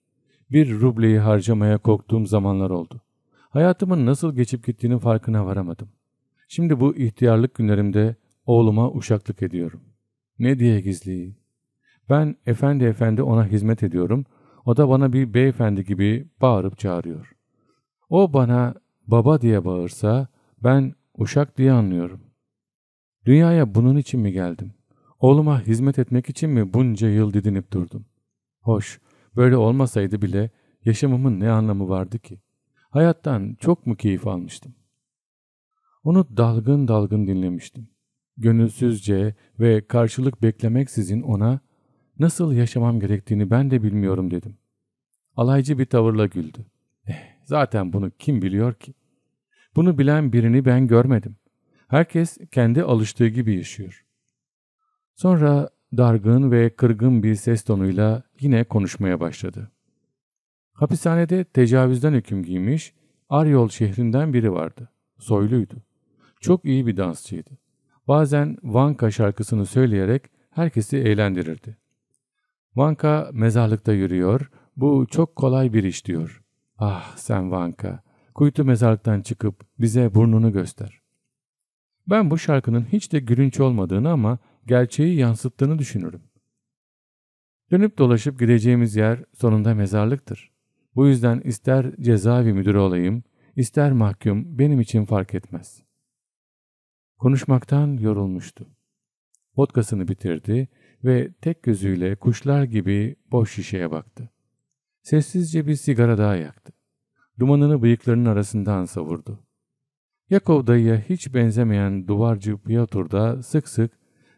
Bir rubleyi harcamaya korktuğum zamanlar oldu. Hayatımın nasıl geçip gittiğinin farkına varamadım. Şimdi bu ihtiyarlık günlerimde oğluma uşaklık ediyorum. Ne diye gizli? Ben efendi efendi ona hizmet ediyorum. O da bana bir beyefendi gibi bağırıp çağırıyor. O bana baba diye bağırsa ben uşak diye anlıyorum. Dünyaya bunun için mi geldim? Oğluma hizmet etmek için mi bunca yıl didinip durdum? Hoş, böyle olmasaydı bile yaşamımın ne anlamı vardı ki? Hayattan çok mu keyif almıştım? Onu dalgın dalgın dinlemiştim. Gönülsüzce ve karşılık beklemeksizin ona nasıl yaşamam gerektiğini ben de bilmiyorum dedim. Alaycı bir tavırla güldü. Eh, zaten bunu kim biliyor ki? Bunu bilen birini ben görmedim. Herkes kendi alıştığı gibi yaşıyor. Sonra dargın ve kırgın bir ses tonuyla yine konuşmaya başladı. Hapishanede tecavüzden hüküm giymiş Aryol şehrinden biri vardı. Soyluydu. Çok iyi bir dansçıydı. Bazen Vanka şarkısını söyleyerek herkesi eğlendirirdi. Vanka mezarlıkta yürüyor, bu çok kolay bir iş diyor. Ah sen Vanka, kuytu mezarlıktan çıkıp bize burnunu göster. Ben bu şarkının hiç de gülünç olmadığını ama gerçeği yansıttığını düşünürüm. Dönüp dolaşıp gideceğimiz yer sonunda mezarlıktır. Bu yüzden ister cezaevi müdürü olayım, ister mahkum benim için fark etmez. Konuşmaktan yorulmuştu. Podcasını bitirdi ve tek gözüyle kuşlar gibi boş şişeye baktı. Sessizce bir sigara daha yaktı. Dumanını bıyıklarının arasından savurdu. Yakov dayıya hiç benzemeyen duvarcı Piotr'da sık sık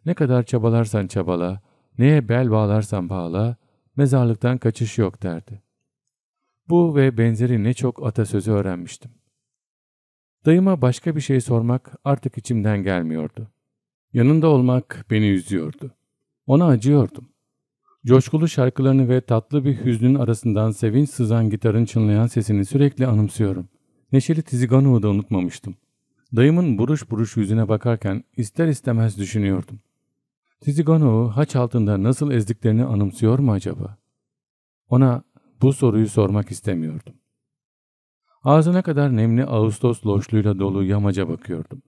ne kadar çabalarsan çabala, neye bel bağlarsan bağla, mezarlıktan kaçış yok derdi. Bu ve benzeri ne çok atasözü öğrenmiştim. Dayıma başka bir şey sormak artık içimden gelmiyordu. Yanında olmak beni üzüyordu. Ona acıyordum. Coşkulu şarkılarını ve tatlı bir hüznün arasından sevinç sızan gitarın çınlayan sesini sürekli anımsıyorum. Neşeli Tiziganov'u da unutmamıştım. Dayımın buruş buruş yüzüne bakarken ister istemez düşünüyordum. Tizigano'yu haç altında nasıl ezdiklerini anımsıyor mu acaba? Ona bu soruyu sormak istemiyordum. Ağzına kadar nemli Ağustos loşluğuyla dolu yamaca bakıyordum.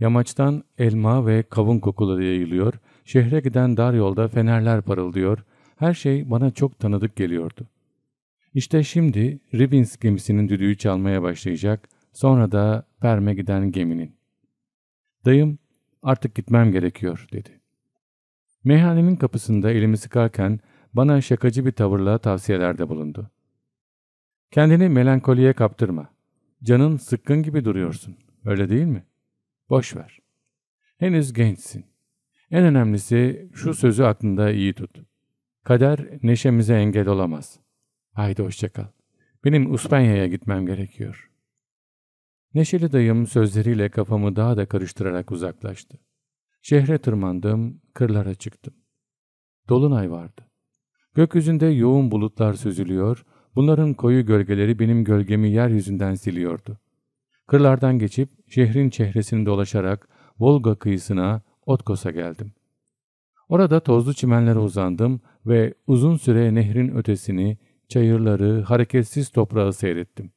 Yamaçtan elma ve kavun kokuları yayılıyor, şehre giden dar yolda fenerler parıldıyor, her şey bana çok tanıdık geliyordu. İşte şimdi Ribbins gemisinin düdüğü çalmaya başlayacak, sonra da Perm'e giden geminin. Dayım artık gitmem gerekiyor dedi. Meyhanenin kapısında elimi sıkarken bana şakacı bir tavırla tavsiyelerde bulundu. Kendini melankoliye kaptırma. Canın sıkkın gibi duruyorsun. Öyle değil mi? Boş ver. Henüz gençsin. En önemlisi şu sözü aklında iyi tut. Kader neşemize engel olamaz. Haydi hoşçakal. Benim İspanya'ya gitmem gerekiyor. Neşeli dayım sözleriyle kafamı daha da karıştırarak uzaklaştı. Şehre tırmandım, kırlara çıktım. Dolunay vardı. Gökyüzünde yoğun bulutlar süzülüyor, bunların koyu gölgeleri benim gölgemi yeryüzünden siliyordu. Kırlardan geçip şehrin çehresini dolaşarak Volga kıyısına, Otkos'a geldim. Orada tozlu çimenlere uzandım ve uzun süre nehrin ötesini, çayırları, hareketsiz toprağı seyrettim.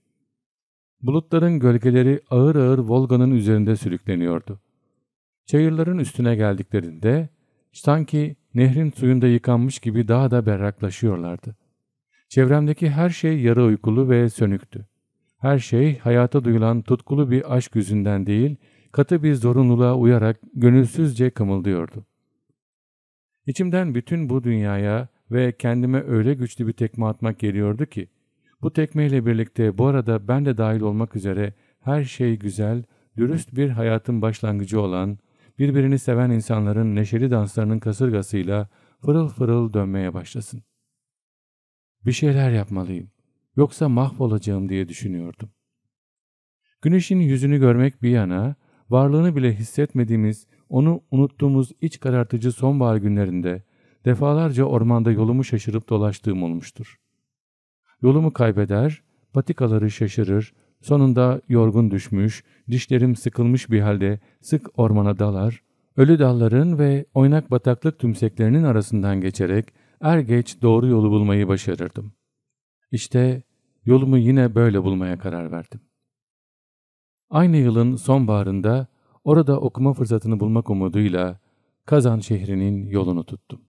Bulutların gölgeleri ağır ağır Volga'nın üzerinde sürükleniyordu. Çayırların üstüne geldiklerinde sanki nehrin suyunda yıkanmış gibi daha da berraklaşıyorlardı. Çevremdeki her şey yarı uykulu ve sönüktü. Her şey hayata duyulan tutkulu bir aşk yüzünden değil, katı bir zorunluluğa uyarak gönülsüzce kımıldıyordu. İçimden bütün bu dünyaya ve kendime öyle güçlü bir tekme atmak geliyordu ki, bu tekmeyle birlikte bu arada ben de dahil olmak üzere her şey güzel, dürüst bir hayatın başlangıcı olan birbirini seven insanların neşeli danslarının kasırgasıyla fırıl fırıl dönmeye başlasın. Bir şeyler yapmalıyım, yoksa mahvolacağım diye düşünüyordum. Güneşin yüzünü görmek bir yana, varlığını bile hissetmediğimiz, onu unuttuğumuz iç karartıcı sonbahar günlerinde defalarca ormanda yolumu şaşırıp dolaştığım olmuştur. Yolumu kaybeder, patikaları şaşırır, sonunda yorgun düşmüş, dişlerim sıkılmış bir halde sık ormana dalar, ölü dalların ve oynak bataklık tümseklerinin arasından geçerek er geç doğru yolu bulmayı başarırdım. İşte yolumu yine böyle bulmaya karar verdim. Aynı yılın sonbaharında orada okuma fırsatını bulmak umuduyla Kazan şehrinin yolunu tuttum.